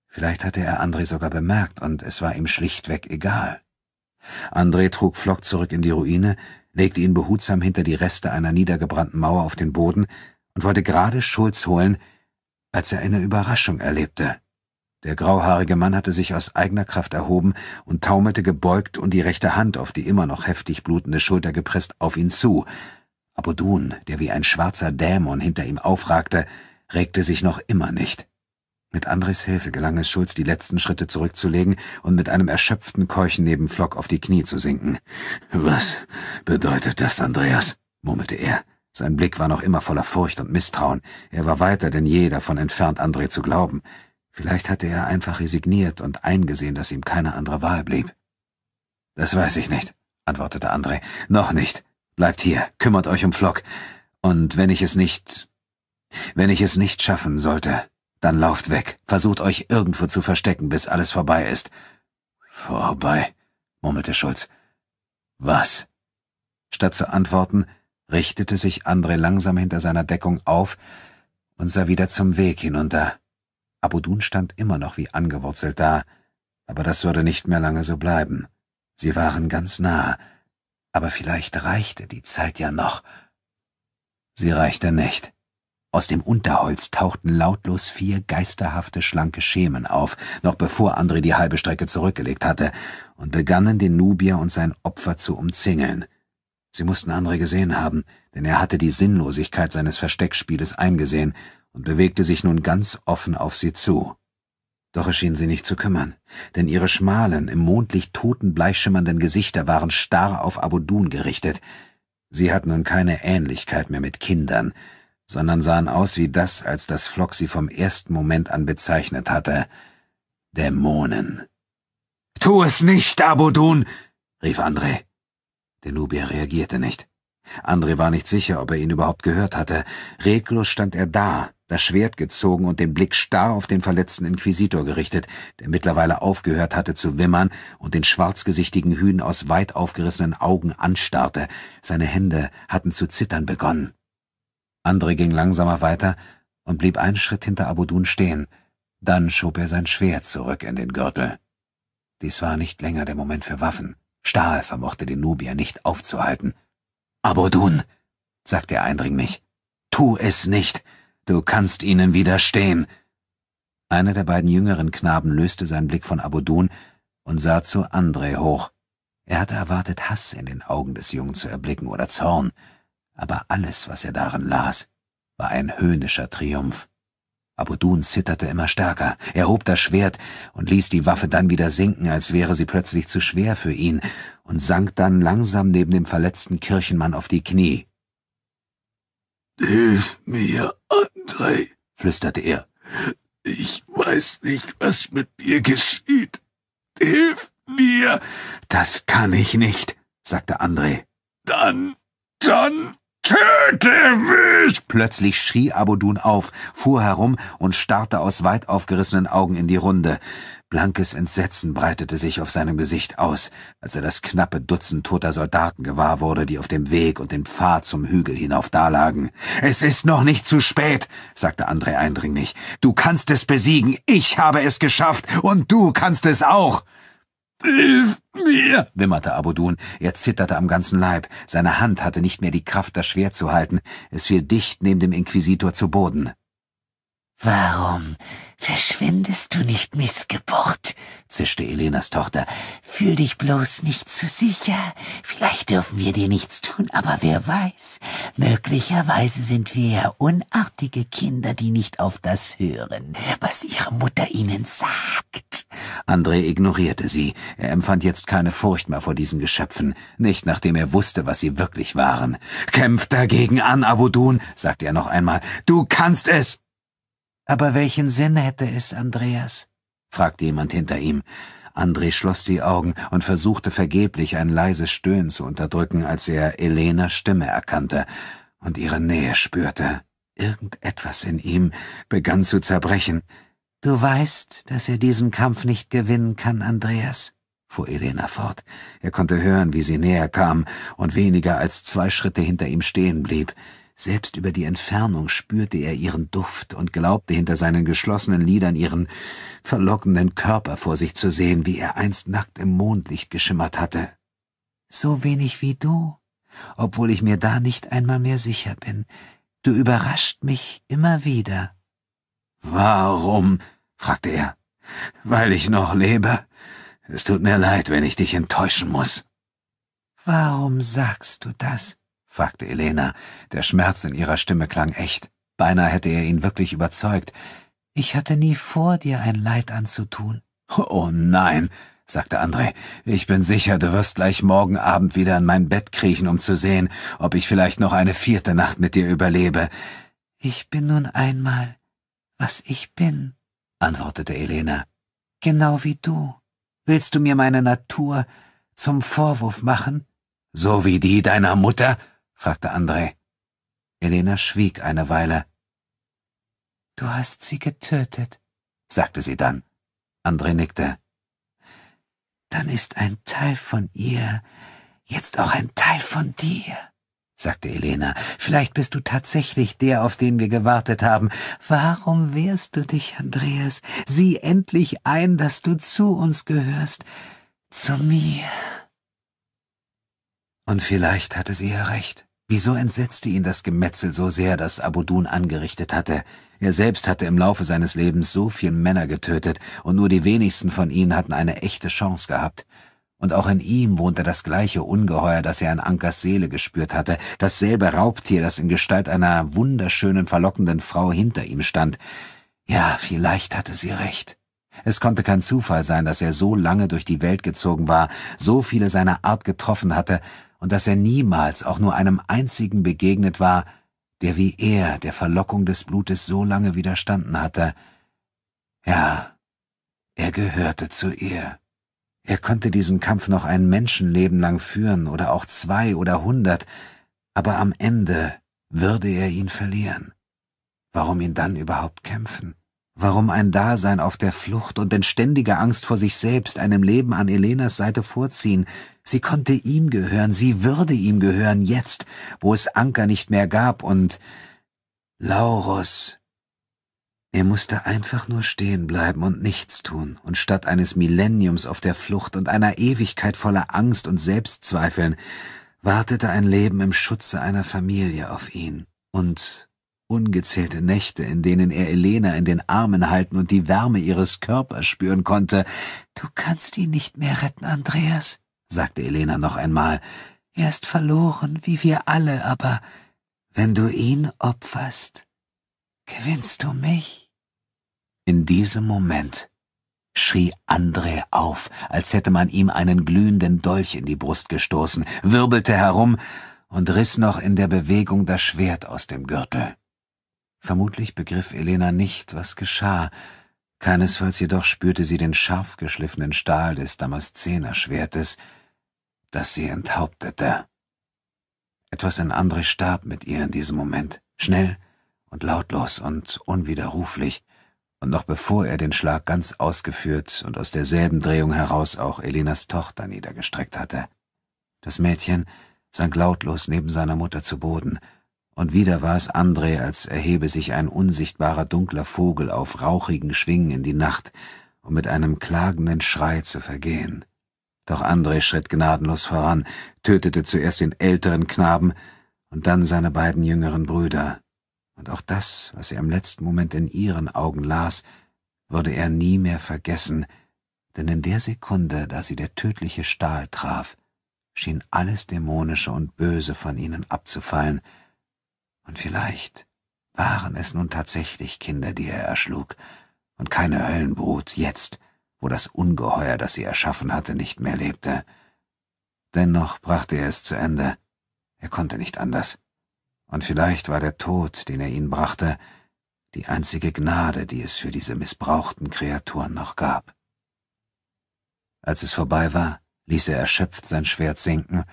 S1: Vielleicht hatte er André sogar bemerkt, und es war ihm schlichtweg egal. André trug Flock zurück in die Ruine, legte ihn behutsam hinter die Reste einer niedergebrannten Mauer auf den Boden und wollte gerade Schulz holen, als er eine Überraschung erlebte. Der grauhaarige Mann hatte sich aus eigener Kraft erhoben und taumelte gebeugt und die rechte Hand auf die immer noch heftig blutende Schulter gepresst auf ihn zu. Abudun, der wie ein schwarzer Dämon hinter ihm aufragte, regte sich noch immer nicht. Mit Andres Hilfe gelang es Schulz, die letzten Schritte zurückzulegen und mit einem erschöpften Keuchen neben Flock auf die Knie zu sinken. Was bedeutet das, Andreas? murmelte er. Sein Blick war noch immer voller Furcht und Misstrauen. Er war weiter denn je davon entfernt, André zu glauben. Vielleicht hatte er einfach resigniert und eingesehen, dass ihm keine andere Wahl blieb. Das weiß ich nicht, antwortete André. Noch nicht. Bleibt hier, kümmert euch um Flock. Und wenn ich es nicht. Wenn ich es nicht schaffen sollte, dann lauft weg. Versucht euch irgendwo zu verstecken, bis alles vorbei ist. Vorbei, murmelte Schulz. Was? Statt zu antworten, richtete sich André langsam hinter seiner Deckung auf und sah wieder zum Weg hinunter. Abudun stand immer noch wie angewurzelt da, aber das würde nicht mehr lange so bleiben. Sie waren ganz nah, aber vielleicht reichte die Zeit ja noch. Sie reichte nicht. Aus dem Unterholz tauchten lautlos vier geisterhafte, schlanke Schemen auf, noch bevor André die halbe Strecke zurückgelegt hatte, und begannen den Nubier und sein Opfer zu umzingeln. Sie mussten André gesehen haben, denn er hatte die Sinnlosigkeit seines Versteckspieles eingesehen und bewegte sich nun ganz offen auf sie zu. Doch es schien sie nicht zu kümmern, denn ihre schmalen, im Mondlicht toten, bleischimmernden Gesichter waren starr auf Abudun gerichtet. Sie hatten nun keine Ähnlichkeit mehr mit Kindern, sondern sahen aus wie das, als das Flock sie vom ersten Moment an bezeichnet hatte. Dämonen. Tu es nicht, Abudun! rief André. Der Nubier reagierte nicht. André war nicht sicher, ob er ihn überhaupt gehört hatte. Reglos stand er da, das Schwert gezogen und den Blick starr auf den verletzten Inquisitor gerichtet, der mittlerweile aufgehört hatte zu wimmern und den schwarzgesichtigen Hühn aus weit aufgerissenen Augen anstarrte. Seine Hände hatten zu zittern begonnen. André ging langsamer weiter und blieb einen Schritt hinter Abudun stehen. Dann schob er sein Schwert zurück in den Gürtel. Dies war nicht länger der Moment für Waffen. Stahl vermochte den Nubier nicht aufzuhalten. Abodun, sagte er eindringlich, tu es nicht, du kannst ihnen widerstehen. Einer der beiden jüngeren Knaben löste seinen Blick von Abodun und sah zu André hoch. Er hatte erwartet, Hass in den Augen des Jungen zu erblicken oder Zorn, aber alles, was er darin las, war ein höhnischer Triumph. Abudun zitterte immer stärker. Er hob das Schwert und ließ die Waffe dann wieder sinken, als wäre sie plötzlich zu schwer für ihn, und sank dann langsam neben dem verletzten Kirchenmann auf die Knie. Hilf mir, Andrei, flüsterte er. Ich weiß nicht, was mit mir geschieht. Hilf mir! Das kann ich nicht, sagte Andrei.
S2: »Dann, Dann, dann
S1: Töte mich! Plötzlich schrie Abudun auf, fuhr herum und starrte aus weit aufgerissenen Augen in die Runde. Blankes Entsetzen breitete sich auf seinem Gesicht aus, als er das knappe Dutzend toter Soldaten gewahr wurde, die auf dem Weg und den Pfad zum Hügel hinauf dalagen. Es ist noch nicht zu spät, sagte André eindringlich. Du kannst es besiegen, ich habe es geschafft und du kannst es auch! Hilf mir! wimmerte Abudun. Er zitterte am ganzen Leib. Seine Hand hatte nicht mehr die Kraft, das Schwert zu halten. Es fiel dicht neben dem Inquisitor zu Boden. Warum
S2: verschwindest du nicht, Missgeburt? zischte Elenas Tochter. Fühl dich bloß nicht zu sicher. Vielleicht dürfen wir dir nichts tun, aber wer weiß. Möglicherweise sind wir ja unartige Kinder, die nicht auf das hören, was ihre Mutter ihnen sagt.
S1: André ignorierte sie. Er empfand jetzt keine Furcht mehr vor diesen Geschöpfen, nicht nachdem er wusste, was sie wirklich waren. Kämpf dagegen an, Abudun, sagte er noch einmal. Du kannst es! Aber welchen Sinn hätte es, Andreas? fragte jemand hinter ihm. André schloss die Augen und versuchte vergeblich ein leises Stöhnen zu unterdrücken, als er Elenas Stimme erkannte und ihre Nähe spürte. Irgendetwas in ihm begann zu zerbrechen.
S2: Du weißt, dass er diesen Kampf nicht gewinnen kann, Andreas,
S1: fuhr Elena fort. Er konnte hören, wie sie näher kam und weniger als zwei Schritte hinter ihm stehen blieb. Selbst über die Entfernung spürte er ihren Duft und glaubte hinter seinen geschlossenen Lidern ihren verlockenden Körper vor sich zu sehen, wie er einst nackt im Mondlicht geschimmert hatte. So wenig wie du, obwohl ich mir da nicht einmal
S2: mehr sicher bin. Du überrascht mich immer wieder.
S1: Warum? fragte er. Weil ich noch lebe. Es tut mir leid, wenn ich dich enttäuschen muss. Warum sagst du das? fragte Elena. Der Schmerz in ihrer Stimme klang echt. Beinahe hätte er ihn wirklich überzeugt. Ich hatte nie vor, dir ein Leid anzutun. Oh, oh nein, sagte André. Ich bin sicher, du wirst gleich morgen Abend wieder in mein Bett kriechen, um zu sehen, ob ich vielleicht noch eine vierte Nacht mit dir überlebe.
S2: Ich bin nun einmal, was ich
S1: bin, antwortete Elena. Genau wie du. Willst du mir meine Natur zum Vorwurf machen? So wie die deiner Mutter? fragte André. Elena schwieg eine Weile. Du hast sie getötet, sagte sie dann. André nickte. Dann ist ein Teil von ihr
S2: jetzt auch ein Teil von dir,
S1: sagte Elena. Vielleicht bist du tatsächlich der, auf den wir gewartet haben. Warum wehrst du dich,
S2: Andreas? Sieh endlich ein, dass du zu uns gehörst. Zu mir.
S1: Und vielleicht hatte sie ja recht. Wieso entsetzte ihn das Gemetzel so sehr, das Abudun angerichtet hatte? Er selbst hatte im Laufe seines Lebens so viele Männer getötet, und nur die wenigsten von ihnen hatten eine echte Chance gehabt. Und auch in ihm wohnte das gleiche Ungeheuer, das er an Ankers Seele gespürt hatte, dasselbe Raubtier, das in Gestalt einer wunderschönen, verlockenden Frau hinter ihm stand. Ja, vielleicht hatte sie recht. Es konnte kein Zufall sein, dass er so lange durch die Welt gezogen war, so viele seiner Art getroffen hatte und dass er niemals auch nur einem einzigen begegnet war, der wie er der Verlockung des Blutes so lange widerstanden hatte. Ja, er gehörte zu ihr. Er konnte diesen Kampf noch ein Menschenleben lang führen oder auch zwei oder hundert, aber am Ende würde er ihn verlieren. Warum ihn dann überhaupt kämpfen? Warum ein Dasein auf der Flucht und in ständiger Angst vor sich selbst einem Leben an Elenas Seite vorziehen, Sie konnte ihm gehören, sie würde ihm gehören, jetzt, wo es Anker nicht mehr gab und Laurus. Er musste einfach nur stehen bleiben und nichts tun, und statt eines Millenniums auf der Flucht und einer Ewigkeit voller Angst und Selbstzweifeln wartete ein Leben im Schutze einer Familie auf ihn und ungezählte Nächte, in denen er Elena in den Armen halten und die Wärme ihres Körpers spüren konnte. Du kannst ihn nicht mehr retten, Andreas, sagte Elena noch einmal, er ist verloren, wie wir alle, aber
S2: wenn du ihn opferst, gewinnst du mich.
S1: In diesem Moment schrie André auf, als hätte man ihm einen glühenden Dolch in die Brust gestoßen, wirbelte herum und riss noch in der Bewegung das Schwert aus dem Gürtel. Vermutlich begriff Elena nicht, was geschah, keinesfalls jedoch spürte sie den scharf geschliffenen Stahl des Damaszenerschwertes, Schwertes, das sie enthauptete. Etwas in André starb mit ihr in diesem Moment, schnell und lautlos und unwiderruflich, und noch bevor er den Schlag ganz ausgeführt und aus derselben Drehung heraus auch Elenas Tochter niedergestreckt hatte. Das Mädchen sank lautlos neben seiner Mutter zu Boden, und wieder war es André, als erhebe sich ein unsichtbarer dunkler Vogel auf rauchigen Schwingen in die Nacht, um mit einem klagenden Schrei zu vergehen. Doch André schritt gnadenlos voran, tötete zuerst den älteren Knaben und dann seine beiden jüngeren Brüder. Und auch das, was er im letzten Moment in ihren Augen las, würde er nie mehr vergessen, denn in der Sekunde, da sie der tödliche Stahl traf, schien alles Dämonische und Böse von ihnen abzufallen, und vielleicht waren es nun tatsächlich Kinder, die er erschlug, und keine Höllenbrut jetzt, wo das Ungeheuer, das sie erschaffen hatte, nicht mehr lebte. Dennoch brachte er es zu Ende. Er konnte nicht anders. Und vielleicht war der Tod, den er ihnen brachte, die einzige Gnade, die es für diese missbrauchten Kreaturen noch gab. Als es vorbei war, ließ er erschöpft sein Schwert sinken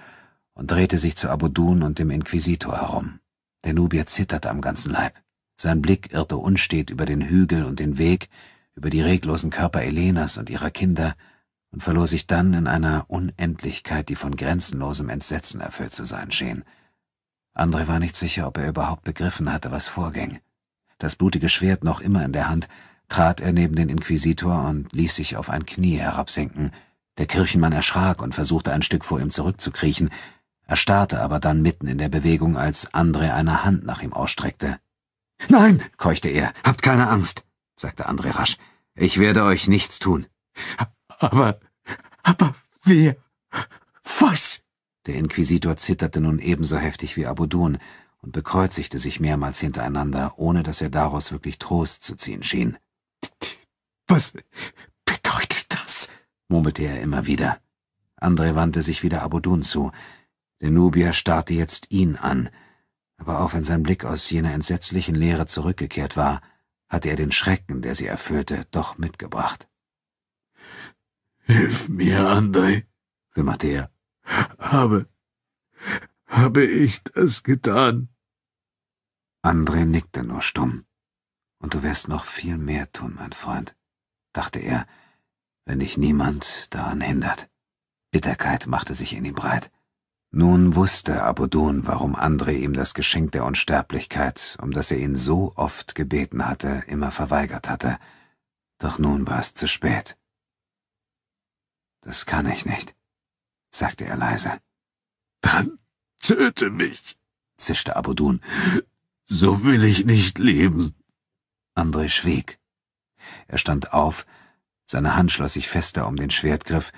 S1: und drehte sich zu Abudun und dem Inquisitor herum. Der Nubier zitterte am ganzen Leib. Sein Blick irrte unstet über den Hügel und den Weg, über die reglosen Körper Elenas und ihrer Kinder und verlor sich dann in einer Unendlichkeit, die von grenzenlosem Entsetzen erfüllt zu sein schien. André war nicht sicher, ob er überhaupt begriffen hatte, was vorging. Das blutige Schwert noch immer in der Hand, trat er neben den Inquisitor und ließ sich auf ein Knie herabsinken. Der Kirchenmann erschrak und versuchte ein Stück vor ihm zurückzukriechen, erstarrte aber dann mitten in der Bewegung, als André eine Hand nach ihm ausstreckte. Nein, keuchte er, habt keine Angst, sagte André rasch. Ich werde euch nichts tun. Aber, aber wer? Was? Der Inquisitor zitterte nun ebenso heftig wie Abudun und bekreuzigte sich mehrmals hintereinander, ohne dass er daraus wirklich Trost zu ziehen schien. Was bedeutet das? murmelte er immer wieder. Andre wandte sich wieder Abudun zu. Der Nubier starrte jetzt ihn an, aber auch wenn sein Blick aus jener entsetzlichen Leere zurückgekehrt war, hatte er den Schrecken, der sie erfüllte, doch mitgebracht. Hilf mir, Andrei, wimmerte er. Habe, habe ich das getan? Andrei nickte nur stumm. Und du wirst noch viel mehr tun, mein Freund, dachte er, wenn dich niemand daran hindert. Bitterkeit machte sich in ihm breit. Nun wusste Abudun, warum André ihm das Geschenk der Unsterblichkeit, um das er ihn so oft gebeten hatte, immer verweigert hatte. Doch nun war es zu spät. Das kann ich nicht, sagte er leise. Dann töte mich, zischte Abudun. So will ich nicht leben. André schwieg. Er stand auf, seine Hand schloss sich fester um den Schwertgriff,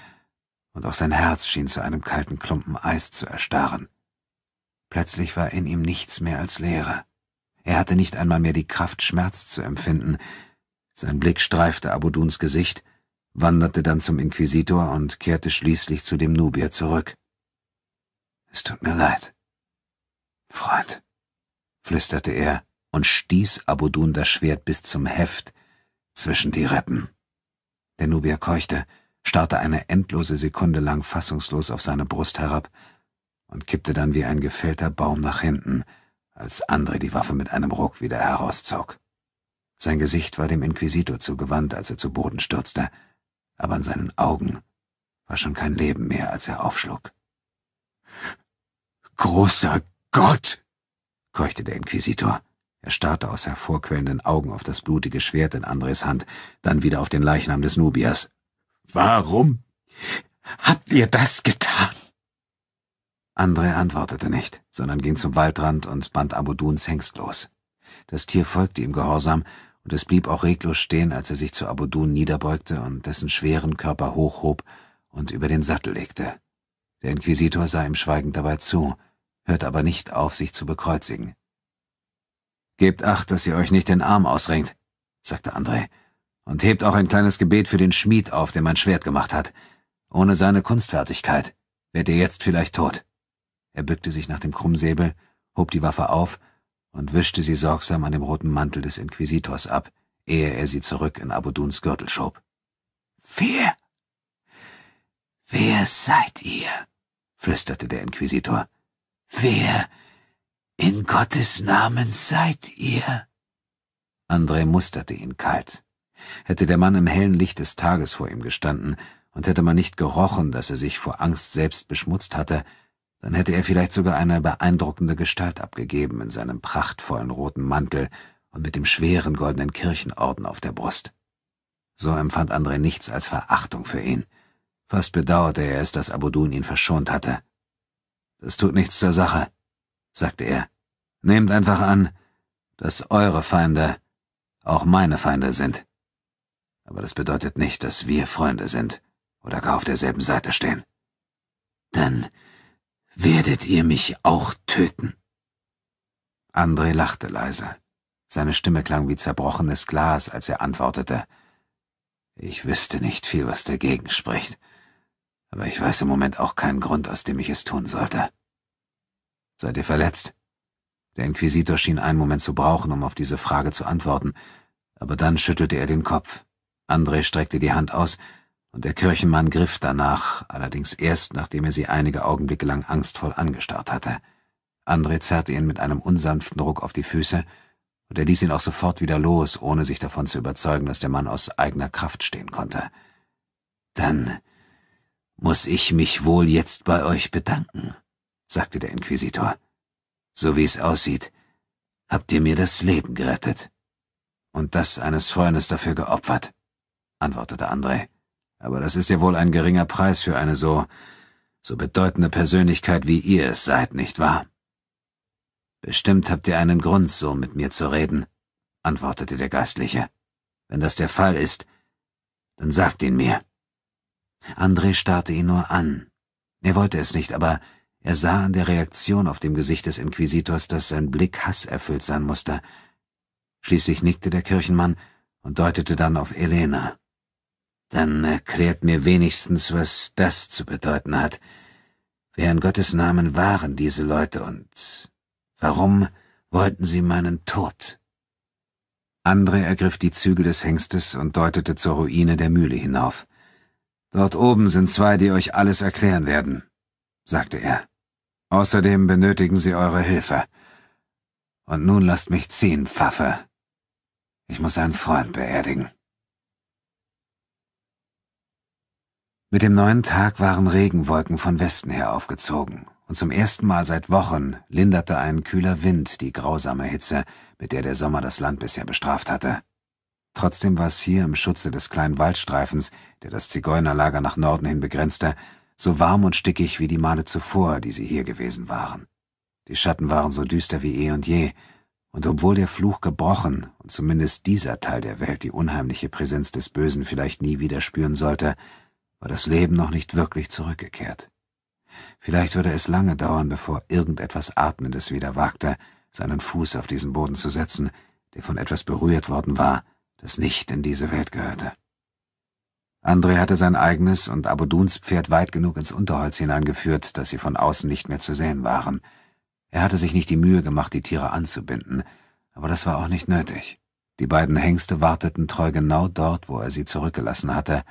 S1: und auch sein Herz schien zu einem kalten Klumpen Eis zu erstarren. Plötzlich war in ihm nichts mehr als Leere. Er hatte nicht einmal mehr die Kraft, Schmerz zu empfinden. Sein Blick streifte Abuduns Gesicht, wanderte dann zum Inquisitor und kehrte schließlich zu dem Nubier zurück. Es tut mir leid. Freund, flüsterte er und stieß Abudun das Schwert bis zum Heft zwischen die Rippen. Der Nubier keuchte, starrte eine endlose Sekunde lang fassungslos auf seine Brust herab und kippte dann wie ein gefällter Baum nach hinten, als André die Waffe mit einem Ruck wieder herauszog. Sein Gesicht war dem Inquisitor zugewandt, als er zu Boden stürzte, aber an seinen Augen war schon kein Leben mehr, als er aufschlug. Großer Gott! keuchte der Inquisitor. Er starrte aus hervorquellenden Augen auf das blutige Schwert in Andres Hand, dann wieder auf den Leichnam des Nubias, Warum habt ihr das getan? André antwortete nicht, sondern ging zum Waldrand und band Abuduns Hengst los. Das Tier folgte ihm gehorsam, und es blieb auch reglos stehen, als er sich zu Abudun niederbeugte und dessen schweren Körper hochhob und über den Sattel legte. Der Inquisitor sah ihm schweigend dabei zu, hörte aber nicht auf, sich zu bekreuzigen. Gebt acht, dass ihr euch nicht den Arm ausrenkt, sagte André und hebt auch ein kleines Gebet für den Schmied auf, der mein Schwert gemacht hat. Ohne seine Kunstfertigkeit wärt ihr jetzt vielleicht tot. Er bückte sich nach dem Krummsäbel, hob die Waffe auf und wischte sie sorgsam an dem roten Mantel des Inquisitors ab, ehe er sie zurück in Abuduns Gürtel schob. Wer? Wer seid ihr? flüsterte der Inquisitor. Wer in Gottes Namen seid ihr? André musterte ihn kalt hätte der Mann im hellen Licht des Tages vor ihm gestanden, und hätte man nicht gerochen, dass er sich vor Angst selbst beschmutzt hatte, dann hätte er vielleicht sogar eine beeindruckende Gestalt abgegeben in seinem prachtvollen roten Mantel und mit dem schweren goldenen Kirchenorden auf der Brust. So empfand André nichts als Verachtung für ihn. Fast bedauerte er es, dass Abudun ihn verschont hatte. Das tut nichts zur Sache, sagte er. Nehmt einfach an, dass eure Feinde auch meine Feinde sind aber das bedeutet nicht, dass wir Freunde sind oder gar auf derselben Seite stehen. Dann werdet ihr mich auch töten. André lachte leise. Seine Stimme klang wie zerbrochenes Glas, als er antwortete. Ich wüsste nicht viel, was dagegen spricht, aber ich weiß im Moment auch keinen Grund, aus dem ich es tun sollte. Seid ihr verletzt? Der Inquisitor schien einen Moment zu brauchen, um auf diese Frage zu antworten, aber dann schüttelte er den Kopf. André streckte die Hand aus, und der Kirchenmann griff danach, allerdings erst, nachdem er sie einige Augenblicke lang angstvoll angestarrt hatte. André zerrte ihn mit einem unsanften Ruck auf die Füße, und er ließ ihn auch sofort wieder los, ohne sich davon zu überzeugen, dass der Mann aus eigener Kraft stehen konnte. Dann muss ich mich wohl jetzt bei euch bedanken, sagte der Inquisitor. So wie es aussieht, habt ihr mir das Leben gerettet. Und das eines Freundes dafür geopfert antwortete André. Aber das ist ja wohl ein geringer Preis für eine so, so bedeutende Persönlichkeit wie ihr es seid, nicht wahr? Bestimmt habt ihr einen Grund, so mit mir zu reden, antwortete der Geistliche. Wenn das der Fall ist, dann sagt ihn mir. André starrte ihn nur an. Er wollte es nicht, aber er sah an der Reaktion auf dem Gesicht des Inquisitors, dass sein Blick hasserfüllt sein musste. Schließlich nickte der Kirchenmann und deutete dann auf Elena. Dann erklärt mir wenigstens, was das zu bedeuten hat. Wer in Gottes Namen waren diese Leute und warum wollten sie meinen Tod? André ergriff die Zügel des Hengstes und deutete zur Ruine der Mühle hinauf. Dort oben sind zwei, die euch alles erklären werden, sagte er. Außerdem benötigen sie eure Hilfe. Und nun lasst mich ziehen, Pfaffe. Ich muss einen Freund beerdigen. Mit dem neuen Tag waren Regenwolken von Westen her aufgezogen, und zum ersten Mal seit Wochen linderte ein kühler Wind die grausame Hitze, mit der der Sommer das Land bisher bestraft hatte. Trotzdem war es hier im Schutze des kleinen Waldstreifens, der das Zigeunerlager nach Norden hin begrenzte, so warm und stickig wie die Male zuvor, die sie hier gewesen waren. Die Schatten waren so düster wie eh und je, und obwohl der Fluch gebrochen und zumindest dieser Teil der Welt die unheimliche Präsenz des Bösen vielleicht nie wieder spüren sollte, war das Leben noch nicht wirklich zurückgekehrt. Vielleicht würde es lange dauern, bevor irgendetwas Atmendes wieder wagte, seinen Fuß auf diesen Boden zu setzen, der von etwas berührt worden war, das nicht in diese Welt gehörte. Andre hatte sein eigenes und Abuduns Pferd weit genug ins Unterholz hineingeführt, dass sie von außen nicht mehr zu sehen waren. Er hatte sich nicht die Mühe gemacht, die Tiere anzubinden, aber das war auch nicht nötig. Die beiden Hengste warteten treu genau dort, wo er sie zurückgelassen hatte,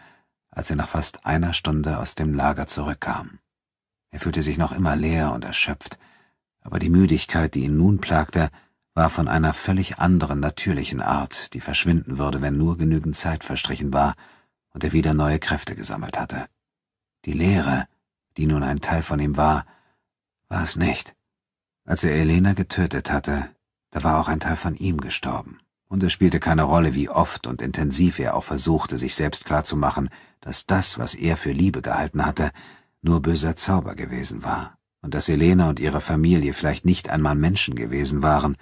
S1: als er nach fast einer Stunde aus dem Lager zurückkam. Er fühlte sich noch immer leer und erschöpft, aber die Müdigkeit, die ihn nun plagte, war von einer völlig anderen natürlichen Art, die verschwinden würde, wenn nur genügend Zeit verstrichen war und er wieder neue Kräfte gesammelt hatte. Die Leere, die nun ein Teil von ihm war, war es nicht. Als er Elena getötet hatte, da war auch ein Teil von ihm gestorben. Und es spielte keine Rolle, wie oft und intensiv er auch versuchte, sich selbst klarzumachen, dass das, was er für Liebe gehalten hatte, nur böser Zauber gewesen war und dass Elena und ihre Familie vielleicht nicht einmal Menschen gewesen waren,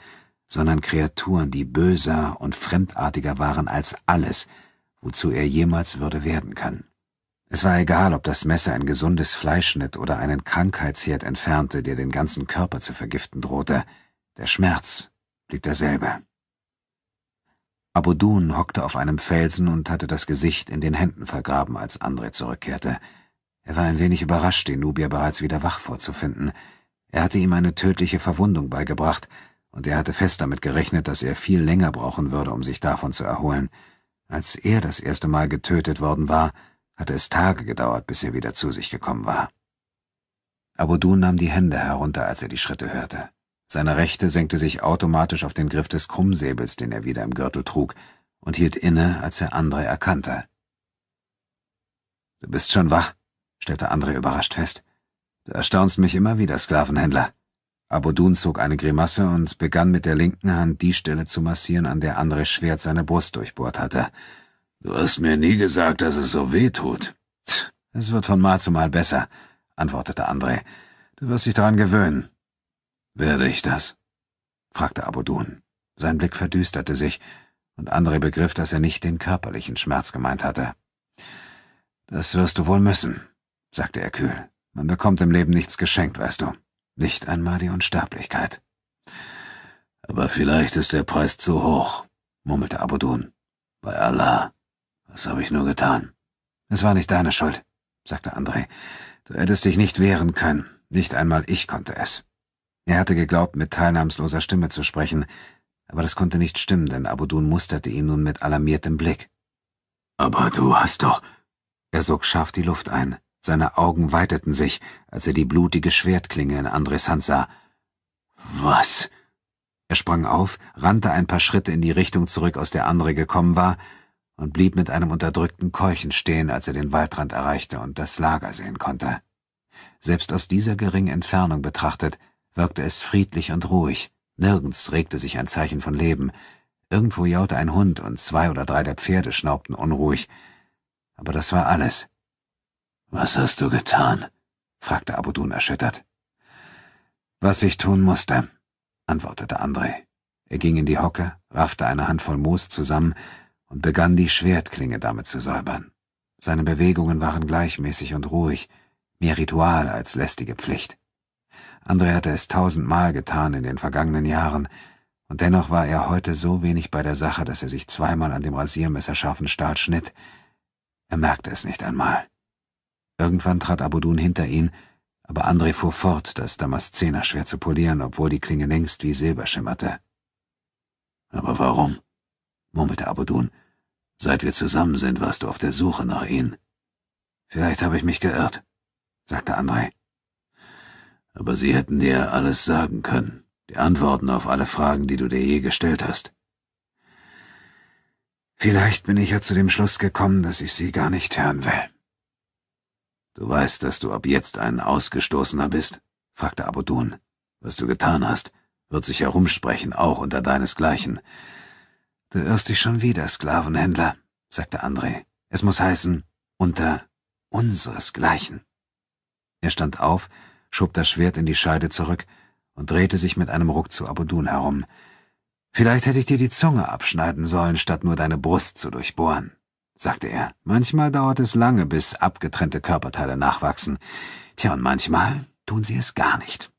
S1: sondern Kreaturen, die böser und fremdartiger waren als alles, wozu er jemals würde werden können. Es war egal, ob das Messer ein gesundes Fleisch schnitt oder einen Krankheitsherd entfernte, der den ganzen Körper zu vergiften drohte, der Schmerz blieb derselbe. Abudun hockte auf einem Felsen und hatte das Gesicht in den Händen vergraben, als André zurückkehrte. Er war ein wenig überrascht, den Nubier bereits wieder wach vorzufinden. Er hatte ihm eine tödliche Verwundung beigebracht, und er hatte fest damit gerechnet, dass er viel länger brauchen würde, um sich davon zu erholen. Als er das erste Mal getötet worden war, hatte es Tage gedauert, bis er wieder zu sich gekommen war. Abudun nahm die Hände herunter, als er die Schritte hörte. Seine Rechte senkte sich automatisch auf den Griff des Krummsäbels, den er wieder im Gürtel trug, und hielt inne, als er André erkannte. Du bist schon wach, stellte André überrascht fest. Du erstaunst mich immer wieder, Sklavenhändler. Abodun zog eine Grimasse und begann mit der linken Hand die Stelle zu massieren, an der André Schwert seine Brust durchbohrt hatte. Du hast mir nie gesagt, dass es so weh tut. Es wird von Mal zu Mal besser, antwortete André. Du wirst dich daran gewöhnen. Werde ich das? fragte Abudun. Sein Blick verdüsterte sich, und André begriff, dass er nicht den körperlichen Schmerz gemeint hatte. Das wirst du wohl müssen, sagte er kühl. Man bekommt im Leben nichts geschenkt, weißt du. Nicht einmal die Unsterblichkeit. Aber vielleicht ist der Preis zu hoch, murmelte Abudun. Bei Allah, was habe ich nur getan? Es war nicht deine Schuld, sagte André. Du hättest dich nicht wehren können. Nicht einmal ich konnte es. Er hatte geglaubt, mit teilnahmsloser Stimme zu sprechen, aber das konnte nicht stimmen, denn Abudun musterte ihn nun mit alarmiertem Blick. Aber du hast doch... Er sog scharf die Luft ein. Seine Augen weiteten sich, als er die blutige Schwertklinge in Andres Hand sah. Was? Er sprang auf, rannte ein paar Schritte in die Richtung zurück, aus der Andre gekommen war, und blieb mit einem unterdrückten Keuchen stehen, als er den Waldrand erreichte und das Lager sehen konnte. Selbst aus dieser geringen Entfernung betrachtet wirkte es friedlich und ruhig. Nirgends regte sich ein Zeichen von Leben. Irgendwo jaute ein Hund und zwei oder drei der Pferde schnaubten unruhig. Aber das war alles. Was hast du getan? fragte Abudun erschüttert. Was ich tun musste, antwortete André. Er ging in die Hocke, raffte eine Handvoll Moos zusammen und begann die Schwertklinge damit zu säubern. Seine Bewegungen waren gleichmäßig und ruhig, mehr Ritual als lästige Pflicht. André hatte es tausendmal getan in den vergangenen Jahren, und dennoch war er heute so wenig bei der Sache, dass er sich zweimal an dem rasiermesserscharfen Stahl schnitt. Er merkte es nicht einmal. Irgendwann trat Abudun hinter ihn, aber André fuhr fort, das Damaszener schwer zu polieren, obwohl die Klinge längst wie Silber schimmerte. Aber warum? murmelte Abudun. Seit wir zusammen sind, warst du auf der Suche nach ihnen. Vielleicht habe ich mich geirrt, sagte André aber sie hätten dir alles sagen können, die Antworten auf alle Fragen, die du dir je gestellt hast. Vielleicht bin ich ja zu dem Schluss gekommen, dass ich sie gar nicht hören will. Du weißt, dass du ab jetzt ein Ausgestoßener bist? fragte Abudun. Was du getan hast, wird sich herumsprechen, auch unter deinesgleichen. Du irrst dich schon wieder, Sklavenhändler, sagte André. Es muss heißen, unter unseresgleichen. Er stand auf schob das Schwert in die Scheide zurück und drehte sich mit einem Ruck zu Abudun herum. Vielleicht hätte ich dir die Zunge abschneiden sollen, statt nur deine Brust zu durchbohren, sagte er. Manchmal dauert es lange, bis abgetrennte Körperteile nachwachsen. Tja, und manchmal tun sie es gar nicht.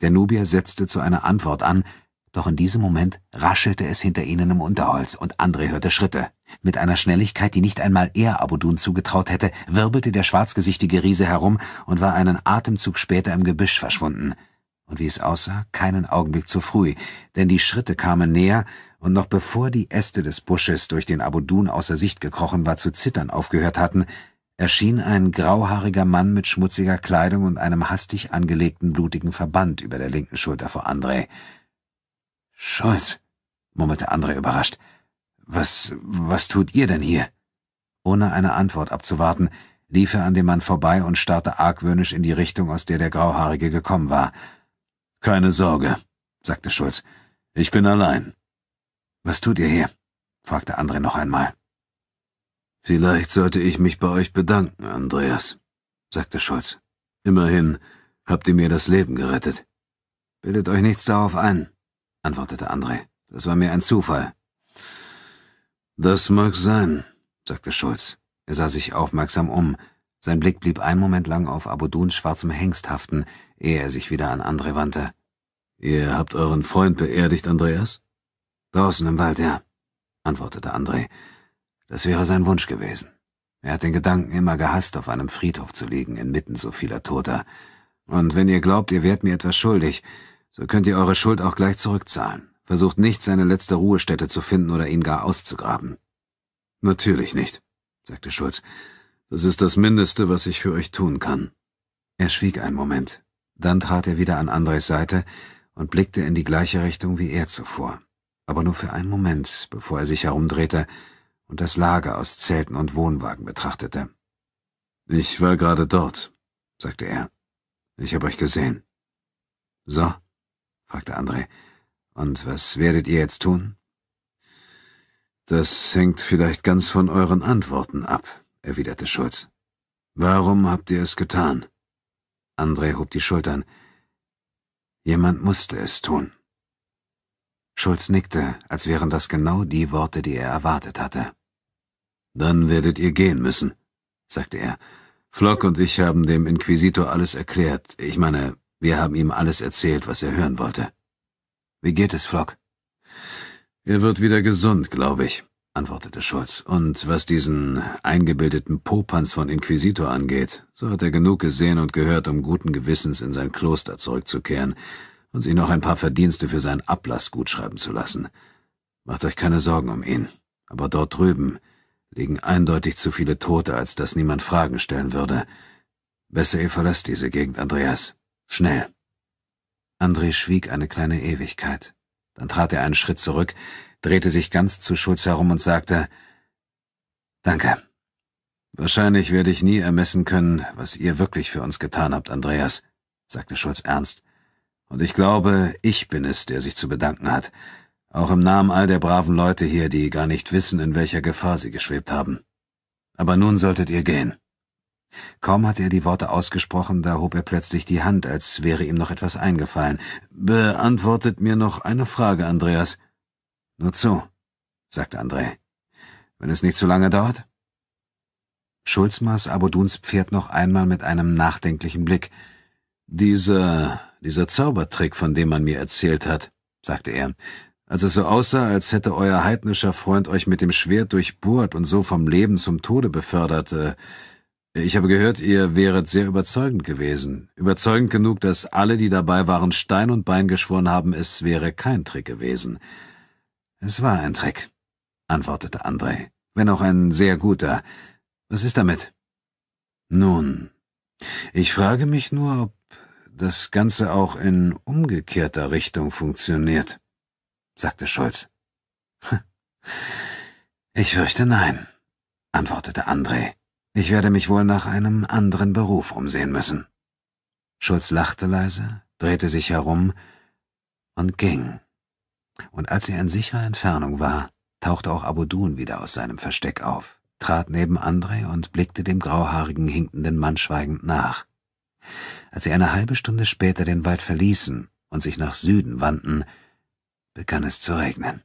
S1: Der Nubier setzte zu einer Antwort an, doch in diesem Moment raschelte es hinter ihnen im Unterholz und André hörte Schritte. Mit einer Schnelligkeit, die nicht einmal er Abudun zugetraut hätte, wirbelte der schwarzgesichtige Riese herum und war einen Atemzug später im Gebüsch verschwunden. Und wie es aussah, keinen Augenblick zu früh, denn die Schritte kamen näher, und noch bevor die Äste des Busches, durch den Abudun außer Sicht gekrochen war, zu zittern aufgehört hatten, erschien ein grauhaariger Mann mit schmutziger Kleidung und einem hastig angelegten blutigen Verband über der linken Schulter vor André. Scholz, murmelte André überrascht. Was, was tut ihr denn hier? Ohne eine Antwort abzuwarten, lief er an dem Mann vorbei und starrte argwöhnisch in die Richtung, aus der der Grauhaarige gekommen war. Keine Sorge, sagte Schulz. Ich bin allein. Was tut ihr hier? fragte André noch einmal. Vielleicht sollte ich mich bei euch bedanken, Andreas, sagte Schulz. Immerhin habt ihr mir das Leben gerettet. Bildet euch nichts darauf ein, antwortete André. Das war mir ein Zufall. Das mag sein, sagte Schulz. Er sah sich aufmerksam um. Sein Blick blieb einen Moment lang auf Abuduns schwarzem Hengst haften, ehe er sich wieder an André wandte. Ihr habt euren Freund beerdigt, Andreas? Draußen im Wald, ja, antwortete André. Das wäre sein Wunsch gewesen. Er hat den Gedanken immer gehasst, auf einem Friedhof zu liegen, inmitten so vieler Toter. Und wenn ihr glaubt, ihr wärt mir etwas schuldig, so könnt ihr eure Schuld auch gleich zurückzahlen. Versucht nicht, seine letzte Ruhestätte zu finden oder ihn gar auszugraben. Natürlich nicht, sagte Schulz. Das ist das Mindeste, was ich für euch tun kann. Er schwieg einen Moment. Dann trat er wieder an Andres Seite und blickte in die gleiche Richtung wie er zuvor. Aber nur für einen Moment, bevor er sich herumdrehte und das Lager aus Zelten und Wohnwagen betrachtete. Ich war gerade dort, sagte er. Ich habe euch gesehen. So, fragte André. Und was werdet ihr jetzt tun? Das hängt vielleicht ganz von euren Antworten ab, erwiderte Schulz. Warum habt ihr es getan? André hob die Schultern. Jemand musste es tun. Schulz nickte, als wären das genau die Worte, die er erwartet hatte. Dann werdet ihr gehen müssen, sagte er. Flock und ich haben dem Inquisitor alles erklärt, ich meine, wir haben ihm alles erzählt, was er hören wollte. Wie geht es, Flock? Er wird wieder gesund, glaube ich, antwortete Schulz. Und was diesen eingebildeten Popanz von Inquisitor angeht, so hat er genug gesehen und gehört, um guten Gewissens in sein Kloster zurückzukehren und sich noch ein paar Verdienste für seinen Ablass gutschreiben zu lassen. Macht euch keine Sorgen um ihn. Aber dort drüben liegen eindeutig zu viele Tote, als dass niemand Fragen stellen würde. Besser ihr verlasst diese Gegend, Andreas. Schnell. André schwieg eine kleine Ewigkeit. Dann trat er einen Schritt zurück, drehte sich ganz zu Schulz herum und sagte Danke. Wahrscheinlich werde ich nie ermessen können, was ihr wirklich für uns getan habt, Andreas, sagte Schulz ernst. Und ich glaube, ich bin es, der sich zu bedanken hat, auch im Namen all der braven Leute hier, die gar nicht wissen, in welcher Gefahr sie geschwebt haben. Aber nun solltet ihr gehen. Kaum hatte er die Worte ausgesprochen, da hob er plötzlich die Hand, als wäre ihm noch etwas eingefallen. Beantwortet mir noch eine Frage, Andreas. Nur zu, sagte André. Wenn es nicht zu lange dauert? Schulz maß Aboduns Pferd noch einmal mit einem nachdenklichen Blick. Dieser, dieser Zaubertrick, von dem man mir erzählt hat, sagte er, als es so aussah, als hätte euer heidnischer Freund euch mit dem Schwert durchbohrt und so vom Leben zum Tode befördert, äh, ich habe gehört, ihr wäret sehr überzeugend gewesen. Überzeugend genug, dass alle, die dabei waren, Stein und Bein geschworen haben, es wäre kein Trick gewesen. Es war ein Trick, antwortete André, wenn auch ein sehr guter. Was ist damit? Nun, ich frage mich nur, ob das Ganze auch in umgekehrter Richtung funktioniert, sagte Schulz. <laughs> Ich fürchte nein, antwortete André. Ich werde mich wohl nach einem anderen Beruf umsehen müssen. Schulz lachte leise, drehte sich herum und ging. Und als er in sicherer Entfernung war, tauchte auch Abudun wieder aus seinem Versteck auf, trat neben André und blickte dem grauhaarigen, hinkenden Mann schweigend nach. Als sie eine halbe Stunde später den Wald verließen und sich nach Süden wandten, begann es zu regnen.